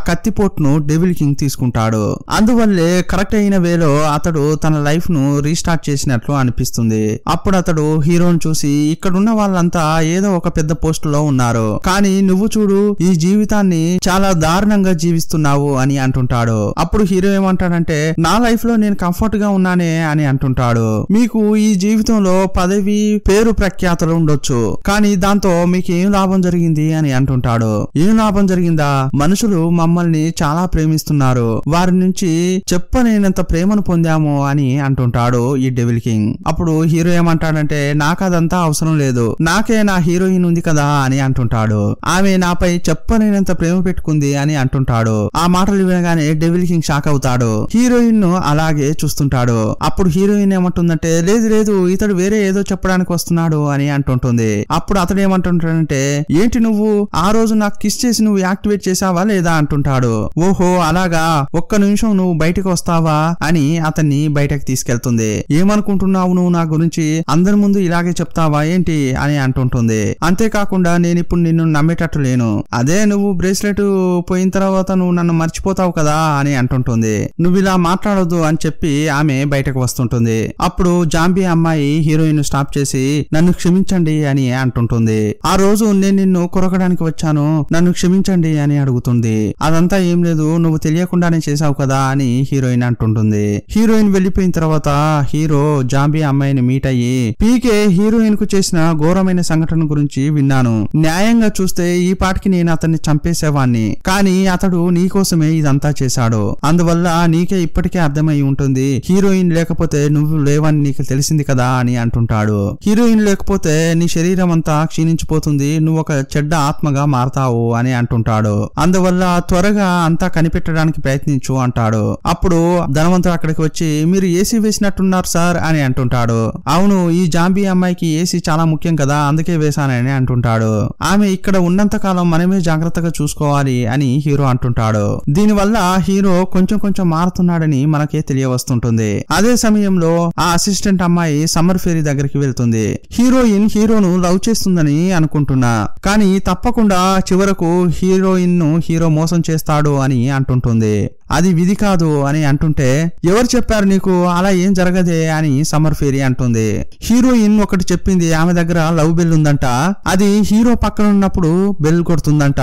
ను డెవిల్ కింగ్ తీసుకుంటాడు అందువల్లే కరెక్ట్ అయిన వేలో అతడు తన లైఫ్ ను రీస్టార్ట్ చేసినట్లు అనిపిస్తుంది అప్పుడు అతడు హీరోను చూసి ఇక్కడున్న వాళ్ళంతా ఏదో ఒక పెద్ద పోస్ట్ లో ఉన్నారు కానీ నువ్వు చూడు ఈ జీవితాన్ని చాలా దారుణంగా జీవిస్తున్నావు అని అంటుంటాడు అప్పుడు హీరో ఏమంటాడంటే నా లైఫ్ లో నేను కంఫర్ట్ గా ఉన్నానే అని అంటుంటాడు మీకు ఈ జీవితంలో పదవి పేరు ప్రఖ్యాతలు ఉండొచ్చు కానీ దాంతో మీకు ఏం లాభం జరిగింది అని అంటుంటాడు ఏం లాభం జరిగిందా మనుషులు మమ్మల్ని చాలా ప్రేమిస్తున్నారు వారి నుంచి చెప్పలేనంత ప్రేమను పొందాము అని అంటు అనుకుంటుంటాడు ఈ డెవిల్ కింగ్ అప్పుడు హీరో ఏమంటాడంటే నాకు అదంతా అవసరం లేదు నాకే నా హీరోయిన్ ఉంది కదా అని అంటుంటాడు ఆమె నాపై చెప్పలేనంత ప్రేమ పెట్టుకుంది అని అంటుంటాడు ఆ మాటలు వినగానే డెవిల్ కింగ్ షాక్ అవుతాడు హీరోయిన్ ను అలాగే చూస్తుంటాడు అప్పుడు హీరోయిన్ ఏమంటుందంటే లేదు లేదు ఇతడు వేరే ఏదో చెప్పడానికి వస్తున్నాడు అని అంటుంటుంది అప్పుడు అతడు ఏమంటుంటాడంటే ఏంటి నువ్వు ఆ రోజు నాకు కిస్ చేసి నువ్వు యాక్టివేట్ చేసావా లేదా అంటుంటాడు ఓహో అలాగా ఒక్క నిమిషం నువ్వు బయటకు వస్తావా అని అతన్ని బయటకు తీసుకు తీసుకెళ్తుంది ఏమనుకుంటున్నావు నువ్వు నా గురించి అందరి ముందు ఇలాగే చెప్తావా ఏంటి అని అంటుంటుంది అంతేకాకుండా నేను ఇప్పుడు నిన్ను నమ్మేటట్టు లేను అదే నువ్వు బ్రేస్లెట్ పోయిన తర్వాత నువ్వు నన్ను మర్చిపోతావు కదా అని అంటుంటుంది నువ్వు ఇలా మాట్లాడొద్దు అని చెప్పి ఆమె బయటకు వస్తుంటుంది అప్పుడు జాంబీ అమ్మాయి హీరోయిన్ స్టాప్ చేసి నన్ను క్షమించండి అని అంటుంటుంది ఆ రోజు నేను నిన్ను కొరకడానికి వచ్చాను నన్ను క్షమించండి అని అడుగుతుంది అదంతా ఏం లేదు నువ్వు తెలియకుండానే చేసావు కదా అని హీరోయిన్ అంటుంటుంది హీరోయిన్ వెళ్లిపోయిన తర్వాత తర్వాత హీరో జాంబీ అమ్మాయిని మీట్ అయ్యి పీకే హీరోయిన్ కు చేసిన ఘోరమైన సంఘటన గురించి విన్నాను న్యాయంగా చూస్తే ఈ పాటికి నేను అతన్ని చంపేసేవాణ్ణి కానీ అతడు నీకోసమే ఇదంతా చేశాడు అందువల్ల నీకే ఇప్పటికే అర్థమై ఉంటుంది హీరోయిన్ లేకపోతే నువ్వు లేవని నీకు తెలిసింది కదా అని అంటుంటాడు హీరోయిన్ లేకపోతే నీ శరీరం అంతా క్షీణించిపోతుంది నువ్వు ఒక చెడ్డ ఆత్మగా మారతావు అని అంటుంటాడు అందువల్ల త్వరగా అంతా కనిపెట్టడానికి ప్రయత్నించు అంటాడు అప్పుడు ధనవంతుడు అక్కడికి వచ్చి మీరు ఏసీ ఏసీ వేసినట్టున్నారు సార్ అని అంటుంటాడు అవును ఈ జాంబీ అమ్మాయికి ఏసీ చాలా ముఖ్యం కదా అందుకే వేశానని అంటుంటాడు ఆమె ఇక్కడ ఉన్నంత కాలం మనమే జాగ్రత్తగా చూసుకోవాలి అని హీరో అంటుంటాడు దీనివల్ల హీరో కొంచెం కొంచెం మారుతున్నాడని మనకే తెలియవస్తుంటుంది అదే సమయంలో ఆ అసిస్టెంట్ అమ్మాయి సమ్మర్ ఫేరీ దగ్గరికి వెళ్తుంది హీరోయిన్ హీరోను లవ్ చేస్తుందని అనుకుంటున్నా కానీ తప్పకుండా చివరకు హీరోయిన్ ను హీరో మోసం చేస్తాడు అని అంటుంటుంది అది విధి కాదు అని అంటుంటే ఎవరు చెప్పారు నీకు అలా అలా ఏం జరగదే అని సమర్ ఫేరీ అంటుంది హీరోయిన్ ఒకటి చెప్పింది ఆమె దగ్గర లవ్ బెల్ ఉందంట అది హీరో పక్కన ఉన్నప్పుడు బెల్ కొడుతుందంట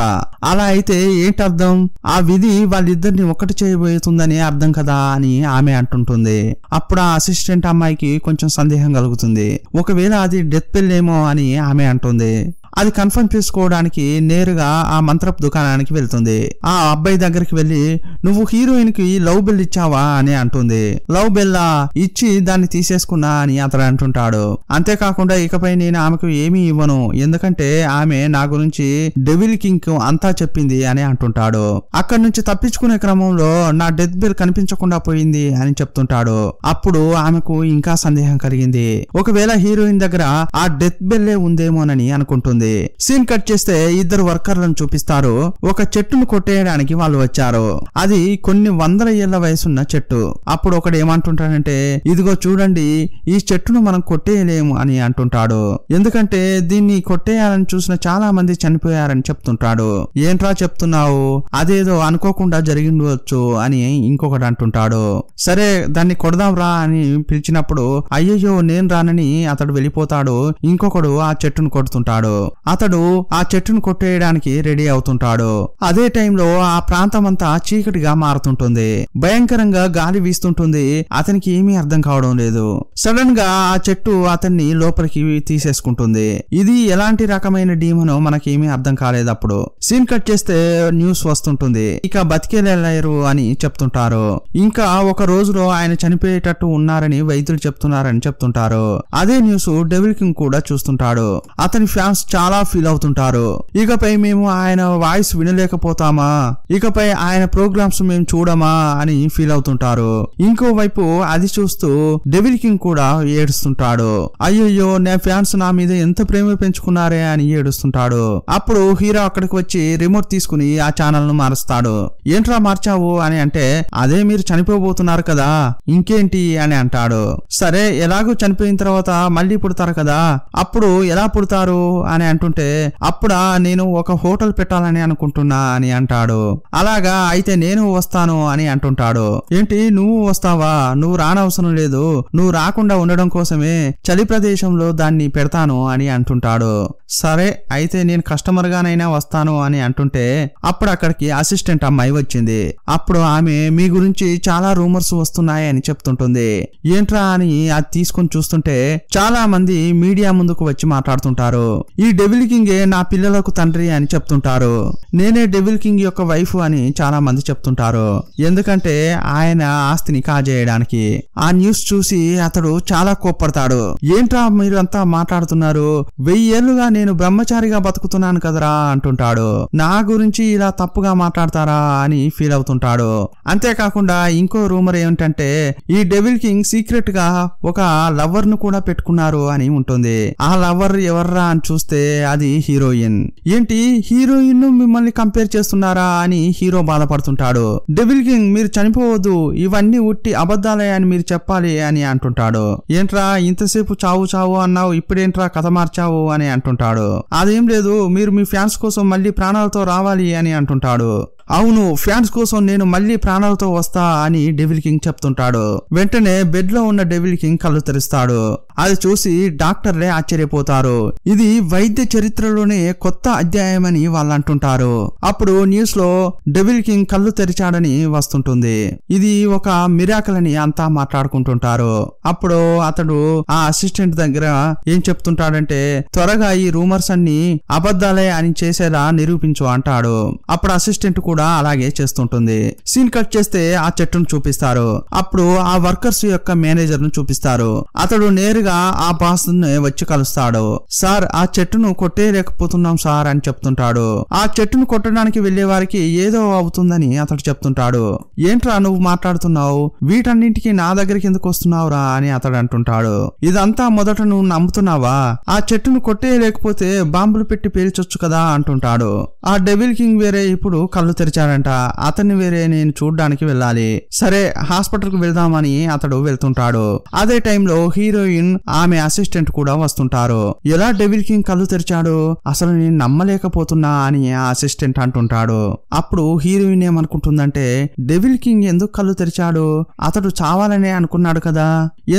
అలా అయితే ఏంటి అర్థం ఆ విధి వాళ్ళిద్దరిని ఒకటి చేయబోతుందని అర్థం కదా అని ఆమె అంటుంటుంది అప్పుడు ఆ అసిస్టెంట్ అమ్మాయికి కొంచెం సందేహం కలుగుతుంది ఒకవేళ అది డెత్ బెల్ ఏమో అని ఆమె అంటుంది అది కన్ఫర్మ్ చేసుకోవడానికి నేరుగా ఆ మంత్రపు దుకాణానికి వెళ్తుంది ఆ అబ్బాయి దగ్గరికి వెళ్లి నువ్వు హీరోయిన్ కి లవ్ బెల్ ఇచ్చావా అని అంటుంది లవ్ బెల్ ఇచ్చి దాన్ని తీసేసుకున్నా అని అతడు అంటుంటాడు అంతేకాకుండా ఇకపై నేను ఆమెకు ఏమీ ఇవ్వను ఎందుకంటే ఆమె నా గురించి డెవిల్ కింగ్ అంతా చెప్పింది అని అంటుంటాడు అక్కడి నుంచి తప్పించుకునే క్రమంలో నా డెత్ బెల్ కనిపించకుండా పోయింది అని చెప్తుంటాడు అప్పుడు ఆమెకు ఇంకా సందేహం కలిగింది ఒకవేళ హీరోయిన్ దగ్గర ఆ డెత్ బెల్లే ఉందేమోనని అనుకుంటుంది ఉంటుంది సీన్ కట్ చేస్తే ఇద్దరు వర్కర్లను చూపిస్తారు ఒక చెట్టును కొట్టేయడానికి వాళ్ళు వచ్చారు అది కొన్ని వందల ఏళ్ల వయసున్న చెట్టు అప్పుడు ఒకడు ఏమంటుంటాడంటే ఇదిగో చూడండి ఈ చెట్టును మనం కొట్టేయలేము అని అంటుంటాడు ఎందుకంటే దీన్ని కొట్టేయాలని చూసిన చాలా మంది చనిపోయారని చెప్తుంటాడు ఏంట్రా చెప్తున్నావు అదేదో అనుకోకుండా జరిగిండవచ్చు అని ఇంకొకడు అంటుంటాడు సరే దాన్ని కొడదాం రా అని పిలిచినప్పుడు అయ్యయ్యో నేను రానని అతడు వెళ్ళిపోతాడు ఇంకొకడు ఆ చెట్టును కొడుతుంటాడు అతడు ఆ చెట్టును కొట్టేయడానికి రెడీ అవుతుంటాడు అదే టైంలో ఆ ప్రాంతమంతా చీకటిగా మారుతుంటుంది భయంకరంగా గాలి వీస్తుంటుంది అతనికి ఏమీ అర్థం కావడం లేదు సడన్ గా ఆ చెట్టు అతన్ని లోపలికి తీసేసుకుంటుంది ఇది ఎలాంటి రకమైన డీమనో మనకేమీ అర్థం కాలేదు అప్పుడు సీన్ కట్ చేస్తే న్యూస్ వస్తుంటుంది ఇక బతికేలేరు అని చెప్తుంటారు ఇంకా ఒక రోజులో ఆయన చనిపోయేటట్టు ఉన్నారని వైద్యులు చెప్తున్నారని చెప్తుంటారు అదే న్యూస్ డెవిల్ కింగ్ కూడా చూస్తుంటాడు అతని ఫ్యాన్స్ చాలా చాలా ఫీల్ అవుతుంటారు ఇకపై మేము ఆయన వాయిస్ వినలేకపోతామా ఇకపై ఆయన ప్రోగ్రామ్స్ మేము చూడమా అని ఫీల్ అవుతుంటారు ఇంకోవైపు అది చూస్తూ డెవిల్ కింగ్ కూడా ఏడుస్తుంటాడు అయ్యయ్యో నా ఫ్యాన్స్ నా మీద ఎంత ప్రేమ పెంచుకున్నారే అని ఏడుస్తుంటాడు అప్పుడు హీరో అక్కడికి వచ్చి రిమోట్ తీసుకుని ఆ ఛానల్ ను మారుస్తాడు ఏంట్రా మార్చావు అని అంటే అదే మీరు చనిపోబోతున్నారు కదా ఇంకేంటి అని అంటాడు సరే ఎలాగో చనిపోయిన తర్వాత మళ్ళీ పుడతారు కదా అప్పుడు ఎలా పుడతారు అని అంటుంటే అప్పుడా నేను ఒక హోటల్ పెట్టాలని అనుకుంటున్నా అని అంటాడు అలాగా అయితే నేను వస్తాను అని అంటుంటాడు ఏంటి నువ్వు వస్తావా నువ్వు రానవసరం లేదు నువ్వు రాకుండా ఉండడం కోసమే చలి ప్రదేశంలో దాన్ని పెడతాను అని అంటుంటాడు సరే అయితే నేను కస్టమర్ గానైనా వస్తాను అని అంటుంటే అప్పుడు అక్కడికి అసిస్టెంట్ అమ్మాయి వచ్చింది అప్పుడు ఆమె మీ గురించి చాలా రూమర్స్ వస్తున్నాయి అని చెప్తుంటుంది ఏంట్రా అని అది తీసుకుని చూస్తుంటే చాలా మంది మీడియా ముందుకు వచ్చి మాట్లాడుతుంటారు ఈ డెవిల్ ఏ నా పిల్లలకు తండ్రి అని చెప్తుంటారు నేనే డెవిల్ కింగ్ యొక్క వైఫ్ అని చాలా మంది చెప్తుంటారు ఎందుకంటే ఆయన ఆస్తిని కాజేయడానికి ఆ న్యూస్ చూసి అతడు చాలా కోప్పడతాడు ఏంట్రా మీరు అంతా మాట్లాడుతున్నారు వెయ్యేళ్లుగా నేను బ్రహ్మచారిగా బతుకుతున్నాను కదరా అంటుంటాడు నా గురించి ఇలా తప్పుగా మాట్లాడతారా అని ఫీల్ అవుతుంటాడు అంతేకాకుండా ఇంకో రూమర్ ఏమిటంటే ఈ డెవిల్ కింగ్ సీక్రెట్ గా ఒక లవర్ ను కూడా పెట్టుకున్నారు అని ఉంటుంది ఆ లవర్ ఎవర్రా అని చూస్తే లేకపోతే అది హీరోయిన్ ఏంటి హీరోయిన్ ను మిమ్మల్ని కంపేర్ చేస్తున్నారా అని హీరో బాధపడుతుంటాడు డెవిల్ కింగ్ మీరు చనిపోవద్దు ఇవన్నీ ఉట్టి అబద్ధాలే అని మీరు చెప్పాలి అని అంటుంటాడు ఏంట్రా ఇంతసేపు చావు చావు అన్నావు ఇప్పుడేంట్రా కథ మార్చావు అని అంటుంటాడు అదేం లేదు మీరు మీ ఫ్యాన్స్ కోసం మళ్ళీ ప్రాణాలతో రావాలి అని అంటుంటాడు అవును ఫ్యాన్స్ కోసం నేను మళ్ళీ ప్రాణాలతో వస్తా అని డెవిల్ కింగ్ చెప్తుంటాడు వెంటనే బెడ్ లో ఉన్న డెవిల్ కింగ్ కళ్ళు తెరుస్తాడు అది చూసి డాక్టర్లే ఆశ్చర్యపోతారు ఇది వైద్య చరిత్రలోనే కొత్త అధ్యాయం అని వాళ్ళు అంటుంటారు అప్పుడు న్యూస్ లో డెవిల్ కింగ్ కళ్ళు తెరిచాడని వస్తుంటుంది ఇది ఒక మిరాకల్ అని అంతా మాట్లాడుకుంటుంటారు అప్పుడు అతడు ఆ అసిస్టెంట్ దగ్గర ఏం చెప్తుంటాడంటే త్వరగా ఈ రూమర్స్ అన్ని అబద్ధాలే అని చేసేలా నిరూపించు అంటాడు అప్పుడు అసిస్టెంట్ కూడా కూడా అలాగే చేస్తుంటుంది సీన్ కట్ చేస్తే ఆ చెట్టును చూపిస్తారు అప్పుడు ఆ వర్కర్స్ యొక్క మేనేజర్ ను చూపిస్తారు అతడు నేరుగా ఆ బాస్ వచ్చి కలుస్తాడు సార్ ఆ చెట్టును కొట్టేయలేకపోతున్నాం సార్ అని చెప్తుంటాడు ఆ చెట్టును కొట్టడానికి వెళ్లే వారికి ఏదో అవుతుందని అతడు చెప్తుంటాడు ఏంట్రా నువ్వు మాట్లాడుతున్నావు వీటన్నింటికి నా దగ్గరికి ఎందుకు వస్తున్నావురా అని అతడు అంటుంటాడు ఇదంతా మొదట నువ్వు నమ్ముతున్నావా ఆ చెట్టును కొట్టేయలేకపోతే బాంబులు పెట్టి పేల్చొచ్చు కదా అంటుంటాడు ఆ డెవిల్ కింగ్ వేరే ఇప్పుడు కళ్ళు తెరిచారంట అతన్ని వేరే నేను చూడడానికి వెళ్ళాలి సరే హాస్పిటల్ కు వెళ్దామని అతడు వెళ్తుంటాడు అదే టైంలో హీరోయిన్ ఆమె అసిస్టెంట్ కూడా వస్తుంటారు ఎలా డెవిల్ కింగ్ కళ్ళు తెరిచాడు అసలు నేను నమ్మలేకపోతున్నా అని ఆ అసిస్టెంట్ అంటుంటాడు అప్పుడు హీరోయిన్ ఏమనుకుంటుందంటే డెవిల్ కింగ్ ఎందుకు కళ్ళు తెరిచాడు అతడు చావాలనే అనుకున్నాడు కదా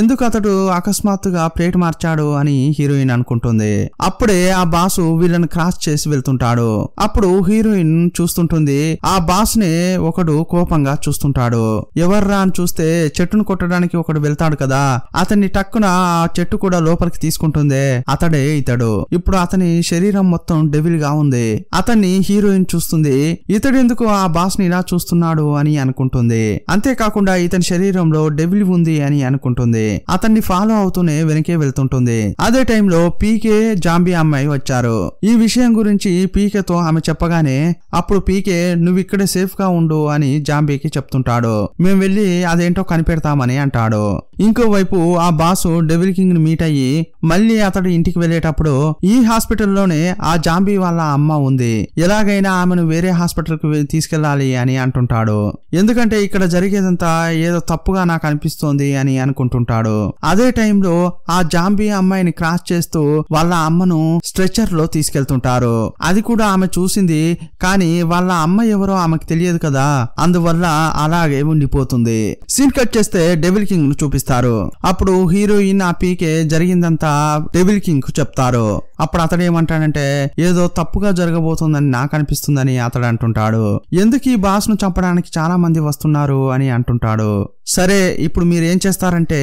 ఎందుకు అతడు అకస్మాత్తుగా ప్లేట్ మార్చాడు అని హీరోయిన్ అనుకుంటుంది అప్పుడే ఆ బాసు వీళ్ళని క్రాస్ చేసి వెళ్తుంటాడు అప్పుడు హీరోయిన్ చూస్తుంటుంది ఆ బాస్ ని ఒకడు కోపంగా చూస్తుంటాడు ఎవర్రా అని చూస్తే చెట్టును కొట్టడానికి ఒకడు వెళ్తాడు కదా అతన్ని టక్కున ఆ చెట్టు కూడా లోపలికి తీసుకుంటుందే అతడే ఇతడు ఇప్పుడు అతని శరీరం మొత్తం డెవిల్ గా ఉంది అతన్ని హీరోయిన్ చూస్తుంది ఇతడు ఎందుకు ఆ బాస్ ని ఇలా చూస్తున్నాడు అని అనుకుంటుంది అంతేకాకుండా ఇతని శరీరంలో డెవిల్ ఉంది అని అనుకుంటుంది అతన్ని ఫాలో అవుతూనే వెనకే వెళ్తుంటుంది అదే టైంలో పీకే జాంబీ అమ్మాయి వచ్చారు ఈ విషయం గురించి పీకేతో ఆమె చెప్పగానే అప్పుడు పీకే నువ్వు ఇక్కడే గా ఉండు అని జాంబీకి చెప్తుంటాడు మేము వెళ్ళి అదేంటో కనిపెడతామని అంటాడు ఇంకోవైపు ఆ బాసు డెవిల్ ని మీట్ అయ్యి మళ్ళీ అతడు ఇంటికి వెళ్ళేటప్పుడు ఈ హాస్పిటల్లోనే ఆ జాంబీ వాళ్ళ అమ్మ ఉంది ఎలాగైనా ఆమెను వేరే హాస్పిటల్ కు తీసుకెళ్లాలి అని అంటుంటాడు ఎందుకంటే ఇక్కడ జరిగేదంతా ఏదో తప్పుగా నాకు అనిపిస్తోంది అని అనుకుంటుంటాడు అదే టైంలో ఆ జాంబీ అమ్మాయిని క్రాస్ చేస్తూ వాళ్ళ అమ్మను స్ట్రెచర్ లో తీసుకెళ్తుంటారు అది కూడా ఆమె చూసింది కానీ వాళ్ళ అమ్మ ఎవరో ఆమెకు తెలియదు కదా అందువల్ల అలాగే ఉండిపోతుంది సీన్ కట్ చేస్తే డెవిల్ కింగ్ ను చూపిస్తారు అప్పుడు హీరోయిన్ ఆ పీకే జరిగిందంతా డెవిల్ కింగ్ కు చెప్తారు అప్పుడు అతడు ఏమంటాడంటే ఏదో తప్పుగా జరగబోతుందని నాకు అనిపిస్తుందని అతడు అంటుంటాడు ఎందుకు ఈ బాస్ ను చంపడానికి చాలా మంది వస్తున్నారు అని అంటుంటాడు సరే ఇప్పుడు మీరేం చేస్తారంటే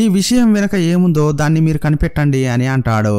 ఈ విషయం వెనక ఏముందో దాన్ని మీరు కనిపెట్టండి అని అంటాడు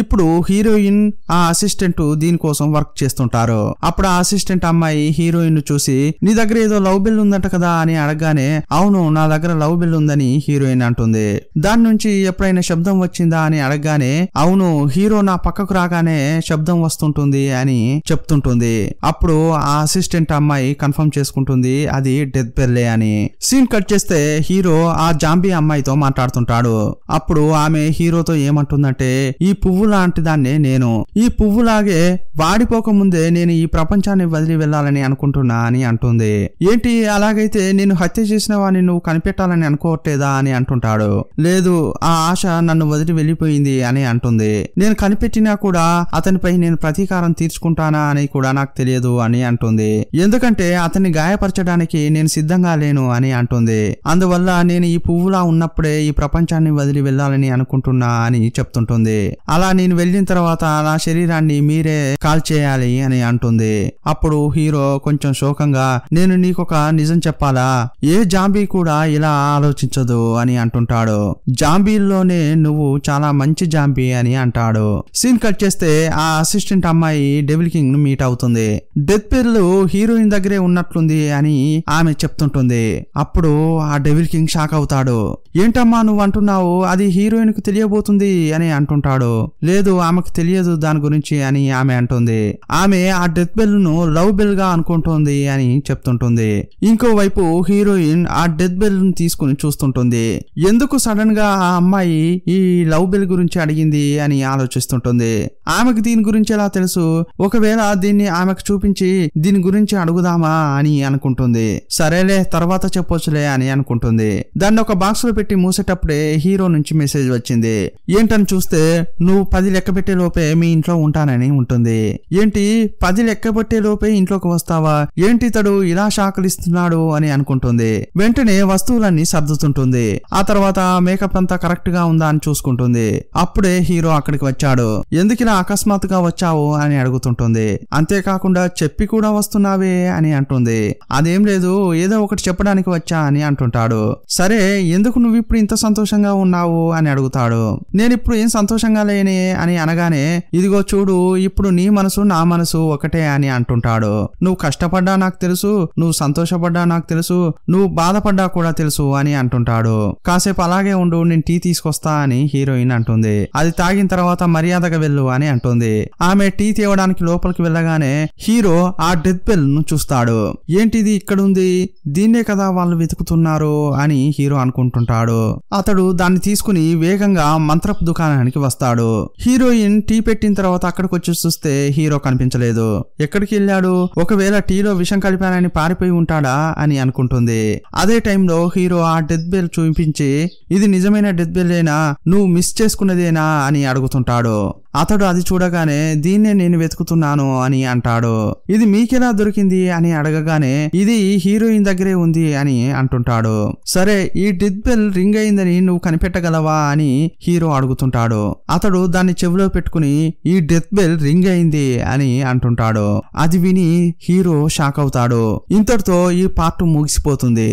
ఇప్పుడు హీరోయిన్ ఆ అసిస్టెంట్ దీనికోసం వర్క్ చేస్తుంటారు అప్పుడు ఆ అసిస్టెంట్ అమ్మాయి హీరోయిన్ చూసి నీ దగ్గర ఏదో లవ్ బిల్ ఉందట కదా అని అడగగానే అవును నా దగ్గర లవ్ బిల్ ఉందని హీరోయిన్ అంటుంది దాని నుంచి ఎప్పుడైనా శబ్దం వచ్చిందా అని అడగగానే అవును హీరో నా పక్కకు రాగానే శబ్దం వస్తుంటుంది అని చెప్తుంటుంది అప్పుడు ఆ అసిస్టెంట్ అమ్మాయి కన్ఫర్మ్ చేసుకుంటుంది అది డెత్ బెల్లే అని సీన్ కట్ చేస్తే హీరో ఆ జాంబీ అమ్మాయితో మాట్లాడుతుంటాడు అప్పుడు ఆమె హీరోతో ఏమంటుందంటే ఈ పువ్వు లాంటి దాన్నే నేను ఈ పువ్వులాగే వాడిపోక ముందే నేను ఈ ప్రపంచాన్ని వదిలి వెళ్ళాలని అని అనుకుంటున్నా అని అంటుంది ఏంటి అలాగైతే నేను హత్య చేసిన వాడిని నువ్వు కనిపెట్టాలని అనుకోవట్లేదా అని అంటుంటాడు లేదు ఆ ఆశ నన్ను వదిలి వెళ్ళిపోయింది అని అంటుంది నేను కనిపెట్టినా కూడా అతనిపై నేను ప్రతీకారం తీర్చుకుంటానా అని కూడా నాకు తెలియదు అని అంటుంది ఎందుకంటే అతన్ని గాయపరచడానికి నేను సిద్ధంగా లేను అని అంటుంది అందువల్ల నేను ఈ పువ్వులా ఉన్నప్పుడే ఈ ప్రపంచాన్ని వదిలి వెళ్ళాలని అనుకుంటున్నా అని చెప్తుంటుంది అలా నేను వెళ్ళిన తర్వాత నా శరీరాన్ని మీరే కాల్ చేయాలి అని అంటుంది అప్పుడు హీరో కొంచెం శోకంగా నేను నీకొక నిజం చెప్పాలా ఏ జాంబీ కూడా ఇలా ఆలోచించదు అని అంటుంటాడు జాంబీల్లోనే నువ్వు చాలా మంచి జాంబీ అని అంటాడు సీన్ కట్ చేస్తే ఆ అసిస్టెంట్ అమ్మాయి డెవిల్ కింగ్ ను మీట్ అవుతుంది డెత్ పేర్లు హీరోయిన్ దగ్గరే ఉన్నట్లుంది అని ఆమె చెప్తుంటుంది అప్పుడు ఆ డెవిల్ కింగ్ షాక్ అవుతాడు ఏంటమ్మా నువ్వు అంటున్నావు అది హీరోయిన్ కు తెలియబోతుంది అని అంటుంటాడు లేదు ఆమెకు తెలియదు దాని గురించి అని ఆమె అంటుంది ఆమె ఆ డెత్ బెల్ ను లవ్ బెల్ గా అనుకుంటోంది అని చెప్తుంటుంది ఇంకోవైపు హీరోయిన్ ఆ డెత్ బెల్ ను తీసుకుని చూస్తుంటుంది ఎందుకు సడన్ గా ఆ అమ్మాయి ఈ లవ్ బెల్ గురించి అడిగింది అని ఆలోచిస్తుంటుంది ఆమెకు దీని గురించి ఎలా తెలుసు ఒకవేళ దీన్ని ఆమెకు చూపించి దీని గురించి అడుగుదామా అని అనుకుంటుంది సరేలే తర్వాత చెప్పొచ్చులే అని అనుకుంటుంది దాన్ని ఒక బాక్స్ లో పెట్టి మూసేటప్పుడే హీరో నుంచి మెసేజ్ వచ్చింది ఏంటని చూస్తే నువ్వు పది లెక్క పెట్టే లోపే మీ ఇంట్లో ఉంటానని ఉంటుంది ఏంటి పది లెక్క పెట్టే లోపే ఇంట్లోకి ఏంటి తడు ఇలా షాకలిస్తున్నాడు అని అనుకుంటుంది వెంటనే వస్తువులన్నీ సర్దుతుంటుంది ఆ తర్వాత మేకప్ అంతా కరెక్ట్ గా ఉందా అని చూసుకుంటుంది అప్పుడే హీరో అక్కడికి వచ్చాడు ఎందుకు ఇలా అకస్మాత్తుగా వచ్చావు అని అడుగుతుంటుంది అంతేకాకుండా చెప్పి కూడా వస్తున్నావే అని అంటుంది అదేం లేదు ఏదో ఒకటి చెప్పడానికి వచ్చా అని అంటుంటాడు సరే ఎందుకు నువ్వు ఇప్పుడు ఇంత సంతోషంగా ఉన్నావు అని అడుగుతాడు నేను ఇప్పుడు ఏం సంతోషంగా లేని అని అనగానే ఇదిగో చూడు ఇప్పుడు నీ మనసు నా మనసు ఒకటే అని అంటుంటాడు నువ్వు కష్టపడ్డా నాకు తెలుసు నువ్వు సంతోషపడ్డా నాకు తెలుసు నువ్వు బాధపడ్డా కూడా తెలుసు అని అంటుంటాడు కాసేపు అలాగే ఉండు నేను టీ తీసుకొస్తా అని హీరోయిన్ అంటుంది అది తాగిన తర్వాత మర్యాదగా వెళ్ళు అని అంటుంది ఆమె టీ తేవడానికి లోపలికి వెళ్ళగానే హీరో ఆ డెత్ బెల్ ను చూస్తాడు ఏంటిది ఇక్కడుంది దీన్నే కదా వాళ్ళు వెతుకుతున్నారు అని హీరో అనుకుంటుంటాడు అతడు దాన్ని తీసుకుని వేగంగా మంత్రపు దుకాణానికి వస్తాడు హీరోయిన్ టీ పెట్టిన తర్వాత అక్కడికి వచ్చి చూస్తే హీరో కనిపించలేదు ఎక్కడికి వెళ్ళాడు ఒక ఒకవేళ టీలో విషం కలిపానని పారిపోయి ఉంటాడా అని అనుకుంటుంది అదే టైంలో హీరో ఆ డెత్ బెల్ చూపించి ఇది నిజమైన డెత్ అయినా నువ్వు మిస్ చేసుకున్నదేనా అని అడుగుతుంటాడు అతడు అది చూడగానే దీన్నే నేను వెతుకుతున్నాను అని అంటాడు ఇది మీకెలా దొరికింది అని అడగగానే ఇది హీరోయిన్ దగ్గరే ఉంది అని అంటుంటాడు సరే ఈ డిత్ బెల్ రింగ్ అయిందని నువ్వు కనిపెట్టగలవా అని హీరో అడుగుతుంటాడు అతడు దాన్ని చెవిలో పెట్టుకుని ఈ డెత్ బెల్ రింగ్ అయింది అని అంటుంటాడు అది విని హీరో షాక్ అవుతాడు ఇంతటితో ఈ పార్ట్ ముగిసిపోతుంది